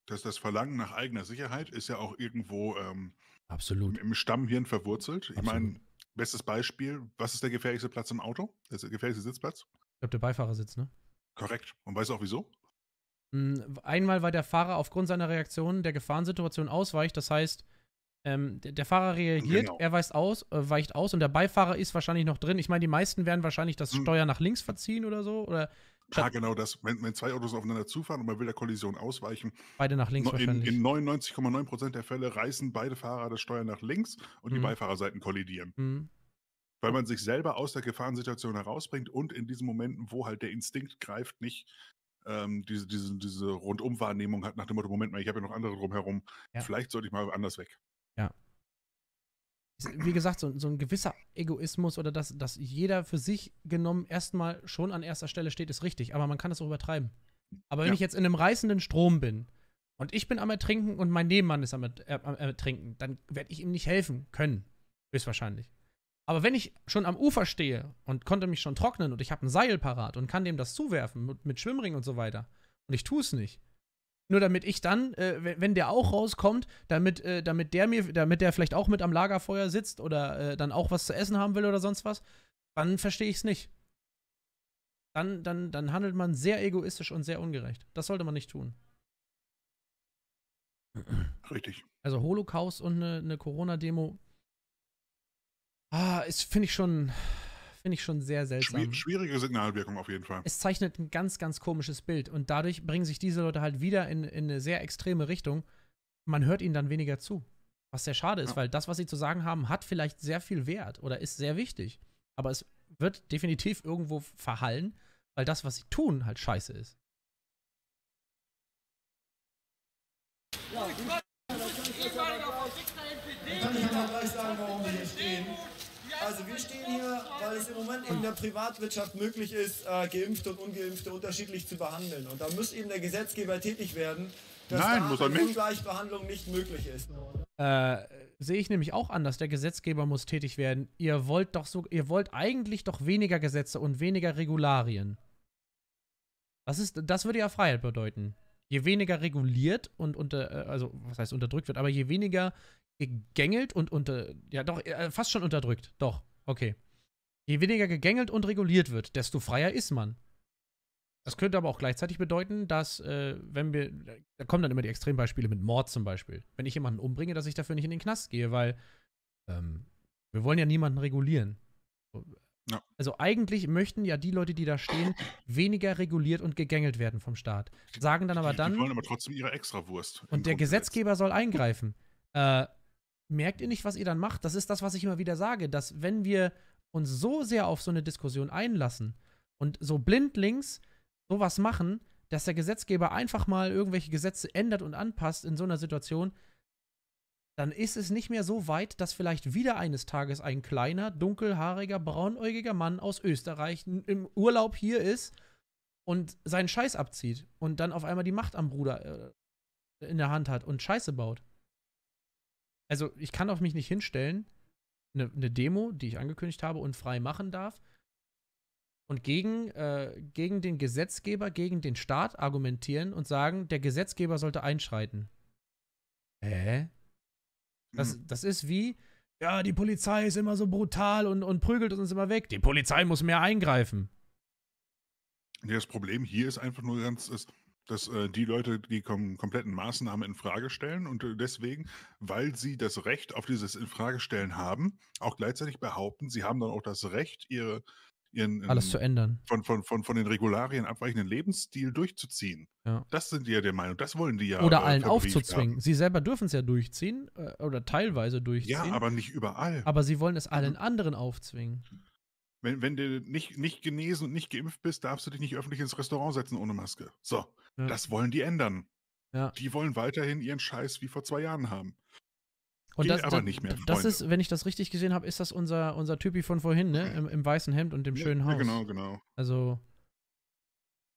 dass das Verlangen nach eigener Sicherheit ist ja auch irgendwo ähm, Absolut. im Stammhirn verwurzelt. Absolut. Ich meine, bestes Beispiel, was ist der gefährlichste Platz im Auto? Der gefährlichste Sitzplatz? Ich glaube, der Beifahrersitz, ne? Korrekt. Und weißt du auch wieso? Hm, einmal, weil der Fahrer aufgrund seiner Reaktion der Gefahrensituation ausweicht. Das heißt, ähm, der Fahrer reagiert, genau. er weicht aus, äh, weicht aus und der Beifahrer ist wahrscheinlich noch drin. Ich meine, die meisten werden wahrscheinlich das hm. Steuer nach links verziehen oder so. Oder ja, genau das. Wenn, wenn, zwei Autos aufeinander zufahren und man will der Kollision ausweichen. Beide nach links in, wahrscheinlich. In 99,9 der Fälle reißen beide Fahrer das Steuer nach links und mhm. die Beifahrerseiten kollidieren. Mhm. Weil man sich selber aus der Gefahrensituation herausbringt und in diesen Momenten, wo halt der Instinkt greift, nicht ähm, diese, diese, diese Rundumwahrnehmung hat nach dem Motto, Moment mal, ich habe ja noch andere drumherum, ja. vielleicht sollte ich mal anders weg. Ja, wie gesagt, so, so, ein gewisser Egoismus oder dass, dass jeder für sich genommen erstmal schon an erster Stelle steht, ist richtig. Aber man kann das auch übertreiben. Aber wenn ja. ich jetzt in einem reißenden Strom bin und ich bin am Ertrinken und mein Nebenmann ist am, äh, Ertrinken, dann werde ich ihm nicht helfen können. Höchstwahrscheinlich. Aber wenn ich schon am Ufer stehe und konnte mich schon trocknen und ich habe ein Seil parat und kann dem das zuwerfen mit, mit Schwimmring und so weiter und ich tue es nicht, nur damit ich dann, äh, wenn der auch rauskommt, damit, äh, damit der mir, damit der vielleicht auch mit am Lagerfeuer sitzt oder äh, dann auch was zu essen haben will oder sonst was, dann verstehe ich es nicht. Dann, dann, dann handelt man sehr egoistisch und sehr ungerecht. Das sollte man nicht tun. Richtig. Also Holocaust und eine ne, Corona-Demo. Ah, ist, finde ich schon, finde ich schon sehr seltsam. Schwierige Signalwirkung auf jeden Fall. Es zeichnet ein ganz, ganz komisches Bild. Und dadurch bringen sich diese Leute halt wieder in, in eine sehr extreme Richtung. Man hört ihnen dann weniger zu. Was sehr schade ist, ja. weil das, was sie zu sagen haben, hat vielleicht sehr viel Wert oder ist sehr wichtig. Aber es wird definitiv irgendwo verhallen, weil das, was sie tun, halt scheiße ist. Ja, gut. kann ich ja gleich sagen, warum wir hier stehen. Also wir stehen hier, weil es im Moment in der Privatwirtschaft möglich ist, äh, Geimpfte und Ungeimpfte unterschiedlich zu behandeln. Und da muss eben der Gesetzgeber tätig werden, dass Nein, da muss er nicht. Ungleichbehandlung nicht möglich ist. Äh, sehe ich nämlich auch anders. Der Gesetzgeber muss tätig werden. Ihr wollt doch so, ihr wollt eigentlich doch weniger Gesetze und weniger Regularien. Das ist, das würde ja Freiheit bedeuten. Je weniger reguliert und unter, äh, also was heißt unterdrückt wird, aber je weniger, gegängelt und unter. Ja, doch, äh, fast schon unterdrückt. Doch, okay. Je weniger gegängelt und reguliert wird, desto freier ist man. Das könnte aber auch gleichzeitig bedeuten, dass, äh, wenn wir. Da kommen dann immer die Extrembeispiele mit Mord zum Beispiel. Wenn ich jemanden umbringe, dass ich dafür nicht in den Knast gehe, weil ähm, wir wollen ja niemanden regulieren. Ja. Also eigentlich möchten ja die Leute, die da stehen, weniger reguliert und gegängelt werden vom Staat. Sagen dann aber dann. Die, die wollen aber trotzdem ihre Extrawurst. Und der Grundgesetz. Gesetzgeber soll eingreifen. Äh, merkt ihr nicht, was ihr dann macht? Das ist das, was ich immer wieder sage, dass wenn wir uns so sehr auf so eine Diskussion einlassen und so blindlings sowas machen, dass der Gesetzgeber einfach mal irgendwelche Gesetze ändert und anpasst in so einer Situation, dann ist es nicht mehr so weit, dass vielleicht wieder eines Tages ein kleiner, dunkelhaariger, braunäugiger Mann aus Österreich im Urlaub hier ist und seinen Scheiß abzieht und dann auf einmal die Macht am Bruder äh, in der Hand hat und Scheiße baut also ich kann auf mich nicht hinstellen, eine, eine Demo, die ich angekündigt habe und frei machen darf, und gegen, äh, gegen den Gesetzgeber, gegen den Staat argumentieren und sagen, der Gesetzgeber sollte einschreiten. Hä? Das, hm. das ist wie, ja, die Polizei ist immer so brutal und, und prügelt uns immer weg. Die Polizei muss mehr eingreifen. Nee, das Problem hier ist einfach nur ganz, ist, dass äh, die Leute die kom kompletten Maßnahmen in Frage stellen und äh, deswegen, weil sie das Recht auf dieses Infragestellen haben, auch gleichzeitig behaupten, sie haben dann auch das Recht, ihre ihren ähm, alles zu ändern. Von, von, von, von den Regularien abweichenden Lebensstil durchzuziehen. Ja. Das sind die ja der Meinung, das wollen die ja. Oder äh, allen aufzuzwingen. Haben. Sie selber dürfen es ja durchziehen äh, oder teilweise durchziehen. Ja, aber nicht überall. Aber sie wollen es allen mhm. anderen aufzwingen. Wenn, wenn du nicht, nicht genesen und nicht geimpft bist, darfst du dich nicht öffentlich ins Restaurant setzen ohne Maske. So. Das wollen die ändern. Ja. Die wollen weiterhin ihren Scheiß wie vor zwei Jahren haben. Und Geht das, aber das, nicht mehr. Freunde. Das ist, wenn ich das richtig gesehen habe, ist das unser, unser Typi von vorhin, ne? Im, Im, weißen Hemd und dem schönen Haus. Ja, genau, genau. Also,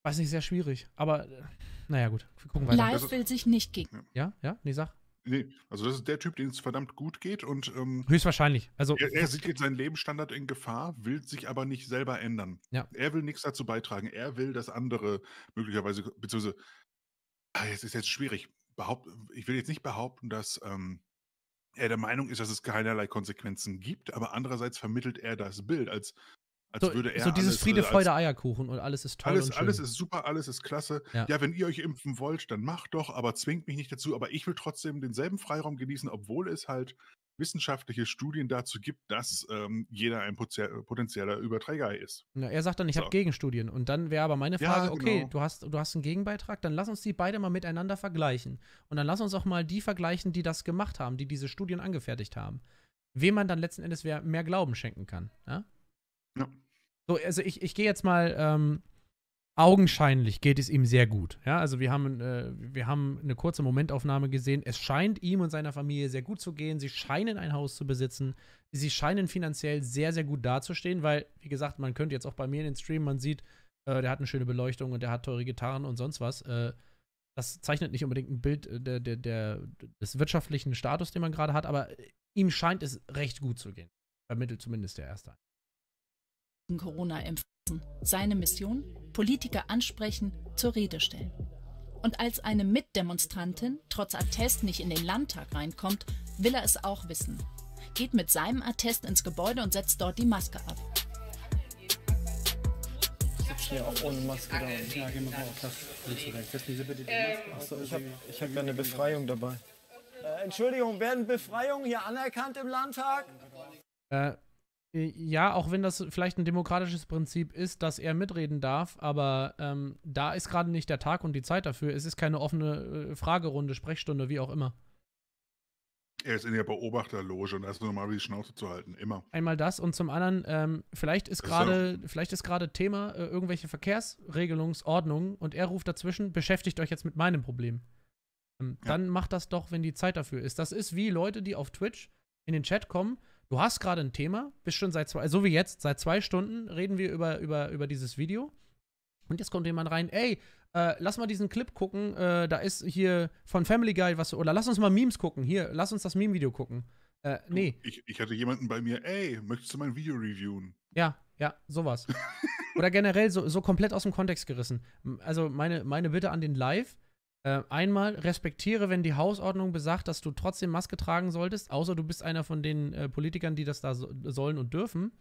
weiß nicht, sehr schwierig. Aber, äh, naja, gut. Wir gucken weiter. Live will sich nicht gegen. Ja, ja? Nee, sag. Nee, also das ist der Typ, dem es verdammt gut geht und ähm, höchstwahrscheinlich. Also er, er sieht jetzt seinen Lebensstandard in Gefahr, will sich aber nicht selber ändern. Ja. Er will nichts dazu beitragen. Er will, dass andere möglicherweise, beziehungsweise, ah, es ist jetzt schwierig. Behaupt, ich will jetzt nicht behaupten, dass ähm, er der Meinung ist, dass es keinerlei Konsequenzen gibt, aber andererseits vermittelt er das Bild als als so, würde er so dieses alles, äh, Friede, Freude, Eierkuchen und alles ist toll. Alles, alles ist super, alles ist klasse. Ja. ja. wenn ihr euch impfen wollt, dann macht doch, aber zwingt mich nicht dazu. Aber ich will trotzdem denselben Freiraum genießen, obwohl es halt wissenschaftliche Studien dazu gibt, dass ähm, jeder ein potenzieller Überträger ist. Na, er sagt dann, ich so. habe Gegenstudien. Und dann wäre aber meine Frage, ja, genau. okay, du hast, du hast einen Gegenbeitrag, dann lass uns die beide mal miteinander vergleichen. Und dann lass uns auch mal die vergleichen, die das gemacht haben, die diese Studien angefertigt haben. Wem man dann letzten Endes mehr Glauben schenken kann. Ja? Ja. So, also ich, ich gehe jetzt mal, ähm, augenscheinlich geht es ihm sehr gut. Ja, also wir haben, äh, wir haben eine kurze Momentaufnahme gesehen. Es scheint ihm und seiner Familie sehr gut zu gehen. Sie scheinen ein Haus zu besitzen. Sie scheinen finanziell sehr, sehr gut dazustehen, weil, wie gesagt, man könnte jetzt auch bei mir in den Stream, man sieht, äh, der hat eine schöne Beleuchtung und der hat teure Gitarren und sonst was. Äh, das zeichnet nicht unbedingt ein Bild äh, der, der, der, des wirtschaftlichen Status, den man gerade hat, aber ihm scheint es recht gut zu gehen. Vermittelt zumindest der Erste gegen Corona impfen. Seine Mission? Politiker ansprechen, zur Rede stellen. Und als eine Mitdemonstrantin trotz Attest nicht in den Landtag reinkommt, will er es auch wissen. Geht mit seinem Attest ins Gebäude und setzt dort die Maske ab. Ich sitze hier auch ohne Maske da. Ja, geh mal auf das Licht weg. Sie bitte die äh, Maske. Achso, ich habe hab ja eine Befreiung dabei. Äh, Entschuldigung, werden Befreiungen hier anerkannt im Landtag? Äh, ja, auch wenn das vielleicht ein demokratisches Prinzip ist, dass er mitreden darf, aber ähm, da ist gerade nicht der Tag und die Zeit dafür. Es ist keine offene äh, Fragerunde, Sprechstunde, wie auch immer. Er ist in der Beobachterloge und da ist normal, wie die Schnauze zu halten, immer. Einmal das und zum anderen, ähm, vielleicht ist gerade, vielleicht ist gerade Thema äh, irgendwelche Verkehrsregelungsordnungen und er ruft dazwischen, beschäftigt euch jetzt mit meinem Problem. Ähm, ja. Dann macht das doch, wenn die Zeit dafür ist. Das ist wie Leute, die auf Twitch in den Chat kommen du hast gerade ein Thema, bist schon seit zwei, so wie jetzt, seit zwei Stunden reden wir über, über, über dieses Video. Und jetzt kommt jemand rein, ey, äh, lass mal diesen Clip gucken, äh, da ist hier von Family Guy was, oder lass uns mal Memes gucken, hier, lass uns das Meme-Video gucken. Äh, nee. Ich, ich hatte jemanden bei mir, ey, möchtest du mein Video reviewen? Ja, ja, sowas. oder generell so, so komplett aus dem Kontext gerissen. Also meine, meine Bitte an den Live, äh, einmal respektiere, wenn die Hausordnung besagt, dass du trotzdem Maske tragen solltest, außer du bist einer von den äh, Politikern, die das da so, sollen und dürfen.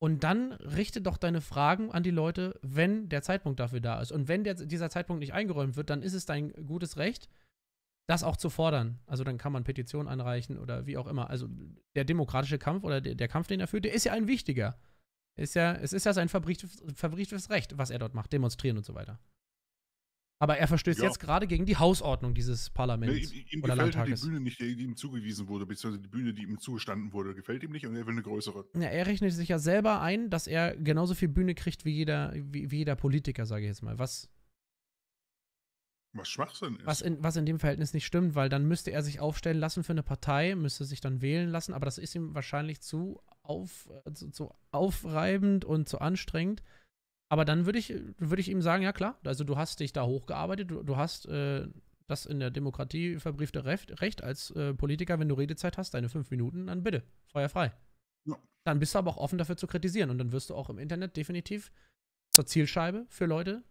Und dann richte doch deine Fragen an die Leute, wenn der Zeitpunkt dafür da ist. Und wenn der, dieser Zeitpunkt nicht eingeräumt wird, dann ist es dein gutes Recht, das auch zu fordern. Also dann kann man Petitionen anreichen oder wie auch immer. Also der demokratische Kampf oder der, der Kampf, den er führt, der ist ja ein wichtiger. Ist ja, es ist ja sein verbrieftes Recht, was er dort macht, demonstrieren und so weiter. Aber er verstößt ja. jetzt gerade gegen die Hausordnung dieses Parlaments. Nee, ihm, ihm oder gefällt Landtages. die Bühne nicht, die ihm zugewiesen wurde, beziehungsweise die Bühne, die ihm zugestanden wurde, gefällt ihm nicht und er will eine größere. Ja, er rechnet sich ja selber ein, dass er genauso viel Bühne kriegt wie jeder, wie, wie jeder Politiker, sage ich jetzt mal. Was. Was Schwachsinn ist. Was in, was in dem Verhältnis nicht stimmt, weil dann müsste er sich aufstellen lassen für eine Partei, müsste sich dann wählen lassen, aber das ist ihm wahrscheinlich zu, auf, äh, zu, zu aufreibend und zu anstrengend. Aber dann würde ich, würd ich ihm sagen, ja klar, also du hast dich da hochgearbeitet, du, du hast äh, das in der Demokratie verbriefte Recht, Recht als äh, Politiker, wenn du Redezeit hast, deine fünf Minuten, dann bitte, feuer frei. Ja. Dann bist du aber auch offen dafür zu kritisieren und dann wirst du auch im Internet definitiv zur Zielscheibe für Leute,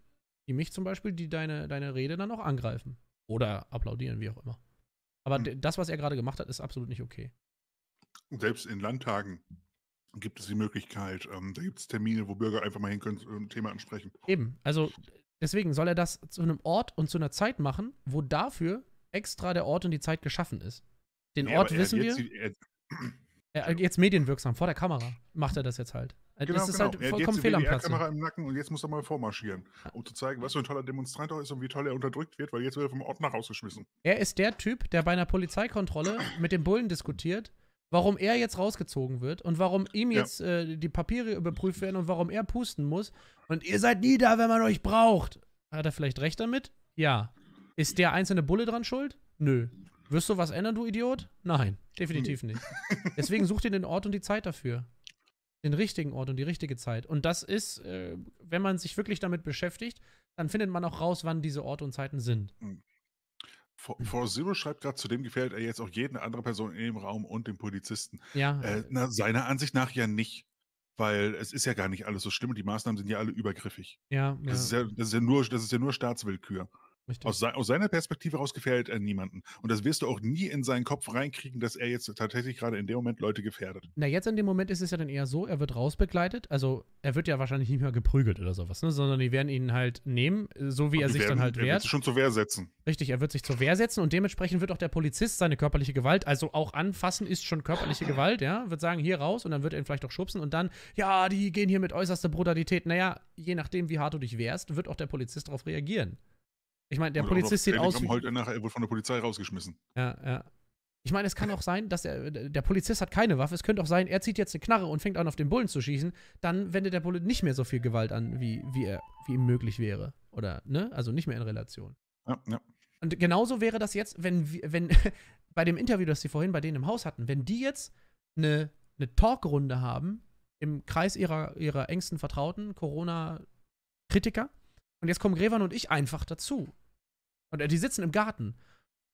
die mich zum Beispiel, die deine, deine Rede dann auch angreifen oder applaudieren, wie auch immer. Aber mhm. das, was er gerade gemacht hat, ist absolut nicht okay. Selbst in Landtagen gibt es die Möglichkeit. Ähm, da gibt es Termine, wo Bürger einfach mal hin können und ein Thema ansprechen. Eben, also deswegen soll er das zu einem Ort und zu einer Zeit machen, wo dafür extra der Ort und die Zeit geschaffen ist. Den ja, Ort wissen wir. Die, er, er, jetzt medienwirksam, vor der Kamera macht er das jetzt halt. Genau, das ist genau. halt vollkommen fehl am Platz. Kamera im Nacken und jetzt muss er mal vormarschieren, um zu zeigen, was für ein toller Demonstrant Demonstrator ist und wie toll er unterdrückt wird, weil jetzt wird er vom Ort nach rausgeschmissen. Er ist der Typ, der bei einer Polizeikontrolle mit dem Bullen diskutiert warum er jetzt rausgezogen wird und warum ihm jetzt ja. äh, die Papiere überprüft werden und warum er pusten muss. Und ihr seid nie da, wenn man euch braucht. Hat er vielleicht recht damit? Ja. Ist der einzelne Bulle dran schuld? Nö. Wirst du was ändern, du Idiot? Nein, definitiv nicht. Deswegen such dir den Ort und die Zeit dafür. Den richtigen Ort und die richtige Zeit. Und das ist, äh, wenn man sich wirklich damit beschäftigt, dann findet man auch raus, wann diese Orte und Zeiten sind. Hm. For Zero schreibt gerade, zudem gefährdet er jetzt auch jede andere Person in dem Raum und den Polizisten. Ja. Äh, äh, na, seiner Ansicht nach ja nicht, weil es ist ja gar nicht alles so schlimm und die Maßnahmen sind ja alle übergriffig. Ja. Das, ja. Ist, ja, das ist ja nur, das ist ja nur Staatswillkür. Aus, se aus, seiner Perspektive heraus gefährdet er niemanden. Und das wirst du auch nie in seinen Kopf reinkriegen, dass er jetzt tatsächlich gerade in dem Moment Leute gefährdet. Na, jetzt in dem Moment ist es ja dann eher so, er wird rausbegleitet. Also, er wird ja wahrscheinlich nicht mehr geprügelt oder sowas, ne? sondern die werden ihn halt nehmen, so wie er sich werden, dann halt wehrt. Er wird sich schon zur Wehr setzen. Richtig, er wird sich zur Wehr setzen und dementsprechend wird auch der Polizist seine körperliche Gewalt, also auch anfassen ist schon körperliche Gewalt, ja? Wird sagen, hier raus und dann wird er ihn vielleicht auch schubsen und dann, ja, die gehen hier mit äußerster Brutalität. Naja, je nachdem, wie hart du dich wehrst, wird auch der Polizist darauf reagieren. Ich meine, der Oder Polizist sieht aus. Wie, heute äh, nachher, er wurde von der Polizei rausgeschmissen. Ja, ja. Ich meine, es kann auch sein, dass er, der Polizist hat keine Waffe. Es könnte auch sein, er zieht jetzt eine Knarre und fängt an, auf den Bullen zu schießen. Dann wendet der Bullet nicht mehr so viel Gewalt an, wie, wie, er, wie ihm möglich wäre. Oder, ne? Also nicht mehr in Relation. Ja, ja. Und genauso wäre das jetzt, wenn, wenn bei dem Interview, das sie vorhin bei denen im Haus hatten, wenn die jetzt eine, eine Talkrunde haben im Kreis ihrer, ihrer engsten Vertrauten, Corona-Kritiker, und jetzt kommen Grevan und ich einfach dazu. Und äh, die sitzen im Garten.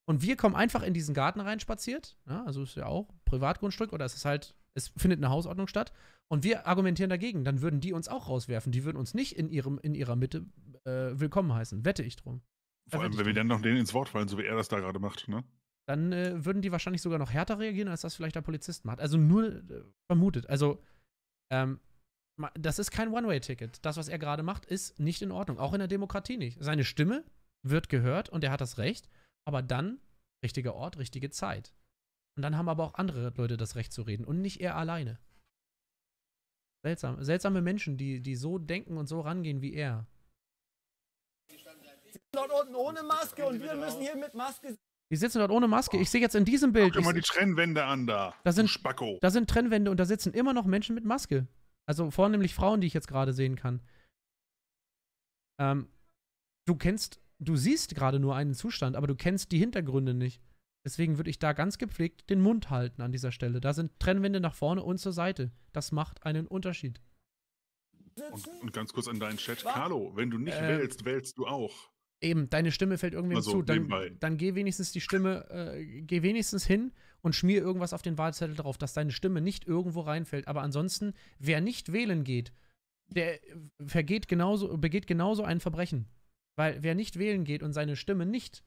Und wir kommen einfach in diesen Garten rein spaziert. Ja, ne? also ist ja auch Privatgrundstück oder es ist halt, es findet eine Hausordnung statt. Und wir argumentieren dagegen. Dann würden die uns auch rauswerfen. Die würden uns nicht in, ihrem, in ihrer Mitte äh, willkommen heißen. Wette ich drum. Vor also allem, wenn wir dann noch denen ins Wort fallen, so wie er das da gerade macht, ne? Dann äh, würden die wahrscheinlich sogar noch härter reagieren, als das vielleicht der Polizist macht. Also nur äh, vermutet. Also, ähm, das ist kein One-Way-Ticket. Das, was er gerade macht, ist nicht in Ordnung. Auch in der Demokratie nicht. Seine Stimme wird gehört und er hat das Recht, aber dann richtiger Ort, richtige Zeit. Und dann haben aber auch andere Leute das Recht zu reden und nicht er alleine. Seltsam, seltsame Menschen, die, die so denken und so rangehen wie er. Die sitzen dort unten ohne Maske und wir müssen hier mit Maske. Die sitzen dort ohne Maske. Ich sehe jetzt in diesem Bild. Guck mal die Trennwände an da. Da sind, Spacko. da sind Trennwände und da sitzen immer noch Menschen mit Maske. Also vornehmlich Frauen, die ich jetzt gerade sehen kann. Ähm, du kennst, du siehst gerade nur einen Zustand, aber du kennst die Hintergründe nicht. Deswegen würde ich da ganz gepflegt den Mund halten an dieser Stelle. Da sind Trennwände nach vorne und zur Seite. Das macht einen Unterschied. Und, und ganz kurz an deinen Chat. Was? Carlo, wenn du nicht ähm, wählst, wählst du auch. Eben, deine Stimme fällt irgendwem also, zu. Dann, dann, geh wenigstens die Stimme, äh, geh wenigstens hin und schmier irgendwas auf den Wahlzettel drauf, dass deine Stimme nicht irgendwo reinfällt. Aber ansonsten, wer nicht wählen geht, der vergeht genauso, begeht genauso ein Verbrechen. Weil wer nicht wählen geht und seine Stimme nicht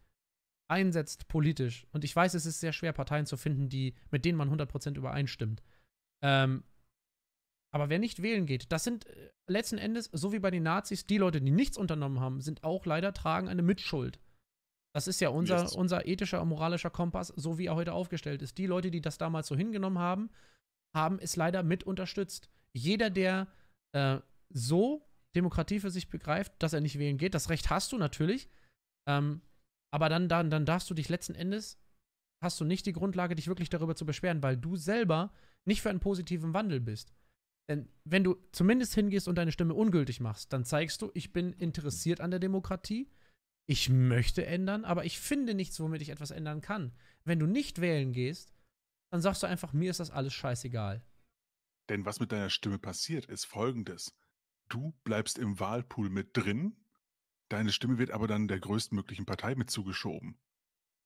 einsetzt politisch, und ich weiß, es ist sehr schwer, Parteien zu finden, die, mit denen man 100% übereinstimmt. Ähm, aber wer nicht wählen geht, das sind äh, letzten Endes, so wie bei den Nazis, die Leute, die nichts unternommen haben, sind auch leider tragen eine Mitschuld. Das ist ja unser, unser ethischer und moralischer Kompass, so wie er heute aufgestellt ist. Die Leute, die das damals so hingenommen haben, haben es leider mit unterstützt. Jeder, der äh, so Demokratie für sich begreift, dass er nicht wählen geht, das Recht hast du natürlich, ähm, aber dann, dann, dann darfst du dich letzten Endes, hast du nicht die Grundlage, dich wirklich darüber zu beschweren, weil du selber nicht für einen positiven Wandel bist. Denn wenn du zumindest hingehst und deine Stimme ungültig machst, dann zeigst du, ich bin interessiert an der Demokratie, ich möchte ändern, aber ich finde nichts, womit ich etwas ändern kann. Wenn du nicht wählen gehst, dann sagst du einfach, mir ist das alles scheißegal. Denn was mit deiner Stimme passiert, ist folgendes. Du bleibst im Wahlpool mit drin, deine Stimme wird aber dann der größtmöglichen Partei mit zugeschoben.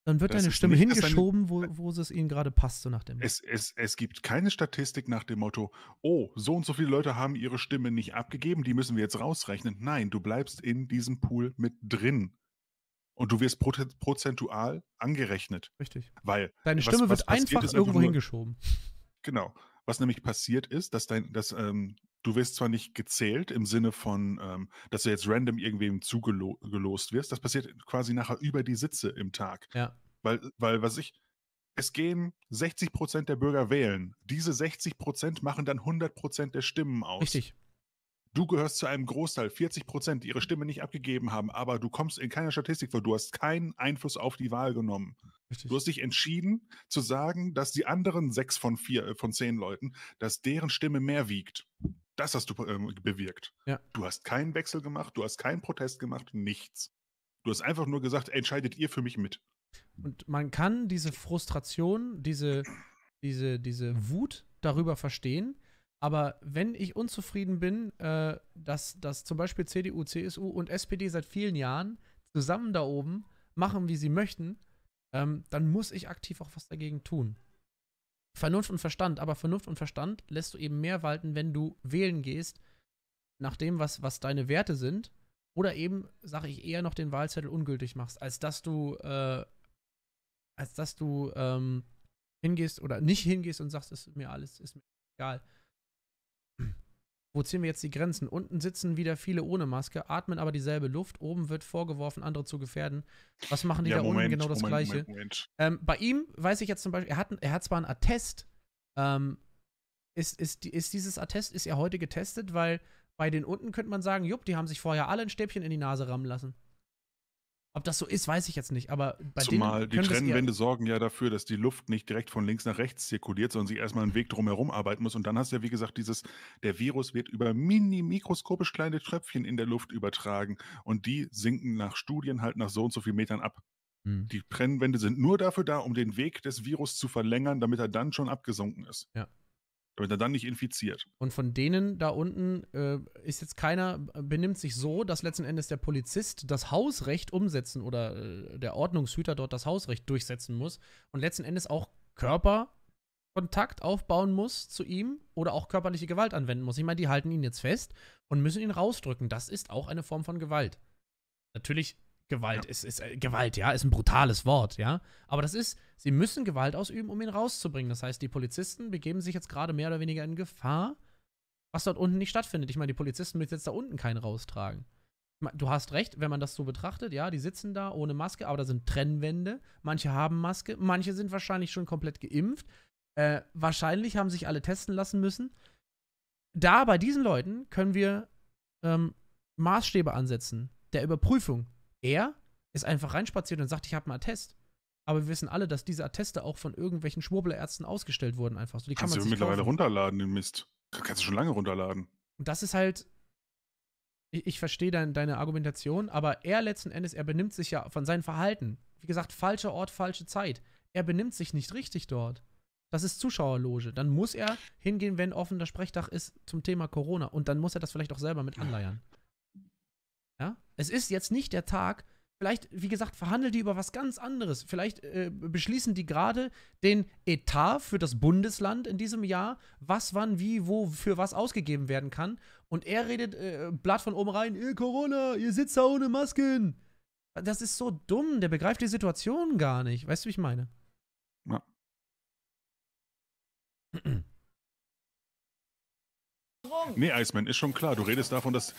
Dann wird das deine Stimme nicht, hingeschoben, deine, wo, wo es ihnen gerade passt, so nach dem es, es, es gibt keine Statistik nach dem Motto, oh, so und so viele Leute haben ihre Stimme nicht abgegeben, die müssen wir jetzt rausrechnen. Nein, du bleibst in diesem Pool mit drin. Und du wirst prozentual angerechnet. Richtig. Weil deine Stimme was, was wird einfach, einfach irgendwo hingeschoben. Genau. Was nämlich passiert ist, dass dein, dass, ähm, du wirst zwar nicht gezählt im Sinne von, ähm, dass du jetzt random irgendwem zugelost wirst. Das passiert quasi nachher über die Sitze im Tag. Ja. Weil, weil was ich, es gehen 60 Prozent der Bürger wählen. Diese 60 Prozent machen dann 100 Prozent der Stimmen aus. Richtig. Du gehörst zu einem Großteil, 40 Prozent, die ihre Stimme nicht abgegeben haben, aber du kommst in keiner Statistik vor. Du hast keinen Einfluss auf die Wahl genommen. Richtig. Du hast dich entschieden zu sagen, dass die anderen sechs von vier, äh, von zehn Leuten, dass deren Stimme mehr wiegt. Das hast du äh, bewirkt. Ja. Du hast keinen Wechsel gemacht, du hast keinen Protest gemacht, nichts. Du hast einfach nur gesagt, entscheidet ihr für mich mit. Und man kann diese Frustration, diese, diese, diese Wut darüber verstehen, aber wenn ich unzufrieden bin, äh, dass, dass zum Beispiel CDU, CSU und SPD seit vielen Jahren zusammen da oben machen, wie sie möchten, ähm, dann muss ich aktiv auch was dagegen tun. Vernunft und Verstand, aber Vernunft und Verstand lässt du eben mehr walten, wenn du wählen gehst, nach dem, was, was deine Werte sind, oder eben, sage ich, eher noch den Wahlzettel ungültig machst, als dass du, äh, als dass du ähm, hingehst oder nicht hingehst und sagst, es ist mir alles, ist mir egal. Wo ziehen wir jetzt die Grenzen? Unten sitzen wieder viele ohne Maske, atmen aber dieselbe Luft. Oben wird vorgeworfen, andere zu gefährden. Was machen die ja, da Moment, unten? Genau das Moment, Gleiche. Moment, ähm, bei ihm weiß ich jetzt zum Beispiel, er hat, er hat zwar einen Attest. Ähm, ist, ist, ist dieses Attest, ist er heute getestet? Weil bei den unten könnte man sagen, jupp, die haben sich vorher alle ein Stäbchen in die Nase rammen lassen. Ob das so ist, weiß ich jetzt nicht, aber bei Zumal denen die Trennwände sorgen ja dafür, dass die Luft nicht direkt von links nach rechts zirkuliert, sondern sich erstmal einen Weg drumherum arbeiten muss. Und dann hast du ja, wie gesagt, dieses, der Virus wird über mini-mikroskopisch kleine Tröpfchen in der Luft übertragen und die sinken nach Studien halt nach so und so viel Metern ab. Mhm. Die Trennwände sind nur dafür da, um den Weg des Virus zu verlängern, damit er dann schon abgesunken ist. Ja damit er dann nicht infiziert. Und von denen da unten äh, ist jetzt keiner, benimmt sich so, dass letzten Endes der Polizist das Hausrecht umsetzen oder äh, der Ordnungshüter dort das Hausrecht durchsetzen muss und letzten Endes auch Körperkontakt aufbauen muss zu ihm oder auch körperliche Gewalt anwenden muss. Ich meine, die halten ihn jetzt fest und müssen ihn rausdrücken. Das ist auch eine Form von Gewalt. Natürlich Gewalt ja. ist, ist äh, Gewalt, ja, ist ein brutales Wort, ja. Aber das ist, sie müssen Gewalt ausüben, um ihn rauszubringen. Das heißt, die Polizisten begeben sich jetzt gerade mehr oder weniger in Gefahr, was dort unten nicht stattfindet. Ich meine, die Polizisten müssen jetzt da unten keinen raustragen. Du hast recht, wenn man das so betrachtet, ja, die sitzen da ohne Maske, aber da sind Trennwände, manche haben Maske, manche sind wahrscheinlich schon komplett geimpft, äh, wahrscheinlich haben sich alle testen lassen müssen. Da bei diesen Leuten können wir ähm, Maßstäbe ansetzen, der Überprüfung er ist einfach reinspaziert und sagt, ich habe einen Attest. Aber wir wissen alle, dass diese Atteste auch von irgendwelchen Schwurbelerärzten ausgestellt wurden einfach. So, die Kannst kann man du mittlerweile kaufen. runterladen, den Mist. Kannst du schon lange runterladen. Und das ist halt, ich, ich verstehe dein, deine Argumentation, aber er letzten Endes, er benimmt sich ja von seinem Verhalten. Wie gesagt, falscher Ort, falsche Zeit. Er benimmt sich nicht richtig dort. Das ist Zuschauerloge. Dann muss er hingehen, wenn offener Sprechtag ist zum Thema Corona. Und dann muss er das vielleicht auch selber mit anleiern. Es ist jetzt nicht der Tag, vielleicht, wie gesagt, verhandeln die über was ganz anderes. Vielleicht äh, beschließen die gerade den Etat für das Bundesland in diesem Jahr, was, wann, wie, wo, für was ausgegeben werden kann. Und er redet äh, blatt von oben rein, ihr Corona, ihr sitzt da ohne Masken. Das ist so dumm, der begreift die Situation gar nicht. Weißt du, wie ich meine? Ja. Nee, Iceman, ist schon klar. Du redest davon, dass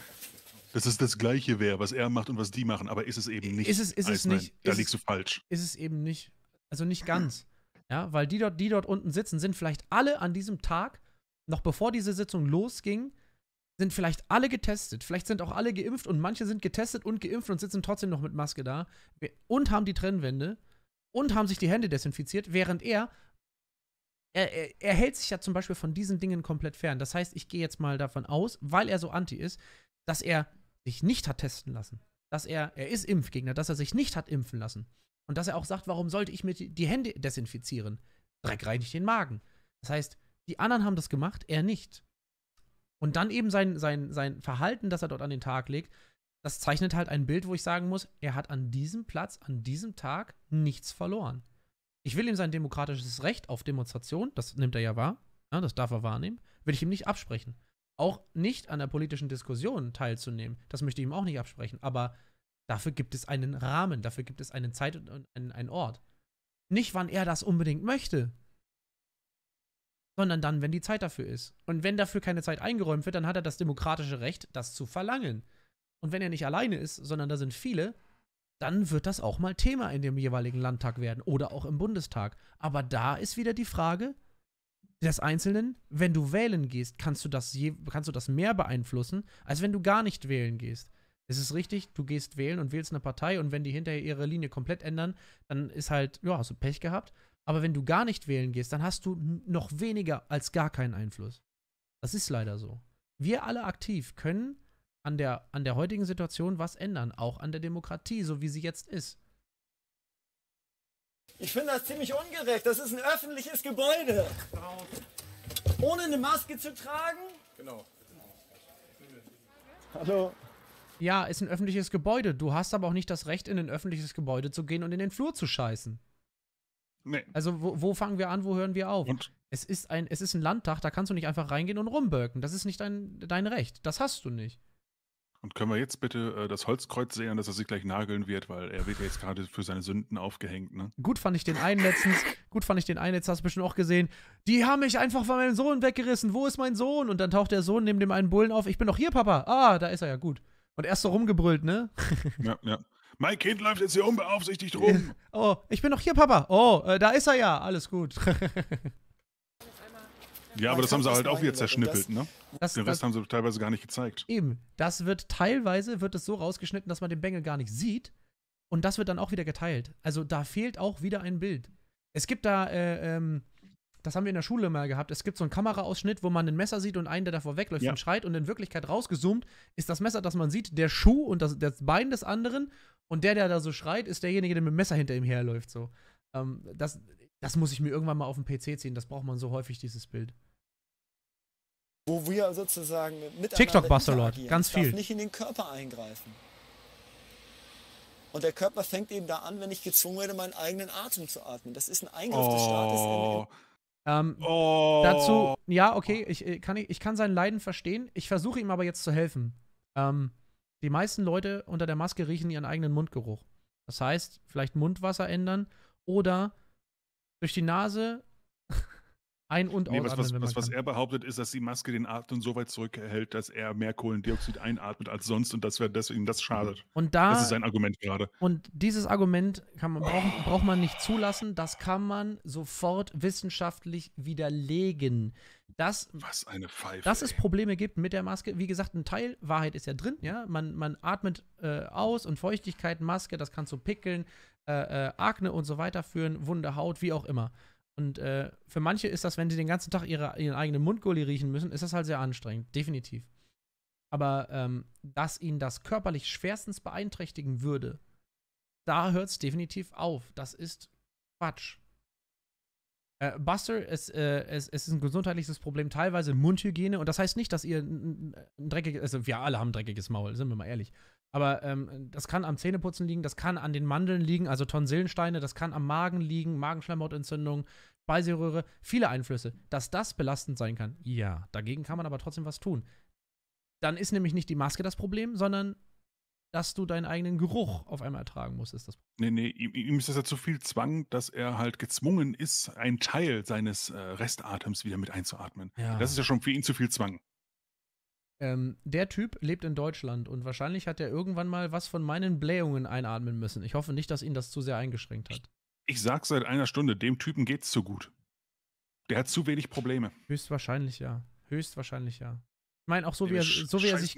dass es das Gleiche wäre, was er macht und was die machen, aber ist es eben nicht. Ist es, ist es nicht. Da ist liegst du falsch. Ist es eben nicht. Also nicht ganz. Ja, weil die dort, die dort unten sitzen, sind vielleicht alle an diesem Tag, noch bevor diese Sitzung losging, sind vielleicht alle getestet. Vielleicht sind auch alle geimpft und manche sind getestet und geimpft und sitzen trotzdem noch mit Maske da und haben die Trennwände und haben sich die Hände desinfiziert, während er, er, er, hält sich ja zum Beispiel von diesen Dingen komplett fern. Das heißt, ich gehe jetzt mal davon aus, weil er so anti ist, dass er sich nicht hat testen lassen. Dass er, er ist Impfgegner, dass er sich nicht hat impfen lassen. Und dass er auch sagt, warum sollte ich mir die Hände desinfizieren? Dreck reinigt den Magen. Das heißt, die anderen haben das gemacht, er nicht. Und dann eben sein, sein, sein Verhalten, das er dort an den Tag legt, das zeichnet halt ein Bild, wo ich sagen muss, er hat an diesem Platz, an diesem Tag nichts verloren. Ich will ihm sein demokratisches Recht auf Demonstration, das nimmt er ja wahr, ja, ne, das darf er wahrnehmen, will ich ihm nicht absprechen auch nicht an der politischen Diskussion teilzunehmen. Das möchte ich ihm auch nicht absprechen. Aber dafür gibt es einen Rahmen, dafür gibt es eine Zeit und einen, einen Ort. Nicht, wann er das unbedingt möchte, sondern dann, wenn die Zeit dafür ist. Und wenn dafür keine Zeit eingeräumt wird, dann hat er das demokratische Recht, das zu verlangen. Und wenn er nicht alleine ist, sondern da sind viele, dann wird das auch mal Thema in dem jeweiligen Landtag werden oder auch im Bundestag. Aber da ist wieder die Frage, des Einzelnen, wenn du wählen gehst, kannst du das, je, kannst du das mehr beeinflussen, als wenn du gar nicht wählen gehst. Es ist richtig, du gehst wählen und wählst eine Partei und wenn die hinterher ihre Linie komplett ändern, dann ist halt, ja, hast du Pech gehabt. Aber wenn du gar nicht wählen gehst, dann hast du noch weniger als gar keinen Einfluss. Das ist leider so. Wir alle aktiv können an der, an der heutigen Situation was ändern, auch an der Demokratie, so wie sie jetzt ist. Ich finde das ziemlich ungerecht. Das ist ein öffentliches Gebäude. Ohne eine Maske zu tragen? Genau. Hallo. Ja, ist ein öffentliches Gebäude. Du hast aber auch nicht das Recht, in ein öffentliches Gebäude zu gehen und in den Flur zu scheißen. Nee. Also, wo, wo fangen wir an, wo hören wir auf? Und? Es ist ein, es ist ein Landtag, da kannst du nicht einfach reingehen und rumbölken. Das ist nicht dein, dein Recht. Das hast du nicht. Und können wir jetzt bitte äh, das Holzkreuz sehen, dass er sich gleich nageln wird, weil er wird ja jetzt gerade für seine Sünden aufgehängt, ne? Gut fand ich den einen letztens, gut fand ich den einen, jetzt hast du bestimmt auch gesehen, die haben mich einfach von meinem Sohn weggerissen, wo ist mein Sohn? Und dann taucht der Sohn neben dem einen Bullen auf, ich bin doch hier, Papa. Ah, da ist er ja, gut. Und erst so rumgebrüllt, ne? ja, ja. Mein Kind läuft jetzt hier unbeaufsichtigt rum. oh, ich bin doch hier, Papa. Oh, äh, da ist er ja, alles gut. Ja, aber das haben sie halt auch wieder zerschnippelt, ne? Das, Den Rest das, haben sie teilweise gar nicht gezeigt. Eben, das wird teilweise wird es so rausgeschnitten, dass man den Bengel gar nicht sieht. Und das wird dann auch wieder geteilt. Also da fehlt auch wieder ein Bild. Es gibt da, äh, ähm, das haben wir in der Schule mal gehabt, es gibt so einen Kameraausschnitt, wo man ein Messer sieht und einen, der davor wegläuft ja. und schreit und in Wirklichkeit rausgezoomt ist das Messer, das man sieht, der Schuh und das, das Bein des anderen und der, der da so schreit, ist derjenige, der mit dem Messer hinter ihm herläuft. So. Ähm, das das muss ich mir irgendwann mal auf den PC ziehen. Das braucht man so häufig, dieses Bild. Wo wir sozusagen mit TikTok Bastelord, ganz viel. Darf nicht in den Körper eingreifen. Und der Körper fängt eben da an, wenn ich gezwungen werde, meinen eigenen Atem zu atmen. Das ist ein Eingriff oh. des Staates. Oh. Ähm, oh. Dazu, ja, okay, ich äh, kann, ich kann sein Leiden verstehen. Ich versuche ihm aber jetzt zu helfen. Ähm, die meisten Leute unter der Maske riechen ihren eigenen Mundgeruch. Das heißt, vielleicht Mundwasser ändern oder durch die Nase ein- und nee, ausatmen. Was, was, was er behauptet, ist, dass die Maske den Atem so weit zurückhält, dass er mehr Kohlendioxid einatmet als sonst und dass deswegen das mhm. schadet. Und da, das ist sein Argument gerade. Und dieses Argument man, braucht, braucht man nicht zulassen. Das kann man sofort wissenschaftlich widerlegen. Das, was eine Pfeife. Dass es Probleme gibt mit der Maske. Wie gesagt, ein Teil Wahrheit ist ja drin. Ja? Man, man atmet äh, aus und Feuchtigkeit, Maske, das kann zu Pickeln, äh, äh, Akne und so weiter führen, wunde Haut, wie auch immer. Und äh, für manche ist das, wenn sie den ganzen Tag ihre, ihren eigenen Mundgulli riechen müssen, ist das halt sehr anstrengend, definitiv. Aber ähm, dass ihnen das körperlich schwerstens beeinträchtigen würde, da hört es definitiv auf. Das ist Quatsch. Äh, Buster, es, äh, es, es, ist ein gesundheitliches Problem, teilweise Mundhygiene. Und das heißt nicht, dass ihr ein, ein dreckiges, also wir alle haben ein dreckiges Maul, sind wir mal ehrlich. Aber ähm, das kann am Zähneputzen liegen, das kann an den Mandeln liegen, also Tonsillensteine, das kann am Magen liegen, Magenschleimhautentzündung, Speiseröhre, viele Einflüsse. Dass das belastend sein kann, ja, dagegen kann man aber trotzdem was tun. Dann ist nämlich nicht die Maske das Problem, sondern dass du deinen eigenen Geruch auf einmal ertragen musst, ist das Problem. Nee, nee, ihm, ist das ja zu viel Zwang, dass er halt gezwungen ist, einen Teil seines äh, Restatems wieder mit einzuatmen. Ja. Das ist ja schon für ihn zu viel Zwang. Ähm, der Typ lebt in Deutschland und wahrscheinlich hat er irgendwann mal was von meinen Blähungen einatmen müssen. Ich hoffe nicht, dass ihn das zu sehr eingeschränkt hat. Ich, ich sag seit einer Stunde, dem Typen geht's zu gut. Der hat zu wenig Probleme. Höchstwahrscheinlich ja. Höchstwahrscheinlich ja meine auch so wie, er, so, wie er sich,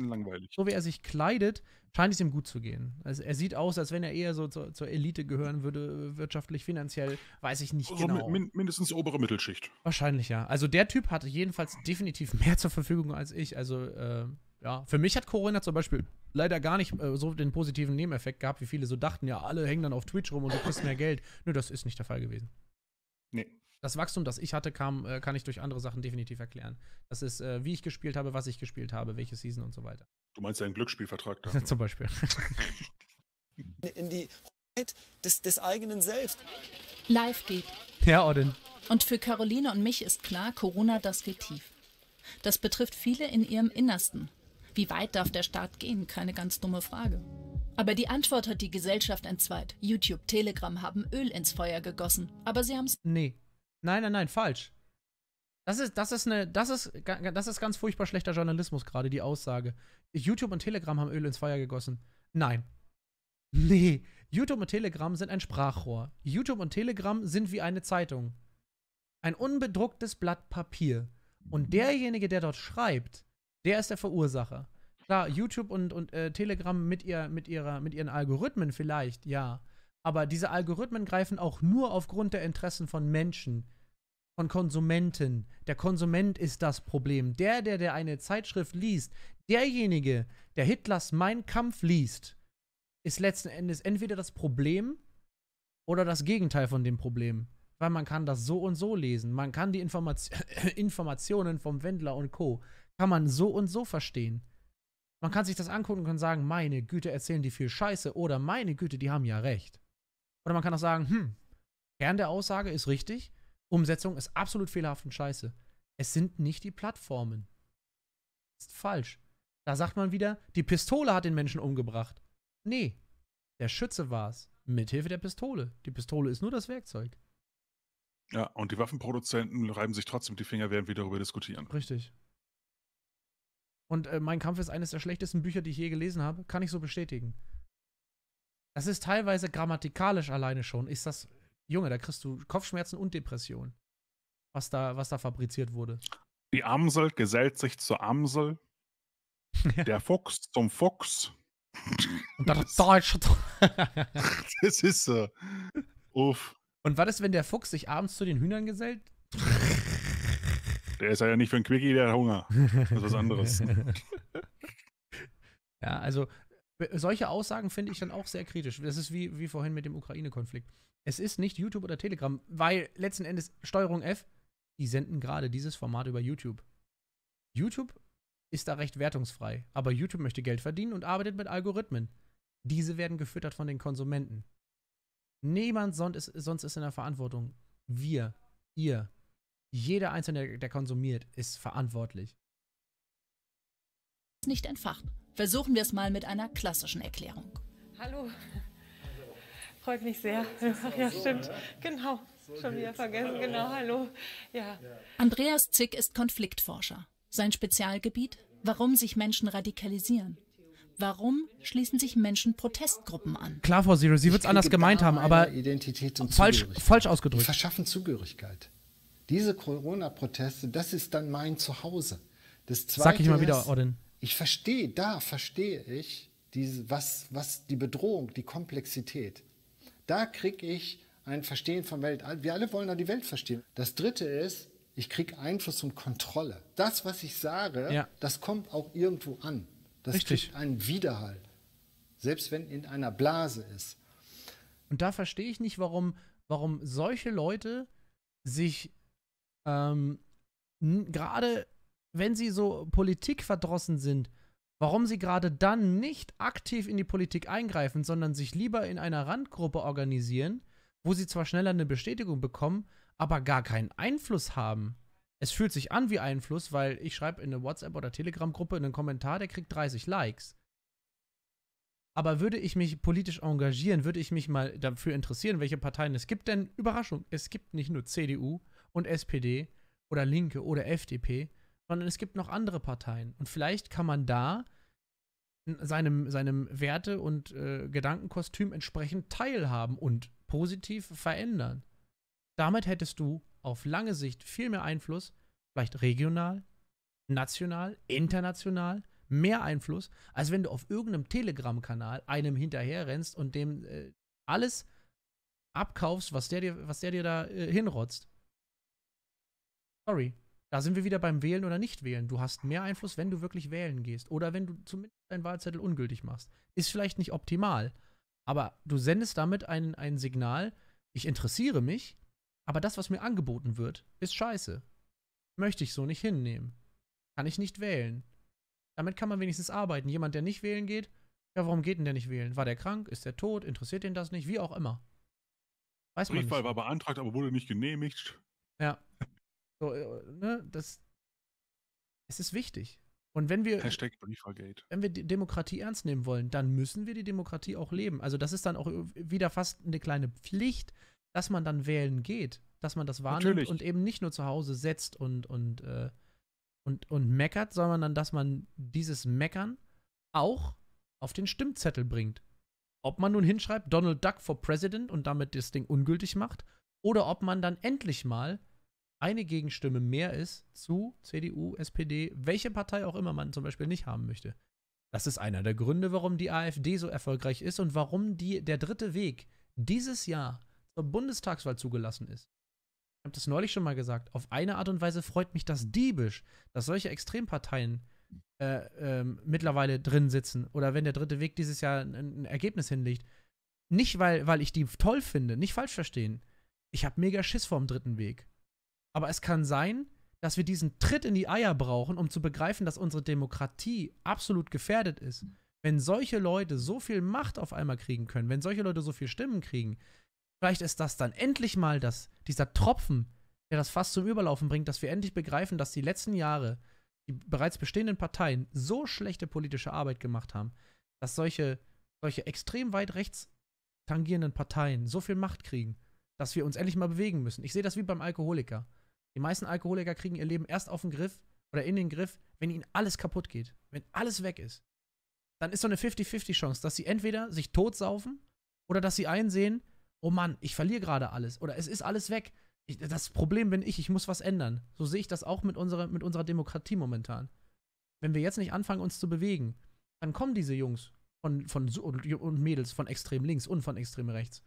so wie er sich kleidet, scheint es ihm gut zu gehen. Also er sieht aus, als wenn er eher so zur, zur Elite gehören würde, äh, wirtschaftlich, finanziell, weiß ich nicht also genau. Min mindestens obere Mittelschicht. Wahrscheinlich ja. Also der Typ hatte jedenfalls definitiv mehr zur Verfügung als ich. Also äh, ja, für mich hat Corona zum Beispiel leider gar nicht äh, so den positiven Nebeneffekt gehabt, wie viele so dachten, ja, alle hängen dann auf Twitch rum und du kriegst mehr Geld. Nö, das ist nicht der Fall gewesen. Nee, das Wachstum, das ich hatte, kam, äh, kann ich durch andere Sachen definitiv erklären. Das ist, äh, wie ich gespielt habe, was ich gespielt habe, welche Season und so weiter. Du meinst einen Glücksspielvertrag da? Ne? Zum Beispiel. In die Hoheit des, des eigenen Selbst. Live geht. Ja, Odin. Und für Caroline und mich ist klar, Corona, das geht tief. Das betrifft viele in ihrem Innersten. Wie weit darf der Staat gehen? Keine ganz dumme Frage. Aber die Antwort hat die Gesellschaft entzweit. YouTube, Telegram haben Öl ins Feuer gegossen. Aber sie haben es. Nee. Nein, nein, nein, falsch. Das ist, das ist eine, das ist, das ist ganz furchtbar schlechter Journalismus gerade, die Aussage. YouTube und Telegram haben Öl ins Feuer gegossen. Nein. Nee, YouTube und Telegram sind ein Sprachrohr. YouTube und Telegram sind wie eine Zeitung. Ein unbedrucktes Blatt Papier. Und derjenige, der dort schreibt, der ist der Verursacher. Klar, YouTube und, und äh, Telegram mit, ihr, mit, ihrer, mit ihren Algorithmen vielleicht, ja. Aber diese Algorithmen greifen auch nur aufgrund der Interessen von Menschen, von Konsumenten. Der Konsument ist das Problem. Der, der, der eine Zeitschrift liest, derjenige, der Hitlers Mein Kampf liest, ist letzten Endes entweder das Problem oder das Gegenteil von dem Problem. Weil man kann das so und so lesen. Man kann die Informaz Informationen vom Wendler und Co. kann man so und so verstehen. Man kann sich das angucken und kann sagen, meine Güte, erzählen die viel Scheiße oder meine Güte, die haben ja recht. Oder man kann auch sagen, hm, Kern der Aussage ist richtig, Umsetzung ist absolut fehlerhaft und scheiße. Es sind nicht die Plattformen. Ist falsch. Da sagt man wieder, die Pistole hat den Menschen umgebracht. Nee, der Schütze war es. Mithilfe der Pistole. Die Pistole ist nur das Werkzeug. Ja, und die Waffenproduzenten reiben sich trotzdem die Finger, während wir darüber diskutieren. Richtig. Und äh, Mein Kampf ist eines der schlechtesten Bücher, die ich je gelesen habe. Kann ich so bestätigen. Das ist teilweise grammatikalisch alleine schon. Ist das. Junge, da kriegst du Kopfschmerzen und Depressionen. Was da, was da fabriziert wurde. Die Amsel gesellt sich zur Amsel. Der Fuchs zum Fuchs. Und der Deutsche. das ist so. Uff. Und was ist, wenn der Fuchs sich abends zu den Hühnern gesellt? Der ist ja nicht für ein Quickie, der hat Hunger. Das ist was anderes. ja, also solche Aussagen finde ich dann auch sehr kritisch. Das ist wie, wie vorhin mit dem Ukraine-Konflikt. Es ist nicht YouTube oder Telegram, weil letzten Endes Steuerung F, die senden gerade dieses Format über YouTube. YouTube ist da recht wertungsfrei, aber YouTube möchte Geld verdienen und arbeitet mit Algorithmen. Diese werden gefüttert von den Konsumenten. Niemand sonst ist, sonst ist in der Verantwortung. Wir, ihr, jeder Einzelne, der konsumiert, ist verantwortlich. Nicht entfachen. Versuchen wir es mal mit einer klassischen Erklärung. Hallo. Freut mich sehr. Ja, stimmt. Genau. Schon wieder vergessen. Genau. Hallo. Ja. Andreas Zick ist Konfliktforscher. Sein Spezialgebiet, warum sich Menschen radikalisieren. Warum schließen sich Menschen Protestgruppen an? Klar, Frau Zero, Sie wird es anders gemeint haben, aber Identität und falsch, falsch ausgedrückt. Die verschaffen Zugehörigkeit. Diese Corona-Proteste, das ist dann mein Zuhause. Das Zweite Sag ich mal wieder, Odin. Ich verstehe, da verstehe ich, diese, was, was die Bedrohung, die Komplexität. Da kriege ich ein Verstehen von Welt. Wir alle wollen ja die Welt verstehen. Das Dritte ist, ich kriege Einfluss und Kontrolle. Das, was ich sage, ja. das kommt auch irgendwo an. Das ist ein Widerhall. Selbst wenn in einer Blase ist. Und da verstehe ich nicht, warum, warum solche Leute sich ähm, gerade wenn sie so politikverdrossen sind, warum sie gerade dann nicht aktiv in die Politik eingreifen, sondern sich lieber in einer Randgruppe organisieren, wo sie zwar schneller eine Bestätigung bekommen, aber gar keinen Einfluss haben. Es fühlt sich an wie Einfluss, weil ich schreibe in eine WhatsApp- oder Telegram-Gruppe einen Kommentar, der kriegt 30 Likes. Aber würde ich mich politisch engagieren, würde ich mich mal dafür interessieren, welche Parteien es gibt. Denn Überraschung, es gibt nicht nur CDU und SPD oder Linke oder FDP, sondern es gibt noch andere Parteien. Und vielleicht kann man da seinem, seinem Werte- und äh, Gedankenkostüm entsprechend teilhaben und positiv verändern. Damit hättest du auf lange Sicht viel mehr Einfluss, vielleicht regional, national, international, mehr Einfluss, als wenn du auf irgendeinem Telegram-Kanal einem hinterherrennst und dem äh, alles abkaufst, was der dir, was der dir da äh, hinrotzt. Sorry. Da sind wir wieder beim Wählen oder Nicht-Wählen. Du hast mehr Einfluss, wenn du wirklich wählen gehst. Oder wenn du zumindest deinen Wahlzettel ungültig machst. Ist vielleicht nicht optimal, aber du sendest damit ein, ein Signal, ich interessiere mich, aber das, was mir angeboten wird, ist scheiße. Möchte ich so nicht hinnehmen. Kann ich nicht wählen. Damit kann man wenigstens arbeiten. Jemand, der nicht wählen geht, ja, warum geht denn der nicht wählen? War der krank? Ist der tot? Interessiert den das nicht? Wie auch immer. Weiß man nicht. war beantragt, aber wurde nicht genehmigt. Ja, so, äh, ne? Das, es ist wichtig. Und wenn wir, wenn wir die Demokratie ernst nehmen wollen, dann müssen wir die Demokratie auch leben. Also das ist dann auch wieder fast eine kleine Pflicht, dass man dann wählen geht, dass man das wahrnimmt Natürlich. und eben nicht nur zu Hause setzt und, und, äh, und, und meckert, sondern dann, dass man dieses Meckern auch auf den Stimmzettel bringt. Ob man nun hinschreibt, Donald Duck for President und damit das Ding ungültig macht, oder ob man dann endlich mal eine Gegenstimme mehr ist zu CDU, SPD, welche Partei auch immer man zum Beispiel nicht haben möchte. Das ist einer der Gründe, warum die AfD so erfolgreich ist und warum die, der dritte Weg dieses Jahr zur Bundestagswahl zugelassen ist. Ich habe das neulich schon mal gesagt. Auf eine Art und Weise freut mich das diebisch, dass solche Extremparteien äh, ähm, mittlerweile drin sitzen oder wenn der dritte Weg dieses Jahr ein, ein Ergebnis hinlegt. Nicht, weil, weil ich die toll finde, nicht falsch verstehen. Ich habe mega Schiss vorm dritten Weg. Aber es kann sein, dass wir diesen Tritt in die Eier brauchen, um zu begreifen, dass unsere Demokratie absolut gefährdet ist. Wenn solche Leute so viel Macht auf einmal kriegen können, wenn solche Leute so viel Stimmen kriegen, vielleicht ist das dann endlich mal das, dieser Tropfen, der das fast zum Überlaufen bringt, dass wir endlich begreifen, dass die letzten Jahre die bereits bestehenden Parteien so schlechte politische Arbeit gemacht haben, dass solche, solche extrem weit rechts tangierenden Parteien so viel Macht kriegen, dass wir uns endlich mal bewegen müssen. Ich sehe das wie beim Alkoholiker. Die meisten Alkoholiker kriegen ihr Leben erst auf den Griff oder in den Griff, wenn ihnen alles kaputt geht, wenn alles weg ist. Dann ist so eine 50-50-Chance, dass sie entweder sich totsaufen oder dass sie einsehen, oh Mann, ich verliere gerade alles oder es ist alles weg. Ich, das Problem bin ich, ich muss was ändern. So sehe ich das auch mit unserer, mit unserer Demokratie momentan. Wenn wir jetzt nicht anfangen, uns zu bewegen, dann kommen diese Jungs von, von, und Mädels von extrem links und von extrem rechts.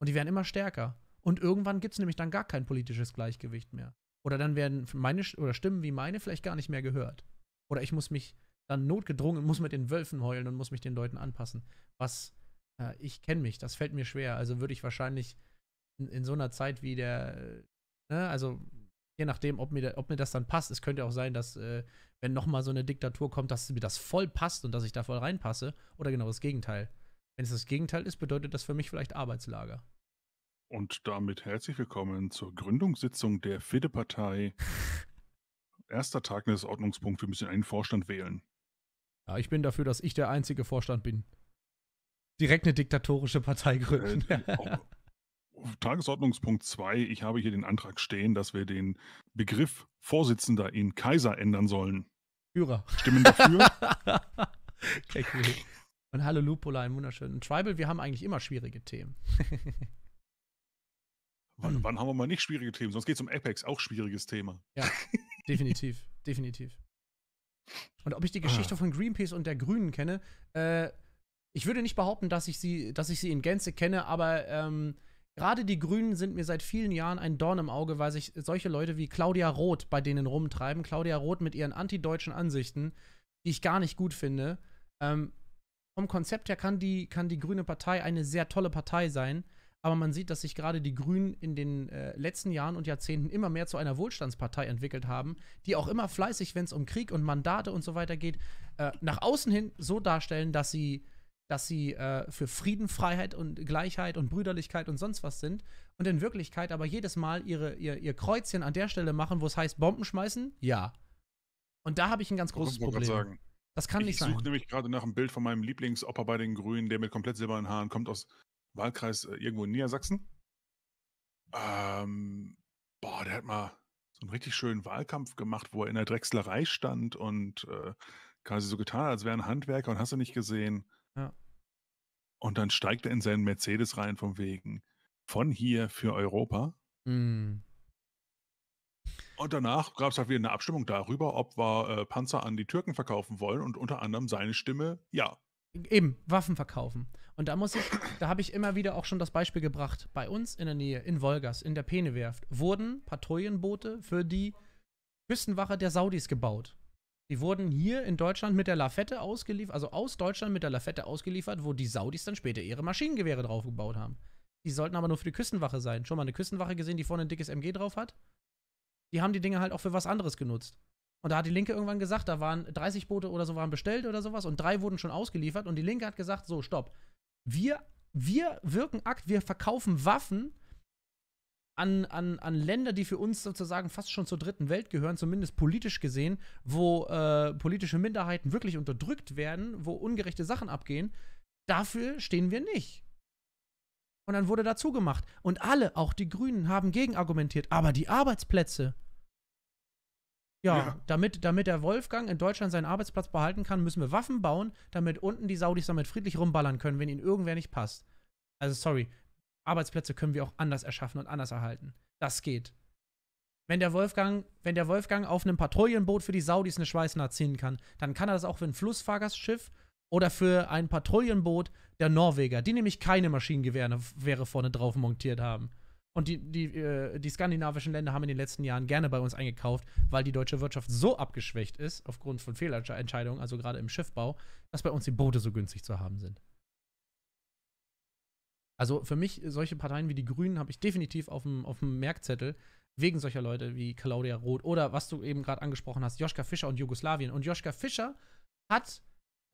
Und die werden immer stärker. Und irgendwann gibt es nämlich dann gar kein politisches Gleichgewicht mehr. Oder dann werden meine oder Stimmen wie meine vielleicht gar nicht mehr gehört. Oder ich muss mich dann notgedrungen, muss mit den Wölfen heulen und muss mich den Leuten anpassen. Was, äh, ich kenne mich, das fällt mir schwer. Also würde ich wahrscheinlich in, in so einer Zeit wie der, ne, also je nachdem, ob mir, ob mir das dann passt. Es könnte auch sein, dass, äh, wenn nochmal so eine Diktatur kommt, dass mir das voll passt und dass ich da voll reinpasse. Oder genau das Gegenteil. Wenn es das Gegenteil ist, bedeutet das für mich vielleicht Arbeitslager. Und damit herzlich willkommen zur Gründungssitzung der Fide-Partei. Erster Tag des Ordnungspunkts, wir müssen einen Vorstand wählen. Ja, ich bin dafür, dass ich der einzige Vorstand bin. Direkt eine diktatorische Partei äh, gründen. Äh, Tagesordnungspunkt 2, ich habe hier den Antrag stehen, dass wir den Begriff Vorsitzender in Kaiser ändern sollen. Führer. Stimmen dafür? Und hallo Lupola, einen wunderschönen Tribal. Wir haben eigentlich immer schwierige Themen. Wann, wann, haben wir mal nicht schwierige Themen? Sonst geht es um Apex, auch schwieriges Thema. Ja, definitiv, definitiv. Und ob ich die ah. Geschichte ah. von Greenpeace und der Grünen kenne, äh, ich würde nicht behaupten, dass ich sie, dass ich sie in Gänze kenne, aber ähm, gerade die Grünen sind mir seit vielen Jahren ein Dorn im Auge, weil sich solche Leute wie Claudia Roth bei denen rumtreiben. Claudia Roth mit ihren antideutschen Ansichten, die ich gar nicht gut finde. Ähm, vom Konzept her kann die, kann die Grüne Partei eine sehr tolle Partei sein. Aber man sieht, dass sich gerade die Grünen in den äh, letzten Jahren und Jahrzehnten immer mehr zu einer Wohlstandspartei entwickelt haben, die auch immer fleißig, wenn es um Krieg und Mandate und so weiter geht, äh, nach außen hin so darstellen, dass sie, dass sie äh, für Frieden, Freiheit und Gleichheit und Brüderlichkeit und sonst was sind und in Wirklichkeit aber jedes Mal ihre, ihr, ihr Kreuzchen an der Stelle machen, wo es heißt Bomben schmeißen? Ja. Und da habe ich ein ganz großes ich Problem. Sagen. Das kann ich nicht sein. Ich suche nämlich gerade nach einem Bild von meinem Lieblingsopper bei den Grünen, der mit komplett silbernen Haaren kommt aus Wahlkreis äh, irgendwo in Niedersachsen. Ähm, boah, der hat mal so einen richtig schönen Wahlkampf gemacht, wo er in der Drechslerei stand und äh, quasi so getan hat, als wäre ein Handwerker und hast du nicht gesehen. Ja. Und dann steigt er in seinen Mercedes rein, von wegen von hier für Europa. Mm. Und danach gab es halt wieder eine Abstimmung darüber, ob wir äh, Panzer an die Türken verkaufen wollen und unter anderem seine Stimme ja. Eben, Waffen verkaufen. Und da muss ich, da habe ich immer wieder auch schon das Beispiel gebracht. Bei uns in der Nähe, in Wolgas, in der Penewerft, wurden Patrouillenboote für die Küstenwache der Saudis gebaut. Die wurden hier in Deutschland mit der Lafette ausgeliefert, also aus Deutschland mit der Lafette ausgeliefert, wo die Saudis dann später ihre Maschinengewehre draufgebaut haben. Die sollten aber nur für die Küstenwache sein. Schon mal eine Küstenwache gesehen, die vorne ein dickes MG drauf hat? Die haben die Dinge halt auch für was anderes genutzt. Und da hat die Linke irgendwann gesagt, da waren 30 Boote oder so waren bestellt oder sowas und drei wurden schon ausgeliefert und die Linke hat gesagt, so, stopp. Wir, wir wirken Akt, wir verkaufen Waffen an, an, an Länder, die für uns sozusagen fast schon zur dritten Welt gehören, zumindest politisch gesehen, wo äh, politische Minderheiten wirklich unterdrückt werden, wo ungerechte Sachen abgehen. Dafür stehen wir nicht. Und dann wurde dazu gemacht. Und alle, auch die Grünen, haben gegenargumentiert. Aber die Arbeitsplätze, ja, ja, Damit, damit der Wolfgang in Deutschland seinen Arbeitsplatz behalten kann, müssen wir Waffen bauen, damit unten die Saudis damit friedlich rumballern können, wenn ihnen irgendwer nicht passt. Also sorry, Arbeitsplätze können wir auch anders erschaffen und anders erhalten. Das geht. Wenn der Wolfgang, wenn der Wolfgang auf einem Patrouillenboot für die Saudis eine Schweißnaht ziehen kann, dann kann er das auch für ein Flussfahrgastschiff oder für ein Patrouillenboot der Norweger, die nämlich keine Maschinengewehre vorne drauf montiert haben. Und die, die, äh, die skandinavischen Länder haben in den letzten Jahren gerne bei uns eingekauft, weil die deutsche Wirtschaft so abgeschwächt ist, aufgrund von Fehlentscheidungen, also gerade im Schiffbau, dass bei uns die Boote so günstig zu haben sind. Also für mich, solche Parteien wie die Grünen habe ich definitiv auf dem, auf dem Merkzettel, wegen solcher Leute wie Claudia Roth oder was du eben gerade angesprochen hast, Joschka Fischer und Jugoslawien. Und Joschka Fischer hat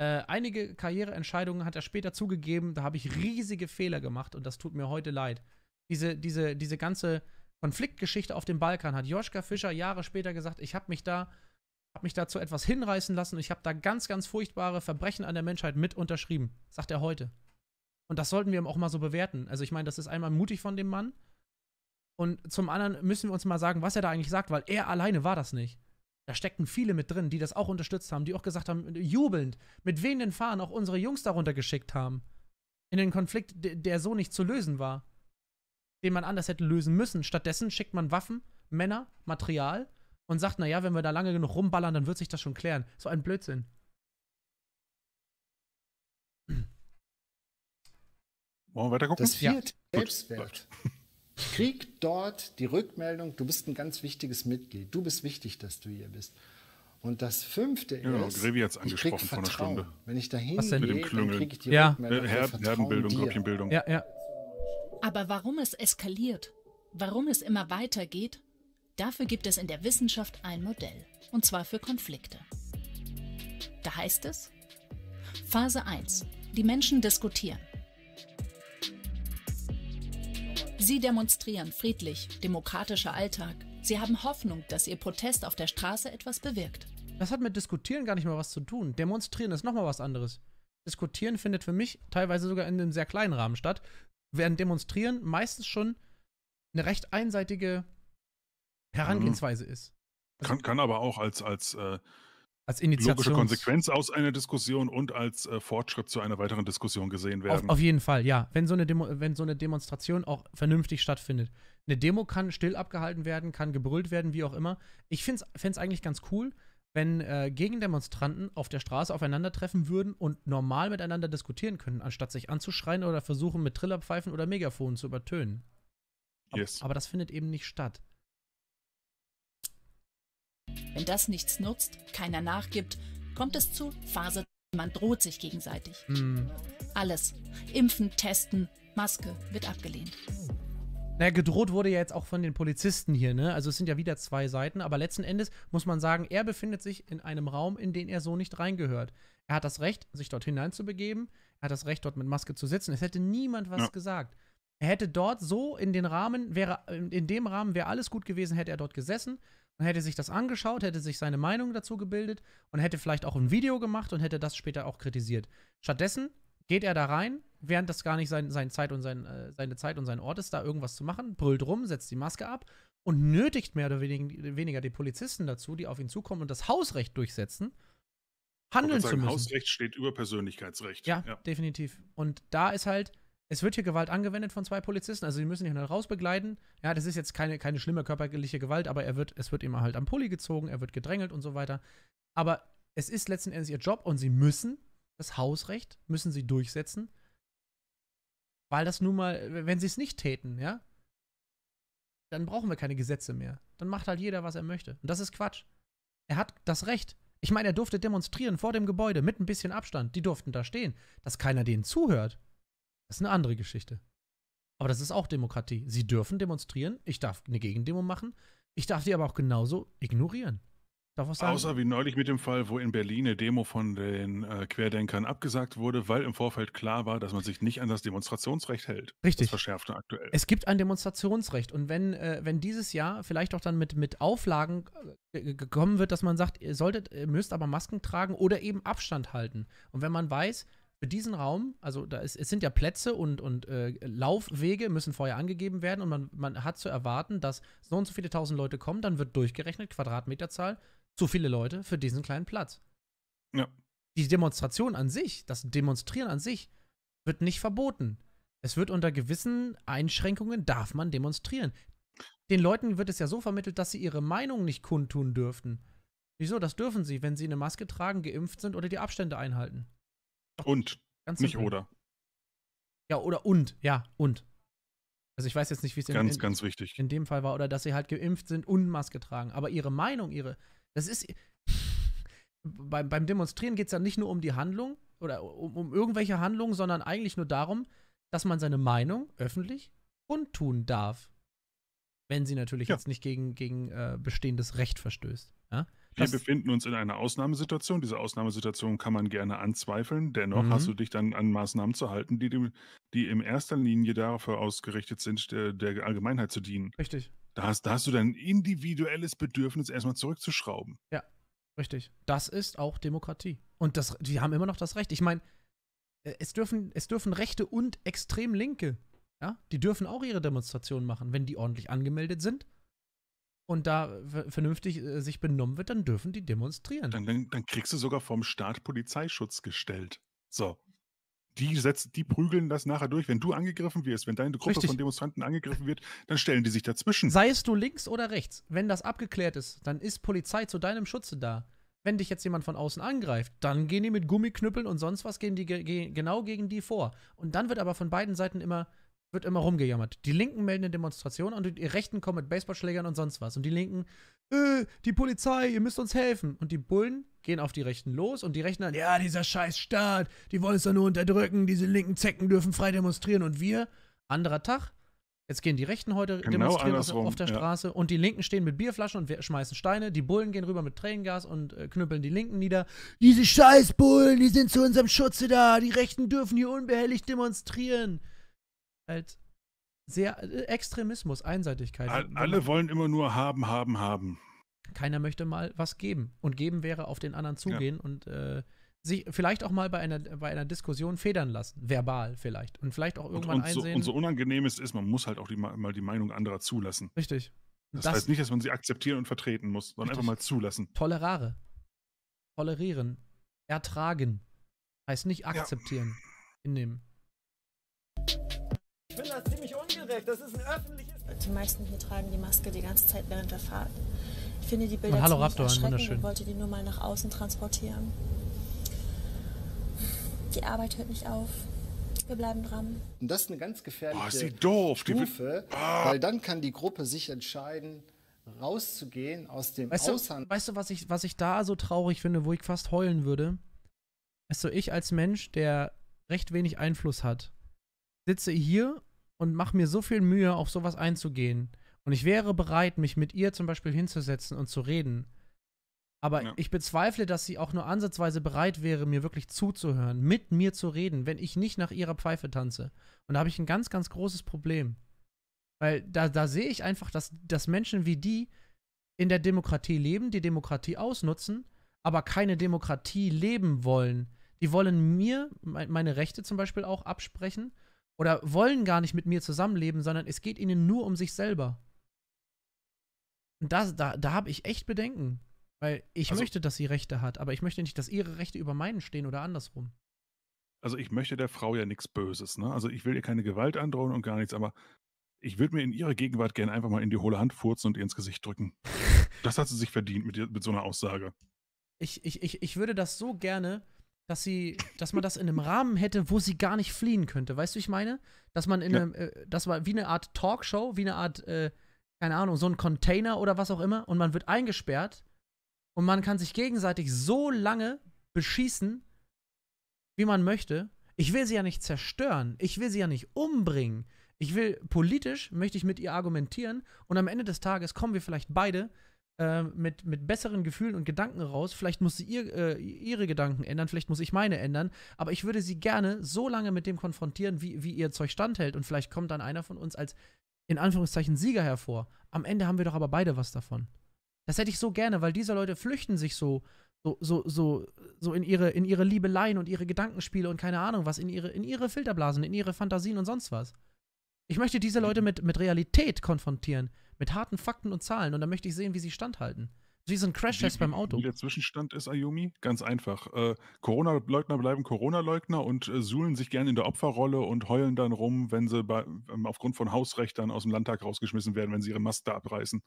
äh, einige Karriereentscheidungen, hat er später zugegeben, da habe ich riesige Fehler gemacht und das tut mir heute leid diese, diese, diese ganze Konfliktgeschichte auf dem Balkan hat Joschka Fischer Jahre später gesagt, ich habe mich da habe mich dazu etwas hinreißen lassen und ich habe da ganz, ganz furchtbare Verbrechen an der Menschheit mit unterschrieben, sagt er heute. Und das sollten wir ihm auch mal so bewerten. Also ich meine, das ist einmal mutig von dem Mann und zum anderen müssen wir uns mal sagen, was er da eigentlich sagt, weil er alleine war das nicht. Da steckten viele mit drin, die das auch unterstützt haben, die auch gesagt haben, jubelnd, mit wehenden Fahnen auch unsere Jungs darunter geschickt haben. In den Konflikt, der so nicht zu lösen war den man anders hätte lösen müssen. Stattdessen schickt man Waffen, Männer, Material und sagt, naja, wenn wir da lange genug rumballern, dann wird sich das schon klären. So ein Blödsinn. Wollen wir weiter gucken? Das viert ja. Selbstwert. Krieg dort die Rückmeldung, du bist ein ganz wichtiges Mitglied. Du bist wichtig, dass du hier bist. Und das fünfte ja, genau, ist, Grevi hat's angesprochen ich krieg Vertrauen. Vor einer Stunde. Wenn ich da hingehe, dann kriege ich die ja. Rückmeldung Herdenbildung, also Grüppchenbildung. Ja, ja. Aber warum es eskaliert, warum es immer weitergeht, dafür gibt es in der Wissenschaft ein Modell, und zwar für Konflikte. Da heißt es, Phase 1. Die Menschen diskutieren. Sie demonstrieren friedlich, demokratischer Alltag. Sie haben Hoffnung, dass ihr Protest auf der Straße etwas bewirkt. Das hat mit Diskutieren gar nicht mal was zu tun. Demonstrieren ist nochmal was anderes. Diskutieren findet für mich teilweise sogar in einem sehr kleinen Rahmen statt werden Demonstrieren meistens schon eine recht einseitige Herangehensweise mhm. ist. Also kann, kann aber auch als, als, äh, als logische Konsequenz aus einer Diskussion und als äh, Fortschritt zu einer weiteren Diskussion gesehen werden. Auf, auf jeden Fall, ja. Wenn so, eine Demo, wenn so eine Demonstration auch vernünftig stattfindet. Eine Demo kann still abgehalten werden, kann gebrüllt werden, wie auch immer. Ich fände es eigentlich ganz cool, wenn äh, Gegendemonstranten auf der Straße aufeinandertreffen würden und normal miteinander diskutieren können, anstatt sich anzuschreien oder versuchen, mit Trillerpfeifen oder Megafonen zu übertönen. Yes. Aber, aber das findet eben nicht statt. Wenn das nichts nutzt, keiner nachgibt, kommt es zu Phase, man droht sich gegenseitig. Mm. Alles. Impfen, testen, Maske wird abgelehnt. Naja, gedroht wurde ja jetzt auch von den Polizisten hier, ne? Also es sind ja wieder zwei Seiten, aber letzten Endes muss man sagen, er befindet sich in einem Raum, in den er so nicht reingehört. Er hat das Recht, sich dort hineinzubegeben, er hat das Recht, dort mit Maske zu sitzen. Es hätte niemand was ja. gesagt. Er hätte dort so in den Rahmen, wäre, in dem Rahmen wäre alles gut gewesen, hätte er dort gesessen und hätte sich das angeschaut, hätte sich seine Meinung dazu gebildet und hätte vielleicht auch ein Video gemacht und hätte das später auch kritisiert. Stattdessen geht er da rein, während das gar nicht sein, sein Zeit und sein, äh, seine Zeit und sein Ort ist, da irgendwas zu machen, brüllt rum, setzt die Maske ab und nötigt mehr oder weniger, weniger die Polizisten dazu, die auf ihn zukommen und das Hausrecht durchsetzen, handeln sagen, zu müssen. Hausrecht steht über Persönlichkeitsrecht. Ja, ja, definitiv. Und da ist halt, es wird hier Gewalt angewendet von zwei Polizisten, also sie müssen ihn halt rausbegleiten. Ja, das ist jetzt keine, keine schlimme körperliche Gewalt, aber er wird, es wird immer halt am Pulli gezogen, er wird gedrängelt und so weiter. Aber es ist letzten Endes ihr Job und sie müssen das Hausrecht müssen sie durchsetzen weil das nun mal, wenn sie es nicht täten, ja, dann brauchen wir keine Gesetze mehr. Dann macht halt jeder, was er möchte. Und das ist Quatsch. Er hat das Recht. Ich meine, er durfte demonstrieren vor dem Gebäude mit ein bisschen Abstand. Die durften da stehen. Dass keiner denen zuhört, ist eine andere Geschichte. Aber das ist auch Demokratie. Sie dürfen demonstrieren. Ich darf eine Gegendemo machen. Ich darf die aber auch genauso ignorieren. Darf sagen? Außer wie neulich mit dem Fall, wo in Berlin eine Demo von den äh, Querdenkern abgesagt wurde, weil im Vorfeld klar war, dass man sich nicht an das Demonstrationsrecht hält. Richtig. Das verschärfte aktuell. Es gibt ein Demonstrationsrecht und wenn, äh, wenn dieses Jahr vielleicht auch dann mit, mit Auflagen äh, gekommen wird, dass man sagt, ihr solltet, ihr müsst aber Masken tragen oder eben Abstand halten. Und wenn man weiß, für diesen Raum, also da ist, es sind ja Plätze und, und äh, Laufwege müssen vorher angegeben werden und man, man hat zu erwarten, dass so und so viele tausend Leute kommen, dann wird durchgerechnet, Quadratmeterzahl, zu viele Leute für diesen kleinen Platz. Ja. Die Demonstration an sich, das Demonstrieren an sich, wird nicht verboten. Es wird unter gewissen Einschränkungen darf man demonstrieren. Den Leuten wird es ja so vermittelt, dass sie ihre Meinung nicht kundtun dürften. Wieso? Das dürfen sie, wenn sie eine Maske tragen, geimpft sind oder die Abstände einhalten. Doch, und. Ganz nicht simpel. oder. Ja, oder und. Ja, und. Also ich weiß jetzt nicht, wie es in, ganz, in, ganz wichtig. in dem Fall war. Oder dass sie halt geimpft sind und Maske tragen. Aber ihre Meinung, ihre, das ist. Beim, beim Demonstrieren geht es ja nicht nur um die Handlung oder um, um irgendwelche Handlungen, sondern eigentlich nur darum, dass man seine Meinung öffentlich kundtun darf. Wenn sie natürlich ja. jetzt nicht gegen, gegen äh, bestehendes Recht verstößt. Ja? Wir befinden uns in einer Ausnahmesituation. Diese Ausnahmesituation kann man gerne anzweifeln. Dennoch mhm. hast du dich dann an Maßnahmen zu halten, die, dem, die in erster Linie dafür ausgerichtet sind, der, äh, der Allgemeinheit zu dienen. Richtig. Da hast, da hast du dein individuelles Bedürfnis erstmal zurückzuschrauben. Ja, richtig. Das ist auch Demokratie. Und das, die haben immer noch das Recht. Ich meine, äh, es dürfen, es dürfen Rechte und extrem Linke, ja, die dürfen auch ihre Demonstrationen machen, wenn die ordentlich angemeldet sind und da äh, vernünftig äh, sich benommen wird, dann dürfen die demonstrieren. Dann, dann, dann kriegst du sogar vom Staat Polizeischutz gestellt. So die, setzen, die prügeln das nachher durch. Wenn du angegriffen wirst, wenn deine Gruppe Richtig. von Demonstranten angegriffen wird, dann stellen die sich dazwischen. Seist du links oder rechts, wenn das abgeklärt ist, dann ist Polizei zu deinem Schutze da. Wenn dich jetzt jemand von außen angreift, dann gehen die mit Gummiknüppeln und sonst was gehen die ge genau gegen die vor. Und dann wird aber von beiden Seiten immer wird immer rumgejammert. Die Linken melden eine Demonstration und die Rechten kommen mit Baseballschlägern und sonst was. Und die Linken äh, die Polizei, ihr müsst uns helfen. Und die Bullen gehen auf die Rechten los und die Rechten dann, ja, dieser scheiß Staat, die wollen es doch nur unterdrücken, diese linken Zecken dürfen frei demonstrieren und wir, anderer Tag, jetzt gehen die Rechten heute genau demonstrieren andersrum. auf der Straße ja. und die Linken stehen mit Bierflaschen und schmeißen Steine, die Bullen gehen rüber mit Tränengas und äh, knüppeln die Linken nieder. Diese scheiß Bullen, die sind zu unserem Schutze da, die Rechten dürfen hier unbehelligt demonstrieren. Halt, sehr äh, Extremismus, Einseitigkeit. All, alle wollen immer nur haben, haben, haben. Keiner möchte mal was geben. Und geben wäre auf den anderen zugehen ja. und äh, sich vielleicht auch mal bei einer, bei einer Diskussion federn lassen, verbal vielleicht. Und vielleicht auch irgendwann und, und einsehen. So, und so unangenehm es ist, man muss halt auch die, mal die Meinung anderer zulassen. Richtig. Das, das heißt nicht, dass man sie akzeptieren und vertreten muss, sondern richtig. einfach mal zulassen. Tolerare. Tolerieren. Ertragen. Heißt nicht akzeptieren. Ja. Hinnehmen. Ich finde das ziemlich ungerecht. Das ist ein öffentliches. Die meisten hier tragen die Maske die ganze Zeit während der Fahrt. Ich finde die Bilder Hallo, Raptor, wunderschön. Ich wollte die nur mal nach außen transportieren. Die Arbeit hört nicht auf. Wir bleiben dran. Und das ist eine ganz gefährliche oh, doof, Stufe, ah. weil dann kann die Gruppe sich entscheiden, rauszugehen aus dem weißt Ausland. Du, weißt du, was ich, was ich da so traurig finde, wo ich fast heulen würde? Weißt du, ich als Mensch, der recht wenig Einfluss hat, sitze hier und mache mir so viel Mühe, auf sowas einzugehen. Und ich wäre bereit, mich mit ihr zum Beispiel hinzusetzen und zu reden. Aber ja. ich bezweifle, dass sie auch nur ansatzweise bereit wäre, mir wirklich zuzuhören, mit mir zu reden, wenn ich nicht nach ihrer Pfeife tanze. Und da habe ich ein ganz, ganz großes Problem. Weil da, da sehe ich einfach, dass, dass Menschen wie die in der Demokratie leben, die Demokratie ausnutzen, aber keine Demokratie leben wollen. Die wollen mir meine Rechte zum Beispiel auch absprechen oder wollen gar nicht mit mir zusammenleben, sondern es geht ihnen nur um sich selber. Und das, da, da habe ich echt Bedenken. Weil ich also, möchte, dass sie Rechte hat, aber ich möchte nicht, dass ihre Rechte über meinen stehen oder andersrum. Also ich möchte der Frau ja nichts Böses, ne? Also ich will ihr keine Gewalt androhen und gar nichts, aber ich würde mir in ihrer Gegenwart gerne einfach mal in die hohle Hand furzen und ihr ins Gesicht drücken. das hat sie sich verdient mit, mit so einer Aussage. Ich, ich, ich, ich würde das so gerne dass sie, dass man das in einem Rahmen hätte, wo sie gar nicht fliehen könnte. Weißt du, ich meine? Dass man in ja. einem, äh, das war wie eine Art Talkshow, wie eine Art, äh, keine Ahnung, so ein Container oder was auch immer und man wird eingesperrt und man kann sich gegenseitig so lange beschießen, wie man möchte. Ich will sie ja nicht zerstören. Ich will sie ja nicht umbringen. Ich will, politisch möchte ich mit ihr argumentieren und am Ende des Tages kommen wir vielleicht beide ähm, mit, mit besseren Gefühlen und Gedanken raus. Vielleicht muss sie ihr, äh, ihre Gedanken ändern, vielleicht muss ich meine ändern. Aber ich würde sie gerne so lange mit dem konfrontieren, wie, wie ihr Zeug standhält. Und vielleicht kommt dann einer von uns als in Anführungszeichen Sieger hervor. Am Ende haben wir doch aber beide was davon. Das hätte ich so gerne, weil diese Leute flüchten sich so, so, so, so, so in ihre, in ihre Liebeleien und ihre Gedankenspiele und keine Ahnung was, in ihre, in ihre Filterblasen, in ihre Fantasien und sonst was. Ich möchte diese Leute mhm. mit, mit Realität konfrontieren. Mit harten Fakten und Zahlen. Und da möchte ich sehen, wie sie standhalten. Wie so ein Crash-Test beim Auto. Wie der Zwischenstand ist, Ayumi? Ganz einfach. Äh, Corona-Leugner bleiben Corona-Leugner und äh, suhlen sich gerne in der Opferrolle und heulen dann rum, wenn sie bei, ähm, aufgrund von Hausrechtern aus dem Landtag rausgeschmissen werden, wenn sie ihre Maske abreißen.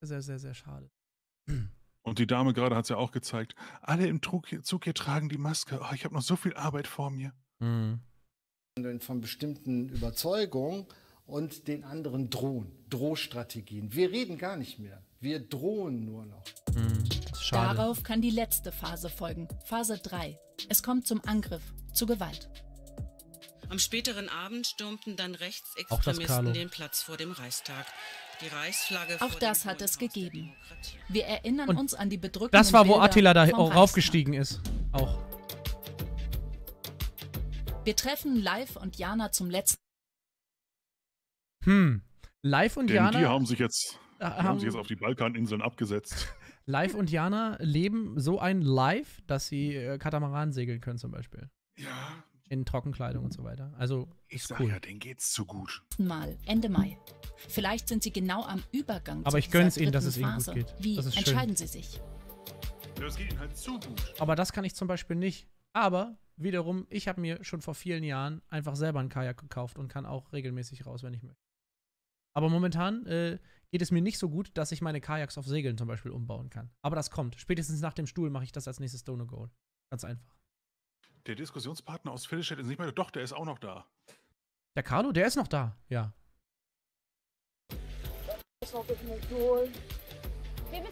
Sehr, sehr, sehr schade. Und die Dame gerade hat es ja auch gezeigt. Alle im Zug hier tragen die Maske. Oh, ich habe noch so viel Arbeit vor mir. Mhm. Von bestimmten Überzeugungen und den anderen drohen. Drohstrategien. Wir reden gar nicht mehr. Wir drohen nur noch. Mhm. Schade. Darauf kann die letzte Phase folgen. Phase 3. Es kommt zum Angriff, zu Gewalt. Am späteren Abend stürmten dann Rechtsextremisten den Platz vor dem Reichstag. Die Reichsflagge Auch das hat es gegeben. Wir erinnern Und uns an die bedrückenden Das war, wo Bilder Attila da raufgestiegen ist. Auch. Wir treffen Live und Jana zum letzten hm. Live und Denn Jana. Die haben sich jetzt, ah, haben, haben sich jetzt auf die Balkaninseln abgesetzt. Live und Jana leben so ein Live, dass sie äh, Katamaran segeln können, zum Beispiel. Ja. In Trockenkleidung und so weiter. Also. Ich sag cool. ja, denen geht's zu gut. Mal, Ende Mai. Vielleicht sind sie genau am Übergang Aber ich gönn's ihnen, dass es ihnen gut geht. Wie entscheiden schön. sie sich? Das geht ihnen halt zu gut. Aber das kann ich zum Beispiel nicht. Aber wiederum, ich habe mir schon vor vielen Jahren einfach selber einen Kajak gekauft und kann auch regelmäßig raus, wenn ich möchte. Aber momentan äh, geht es mir nicht so gut, dass ich meine Kajaks auf Segeln zum Beispiel umbauen kann. Aber das kommt. Spätestens nach dem Stuhl mache ich das als nächstes Dono Goal. Ganz einfach. Der Diskussionspartner aus Fiddleshed ist nicht mehr. Doch, der ist auch noch da. Der Carlo, der ist noch da, ja. Wie bitte?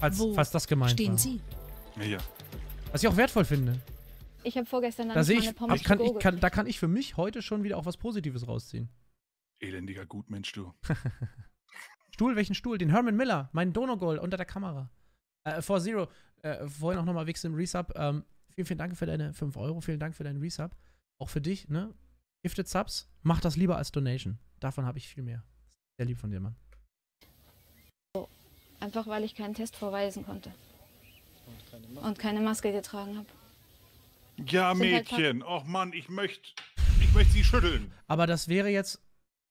Als, Wo falls das gemeint stehen war. Sie? Ja, ja. Was ich auch wertvoll finde. Ich habe vorgestern da sehe ich, ich, kann, ich kann, Da kann ich für mich heute schon wieder auch was Positives rausziehen. Elendiger Gutmensch, du. Stuhl, welchen Stuhl? Den Herman Miller, mein Donogol unter der Kamera. Äh, For Zero, äh, vorhin auch nochmal Wix im Resub. Ähm, vielen, vielen Dank für deine 5 Euro, vielen Dank für deinen Resub. Auch für dich, ne? Gifted Subs, mach das lieber als Donation. Davon habe ich viel mehr. Sehr lieb von dir, Mann. So. Oh, einfach weil ich keinen Test vorweisen konnte. Und keine Maske, Und keine Maske getragen habe. Ja, Sind halt Mädchen. Halt Och Mann, ich möchte ich möchte sie schütteln. Aber das wäre jetzt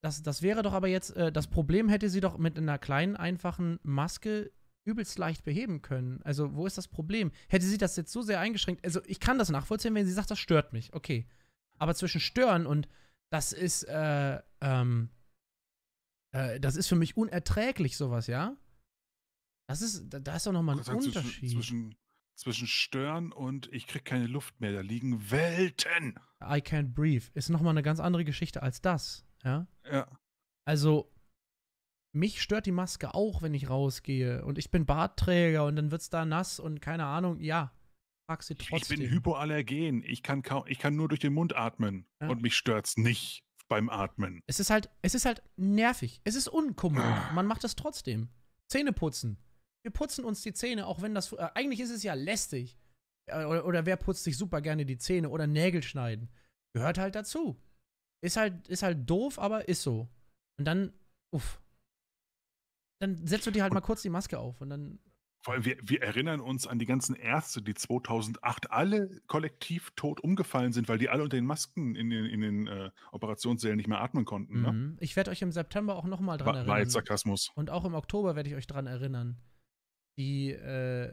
das, das wäre doch aber jetzt, äh, das Problem hätte sie doch mit einer kleinen, einfachen Maske übelst leicht beheben können. Also, wo ist das Problem? Hätte sie das jetzt so sehr eingeschränkt, also ich kann das nachvollziehen, wenn sie sagt, das stört mich, okay. Aber zwischen stören und das ist, äh, ähm, äh, das ist für mich unerträglich, sowas, ja? Das ist, da, da ist doch nochmal ein sagen, also Unterschied. Zwischen, zwischen, zwischen stören und ich krieg keine Luft mehr, da liegen Welten. I can't breathe ist nochmal eine ganz andere Geschichte als das. Ja. Ja. Also, mich stört die Maske auch, wenn ich rausgehe. Und ich bin Bartträger und dann wird es da nass und keine Ahnung. Ja, frag sie trotzdem. Ich bin hypoallergen. Ich kann, kaum, ich kann nur durch den Mund atmen. Ja. Und mich stört's nicht beim Atmen. Es ist halt, es ist halt nervig. Es ist unkommod. Ah. Man macht das trotzdem. Zähne putzen. Wir putzen uns die Zähne, auch wenn das. Äh, eigentlich ist es ja lästig. Äh, oder, oder wer putzt sich super gerne die Zähne oder Nägel schneiden? Gehört halt dazu. Ist halt, ist halt doof, aber ist so. Und dann, uff. Dann setzt du dir halt und mal kurz die Maske auf und dann. Vor allem, wir, wir erinnern uns an die ganzen Ärzte, die 2008 alle kollektiv tot umgefallen sind, weil die alle unter den Masken in den, in den äh, Operationssälen nicht mehr atmen konnten. Ne? Mhm. Ich werde euch im September auch nochmal dran war, erinnern. War jetzt Sarkasmus. Und auch im Oktober werde ich euch dran erinnern. Die, äh,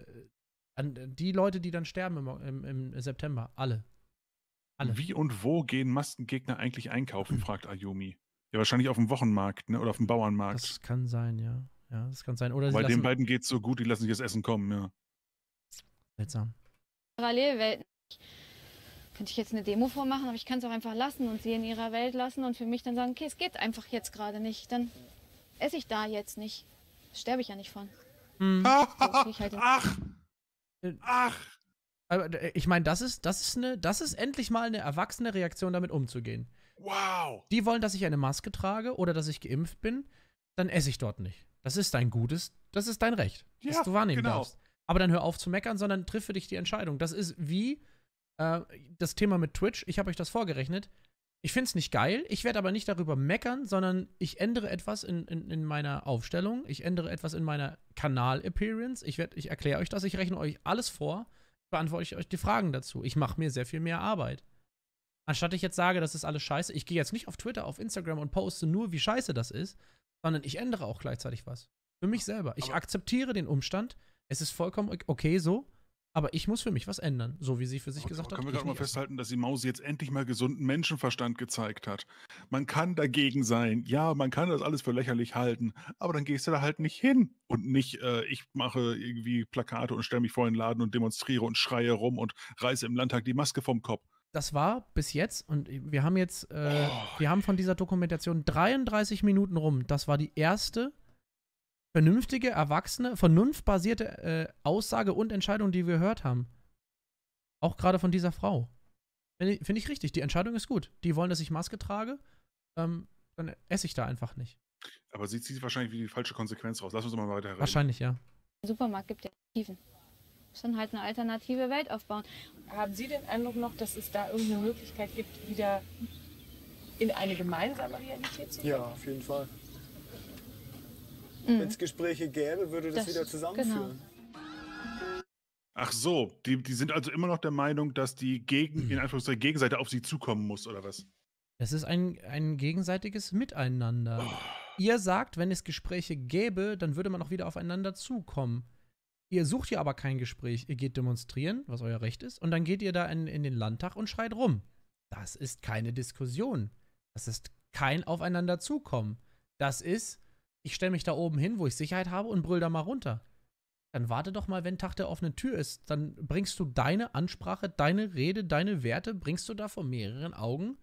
an die Leute, die dann sterben im, im, im September, alle. Alle. Wie und wo gehen Maskengegner eigentlich einkaufen, hm. fragt Ayumi. Ja, wahrscheinlich auf dem Wochenmarkt ne? oder auf dem Bauernmarkt. Das kann sein, ja. Ja, das kann sein. Oder Bei den beiden geht's so gut, die lassen sich das Essen kommen, ja. Seltsam. Parallelwelten. Könnte ich jetzt eine Demo vormachen, aber ich kann es auch einfach lassen und sie in ihrer Welt lassen und für mich dann sagen, okay, es geht einfach jetzt gerade nicht. Dann esse ich da jetzt nicht. Sterbe ich ja nicht von. Hm. Halt Ach! Äh, Ach! Aber äh, ich meine, das ist, das ist eine, das ist endlich mal eine erwachsene Reaktion, damit umzugehen. Wow! Die wollen, dass ich eine Maske trage oder dass ich geimpft bin, dann esse ich dort nicht. Das ist dein gutes, das ist dein Recht, ja, das du wahrnehmen genau. darfst. Aber dann hör auf zu meckern, sondern triff für dich die Entscheidung. Das ist wie äh, das Thema mit Twitch. Ich habe euch das vorgerechnet. Ich finde es nicht geil, ich werde aber nicht darüber meckern, sondern ich ändere etwas in, in, in meiner Aufstellung, ich ändere etwas in meiner Kanal-Appearance, ich, ich erkläre euch das, ich rechne euch alles vor beantworte ich euch die Fragen dazu. Ich mache mir sehr viel mehr Arbeit. Anstatt ich jetzt sage, das ist alles scheiße, ich gehe jetzt nicht auf Twitter, auf Instagram und poste nur, wie scheiße das ist, sondern ich ändere auch gleichzeitig was. Für mich selber. Ich akzeptiere den Umstand. Es ist vollkommen okay so. Aber ich muss für mich was ändern, so wie sie für sich okay, gesagt hat. Können wir gerade mal festhalten, dass die Maus jetzt endlich mal gesunden Menschenverstand gezeigt hat. Man kann dagegen sein. Ja, man kann das alles für lächerlich halten. Aber dann gehst du da halt nicht hin. Und nicht, äh, ich mache irgendwie Plakate und stelle mich vor den Laden und demonstriere und schreie rum und reiße im Landtag die Maske vom Kopf. Das war bis jetzt, und wir haben jetzt, äh, oh. wir haben von dieser Dokumentation 33 Minuten rum. Das war die erste vernünftige, erwachsene, vernunftbasierte äh, Aussage und Entscheidung, die wir gehört haben. Auch gerade von dieser Frau. Finde find ich richtig. Die Entscheidung ist gut. Die wollen, dass ich Maske trage. Ähm, dann esse ich da einfach nicht. Aber sie zieht wahrscheinlich wie die falsche Konsequenz raus. Lass uns mal weiter reden. Wahrscheinlich, ja. Im Supermarkt gibt es Alternativen. Muss dann halt eine alternative Welt aufbauen. Haben Sie den Eindruck noch, dass es da irgendeine Möglichkeit gibt, wieder in eine gemeinsame Realität zu kommen? Ja, auf jeden Fall. Mhm. Wenn es Gespräche gäbe, würde das, das wieder genau. zusammenführen. Genau. Ach so, die, die sind also immer noch der Meinung, dass die Gegen, mhm. in Anführungszeichen, Gegenseite auf sie zukommen muss, oder was? Das ist ein, ein gegenseitiges Miteinander. Oh. Ihr sagt, wenn es Gespräche gäbe, dann würde man auch wieder aufeinander zukommen. Ihr sucht hier aber kein Gespräch. Ihr geht demonstrieren, was euer Recht ist, und dann geht ihr da in, in den Landtag und schreit rum. Das ist keine Diskussion. Das ist kein Aufeinander zukommen. Das ist, ich stelle mich da oben hin, wo ich Sicherheit habe und brüll da mal runter. Dann warte doch mal, wenn Tag der offenen Tür ist. Dann bringst du deine Ansprache, deine Rede, deine Werte, bringst du da vor mehreren Augen,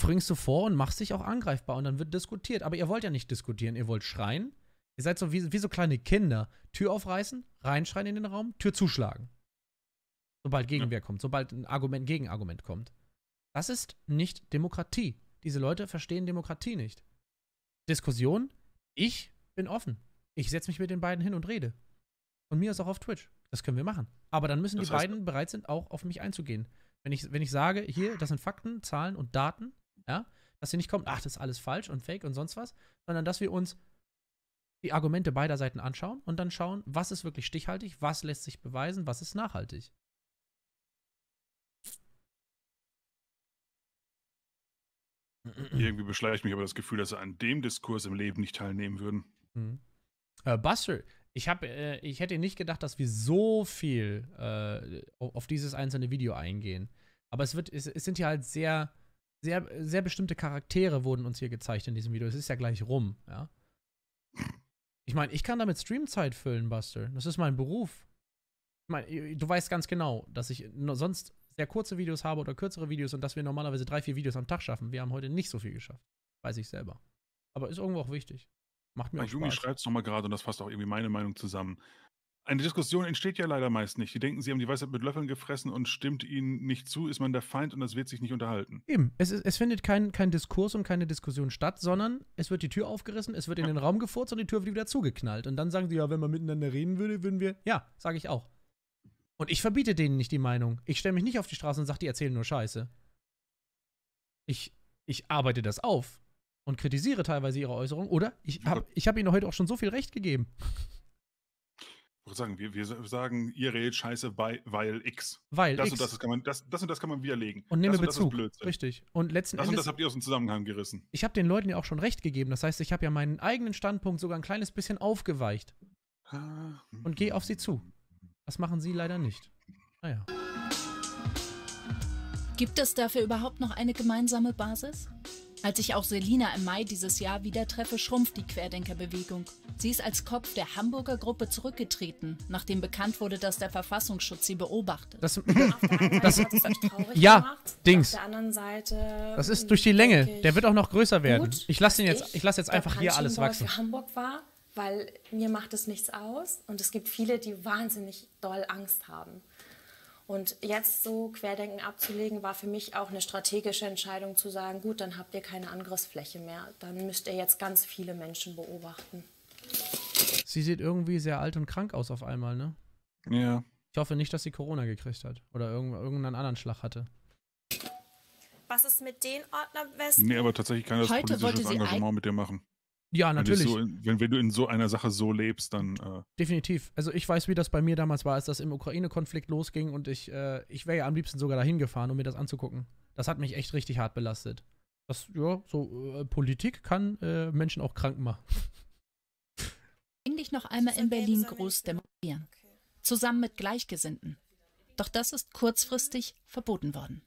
bringst du vor und machst dich auch angreifbar und dann wird diskutiert. Aber ihr wollt ja nicht diskutieren, ihr wollt schreien. Ihr seid so wie, wie so kleine Kinder. Tür aufreißen, reinschreien in den Raum, Tür zuschlagen. Sobald Gegenwehr ja. kommt, sobald ein Argument Gegenargument kommt. Das ist nicht Demokratie. Diese Leute verstehen Demokratie nicht. Diskussion, ich bin offen. Ich setze mich mit den beiden hin und rede. Und mir ist auch auf Twitch. Das können wir machen. Aber dann müssen das die beiden bereit sind, auch auf mich einzugehen. Wenn ich, wenn ich sage, hier, das sind Fakten, Zahlen und Daten, ja, dass sie nicht kommt, ach, das ist alles falsch und fake und sonst was, sondern dass wir uns die Argumente beider Seiten anschauen und dann schauen, was ist wirklich stichhaltig, was lässt sich beweisen, was ist nachhaltig. Irgendwie beschleicht mich aber das Gefühl, dass sie an dem Diskurs im Leben nicht teilnehmen würden. Mhm. Äh, Buster, ich, hab, äh, ich hätte nicht gedacht, dass wir so viel äh, auf dieses einzelne Video eingehen. Aber es, wird, es, es sind ja halt sehr, sehr, sehr bestimmte Charaktere wurden uns hier gezeigt in diesem Video. Es ist ja gleich rum, ja. Ich meine, ich kann damit Streamzeit füllen, Buster. Das ist mein Beruf. Ich meine, du weißt ganz genau, dass ich sonst sehr kurze Videos habe oder kürzere Videos und dass wir normalerweise drei, vier Videos am Tag schaffen. Wir haben heute nicht so viel geschafft. Weiß ich selber. Aber ist irgendwo auch wichtig. Macht mir Bei ah, auch Juni schreibt es nochmal gerade und das fasst auch irgendwie meine Meinung zusammen. Eine Diskussion entsteht ja leider meist nicht. Die denken, sie haben die Weisheit mit Löffeln gefressen und stimmt ihnen nicht zu, ist man der Feind und das wird sich nicht unterhalten. Eben. Es, ist, es findet kein, kein Diskurs und keine Diskussion statt, sondern es wird die Tür aufgerissen, es wird in den Raum gefurzt und die Tür wird wieder zugeknallt. Und dann sagen sie, ja, wenn man miteinander reden würde, würden wir. Ja, sage ich auch. Und ich verbiete denen nicht die Meinung. Ich stelle mich nicht auf die Straße und sage, die erzählen nur Scheiße. Ich, ich arbeite das auf und kritisiere teilweise ihre Äußerung. Oder ich habe ich hab ihnen heute auch schon so viel Recht gegeben. Ich würde sagen, wir, wir sagen, ihr redet Scheiße, weil, weil X. Weil das X. Und das, das, kann man, das, das und das kann man widerlegen. Und nehme das Bezug. Und das Richtig. Und letzten das Endes. Und das habt ihr aus dem Zusammenhang gerissen. Ich habe den Leuten ja auch schon Recht gegeben. Das heißt, ich habe ja meinen eigenen Standpunkt sogar ein kleines bisschen aufgeweicht. Ah, und gehe auf sie zu. Hm. Das machen sie leider nicht. Naja. Ah Gibt es dafür überhaupt noch eine gemeinsame Basis? Als ich auch Selina im Mai dieses Jahr wieder treffe, schrumpft die Querdenkerbewegung. Sie ist als Kopf der Hamburger Gruppe zurückgetreten, nachdem bekannt wurde, dass der Verfassungsschutz sie beobachtet. Das, das, ja, gemacht. Dings. das ist durch die Länge. Der wird auch noch größer werden. Gut, ich lasse jetzt, ich lass jetzt einfach hier alles wachsen. Hamburg war, weil mir macht es nichts aus und es gibt viele, die wahnsinnig doll Angst haben. Und jetzt so Querdenken abzulegen, war für mich auch eine strategische Entscheidung zu sagen, gut, dann habt ihr keine Angriffsfläche mehr, dann müsst ihr jetzt ganz viele Menschen beobachten. Sie sieht irgendwie sehr alt und krank aus auf einmal, ne? Ja. Ich hoffe nicht, dass sie Corona gekriegt hat oder irgendeinen anderen Schlag hatte. Was ist mit den Ordnerwesten? Nee, aber tatsächlich kann das Heute politisches Engagement mit dir machen. Ja, natürlich. Wenn, so wenn, wenn, du in so einer Sache so lebst, dann. Äh Definitiv. Also ich weiß, wie das bei mir damals war, als das im Ukraine-Konflikt losging und ich, äh, ich wäre ja am liebsten sogar dahin gefahren, um mir das anzugucken. Das hat mich echt richtig hart belastet. Das, ja, so äh, Politik kann äh, Menschen auch krank machen. Bring dich noch einmal in Berlin groß demonstrieren. Zusammen mit Gleichgesinnten. Doch das ist kurzfristig verboten worden.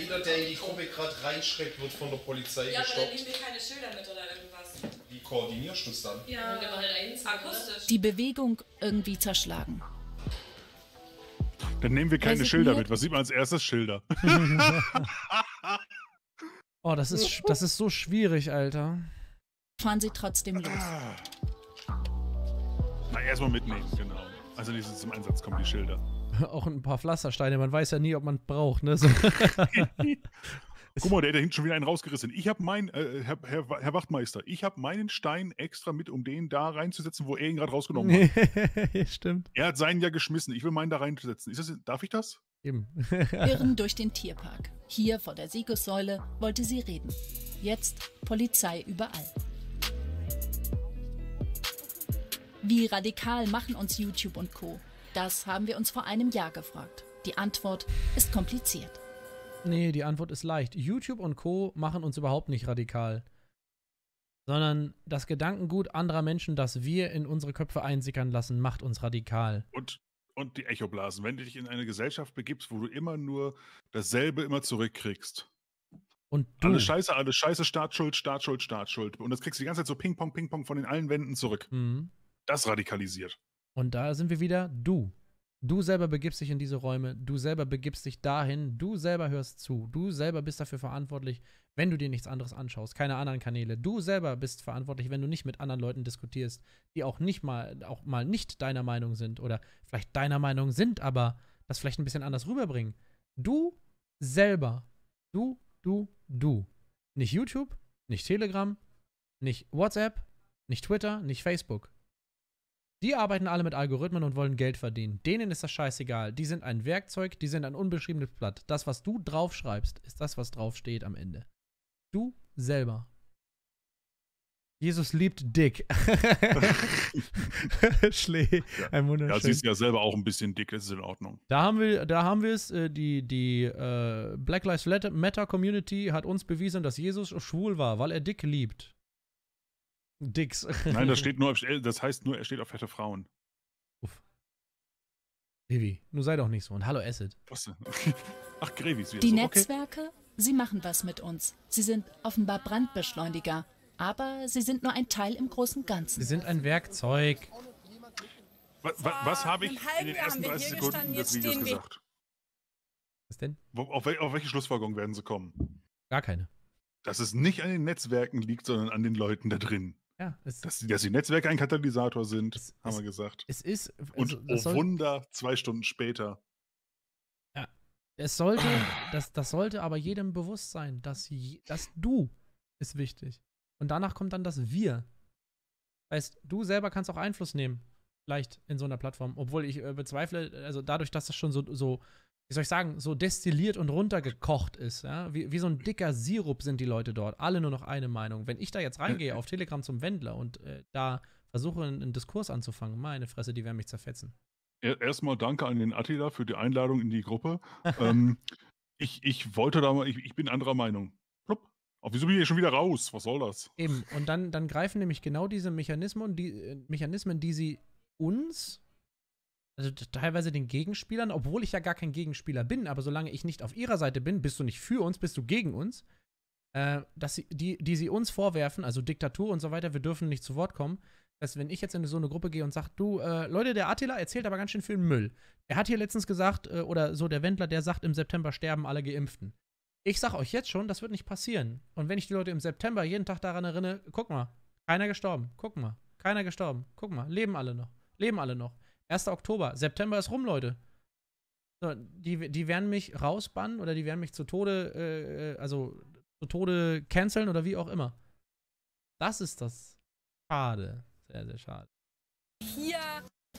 Jeder, der in die Gruppe gerade reinschreckt, wird von der Polizei ja, gestoppt. Ja, aber dann nehmen wir keine Schilder mit oder irgendwas. Wie koordinierst du es dann? Ja, dann halt eins, akustisch. Die Bewegung irgendwie zerschlagen. Dann nehmen wir keine Schilder mit. Was sieht man als erstes? Schilder. oh, das ist, das ist so schwierig, Alter. Fahren sie trotzdem los. Na, erstmal mitnehmen, genau. Also nicht zum Einsatz kommen die Schilder. Auch ein paar Pflastersteine, man weiß ja nie, ob man braucht, ne? Guck mal, der hat da hinten schon wieder einen rausgerissen. Ich habe meinen, äh, Herr, Herr, Herr, Wachtmeister, ich habe meinen Stein extra mit, um den da reinzusetzen, wo er ihn gerade rausgenommen hat. Stimmt. Er hat seinen ja geschmissen. Ich will meinen da reinsetzen. Das, darf ich das? Eben. Irren durch den Tierpark. Hier vor der Siegessäule wollte sie reden. Jetzt Polizei überall. Wie radikal machen uns YouTube und Co. Das haben wir uns vor einem Jahr gefragt. Die Antwort ist kompliziert. Nee, die Antwort ist leicht. YouTube und Co machen uns überhaupt nicht radikal, sondern das Gedankengut anderer Menschen, das wir in unsere Köpfe einsickern lassen, macht uns radikal. Und und die Echoblasen. Wenn du dich in eine Gesellschaft begibst, wo du immer nur dasselbe immer zurückkriegst. Und du. Alles Scheiße, alles Scheiße, Startschuld, Startschuld, Startschuld. Und das kriegst du die ganze Zeit so Ping-Pong, Ping-Pong von den allen Wänden zurück. Mhm. Das radikalisiert. Und da sind wir wieder du. Du selber begibst dich in diese Räume, du selber begibst dich dahin, du selber hörst zu, du selber bist dafür verantwortlich, wenn du dir nichts anderes anschaust, keine anderen Kanäle. Du selber bist verantwortlich, wenn du nicht mit anderen Leuten diskutierst, die auch nicht mal auch mal nicht deiner Meinung sind oder vielleicht deiner Meinung sind, aber das vielleicht ein bisschen anders rüberbringen. Du selber, du, du, du. Nicht YouTube, nicht Telegram, nicht WhatsApp, nicht Twitter, nicht Facebook. Die arbeiten alle mit Algorithmen und wollen Geld verdienen. Denen ist das scheißegal. Die sind ein Werkzeug, die sind ein unbeschriebenes Blatt. Das, was du draufschreibst, ist das, was draufsteht am Ende. Du selber. Jesus liebt dick. Schlee, ein wunderschön. Ja, sie ist ja selber auch ein bisschen dick, das ist in Ordnung. Da haben wir, da haben wir es. Äh, die, die äh, Black Lives Matter Community hat uns bewiesen, dass Jesus schwul war, weil er dick liebt. Dicks. Nein, das steht nur, äh, das heißt nur, er steht auf fette Frauen. Uff. Evi, nur sei doch nicht so. Und hallo Acid. Was denn? Ach, Grevis wieder. Die so. Netzwerke, okay. sie machen was mit uns. Sie sind offenbar Brandbeschleuniger, aber sie sind nur ein Teil im großen Ganzen. Sie sind ein Werkzeug. Was, was, ah, was habe ich in den ersten 30 Sekunden des Videos gesagt? Was denn? Auf, auf welche Schlussfolgerung werden sie kommen? Gar keine. Dass es nicht an den Netzwerken liegt, sondern an den Leuten da drin. Ja, es dass, dass die Netzwerke ein Katalysator sind, es, haben es, wir gesagt. Es ist. Also, Und oh Wunder, zwei Stunden später. Ja. Es sollte, das, das sollte aber jedem bewusst sein, dass, dass du ist wichtig. Und danach kommt dann das Wir. Heißt, du selber kannst auch Einfluss nehmen. Vielleicht in so einer Plattform. Obwohl ich äh, bezweifle, also dadurch, dass das schon so, so wie soll ich sagen, so destilliert und runtergekocht ist. Ja? Wie, wie so ein dicker Sirup sind die Leute dort. Alle nur noch eine Meinung. Wenn ich da jetzt reingehe auf Telegram zum Wendler und äh, da versuche, einen, einen Diskurs anzufangen, meine Fresse, die werden mich zerfetzen. Erstmal danke an den Attila für die Einladung in die Gruppe. ähm, ich, ich wollte da mal, ich, ich bin anderer Meinung. Plupp. Oh, wieso bin ich hier schon wieder raus? Was soll das? Eben, und dann, dann greifen nämlich genau diese Mechanismen, die, äh, Mechanismen, die sie uns also teilweise den Gegenspielern, obwohl ich ja gar kein Gegenspieler bin, aber solange ich nicht auf ihrer Seite bin, bist du nicht für uns, bist du gegen uns, äh, dass sie, die, die sie uns vorwerfen, also Diktatur und so weiter, wir dürfen nicht zu Wort kommen, dass wenn ich jetzt in so eine Gruppe gehe und sage, du, äh, Leute, der Attila erzählt aber ganz schön viel Müll. Er hat hier letztens gesagt, äh, oder so der Wendler, der sagt, im September sterben alle Geimpften. Ich sag euch jetzt schon, das wird nicht passieren. Und wenn ich die Leute im September jeden Tag daran erinnere, guck mal, keiner gestorben, guck mal, keiner gestorben, guck mal, leben alle noch, leben alle noch. 1. Oktober. September ist rum, Leute. So, die, die werden mich rausbannen oder die werden mich zu Tode, äh, äh, also zu Tode canceln oder wie auch immer. Das ist das. Schade. Sehr, sehr schade. Hier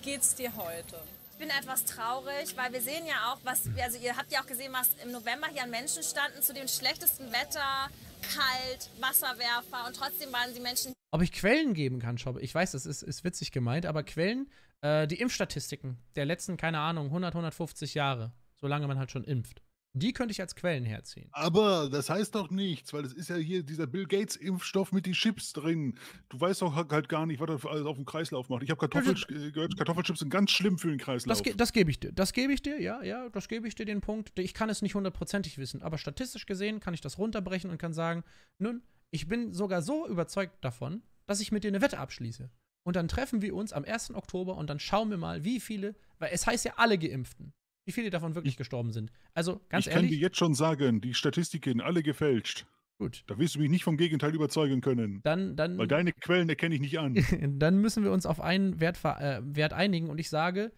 geht's dir heute. Ich bin etwas traurig, weil wir sehen ja auch, was, also ihr habt ja auch gesehen, was im November hier an Menschen standen zu dem schlechtesten Wetter, kalt, Wasserwerfer und trotzdem waren die Menschen. Ob ich Quellen geben kann, Schoppe, ich weiß, das ist, ist witzig gemeint, aber Quellen äh, die Impfstatistiken der letzten, keine Ahnung, 100, 150 Jahre, solange man halt schon impft. Die könnte ich als Quellen herziehen. Aber das heißt doch nichts, weil es ist ja hier dieser Bill Gates Impfstoff mit den Chips drin. Du weißt doch halt, halt gar nicht, was er alles auf dem Kreislauf macht. Ich habe Kartoffel gehört, Kartoffelchips sind ganz schlimm für den Kreislauf. Das, ge das gebe ich dir. Das gebe ich dir, ja, ja, das gebe ich dir den Punkt. Ich kann es nicht hundertprozentig wissen, aber statistisch gesehen kann ich das runterbrechen und kann sagen, nun, ich bin sogar so überzeugt davon, dass ich mit dir eine Wette abschließe. Und dann treffen wir uns am 1. Oktober und dann schauen wir mal, wie viele, weil es heißt ja alle Geimpften, wie viele davon wirklich ich, gestorben sind. Also ganz ich ehrlich. Ich kann dir jetzt schon sagen, die Statistiken alle gefälscht. Gut. Da wirst du mich nicht vom Gegenteil überzeugen können. Dann, dann. Weil deine Quellen erkenne ich nicht an. dann müssen wir uns auf einen Wert, äh, Wert einigen und ich sage,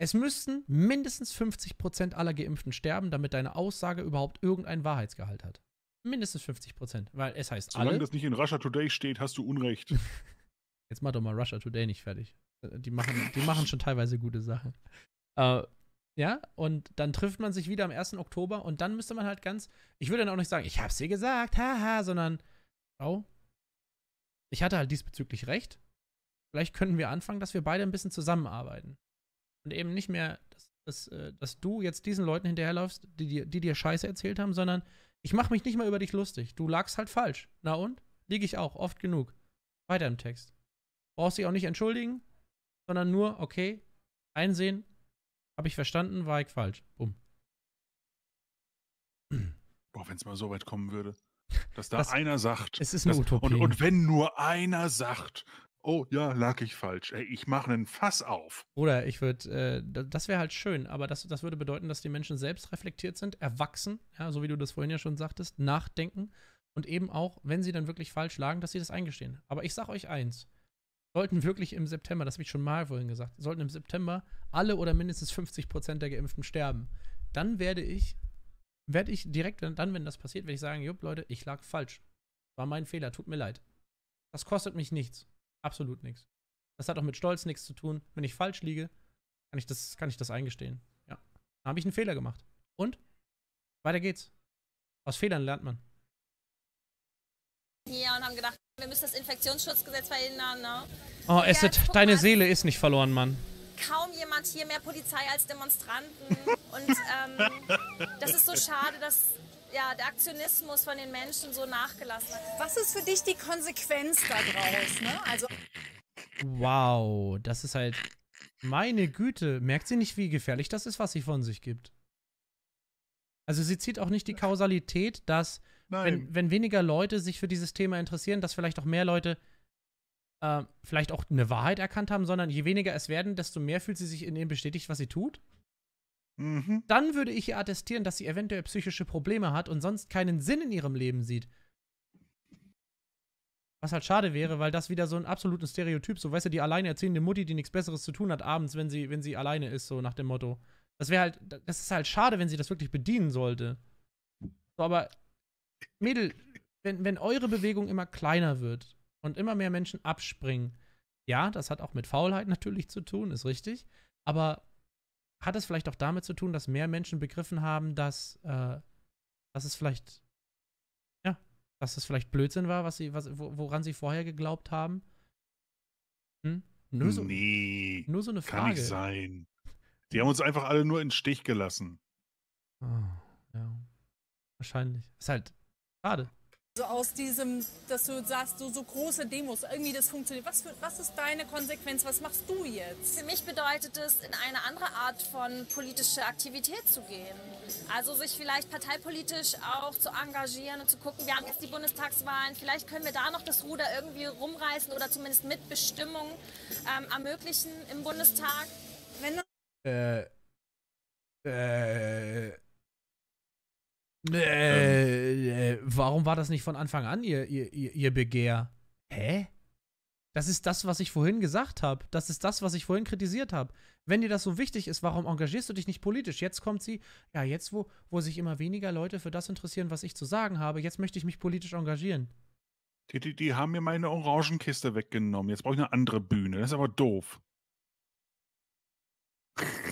es müssten mindestens 50 Prozent aller Geimpften sterben, damit deine Aussage überhaupt irgendeinen Wahrheitsgehalt hat. Mindestens 50 Prozent, weil es heißt Solange alle. Solange das nicht in Russia Today steht, hast du Unrecht. Jetzt mach doch mal Russia Today nicht fertig. Äh, die machen, die machen schon teilweise gute Sachen. Äh, ja, und dann trifft man sich wieder am 1. Oktober und dann müsste man halt ganz, ich würde dann auch nicht sagen, ich hab's dir gesagt, haha, sondern, oh, ich hatte halt diesbezüglich recht. Vielleicht können wir anfangen, dass wir beide ein bisschen zusammenarbeiten. Und eben nicht mehr, dass, dass, äh, dass du jetzt diesen Leuten hinterherläufst, die, die, die dir Scheiße erzählt haben, sondern ich mache mich nicht mal über dich lustig. Du lagst halt falsch. Na und? Liege ich auch, oft genug. Weiter im Text. Brauchst dich auch nicht entschuldigen, sondern nur, okay, einsehen, habe ich verstanden, war ich falsch. Bumm. Boah, wenn es mal so weit kommen würde, dass da das, einer sagt. Es ist eine dass, und, und, wenn nur einer sagt, oh ja, lag ich falsch, ey, ich mache einen Fass auf. Oder ich würde, äh, das wäre halt schön, aber das, das würde bedeuten, dass die Menschen selbst reflektiert sind, erwachsen, ja, so wie du das vorhin ja schon sagtest, nachdenken und eben auch, wenn sie dann wirklich falsch lagen, dass sie das eingestehen. Aber ich sage euch eins, sollten wirklich im September, das habe ich schon mal vorhin gesagt, sollten im September alle oder mindestens 50 Prozent der Geimpften sterben, dann werde ich, werde ich direkt dann, wenn das passiert, werde ich sagen, jupp, Leute, ich lag falsch. War mein Fehler, tut mir leid. Das kostet mich nichts. Absolut nichts. Das hat auch mit Stolz nichts zu tun. Wenn ich falsch liege, kann ich das, kann ich das eingestehen. Ja. Da habe ich einen Fehler gemacht. Und? Weiter geht's. Aus Fehlern lernt man hier und haben gedacht, wir müssen das Infektionsschutzgesetz verhindern. Ne? Oh, ja, Esset, deine Seele ist nicht verloren, Mann. Kaum jemand hier, mehr Polizei als Demonstranten. und ähm, das ist so schade, dass ja, der Aktionismus von den Menschen so nachgelassen hat. Was ist für dich die Konsequenz daraus? Ne? Also wow, das ist halt... Meine Güte, merkt sie nicht, wie gefährlich das ist, was sie von sich gibt? Also sie zieht auch nicht die Kausalität, dass Nein. Wenn, wenn weniger Leute sich für dieses Thema interessieren, dass vielleicht auch mehr Leute äh, vielleicht auch eine Wahrheit erkannt haben, sondern je weniger es werden, desto mehr fühlt sie sich in dem bestätigt, was sie tut. Mhm. Dann würde ich ihr attestieren, dass sie eventuell psychische Probleme hat und sonst keinen Sinn in ihrem Leben sieht. Was halt schade wäre, weil das wieder so ein absoluten Stereotyp, so weißt du, die alleinerziehende Mutti, die nichts Besseres zu tun hat abends, wenn sie, wenn sie alleine ist, so nach dem Motto. Das wäre halt, das ist halt schade, wenn sie das wirklich bedienen sollte. So, aber Mädel, wenn, wenn eure Bewegung immer kleiner wird und immer mehr Menschen abspringen, ja, das hat auch mit Faulheit natürlich zu tun, ist richtig. Aber hat es vielleicht auch damit zu tun, dass mehr Menschen begriffen haben, dass, äh, dass es vielleicht, ja, dass es vielleicht Blödsinn war, was sie, was, woran sie vorher geglaubt haben? Hm? Nur so, nee, nur so eine Frage. Kann nicht sein. Die haben uns einfach alle nur in den Stich gelassen. Oh, ja. Wahrscheinlich. Ist halt Schade. So aus diesem, dass du sagst, so, so große Demos, irgendwie das funktioniert. Was, für, was ist deine Konsequenz? Was machst du jetzt? Für mich bedeutet es, in eine andere Art von politischer Aktivität zu gehen. Also sich vielleicht parteipolitisch auch zu engagieren und zu gucken, wir haben jetzt die Bundestagswahlen, vielleicht können wir da noch das Ruder irgendwie rumreißen oder zumindest Mitbestimmung ähm, ermöglichen im Bundestag. Wenn äh, äh, ähm, äh, ähm. Warum war das nicht von Anfang an ihr, ihr, ihr Begehr? Hä? Das ist das, was ich vorhin gesagt habe. Das ist das, was ich vorhin kritisiert habe. Wenn dir das so wichtig ist, warum engagierst du dich nicht politisch? Jetzt kommt sie, ja, jetzt, wo, wo sich immer weniger Leute für das interessieren, was ich zu sagen habe, jetzt möchte ich mich politisch engagieren. Die, die, die haben mir meine Orangenkiste weggenommen. Jetzt brauche ich eine andere Bühne. Das ist aber doof.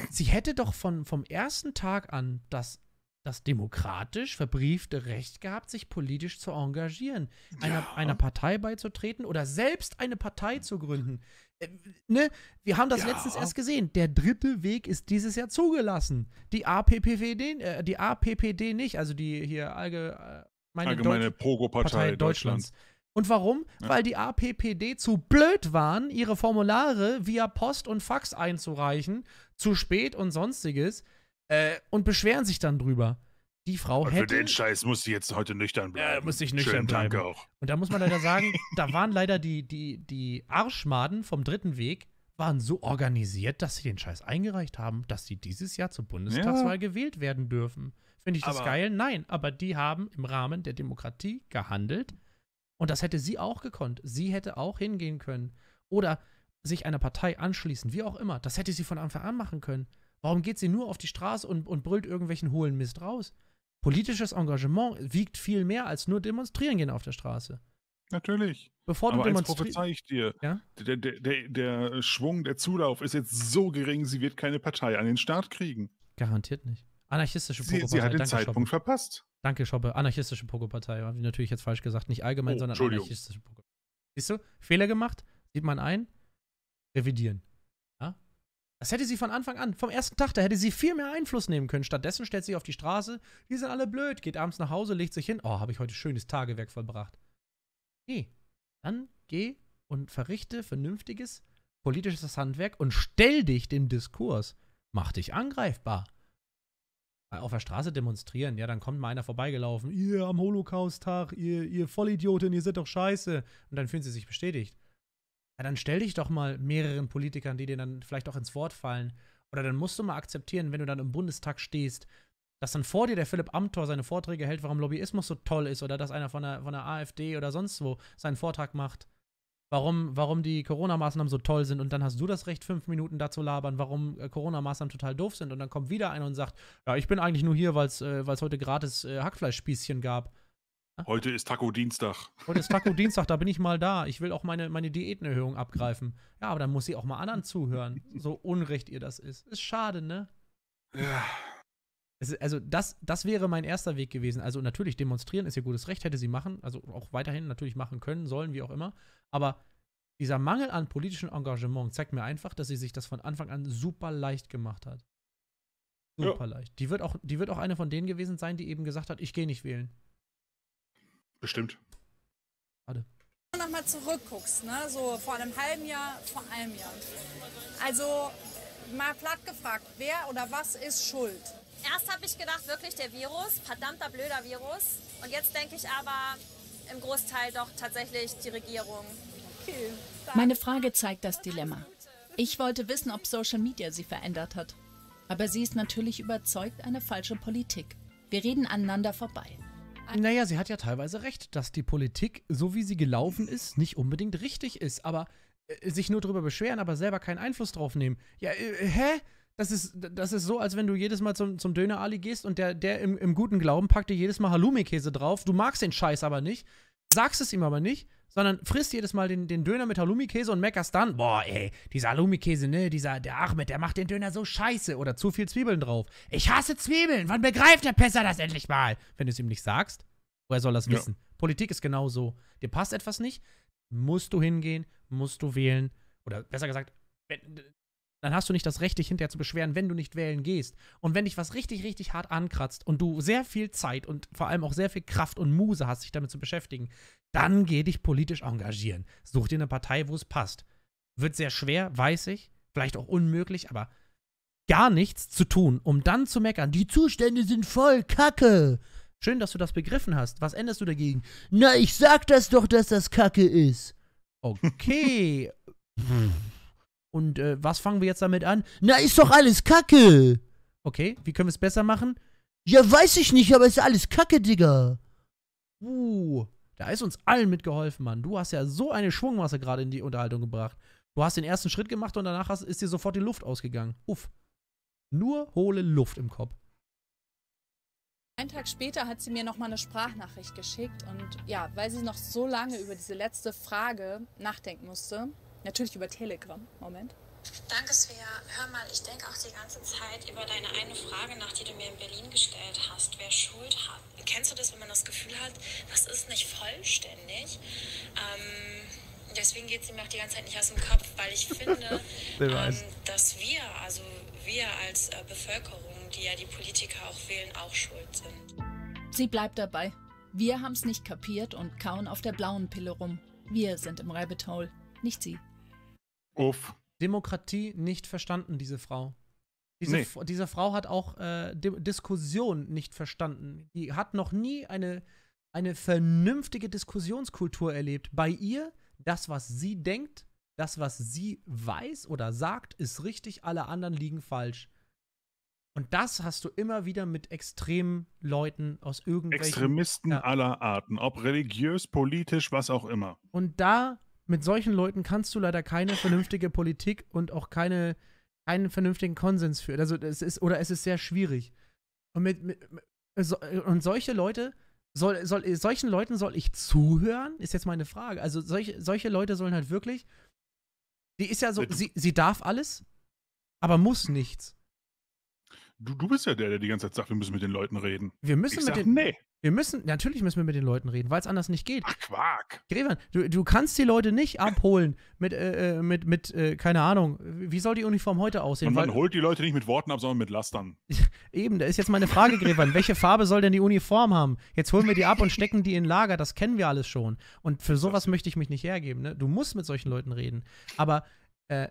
Sie hätte doch von, vom ersten Tag an das das demokratisch verbriefte Recht gehabt, sich politisch zu engagieren, einer, ja. einer Partei beizutreten oder selbst eine Partei zu gründen. Äh, ne? Wir haben das ja. letztens erst gesehen. Der dritte Weg ist dieses Jahr zugelassen. Die APPD, äh, die APPD nicht, also die hier allge, äh, allgemeine pogo partei Deutschlands. Deutschlands. Und warum? Ja. Weil die APPD zu blöd waren, ihre Formulare via Post und Fax einzureichen, zu spät und sonstiges. Äh, und beschweren sich dann drüber. Die Frau hätte. Für den Scheiß muss sie jetzt heute nüchtern bleiben. Ja, muss ich nüchtern Schönen bleiben. Danke auch. Und da muss man leider sagen, da waren leider die, die, die Arschmaden vom dritten Weg waren so organisiert, dass sie den Scheiß eingereicht haben, dass sie dieses Jahr zur Bundestagswahl ja. gewählt werden dürfen. Finde ich das aber geil? Nein, aber die haben im Rahmen der Demokratie gehandelt und das hätte sie auch gekonnt. Sie hätte auch hingehen können oder sich einer Partei anschließen, wie auch immer. Das hätte sie von Anfang an machen können. Warum geht sie nur auf die Straße und, und brüllt irgendwelchen hohlen Mist raus? Politisches Engagement wiegt viel mehr als nur demonstrieren gehen auf der Straße. Natürlich. Bevor du Aber prophezei ich dir, ja? der, der, der, der Schwung, der Zulauf ist jetzt so gering, sie wird keine Partei an den Start kriegen. Garantiert nicht. Anarchistische Pogo-Partei. Sie, sie, hat den Danke, Zeitpunkt Schoppe. verpasst. Danke, Schoppe. Anarchistische Pogo-Partei. Habe ich natürlich jetzt falsch gesagt. Nicht allgemein, oh, sondern anarchistische pogo Siehst du? Fehler gemacht, sieht man ein, revidieren. Das hätte sie von Anfang an, vom ersten Tag, da hätte sie viel mehr Einfluss nehmen können. Stattdessen stellt sie auf die Straße, die sind alle blöd, geht abends nach Hause, legt sich hin, oh, habe ich heute schönes Tagewerk vollbracht. Nee, dann geh und verrichte vernünftiges politisches Handwerk und stell dich dem Diskurs. Mach dich angreifbar. Auf der Straße demonstrieren, ja, dann kommt mal einer vorbeigelaufen, ihr am Holocaust-Tag, ihr, ihr Vollidioten, ihr seid doch scheiße. Und dann fühlen sie sich bestätigt ja, dann stell dich doch mal mehreren Politikern, die dir dann vielleicht auch ins Wort fallen. Oder dann musst du mal akzeptieren, wenn du dann im Bundestag stehst, dass dann vor dir der Philipp Amthor seine Vorträge hält, warum Lobbyismus so toll ist oder dass einer von der, von der AfD oder sonst wo seinen Vortrag macht, warum, warum die Corona-Maßnahmen so toll sind und dann hast du das Recht, fünf Minuten dazu labern, warum äh, Corona-Maßnahmen total doof sind und dann kommt wieder einer und sagt, ja, ich bin eigentlich nur hier, weil es äh, heute gratis äh, Hackfleischspießchen gab. Heute ist Taco-Dienstag. Heute ist Taco-Dienstag, da bin ich mal da. Ich will auch meine, meine Diätenerhöhung abgreifen. Ja, aber dann muss sie auch mal anderen zuhören. So unrecht ihr das ist. Ist schade, ne? Ja. Es, also, das, das wäre mein erster Weg gewesen. Also, natürlich, demonstrieren ist ihr gutes Recht, hätte sie machen, also auch weiterhin natürlich machen können, sollen, wie auch immer. Aber dieser Mangel an politischem Engagement zeigt mir einfach, dass sie sich das von Anfang an super leicht gemacht hat. Super ja. leicht. Die wird, auch, die wird auch eine von denen gewesen sein, die eben gesagt hat, ich gehe nicht wählen. Bestimmt. Warte. Wenn du nochmal zurückguckst, ne? so vor einem halben Jahr, vor einem Jahr. Also mal platt gefragt, wer oder was ist schuld? Erst habe ich gedacht, wirklich der Virus, verdammter blöder Virus. Und jetzt denke ich aber im Großteil doch tatsächlich die Regierung. Okay. Meine Frage zeigt das Dilemma. Ich wollte wissen, ob Social Media sie verändert hat. Aber sie ist natürlich überzeugt eine falsche Politik. Wir reden aneinander vorbei. Naja, sie hat ja teilweise recht, dass die Politik, so wie sie gelaufen ist, nicht unbedingt richtig ist. Aber äh, sich nur darüber beschweren, aber selber keinen Einfluss drauf nehmen. Ja, äh, äh hä? Das ist, das ist so, als wenn du jedes Mal zum, zum Döner-Ali gehst und der, der im, im guten Glauben packt dir jedes Mal Halloumi-Käse drauf. Du magst den Scheiß aber nicht, sagst es ihm aber nicht sondern frisst jedes Mal den, den Döner mit Halloumi-Käse und meckerst dann, boah, ey, dieser Halloumi-Käse, ne, dieser, der Ahmed, der macht den Döner so scheiße oder zu viel Zwiebeln drauf. Ich hasse Zwiebeln, wann begreift der Pesser das endlich mal? Wenn du es ihm nicht sagst, woher soll das ja. wissen? Politik ist genau so. Dir passt etwas nicht, musst du hingehen, musst du wählen oder besser gesagt, dann hast du nicht das Recht, dich hinterher zu beschweren, wenn du nicht wählen gehst. Und wenn dich was richtig, richtig hart ankratzt und du sehr viel Zeit und vor allem auch sehr viel Kraft und Muse hast, dich damit zu beschäftigen, dann geh dich politisch engagieren. Such dir eine Partei, wo es passt. Wird sehr schwer, weiß ich, vielleicht auch unmöglich, aber gar nichts zu tun, um dann zu meckern, die Zustände sind voll Kacke. Schön, dass du das begriffen hast. Was änderst du dagegen? Na, ich sag das doch, dass das Kacke ist. Okay. Und äh, was fangen wir jetzt damit an? Na, ist doch alles Kacke! Okay, wie können wir es besser machen? Ja, weiß ich nicht, aber ist alles Kacke, Digga. Uh, da ist uns allen mitgeholfen, Mann. Du hast ja so eine Schwungmasse gerade in die Unterhaltung gebracht. Du hast den ersten Schritt gemacht und danach hast, ist dir sofort die Luft ausgegangen. Uff. Nur hohle Luft im Kopf. Einen Tag später hat sie mir nochmal eine Sprachnachricht geschickt und ja, weil sie noch so lange über diese letzte Frage nachdenken musste, Natürlich über Telegram. Moment. Danke, Svea. Hör mal, ich denke auch die ganze Zeit über deine eine Frage nach, die du mir in Berlin gestellt hast, wer Schuld hat. Kennst du das, wenn man das Gefühl hat, das ist nicht vollständig? Ähm, deswegen geht sie mir auch die ganze Zeit nicht aus dem Kopf, weil ich finde, ähm, dass wir, also wir als äh, Bevölkerung, die ja die Politiker auch wählen, auch schuld sind. Sie bleibt dabei. Wir haben es nicht kapiert und kauen auf der blauen Pille rum. Wir sind im Rabbit Hole, nicht sie. Uff. Demokratie nicht verstanden, diese Frau. Diese, nee. diese Frau hat auch äh, Diskussion nicht verstanden. Die hat noch nie eine, eine vernünftige Diskussionskultur erlebt. Bei ihr, das, was sie denkt, das, was sie weiß oder sagt, ist richtig, alle anderen liegen falsch. Und das hast du immer wieder mit extremen Leuten aus irgendwelchen. Extremisten ja. aller Arten, ob religiös, politisch, was auch immer. Und da mit solchen Leuten kannst du leider keine vernünftige Politik und auch keine, keinen vernünftigen Konsens führen. Also es ist, oder es ist sehr schwierig. Und, mit, mit und solche Leute, soll, soll, solchen Leuten soll ich zuhören? Ist jetzt meine Frage. Also solche, solche Leute sollen halt wirklich. Die ist ja so, sie, sie darf alles, aber muss nichts. Du, du bist ja der, der die ganze Zeit sagt, wir müssen mit den Leuten reden. Wir müssen ich mit sag, den. Nee. Wir müssen, natürlich müssen wir mit den Leuten reden, weil es anders nicht geht. Ach, Quark. Grevan, du, du kannst die Leute nicht abholen mit, äh, äh, mit, mit äh, keine Ahnung, wie soll die Uniform heute aussehen? Und man weil, holt die Leute nicht mit Worten ab, sondern mit Lastern. Eben, da ist jetzt meine Frage, Grevan, welche Farbe soll denn die Uniform haben? Jetzt holen wir die ab und stecken die in Lager, das kennen wir alles schon. Und für sowas möchte ich mich nicht hergeben. Ne? Du musst mit solchen Leuten reden. Aber äh,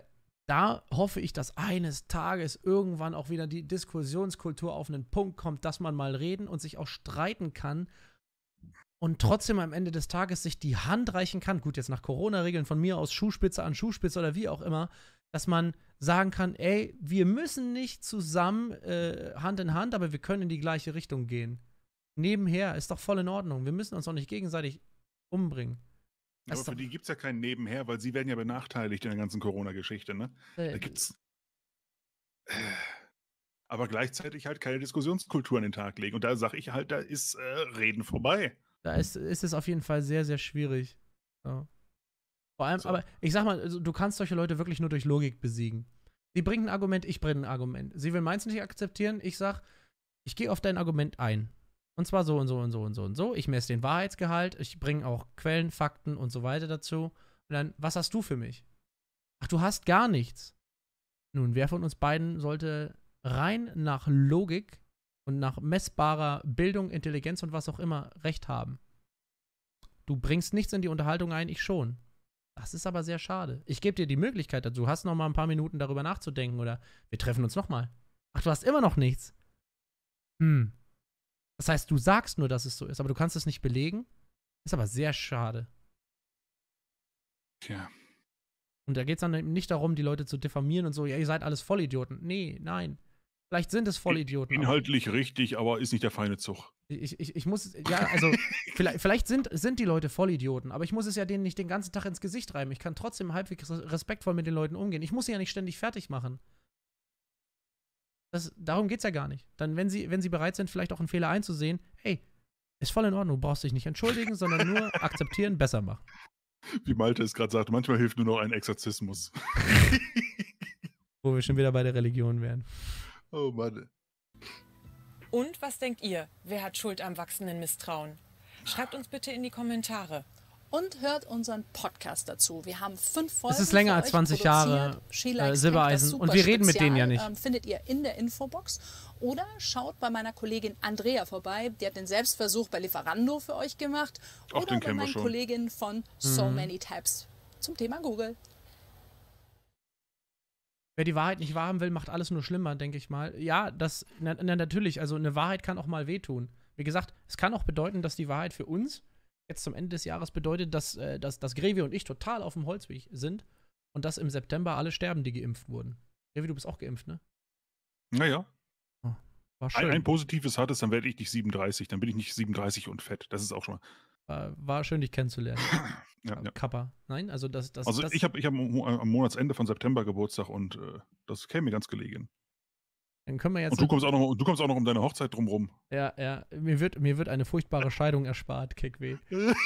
da hoffe ich, dass eines Tages irgendwann auch wieder die Diskussionskultur auf einen Punkt kommt, dass man mal reden und sich auch streiten kann und trotzdem am Ende des Tages sich die Hand reichen kann. Gut, jetzt nach Corona-Regeln von mir aus Schuhspitze an Schuhspitze oder wie auch immer, dass man sagen kann, ey, wir müssen nicht zusammen äh, Hand in Hand, aber wir können in die gleiche Richtung gehen. Nebenher ist doch voll in Ordnung. Wir müssen uns auch nicht gegenseitig umbringen aber für die gibt es ja keinen Nebenher, weil sie werden ja benachteiligt in der ganzen Corona-Geschichte, ne? Da gibt's. Äh, aber gleichzeitig halt keine Diskussionskultur an den Tag legen. Und da sage ich halt, da ist äh, Reden vorbei. Da ist, ist es auf jeden Fall sehr, sehr schwierig. Ja. Vor allem, so. aber ich sag mal, also, du kannst solche Leute wirklich nur durch Logik besiegen. Sie bringt ein Argument, ich bringe ein Argument. Sie will meins nicht akzeptieren, ich sag, ich gehe auf dein Argument ein. Und zwar so und so und so und so und so. Ich messe den Wahrheitsgehalt, ich bringe auch Quellen, Fakten und so weiter dazu. Und dann, was hast du für mich? Ach, du hast gar nichts. Nun, wer von uns beiden sollte rein nach Logik und nach messbarer Bildung, Intelligenz und was auch immer recht haben? Du bringst nichts in die Unterhaltung ein, ich schon. Das ist aber sehr schade. Ich gebe dir die Möglichkeit dazu. Du hast noch mal ein paar Minuten darüber nachzudenken oder wir treffen uns noch mal. Ach, du hast immer noch nichts. Hm. Das heißt, du sagst nur, dass es so ist, aber du kannst es nicht belegen. Ist aber sehr schade. Tja. Und da geht es dann eben nicht darum, die Leute zu diffamieren und so, ja, ihr seid alles Vollidioten. Nee, nein. Vielleicht sind es Vollidioten. Inhaltlich aber. richtig, aber ist nicht der feine Zug. Ich, ich, ich muss, ja, also, vielleicht, vielleicht, sind, sind die Leute Vollidioten, aber ich muss es ja denen nicht den ganzen Tag ins Gesicht reiben. Ich kann trotzdem halbwegs respektvoll mit den Leuten umgehen. Ich muss sie ja nicht ständig fertig machen. Das, darum geht es ja gar nicht. Dann, wenn sie, wenn sie bereit sind, vielleicht auch einen Fehler einzusehen, hey, ist voll in Ordnung, du brauchst dich nicht entschuldigen, sondern nur akzeptieren, besser machen. Wie Malte es gerade sagt, manchmal hilft nur noch ein Exorzismus. Wo wir schon wieder bei der Religion wären. Oh Mann. Und was denkt ihr? Wer hat Schuld am wachsenden Misstrauen? Schreibt uns bitte in die Kommentare und hört unseren Podcast dazu. Wir haben fünf Folgen. Es ist länger als 20 Jahre äh, Silbereisen und wir reden Spezial, mit denen ja nicht. Ähm, findet ihr in der Infobox oder schaut bei meiner Kollegin Andrea vorbei. Die hat den Selbstversuch bei Lieferando für euch gemacht Ach, oder bei meinen Kollegin von So mhm. Many Tabs zum Thema Google. Wer die Wahrheit nicht wahrhaben will, macht alles nur schlimmer, denke ich mal. Ja, das na, na, natürlich. Also eine Wahrheit kann auch mal wehtun. Wie gesagt, es kann auch bedeuten, dass die Wahrheit für uns jetzt zum Ende des Jahres bedeutet, dass, äh, dass, dass Grevi und ich total auf dem Holzweg sind und dass im September alle sterben, die geimpft wurden. Grevi, du bist auch geimpft, ne? Naja. Oh, war schön. Ein, ein positives hat es, dann werde ich nicht 37, dann bin ich nicht 37 und fett. Das ist auch schon mal. War, äh, war schön, dich kennenzulernen. ja, äh, ja. Kappa. Nein, also das. das also das, ich habe ich hab am Monatsende von September Geburtstag und äh, das käme mir ganz gelegen. Dann können wir jetzt. Und du kommst auch noch, du kommst auch noch um deine Hochzeit drumrum. Ja, ja. Mir wird, mir wird eine furchtbare Scheidung erspart, Kickweh.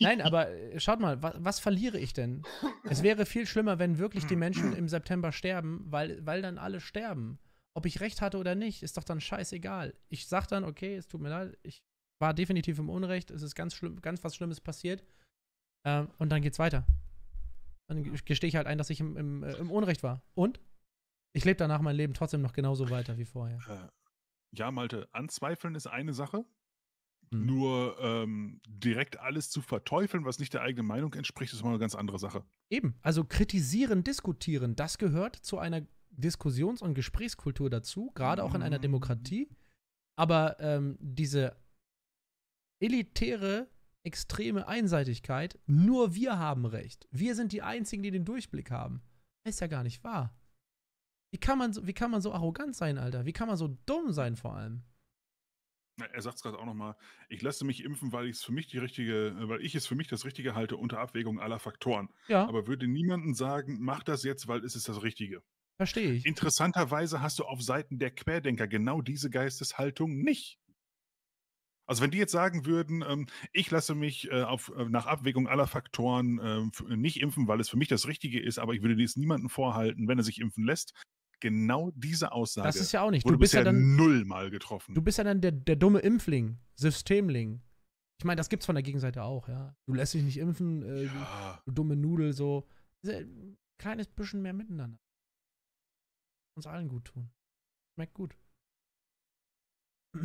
Nein, aber äh, schaut mal, was, was, verliere ich denn? Es wäre viel schlimmer, wenn wirklich die Menschen im September sterben, weil, weil dann alle sterben. Ob ich recht hatte oder nicht, ist doch dann scheißegal. Ich sag dann, okay, es tut mir leid, ich war definitiv im Unrecht, es ist ganz schlimm, ganz was Schlimmes passiert. Ähm, und dann geht's weiter. Dann gestehe ich halt ein, dass ich im, im, äh, im Unrecht war. Und? Ich lebe danach mein Leben trotzdem noch genauso weiter wie vorher. Äh, ja, Malte, anzweifeln ist eine Sache. Hm. Nur ähm, direkt alles zu verteufeln, was nicht der eigenen Meinung entspricht, ist mal eine ganz andere Sache. Eben, also kritisieren, diskutieren, das gehört zu einer Diskussions- und Gesprächskultur dazu, gerade auch in einer mhm. Demokratie. Aber ähm, diese elitäre, extreme Einseitigkeit, nur wir haben Recht. Wir sind die Einzigen, die den Durchblick haben. Ist ja gar nicht wahr. Wie kann, man so, wie kann man so arrogant sein, Alter? Wie kann man so dumm sein vor allem? Er sagt es gerade auch nochmal, ich lasse mich impfen, weil ich es für mich die richtige, äh, weil ich es für mich das Richtige halte unter Abwägung aller Faktoren. Ja. Aber würde niemandem sagen, mach das jetzt, weil es ist das Richtige. Verstehe ich. Interessanterweise hast du auf Seiten der Querdenker genau diese Geisteshaltung nicht. Also wenn die jetzt sagen würden, ähm, ich lasse mich äh, auf, äh, nach Abwägung aller Faktoren äh, nicht impfen, weil es für mich das Richtige ist, aber ich würde dies niemandem vorhalten, wenn er sich impfen lässt, genau diese Aussage. Das ist ja auch nicht. Du bist ja dann nullmal getroffen. Du bist ja dann der, der dumme Impfling, Systemling. Ich meine, das gibt's von der Gegenseite auch, ja. Du lässt dich nicht impfen, äh, ja. du, du dumme Nudel, so. Ein kleines bisschen mehr miteinander. Uns allen gut tun. Schmeckt gut.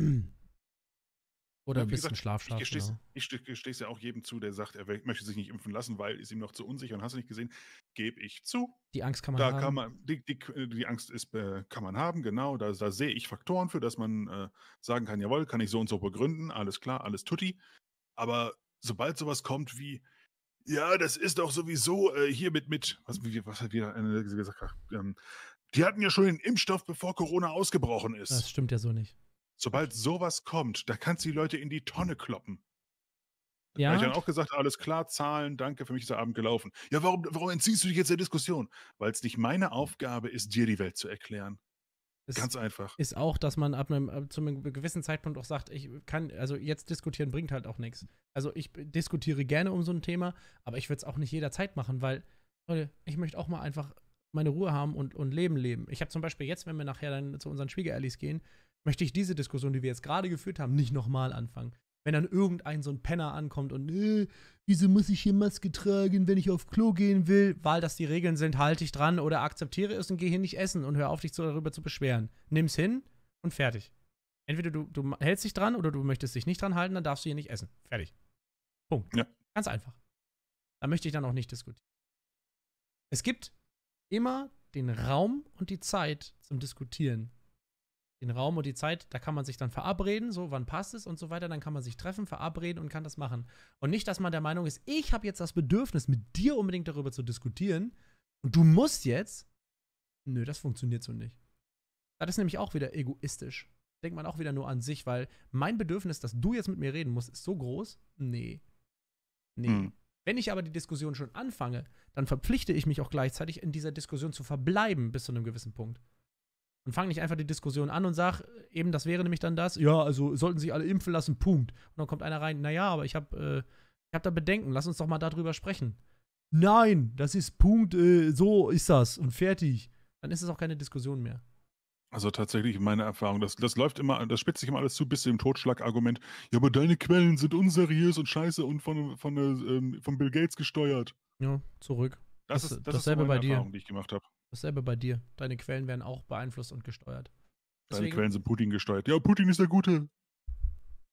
Oder ein bisschen Schlafschlaf. Ich gestehe es genau. ja auch jedem zu, der sagt, er möchte sich nicht impfen lassen, weil ist ihm noch zu unsicher und hast du nicht gesehen, gebe ich zu. Die Angst kann man da haben. Kann man, die, die, äh, die Angst ist, äh, kann man haben, genau. Da, da, sehe ich Faktoren für, dass man äh, sagen kann, jawohl, kann ich so und so begründen, alles klar, alles tutti. Aber sobald sowas kommt wie, ja, das ist doch sowieso äh, hier mit, mit, was, was hat wieder gesagt, ähm, die hatten ja schon den Impfstoff, bevor Corona ausgebrochen ist. Das stimmt ja so nicht. Sobald sowas kommt, da kannst du die Leute in die Tonne kloppen. Ja. Da habe ich dann auch gesagt, alles klar, Zahlen, danke, für mich ist der Abend gelaufen. Ja, warum, warum entziehst du dich jetzt der Diskussion? Weil es nicht meine Aufgabe ist, dir die Welt zu erklären. Es Ganz einfach. Ist auch, dass man ab einem, ab, zu einem gewissen Zeitpunkt auch sagt, ich kann, also jetzt diskutieren bringt halt auch nichts. Also ich diskutiere gerne um so ein Thema, aber ich würde es auch nicht jederzeit machen, weil, Leute, ich möchte auch mal einfach meine Ruhe haben und, und Leben leben. Ich habe zum Beispiel jetzt, wenn wir nachher dann zu unseren Schwiegerellis gehen, möchte ich diese Diskussion, die wir jetzt gerade geführt haben, nicht nochmal anfangen. Wenn dann irgendein so ein Penner ankommt und, äh, wieso muss ich hier Maske tragen, wenn ich auf Klo gehen will? Weil das die Regeln sind, halte ich dran oder akzeptiere es und gehe hier nicht essen und hör auf, dich darüber zu beschweren. Nimm's hin und fertig. Entweder du, du hältst dich dran oder du möchtest dich nicht dran halten, dann darfst du hier nicht essen. Fertig. Punkt. Ja. Ganz einfach. Da möchte ich dann auch nicht diskutieren. Es gibt immer den Raum und die Zeit zum Diskutieren den Raum und die Zeit, da kann man sich dann verabreden, so wann passt es und so weiter, dann kann man sich treffen, verabreden und kann das machen. Und nicht, dass man der Meinung ist, ich habe jetzt das Bedürfnis, mit dir unbedingt darüber zu diskutieren und du musst jetzt. Nö, das funktioniert so nicht. Das ist nämlich auch wieder egoistisch. Denkt man auch wieder nur an sich, weil mein Bedürfnis, dass du jetzt mit mir reden musst, ist so groß. Nee. Nee. Hm. Wenn ich aber die Diskussion schon anfange, dann verpflichte ich mich auch gleichzeitig, in dieser Diskussion zu verbleiben bis zu einem gewissen Punkt und fang nicht einfach die Diskussion an und sag, eben das wäre nämlich dann das, ja, also sollten sich alle impfen lassen, Punkt. Und dann kommt einer rein, naja, aber ich habe äh, hab da Bedenken, lass uns doch mal darüber sprechen. Nein, das ist Punkt, äh, so ist das und fertig. Dann ist es auch keine Diskussion mehr. Also tatsächlich meine Erfahrung, das, das läuft immer, das spitzt sich immer alles zu bis zu dem Totschlagargument, ja, aber deine Quellen sind unseriös und scheiße und von, von, äh, ähm, von Bill Gates gesteuert. Ja, zurück. Das, das ist das dasselbe ist bei Erfahrung, dir. die ich gemacht habe. Dasselbe bei dir. Deine Quellen werden auch beeinflusst und gesteuert. Deswegen, Deine Quellen sind Putin gesteuert. Ja, Putin ist der Gute.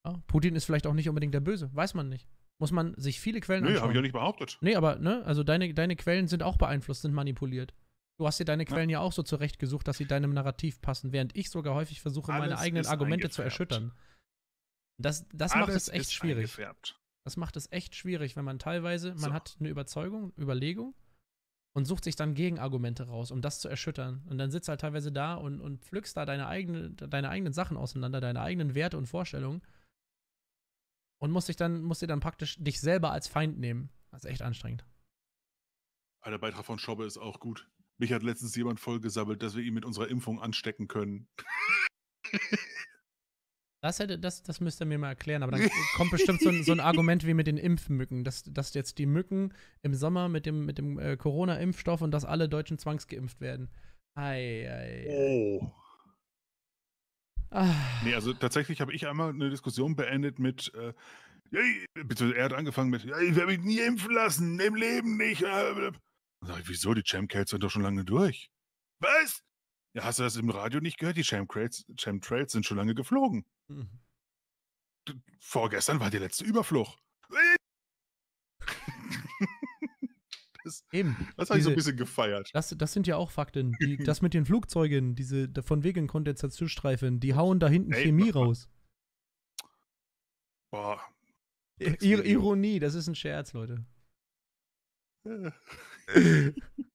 Ja, ah, Putin ist vielleicht auch nicht unbedingt der Böse. Weiß man nicht. Muss man sich viele Quellen nee, anschauen. Nee, habe ich ja nicht behauptet. Nee, aber, ne? Also deine, deine Quellen sind auch beeinflusst, sind manipuliert. Du hast dir deine Quellen ja, ja auch so zurechtgesucht, dass sie deinem Narrativ passen, während ich sogar häufig versuche, Alles meine eigenen Argumente zu erschüttern. Das, das macht es echt schwierig. Das macht es echt schwierig, wenn man teilweise, man so. hat eine Überzeugung, Überlegung, und sucht sich dann Gegenargumente raus, um das zu erschüttern. Und dann sitzt halt teilweise da und, und pflückst da deine, eigene, deine eigenen Sachen auseinander, deine eigenen Werte und Vorstellungen. Und musst dich dann, musst dir dann praktisch dich selber als Feind nehmen. Das ist echt anstrengend. Der Beitrag von Schobbe ist auch gut. Mich hat letztens jemand vollgesabbelt, dass wir ihn mit unserer Impfung anstecken können. Das, hätte, das, das müsst ihr mir mal erklären, aber dann kommt bestimmt so ein, so ein, Argument wie mit den Impfmücken, dass, dass jetzt die Mücken im Sommer mit dem, mit dem äh, Corona-Impfstoff und dass alle Deutschen zwangsgeimpft werden. Ei, ei. Oh. Ah. Nee, also tatsächlich habe ich einmal eine Diskussion beendet mit, äh, beziehungsweise er hat angefangen mit, ja, ich werde mich nie impfen lassen, im Leben nicht. Äh, sag ich, wieso? Die champ sind doch schon lange durch. Was? Ja, hast du das im Radio nicht gehört? Die Chemtrails, Chemtrails sind schon lange geflogen. Hm. Vorgestern war die letzte Überflucht. Das, Eben. Das habe ich so ein bisschen gefeiert. Das, das sind ja auch Fakten. Die, das mit den Flugzeugen, diese von wegen Kondensationsstreifen, die hauen da hinten Ey, Chemie raus. Boah. I Ironie, das ist ein Scherz, Leute.